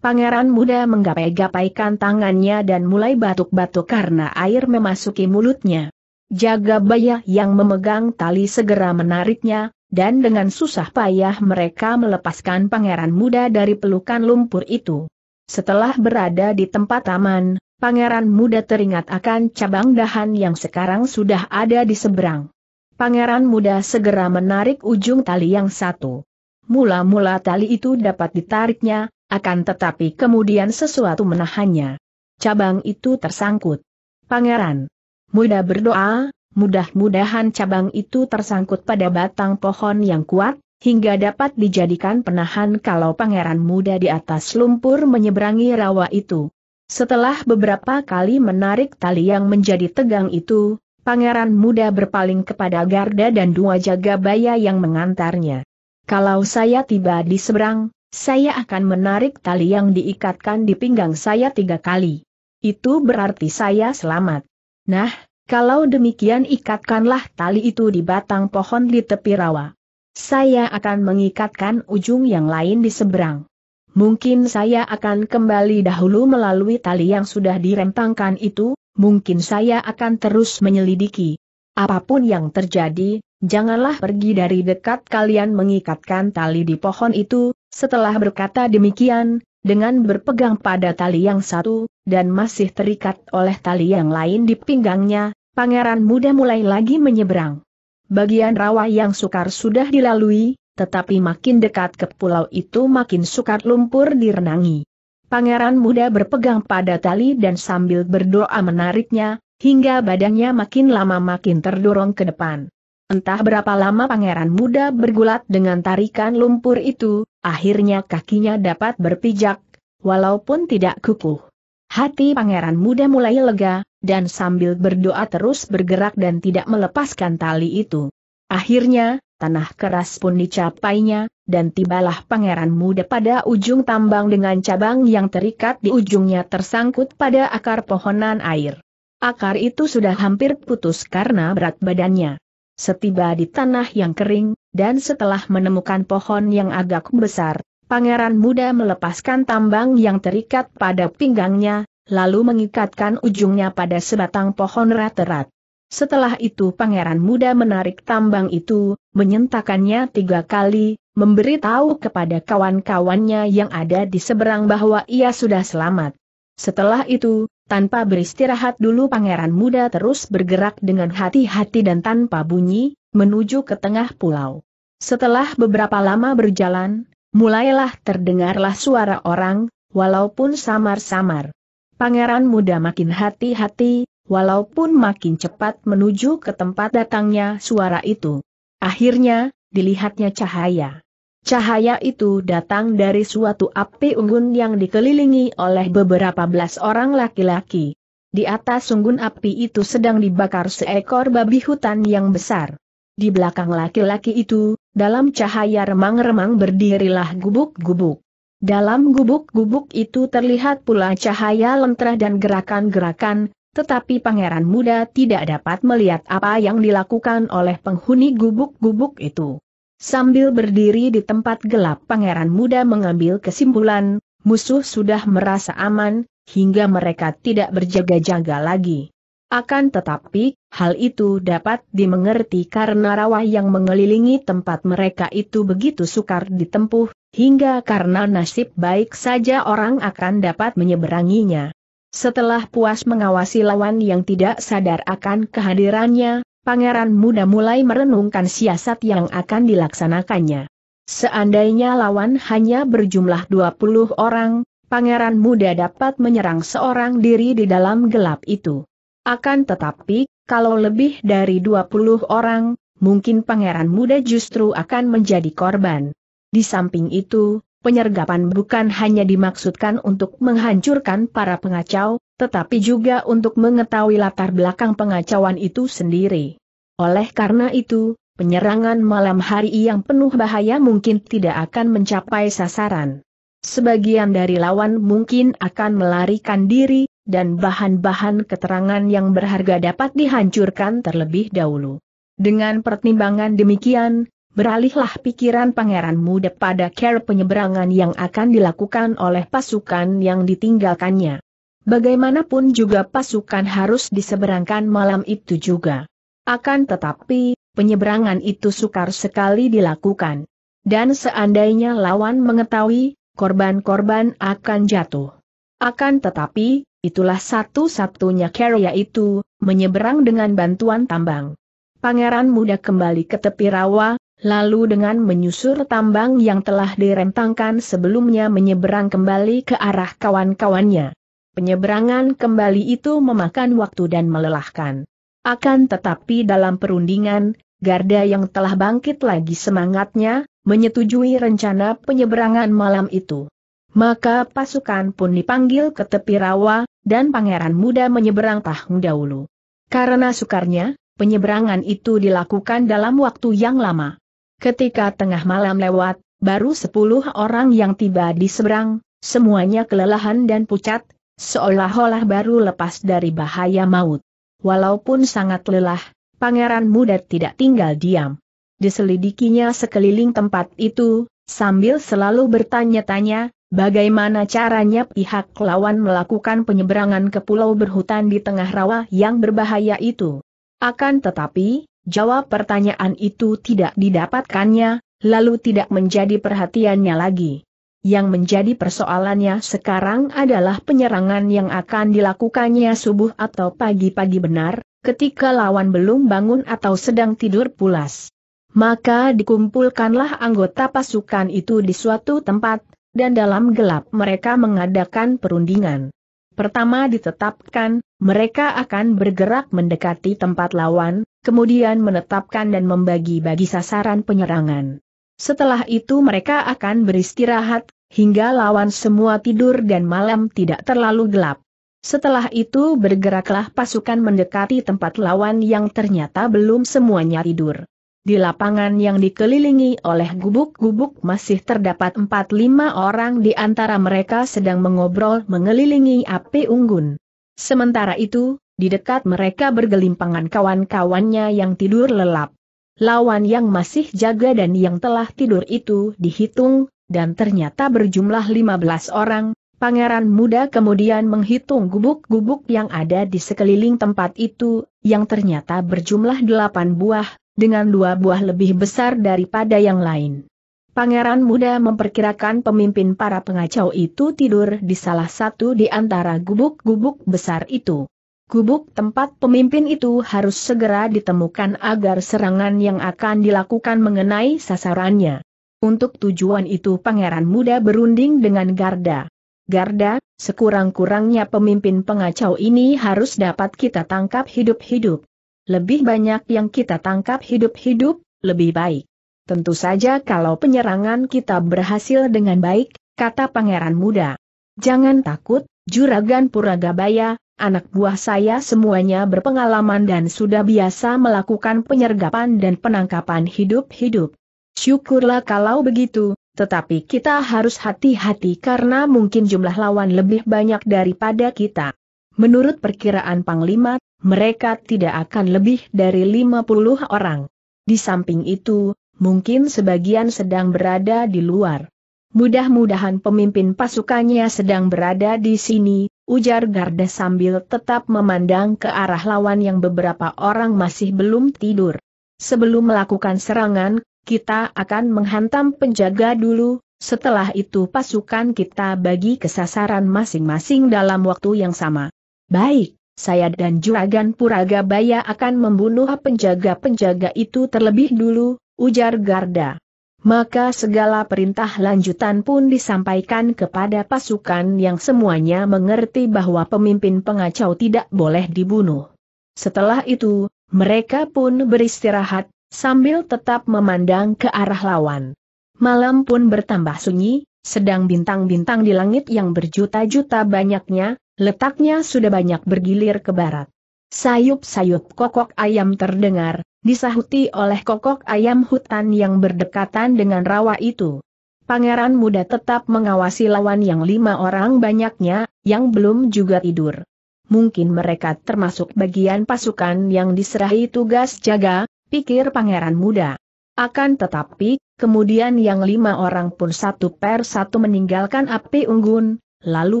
A: Pangeran muda menggapai-gapaikan tangannya dan mulai batuk-batuk karena air memasuki mulutnya. Jaga Baya yang memegang tali segera menariknya, dan dengan susah payah mereka melepaskan pangeran muda dari pelukan lumpur itu. Setelah berada di tempat taman, pangeran muda teringat akan cabang dahan yang sekarang sudah ada di seberang. Pangeran muda segera menarik ujung tali yang satu. Mula-mula tali itu dapat ditariknya, akan tetapi kemudian sesuatu menahannya. Cabang itu tersangkut. Pangeran Mudah berdoa, mudah-mudahan cabang itu tersangkut pada batang pohon yang kuat, hingga dapat dijadikan penahan kalau pangeran muda di atas lumpur menyeberangi rawa itu. Setelah beberapa kali menarik tali yang menjadi tegang itu, pangeran muda berpaling kepada garda dan dua jaga baya yang mengantarnya. Kalau saya tiba di seberang, saya akan menarik tali yang diikatkan di pinggang saya tiga kali. Itu berarti saya selamat. Nah, kalau demikian ikatkanlah tali itu di batang pohon di tepi rawa. Saya akan mengikatkan ujung yang lain di seberang. Mungkin saya akan kembali dahulu melalui tali yang sudah dirempangkan itu, mungkin saya akan terus menyelidiki. Apapun yang terjadi, janganlah pergi dari dekat kalian mengikatkan tali di pohon itu, setelah berkata demikian, dengan berpegang pada tali yang satu, dan masih terikat oleh tali yang lain di pinggangnya, pangeran muda mulai lagi menyeberang. Bagian rawa yang sukar sudah dilalui, tetapi makin dekat ke pulau itu makin sukar lumpur direnangi. Pangeran muda berpegang pada tali dan sambil berdoa menariknya, hingga badannya makin lama makin terdorong ke depan. Entah berapa lama pangeran muda bergulat dengan tarikan lumpur itu, akhirnya kakinya dapat berpijak, walaupun tidak kukuh. Hati pangeran muda mulai lega, dan sambil berdoa terus bergerak dan tidak melepaskan tali itu. Akhirnya, tanah keras pun dicapainya, dan tibalah pangeran muda pada ujung tambang dengan cabang yang terikat di ujungnya tersangkut pada akar pohonan air. Akar itu sudah hampir putus karena berat badannya. Setiba di tanah yang kering, dan setelah menemukan pohon yang agak besar, pangeran muda melepaskan tambang yang terikat pada pinggangnya, lalu mengikatkan ujungnya pada sebatang pohon rat-rat. Setelah itu pangeran muda menarik tambang itu, menyentakannya tiga kali, memberi tahu kepada kawan-kawannya yang ada di seberang bahwa ia sudah selamat. Setelah itu, tanpa beristirahat dulu pangeran muda terus bergerak dengan hati-hati dan tanpa bunyi, menuju ke tengah pulau. Setelah beberapa lama berjalan, mulailah terdengarlah suara orang, walaupun samar-samar. Pangeran muda makin hati-hati, walaupun makin cepat menuju ke tempat datangnya suara itu. Akhirnya, dilihatnya cahaya. Cahaya itu datang dari suatu api unggun yang dikelilingi oleh beberapa belas orang laki-laki. Di atas unggun api itu sedang dibakar seekor babi hutan yang besar. Di belakang laki-laki itu, dalam cahaya remang-remang berdirilah gubuk-gubuk. Dalam gubuk-gubuk itu terlihat pula cahaya lentera dan gerakan-gerakan, tetapi pangeran muda tidak dapat melihat apa yang dilakukan oleh penghuni gubuk-gubuk itu. Sambil berdiri di tempat gelap pangeran muda mengambil kesimpulan, musuh sudah merasa aman, hingga mereka tidak berjaga-jaga lagi. Akan tetapi, hal itu dapat dimengerti karena rawa yang mengelilingi tempat mereka itu begitu sukar ditempuh, hingga karena nasib baik saja orang akan dapat menyeberanginya. Setelah puas mengawasi lawan yang tidak sadar akan kehadirannya, pangeran muda mulai merenungkan siasat yang akan dilaksanakannya. Seandainya lawan hanya berjumlah 20 orang, pangeran muda dapat menyerang seorang diri di dalam gelap itu. Akan tetapi, kalau lebih dari 20 orang, mungkin pangeran muda justru akan menjadi korban. Di samping itu, penyergapan bukan hanya dimaksudkan untuk menghancurkan para pengacau, tetapi juga untuk mengetahui latar belakang pengacauan itu sendiri. Oleh karena itu, penyerangan malam hari yang penuh bahaya mungkin tidak akan mencapai sasaran. Sebagian dari lawan mungkin akan melarikan diri, dan bahan-bahan keterangan yang berharga dapat dihancurkan terlebih dahulu. Dengan pertimbangan demikian, Beralihlah pikiran pangeran muda pada care penyeberangan yang akan dilakukan oleh pasukan yang ditinggalkannya. Bagaimanapun juga pasukan harus diseberangkan malam itu juga. Akan tetapi, penyeberangan itu sukar sekali dilakukan. Dan seandainya lawan mengetahui, korban-korban akan jatuh. Akan tetapi, itulah satu-satunya care yaitu, menyeberang dengan bantuan tambang. Pangeran muda kembali ke tepi rawa, lalu dengan menyusur tambang yang telah direntangkan sebelumnya menyeberang kembali ke arah kawan-kawannya. Penyeberangan kembali itu memakan waktu dan melelahkan. Akan tetapi dalam perundingan, Garda yang telah bangkit lagi semangatnya, menyetujui rencana penyeberangan malam itu. Maka pasukan pun dipanggil ke tepi rawa, dan pangeran muda menyeberang tahun dahulu. Karena sukarnya, penyeberangan itu dilakukan dalam waktu yang lama. Ketika tengah malam lewat, baru sepuluh orang yang tiba di seberang, semuanya kelelahan dan pucat, seolah-olah baru lepas dari bahaya maut. Walaupun sangat lelah, pangeran muda tidak tinggal diam. Diselidikinya sekeliling tempat itu, sambil selalu bertanya-tanya, bagaimana caranya pihak lawan melakukan penyeberangan ke pulau berhutan di tengah rawa yang berbahaya itu. Akan tetapi, jawab pertanyaan itu tidak didapatkannya, lalu tidak menjadi perhatiannya lagi. Yang menjadi persoalannya sekarang adalah penyerangan yang akan dilakukannya subuh atau pagi-pagi benar, ketika lawan belum bangun atau sedang tidur pulas. Maka dikumpulkanlah anggota pasukan itu di suatu tempat, dan dalam gelap mereka mengadakan perundingan. Pertama ditetapkan, mereka akan bergerak mendekati tempat lawan, kemudian menetapkan dan membagi-bagi sasaran penyerangan. Setelah itu mereka akan beristirahat, hingga lawan semua tidur dan malam tidak terlalu gelap. Setelah itu bergeraklah pasukan mendekati tempat lawan yang ternyata belum semuanya tidur. Di lapangan yang dikelilingi oleh gubuk-gubuk masih terdapat 4-5 orang di antara mereka sedang mengobrol mengelilingi api unggun. Sementara itu, di dekat mereka bergelimpangan kawan-kawannya yang tidur lelap. Lawan yang masih jaga dan yang telah tidur itu dihitung, dan ternyata berjumlah 15 orang, Pangeran muda kemudian menghitung gubuk-gubuk yang ada di sekeliling tempat itu, yang ternyata berjumlah delapan buah, dengan dua buah lebih besar daripada yang lain. Pangeran muda memperkirakan pemimpin para pengacau itu tidur di salah satu di antara gubuk-gubuk besar itu. Gubuk tempat pemimpin itu harus segera ditemukan agar serangan yang akan dilakukan mengenai sasarannya. Untuk tujuan itu pangeran muda berunding dengan Garda. Garda, sekurang-kurangnya pemimpin pengacau ini harus dapat kita tangkap hidup-hidup. Lebih banyak yang kita tangkap hidup-hidup, lebih baik. Tentu saja kalau penyerangan kita berhasil dengan baik, kata pangeran muda. Jangan takut, Juragan Puragabaya, anak buah saya semuanya berpengalaman dan sudah biasa melakukan penyergapan dan penangkapan hidup-hidup. Syukurlah kalau begitu, tetapi kita harus hati-hati karena mungkin jumlah lawan lebih banyak daripada kita. Menurut perkiraan Panglima, mereka tidak akan lebih dari 50 orang. Di samping itu, mungkin sebagian sedang berada di luar. Mudah-mudahan pemimpin pasukannya sedang berada di sini, ujar Garda sambil tetap memandang ke arah lawan yang beberapa orang masih belum tidur. Sebelum melakukan serangan, kita akan menghantam penjaga dulu, setelah itu pasukan kita bagi kesasaran masing-masing dalam waktu yang sama. Baik, saya dan Juragan Puragabaya akan membunuh penjaga-penjaga itu terlebih dulu, ujar Garda maka segala perintah lanjutan pun disampaikan kepada pasukan yang semuanya mengerti bahwa pemimpin pengacau tidak boleh dibunuh. Setelah itu, mereka pun beristirahat, sambil tetap memandang ke arah lawan. Malam pun bertambah sunyi, sedang bintang-bintang di langit yang berjuta-juta banyaknya, letaknya sudah banyak bergilir ke barat. Sayup-sayup kokok ayam terdengar, Disahuti oleh kokok ayam hutan yang berdekatan dengan rawa itu. Pangeran muda tetap mengawasi lawan yang lima orang banyaknya, yang belum juga tidur. Mungkin mereka termasuk bagian pasukan yang diserahi tugas jaga, pikir pangeran muda. Akan tetapi, kemudian yang lima orang pun satu per satu meninggalkan api unggun, lalu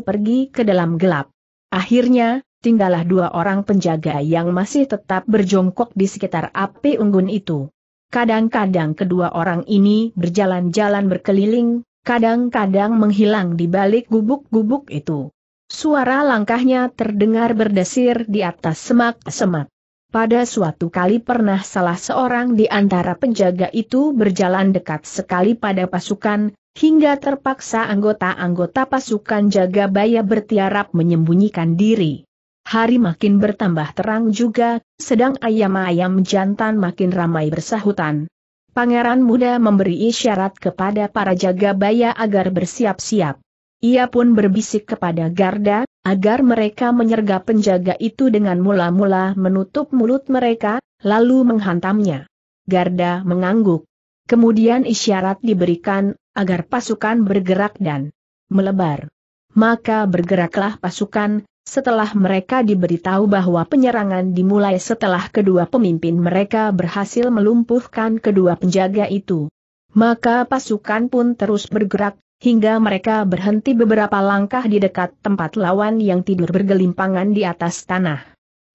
A: pergi ke dalam gelap. Akhirnya, tinggallah dua orang penjaga yang masih tetap berjongkok di sekitar api unggun itu. Kadang-kadang kedua orang ini berjalan-jalan berkeliling, kadang-kadang menghilang di balik gubuk-gubuk itu. Suara langkahnya terdengar berdesir di atas semak-semak. Pada suatu kali pernah salah seorang di antara penjaga itu berjalan dekat sekali pada pasukan, hingga terpaksa anggota-anggota pasukan jaga baya bertiarap menyembunyikan diri. Hari makin bertambah terang juga, sedang ayam-ayam jantan makin ramai bersahutan. Pangeran muda memberi isyarat kepada para jaga baya agar bersiap-siap. Ia pun berbisik kepada garda, agar mereka menyergap penjaga itu dengan mula-mula menutup mulut mereka, lalu menghantamnya. Garda mengangguk. Kemudian isyarat diberikan, agar pasukan bergerak dan melebar. Maka bergeraklah pasukan, setelah mereka diberitahu bahwa penyerangan dimulai setelah kedua pemimpin mereka berhasil melumpuhkan kedua penjaga itu, maka pasukan pun terus bergerak, hingga mereka berhenti beberapa langkah di dekat tempat lawan yang tidur bergelimpangan di atas tanah.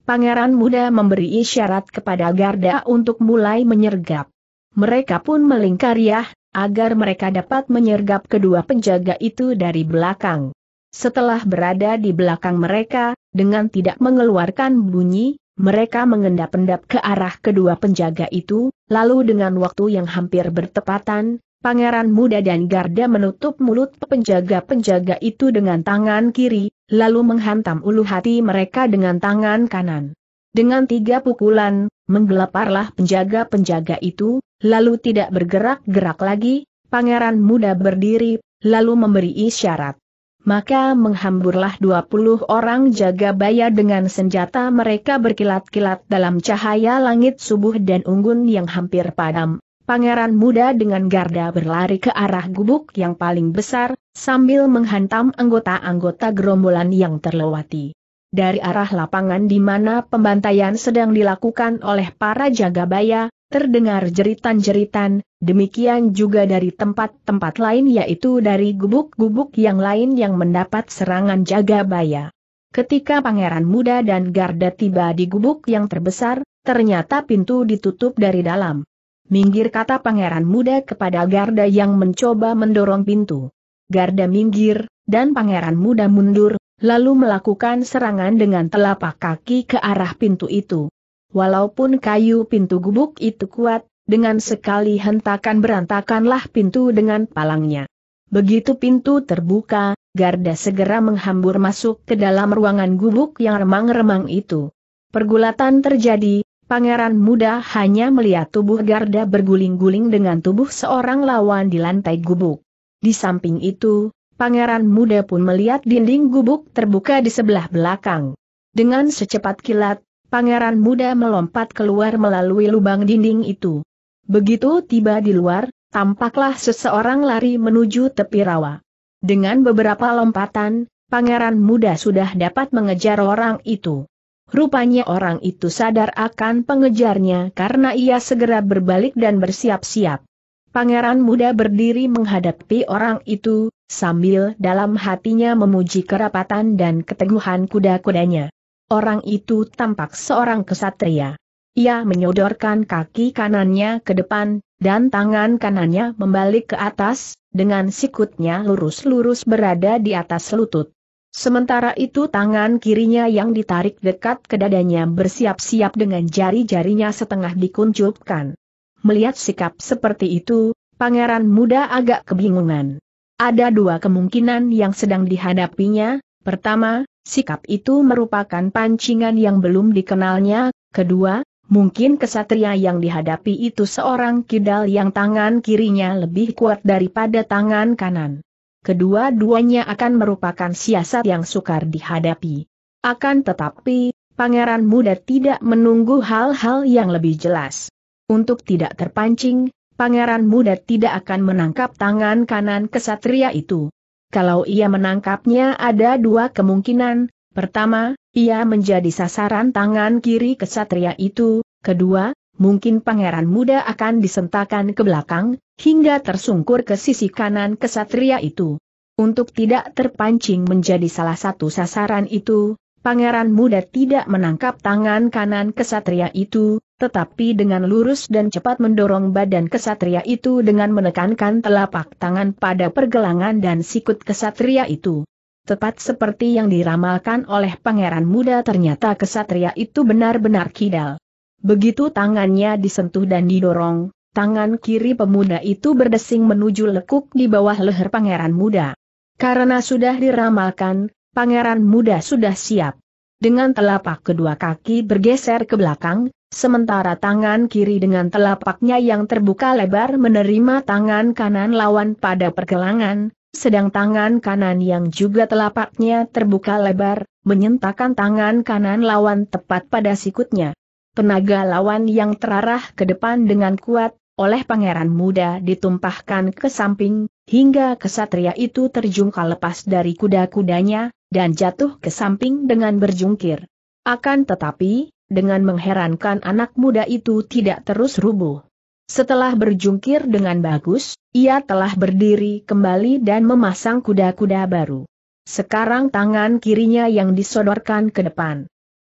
A: Pangeran muda memberi isyarat kepada garda untuk mulai menyergap. Mereka pun melingkariah, agar mereka dapat menyergap kedua penjaga itu dari belakang. Setelah berada di belakang mereka, dengan tidak mengeluarkan bunyi, mereka mengendap-endap ke arah kedua penjaga itu, lalu dengan waktu yang hampir bertepatan, pangeran muda dan garda menutup mulut penjaga-penjaga itu dengan tangan kiri, lalu menghantam ulu hati mereka dengan tangan kanan. Dengan tiga pukulan, menggelaparlah penjaga-penjaga itu, lalu tidak bergerak-gerak lagi, pangeran muda berdiri, lalu memberi isyarat maka menghamburlah 20 orang jaga baya dengan senjata mereka berkilat-kilat dalam cahaya langit subuh dan unggun yang hampir padam. Pangeran muda dengan garda berlari ke arah gubuk yang paling besar, sambil menghantam anggota-anggota gerombolan yang terlewati. Dari arah lapangan di mana pembantaian sedang dilakukan oleh para jaga baya, Terdengar jeritan-jeritan, demikian juga dari tempat-tempat lain yaitu dari gubuk-gubuk yang lain yang mendapat serangan jaga baya. Ketika pangeran muda dan garda tiba di gubuk yang terbesar, ternyata pintu ditutup dari dalam. Minggir kata pangeran muda kepada garda yang mencoba mendorong pintu. Garda minggir, dan pangeran muda mundur, lalu melakukan serangan dengan telapak kaki ke arah pintu itu. Walaupun kayu pintu gubuk itu kuat, dengan sekali hentakan berantakanlah pintu dengan palangnya. Begitu pintu terbuka, Garda segera menghambur masuk ke dalam ruangan gubuk yang remang-remang itu. Pergulatan terjadi, pangeran muda hanya melihat tubuh Garda berguling-guling dengan tubuh seorang lawan di lantai gubuk. Di samping itu, pangeran muda pun melihat dinding gubuk terbuka di sebelah belakang. Dengan secepat kilat, pangeran muda melompat keluar melalui lubang dinding itu. Begitu tiba di luar, tampaklah seseorang lari menuju tepi rawa. Dengan beberapa lompatan, pangeran muda sudah dapat mengejar orang itu. Rupanya orang itu sadar akan pengejarnya karena ia segera berbalik dan bersiap-siap. Pangeran muda berdiri menghadapi orang itu, sambil dalam hatinya memuji kerapatan dan keteguhan kuda-kudanya. Orang itu tampak seorang kesatria. Ia menyodorkan kaki kanannya ke depan, dan tangan kanannya membalik ke atas, dengan sikutnya lurus-lurus berada di atas lutut. Sementara itu tangan kirinya yang ditarik dekat ke dadanya bersiap-siap dengan jari-jarinya setengah dikuncupkan. Melihat sikap seperti itu, pangeran muda agak kebingungan. Ada dua kemungkinan yang sedang dihadapinya, pertama, Sikap itu merupakan pancingan yang belum dikenalnya. Kedua, mungkin kesatria yang dihadapi itu seorang kidal yang tangan kirinya lebih kuat daripada tangan kanan. Kedua-duanya akan merupakan siasat yang sukar dihadapi. Akan tetapi, pangeran muda tidak menunggu hal-hal yang lebih jelas. Untuk tidak terpancing, pangeran muda tidak akan menangkap tangan kanan kesatria itu. Kalau ia menangkapnya ada dua kemungkinan, pertama, ia menjadi sasaran tangan kiri kesatria itu, kedua, mungkin pangeran muda akan disentakan ke belakang, hingga tersungkur ke sisi kanan kesatria itu. Untuk tidak terpancing menjadi salah satu sasaran itu, pangeran muda tidak menangkap tangan kanan kesatria itu, tetapi dengan lurus dan cepat mendorong badan kesatria itu dengan menekankan telapak tangan pada pergelangan dan sikut kesatria itu. Tepat seperti yang diramalkan oleh pangeran muda ternyata kesatria itu benar-benar kidal. Begitu tangannya disentuh dan didorong, tangan kiri pemuda itu berdesing menuju lekuk di bawah leher pangeran muda. Karena sudah diramalkan, pangeran muda sudah siap. Dengan telapak kedua kaki bergeser ke belakang, sementara tangan kiri dengan telapaknya yang terbuka lebar menerima tangan kanan lawan pada pergelangan, sedang tangan kanan yang juga telapaknya terbuka lebar, menyentakan tangan kanan lawan tepat pada sikutnya. Tenaga lawan yang terarah ke depan dengan kuat, oleh pangeran muda ditumpahkan ke samping, hingga kesatria itu terjungkal lepas dari kuda-kudanya, dan jatuh ke samping dengan berjungkir. Akan tetapi, dengan mengherankan anak muda itu tidak terus rubuh. Setelah berjungkir dengan bagus, ia telah berdiri kembali dan memasang kuda-kuda baru. Sekarang tangan kirinya yang disodorkan ke depan.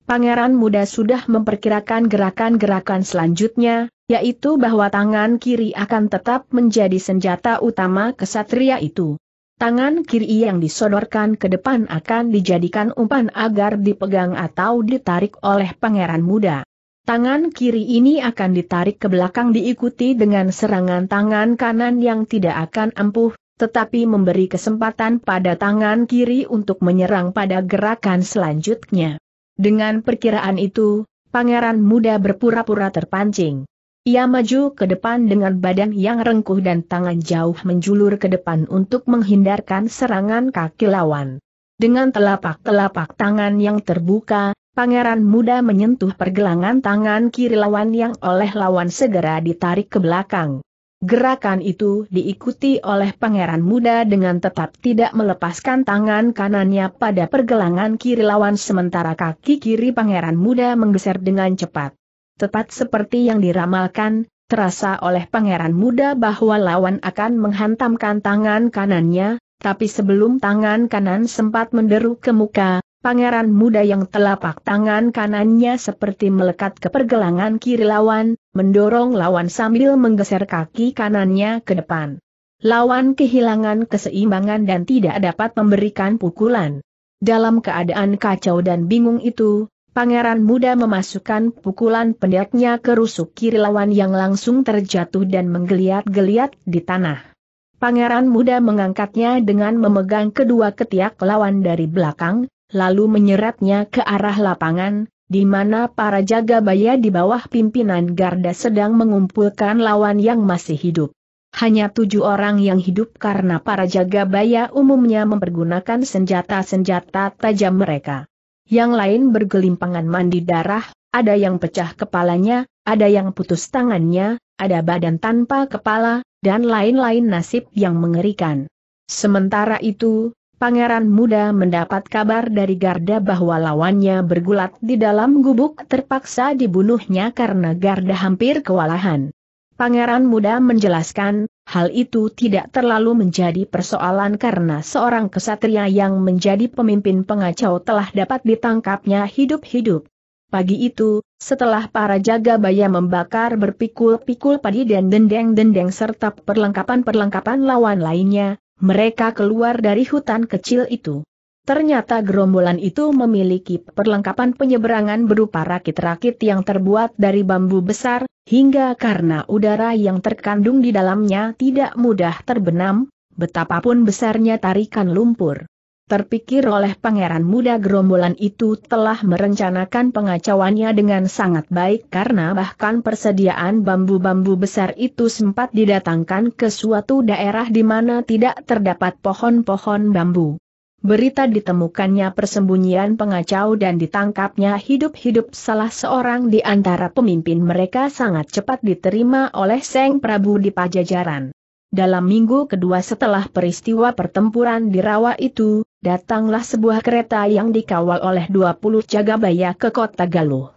A: Pangeran muda sudah memperkirakan gerakan-gerakan selanjutnya, yaitu bahwa tangan kiri akan tetap menjadi senjata utama kesatria itu. Tangan kiri yang disodorkan ke depan akan dijadikan umpan agar dipegang atau ditarik oleh pangeran muda. Tangan kiri ini akan ditarik ke belakang diikuti dengan serangan tangan kanan yang tidak akan ampuh, tetapi memberi kesempatan pada tangan kiri untuk menyerang pada gerakan selanjutnya. Dengan perkiraan itu, pangeran muda berpura-pura terpancing. Ia maju ke depan dengan badan yang rengkuh dan tangan jauh menjulur ke depan untuk menghindarkan serangan kaki lawan. Dengan telapak-telapak tangan yang terbuka, pangeran muda menyentuh pergelangan tangan kiri lawan yang oleh lawan segera ditarik ke belakang. Gerakan itu diikuti oleh pangeran muda dengan tetap tidak melepaskan tangan kanannya pada pergelangan kiri lawan sementara kaki kiri pangeran muda menggeser dengan cepat tepat seperti yang diramalkan, terasa oleh pangeran muda bahwa lawan akan menghantamkan tangan kanannya, tapi sebelum tangan kanan sempat menderu ke muka, pangeran muda yang telapak tangan kanannya seperti melekat ke pergelangan kiri lawan, mendorong lawan sambil menggeser kaki kanannya ke depan. Lawan kehilangan keseimbangan dan tidak dapat memberikan pukulan. Dalam keadaan kacau dan bingung itu, pangeran muda memasukkan pukulan pendeknya ke rusuk kiri lawan yang langsung terjatuh dan menggeliat-geliat di tanah. Pangeran muda mengangkatnya dengan memegang kedua ketiak lawan dari belakang, lalu menyeretnya ke arah lapangan, di mana para jaga baya di bawah pimpinan garda sedang mengumpulkan lawan yang masih hidup. Hanya tujuh orang yang hidup karena para jaga baya umumnya mempergunakan senjata-senjata tajam mereka yang lain bergelimpangan mandi darah, ada yang pecah kepalanya, ada yang putus tangannya, ada badan tanpa kepala, dan lain-lain nasib yang mengerikan. Sementara itu, Pangeran muda mendapat kabar dari Garda bahwa lawannya bergulat di dalam gubuk terpaksa dibunuhnya karena Garda hampir kewalahan. Pangeran muda menjelaskan, hal itu tidak terlalu menjadi persoalan karena seorang kesatria yang menjadi pemimpin pengacau telah dapat ditangkapnya hidup-hidup. Pagi itu, setelah para jaga bayam membakar berpikul-pikul padi dan dendeng-dendeng serta perlengkapan-perlengkapan lawan lainnya, mereka keluar dari hutan kecil itu. Ternyata gerombolan itu memiliki perlengkapan penyeberangan berupa rakit-rakit yang terbuat dari bambu besar, hingga karena udara yang terkandung di dalamnya tidak mudah terbenam, betapapun besarnya tarikan lumpur. Terpikir oleh pangeran muda gerombolan itu telah merencanakan pengacauannya dengan sangat baik karena bahkan persediaan bambu-bambu besar itu sempat didatangkan ke suatu daerah di mana tidak terdapat pohon-pohon bambu. Berita ditemukannya persembunyian pengacau dan ditangkapnya hidup-hidup salah seorang di antara pemimpin mereka sangat cepat diterima oleh Seng Prabu di Pajajaran. Dalam minggu kedua setelah peristiwa pertempuran di rawa itu, datanglah sebuah kereta yang dikawal oleh 20 jagabaya ke kota Galuh.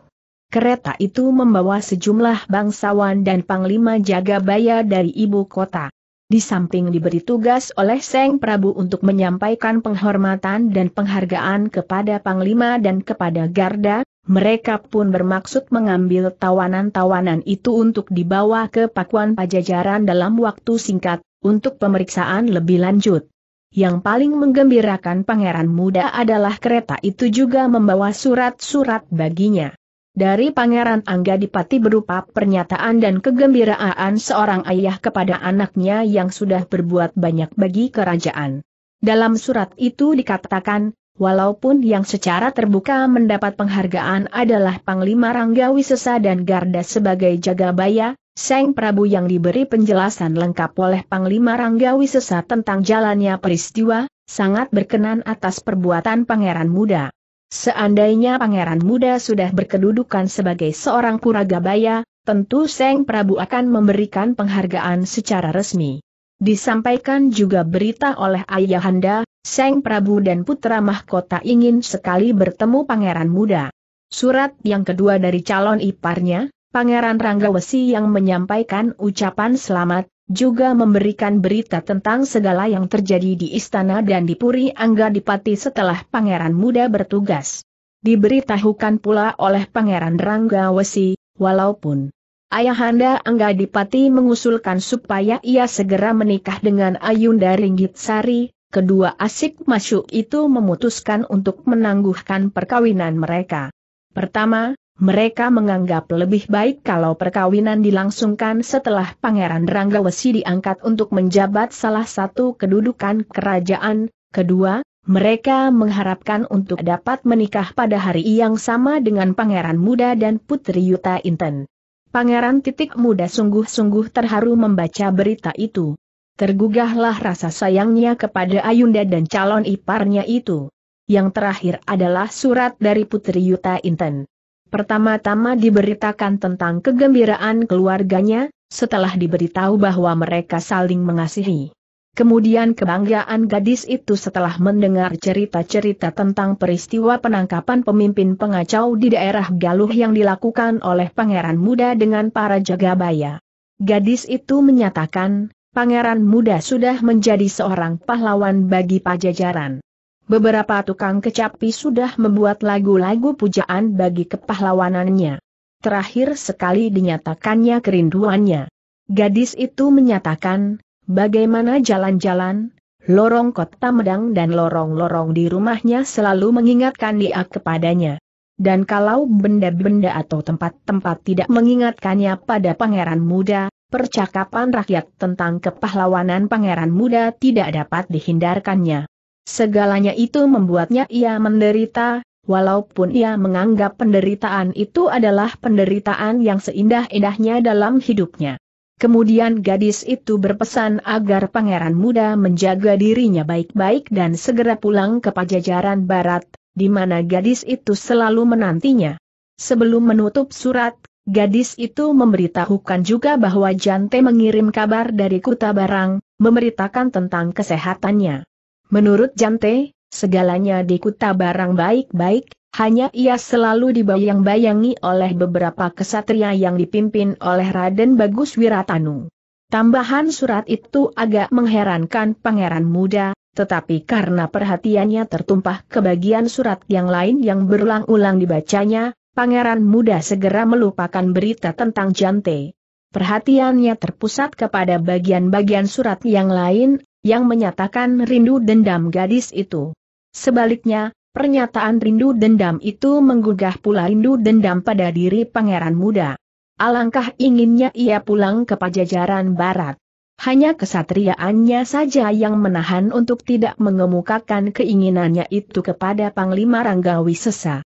A: Kereta itu membawa sejumlah bangsawan dan panglima Jagabaya dari ibu kota. Di samping diberi tugas oleh Seng Prabu untuk menyampaikan penghormatan dan penghargaan kepada Panglima dan kepada Garda, mereka pun bermaksud mengambil tawanan-tawanan itu untuk dibawa ke pakuan pajajaran dalam waktu singkat, untuk pemeriksaan lebih lanjut. Yang paling menggembirakan pangeran muda adalah kereta itu juga membawa surat-surat baginya. Dari Pangeran Angga Dipati berupa pernyataan dan kegembiraan seorang ayah kepada anaknya yang sudah berbuat banyak bagi kerajaan. Dalam surat itu dikatakan, walaupun yang secara terbuka mendapat penghargaan adalah Panglima Ranggawisesa dan Garda sebagai Jagabaya, Seng Prabu yang diberi penjelasan lengkap oleh Panglima Ranggawisesa tentang jalannya peristiwa, sangat berkenan atas perbuatan pangeran muda. Seandainya pangeran muda sudah berkedudukan sebagai seorang kuragabaya, tentu Seng Prabu akan memberikan penghargaan secara resmi. Disampaikan juga berita oleh ayahanda, Seng Prabu dan putra mahkota ingin sekali bertemu pangeran muda. Surat yang kedua dari calon iparnya, Pangeran Ranggawesi yang menyampaikan ucapan selamat, juga memberikan berita tentang segala yang terjadi di istana dan di Puri Angga Dipati setelah pangeran muda bertugas. Diberitahukan pula oleh pangeran Ranggawesi, walaupun Ayahanda Angga Dipati mengusulkan supaya ia segera menikah dengan Ayunda Ringgit Sari, kedua asik masuk itu memutuskan untuk menangguhkan perkawinan mereka. Pertama, mereka menganggap lebih baik kalau perkawinan dilangsungkan setelah Pangeran Ranggawesi diangkat untuk menjabat salah satu kedudukan kerajaan. Kedua, mereka mengharapkan untuk dapat menikah pada hari yang sama dengan Pangeran Muda dan Putri Yuta Inten. Pangeran Titik Muda sungguh-sungguh terharu membaca berita itu. Tergugahlah rasa sayangnya kepada Ayunda dan calon iparnya itu. Yang terakhir adalah surat dari Putri Yuta Inten. Pertama-tama diberitakan tentang kegembiraan keluarganya, setelah diberitahu bahwa mereka saling mengasihi. Kemudian kebanggaan gadis itu setelah mendengar cerita-cerita tentang peristiwa penangkapan pemimpin pengacau di daerah Galuh yang dilakukan oleh pangeran muda dengan para jagabaya. Gadis itu menyatakan, pangeran muda sudah menjadi seorang pahlawan bagi pajajaran beberapa tukang kecapi sudah membuat lagu-lagu pujaan bagi kepahlawanannya. Terakhir sekali dinyatakannya kerinduannya. Gadis itu menyatakan, bagaimana jalan-jalan, lorong kota Medang dan lorong-lorong di rumahnya selalu mengingatkan dia kepadanya. Dan kalau benda-benda atau tempat-tempat tidak mengingatkannya pada pangeran muda, percakapan rakyat tentang kepahlawanan pangeran muda tidak dapat dihindarkannya. Segalanya itu membuatnya ia menderita, walaupun ia menganggap penderitaan itu adalah penderitaan yang seindah-indahnya dalam hidupnya. Kemudian gadis itu berpesan agar pangeran muda menjaga dirinya baik-baik dan segera pulang ke pajajaran barat, di mana gadis itu selalu menantinya. Sebelum menutup surat, gadis itu memberitahukan juga bahwa Jante mengirim kabar dari Kuta Barang, memberitakan tentang kesehatannya. Menurut Jante, segalanya di kuta barang baik-baik, hanya ia selalu dibayang-bayangi oleh beberapa kesatria yang dipimpin oleh Raden Bagus Wiratanu. Tambahan surat itu agak mengherankan pangeran muda, tetapi karena perhatiannya tertumpah ke bagian surat yang lain yang berulang-ulang dibacanya, pangeran muda segera melupakan berita tentang Jante. Perhatiannya terpusat kepada bagian-bagian surat yang lain yang menyatakan rindu dendam gadis itu. Sebaliknya, pernyataan rindu dendam itu menggugah pula rindu dendam pada diri pangeran muda. Alangkah inginnya ia pulang ke pajajaran barat. Hanya kesatriaannya saja yang menahan untuk tidak mengemukakan keinginannya itu kepada Panglima Ranggawi Sesa.